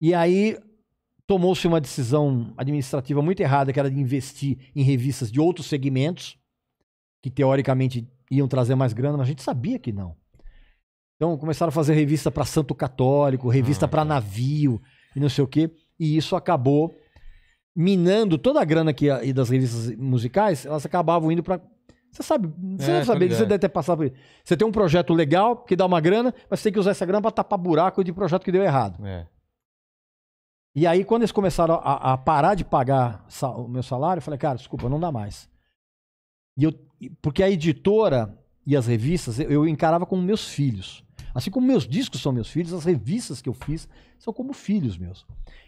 E aí tomou-se uma decisão administrativa muito errada, que era de investir em revistas de outros segmentos, que teoricamente iam trazer mais grana, mas a gente sabia que não. Então começaram a fazer revista para Santo Católico, revista ah, para tá. navio e não sei o quê, e isso acabou minando toda a grana que e das revistas musicais, elas acabavam indo para você sabe, você é, deve saber, você é. deve ter passado por isso. Você tem um projeto legal que dá uma grana, mas você tem que usar essa grana para tapar buraco de projeto que deu errado. É. E aí, quando eles começaram a, a parar de pagar o meu salário, eu falei, cara, desculpa, não dá mais. E eu, porque a editora e as revistas eu encarava como meus filhos. Assim como meus discos são meus filhos, as revistas que eu fiz são como filhos meus.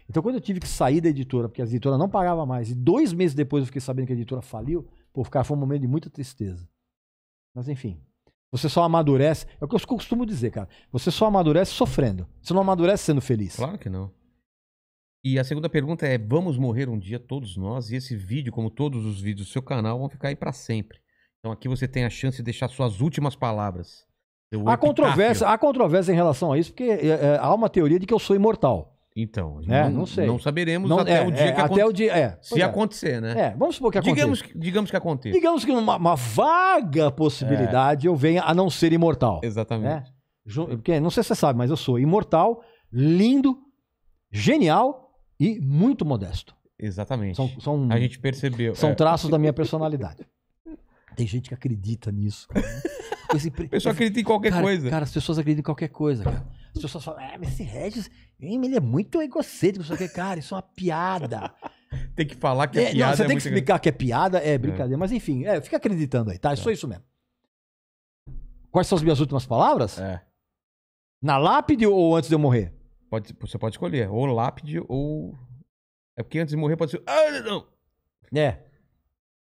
Então, quando eu tive que sair da editora, porque a editora não pagava mais, e dois meses depois eu fiquei sabendo que a editora faliu, pô, cara, foi um momento de muita tristeza. Mas, enfim, você só amadurece. É o que eu costumo dizer, cara. Você só amadurece sofrendo. Você não amadurece sendo feliz. Claro que não. E a segunda pergunta é: vamos morrer um dia todos nós? E esse vídeo, como todos os vídeos do seu canal, vão ficar aí para sempre. Então aqui você tem a chance de deixar suas últimas palavras. Há controvérsia, há controvérsia em relação a isso, porque é, há uma teoria de que eu sou imortal. Então, é, não, não, sei. não saberemos não, até, é, o dia é, que até o dia é, Se é. acontecer, né? vamos supor que aconteça. Digamos, que, digamos que aconteça. Digamos que numa uma vaga possibilidade eu venha a não ser imortal. Exatamente. Né? Porque, não sei se você sabe, mas eu sou imortal, lindo, genial e muito modesto. Exatamente. São, são, a gente percebeu. São é. traços da minha personalidade. *laughs* Tem gente que acredita nisso. Né? Esse, *laughs* pessoa acredita em qualquer cara, coisa. Cara, as pessoas acreditam em qualquer coisa, cara. As pessoas falam, ah, mas esse Regis, ele é muito egocêntrico. Só que, cara, isso é uma piada. *laughs* tem que falar que é, é piada. Não, você é tem que explicar grande. que é piada, é brincadeira. É. Mas enfim, é, fica acreditando aí, tá? É só é. isso mesmo. Quais são as minhas últimas palavras? É. Na lápide ou antes de eu morrer? Pode, você pode escolher, ou lápide ou. É porque antes de morrer pode ser. Ah, não! É.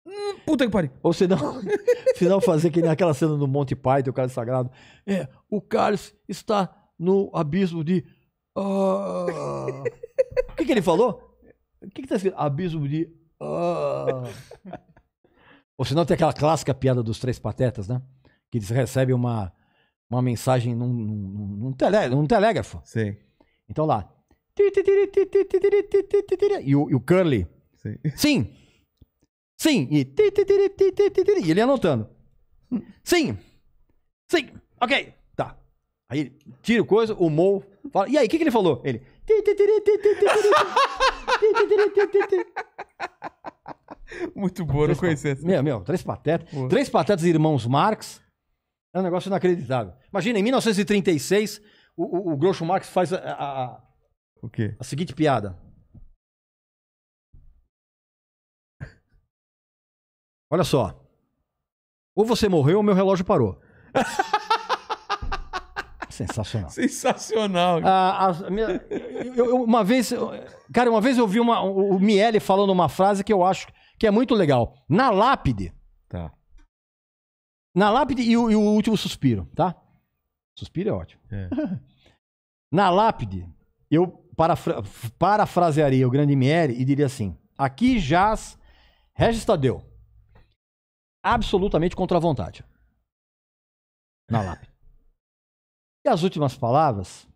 Hum, puta que pariu. Ou senão, *laughs* senão fazer que aquela cena do Monte Python, o cálice sagrado. É, o cálice está no abismo de. Ah. o que, que ele falou? O que, que tá escrito? Abismo de. Ah. Ou senão tem aquela clássica piada dos três patetas, né? Que eles recebem uma, uma mensagem num, num, num, telé, num telégrafo. Sim. Então lá. E o, e o Curly. Sim. Sim. Sim. E... e ele anotando. Sim. Sim. Ok. Tá. Aí tira o coisa, o Mo fala. E aí, o que, que ele falou? Ele. Muito boa, não conhecia essa. Meu, meu, Três Patetas. Boa. Três Patetas Irmãos Marx. É um negócio inacreditável. Imagina, em 1936, o, o, o Groucho Marx faz a, a, o quê? a seguinte piada. Olha só. Ou você morreu ou meu relógio parou. *laughs* Sensacional. Sensacional. Ah, a, minha, eu, eu, uma vez, cara, uma vez eu vi uma, o Miele falando uma frase que eu acho que é muito legal. Na lápide. Tá. Na lápide e o, e o último suspiro, tá? Suspiro é ótimo. É. *laughs* Na lápide, eu parafra parafrasearia o grande Mieri e diria assim: aqui jaz Regis Tadeu, absolutamente contra a vontade. Na *laughs* lápide. E as últimas palavras,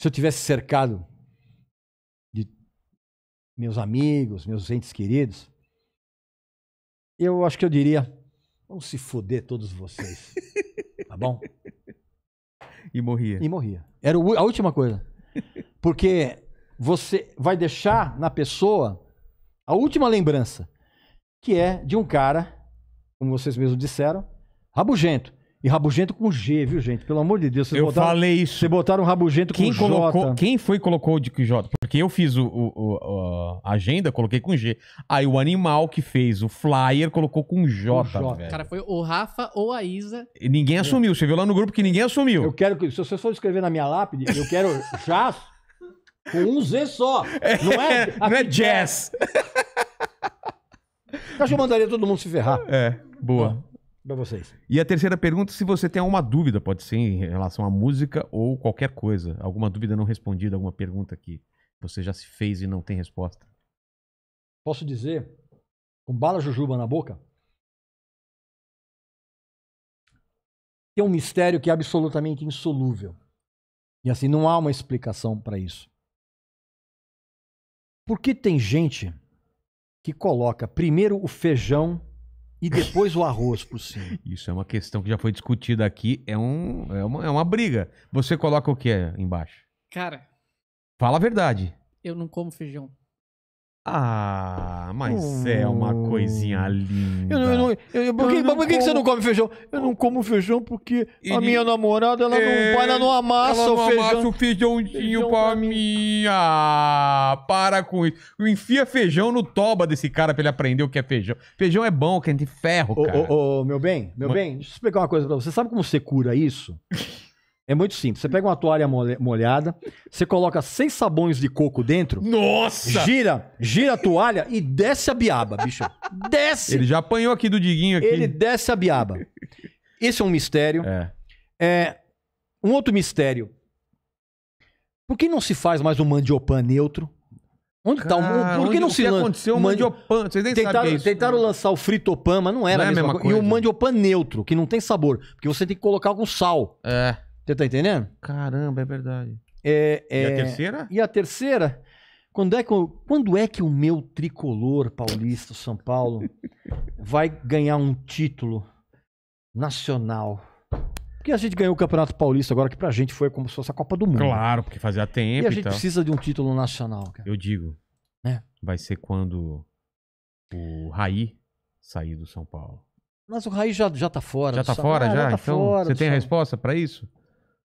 se eu tivesse cercado de meus amigos, meus entes queridos, eu acho que eu diria: vão se foder todos vocês. *laughs* Tá bom? e morria. E morria. Era a última coisa. Porque você vai deixar na pessoa a última lembrança, que é de um cara, como vocês mesmos disseram, rabugento. E rabugento com G, viu, gente? Pelo amor de Deus. Eu botaram, falei isso. Você botaram um rabugento quem com colocou, J. Quem foi colocou o J? Porque eu fiz o, o, a agenda, coloquei com G. Aí o animal que fez o flyer colocou com J. O J. Cara, foi o Rafa ou a Isa. E ninguém assumiu. Você viu lá no grupo que ninguém assumiu. Eu quero que. Se você for escrever na minha lápide, eu quero *laughs* jazz com um Z só. Não é, *laughs* é não é jazz. Acho que eu mandaria todo mundo se ferrar. É, boa para vocês. E a terceira pergunta, se você tem alguma dúvida, pode ser em relação à música ou qualquer coisa, alguma dúvida não respondida, alguma pergunta que você já se fez e não tem resposta. Posso dizer, com bala jujuba na boca, que é um mistério que é absolutamente insolúvel. E assim, não há uma explicação para isso. Por que tem gente que coloca primeiro o feijão e depois o arroz por cima. Isso é uma questão que já foi discutida aqui. É, um, é, uma, é uma briga. Você coloca o que embaixo? Cara. Fala a verdade. Eu não como feijão. Ah, mas hum. é uma hum. coisinha linda. Eu, não, eu, eu, eu por que, por que, você não come feijão? Eu não como feijão porque e a minha namorada ela é, não, ela não amassa ela não o feijão. amassa o feijãozinho feijão pra, pra mim. mim. Ah, para com isso. Enfia feijão no toba desse cara pra ele aprender o que é feijão. Feijão é bom, que é de ferro, cara. Ô, ô, ô meu bem, meu bem, deixa eu explicar uma coisa pra você. Você sabe como você cura isso? *laughs* É muito simples. Você pega uma toalha molhada, você coloca seis sabões de coco dentro. Nossa! Gira, gira a toalha e desce a biaba, bicho. Desce! Ele já apanhou aqui do Diguinho aqui. Ele desce a biaba. Esse é um mistério. É. é um outro mistério. Por que não se faz mais um mandiopan neutro? Onde está o. Por que não se O que aconteceu? O mandiopan. Vocês nem tentaram, sabem. É tentaram lançar o fritopan, mas não era não a, mesma é a mesma coisa. coisa. E o mandiopan neutro, que não tem sabor. Porque você tem que colocar com sal. É. Você tá entendendo? Caramba, é verdade. É, é... E a é. terceira? E a terceira? Quando é, que, quando é que o meu tricolor paulista, São Paulo, *laughs* vai ganhar um título nacional? Porque a gente ganhou o Campeonato Paulista agora, que pra gente foi como se fosse a Copa do Mundo. Claro, porque fazia tempo. E a gente precisa de um título nacional, cara. Eu digo. É. Vai ser quando o Raí sair do São Paulo. Mas o Raí já, já tá fora. Já tá fora, ah, já? já tá então, fora você tem a resposta para isso?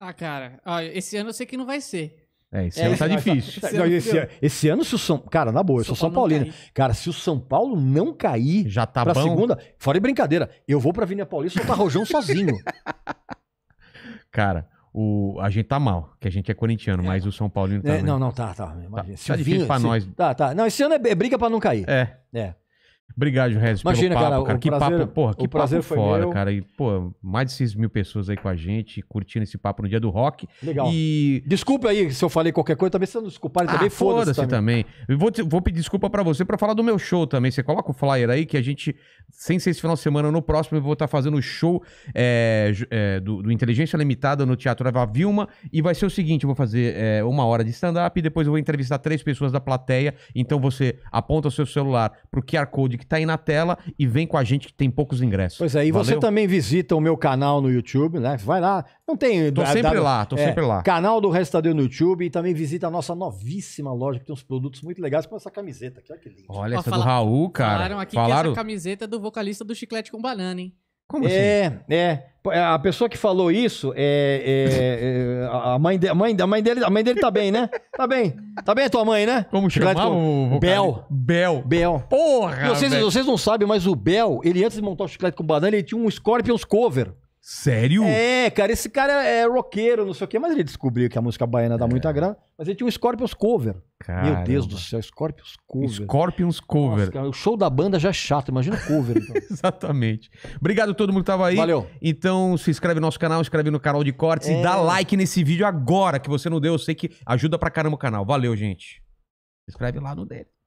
Ah, cara, Olha, esse ano eu sei que não vai ser. É, esse é, ano tá difícil. Esse, não, ano esse, esse, ano, se o São. Cara, na boa, eu sou São Paulino. Cara, se o São Paulo não cair Já tá pra bom. segunda, fora de brincadeira, eu vou pra Avenida Paulista soltar rojão sozinho. *laughs* Cara, o, a gente tá mal, que a gente é corintiano, é. mas o São Paulino tá. É, não, não, tá, tá. Imagina. Se tá, tá difícil pra se, nós. Tá, tá. Não, esse ano é, é briga pra não cair. É. É. Obrigado, Regis, Imagina, papo, cara. cara. Que prazer, papo, porra, que prazer papo fora, meu. cara. E, pô, mais de 6 mil pessoas aí com a gente, curtindo esse papo no dia do rock. Legal. E... Desculpa aí se eu falei qualquer coisa, também se não desculpar, ah, também foda-se foda também. também. Vou, vou pedir desculpa para você para falar do meu show também. Você coloca o flyer aí que a gente, sem ser esse final de semana, no próximo eu vou estar tá fazendo o show é, é, do, do, Inteligência Limitada no Teatro Eva Vilma. E vai ser o seguinte, eu vou fazer é, uma hora de stand-up e depois eu vou entrevistar três pessoas da plateia. Então você aponta o seu celular pro QR Code que está aí na tela e vem com a gente que tem poucos ingressos. Pois é, e Valeu? você também visita o meu canal no YouTube, né? Vai lá. Não tem. Tô sempre lá, tô é, sempre lá. Canal do Restadeu no YouTube e também visita a nossa novíssima loja que tem uns produtos muito legais, como essa camiseta aqui, olha que linda. Olha, Ó, essa fala... do Raul, cara. Falaram aqui falaram... que essa camiseta é do vocalista do Chiclete com Banana, hein? Como assim? É, é. é. A pessoa que falou isso, é, é, é, a, mãe de, a, mãe, a, mãe dele, a mãe dele tá bem, né? Tá bem. Tá bem a tua mãe, né? Como chamava com... o Bel. Bel. Bel. Porra! Vocês, vocês, não sabem, mas o Bel, ele antes de montar o chiclete com banana, ele tinha um Scorpions cover. Sério? É, cara, esse cara é roqueiro, não sei o quê, mas ele descobriu que a música baiana dá muita grana, mas ele tinha um Scorpions cover. Caramba. Meu Deus do céu, Scorpions cover. Scorpions cover. Nossa, cara, o show da banda já é chato, imagina o cover. Então. *laughs* Exatamente. Obrigado a todo mundo que tava aí. Valeu. Então se inscreve no nosso canal, se inscreve no canal de cortes é. e dá like nesse vídeo agora que você não deu, eu sei que ajuda pra caramba o canal. Valeu, gente. Se inscreve lá no dele.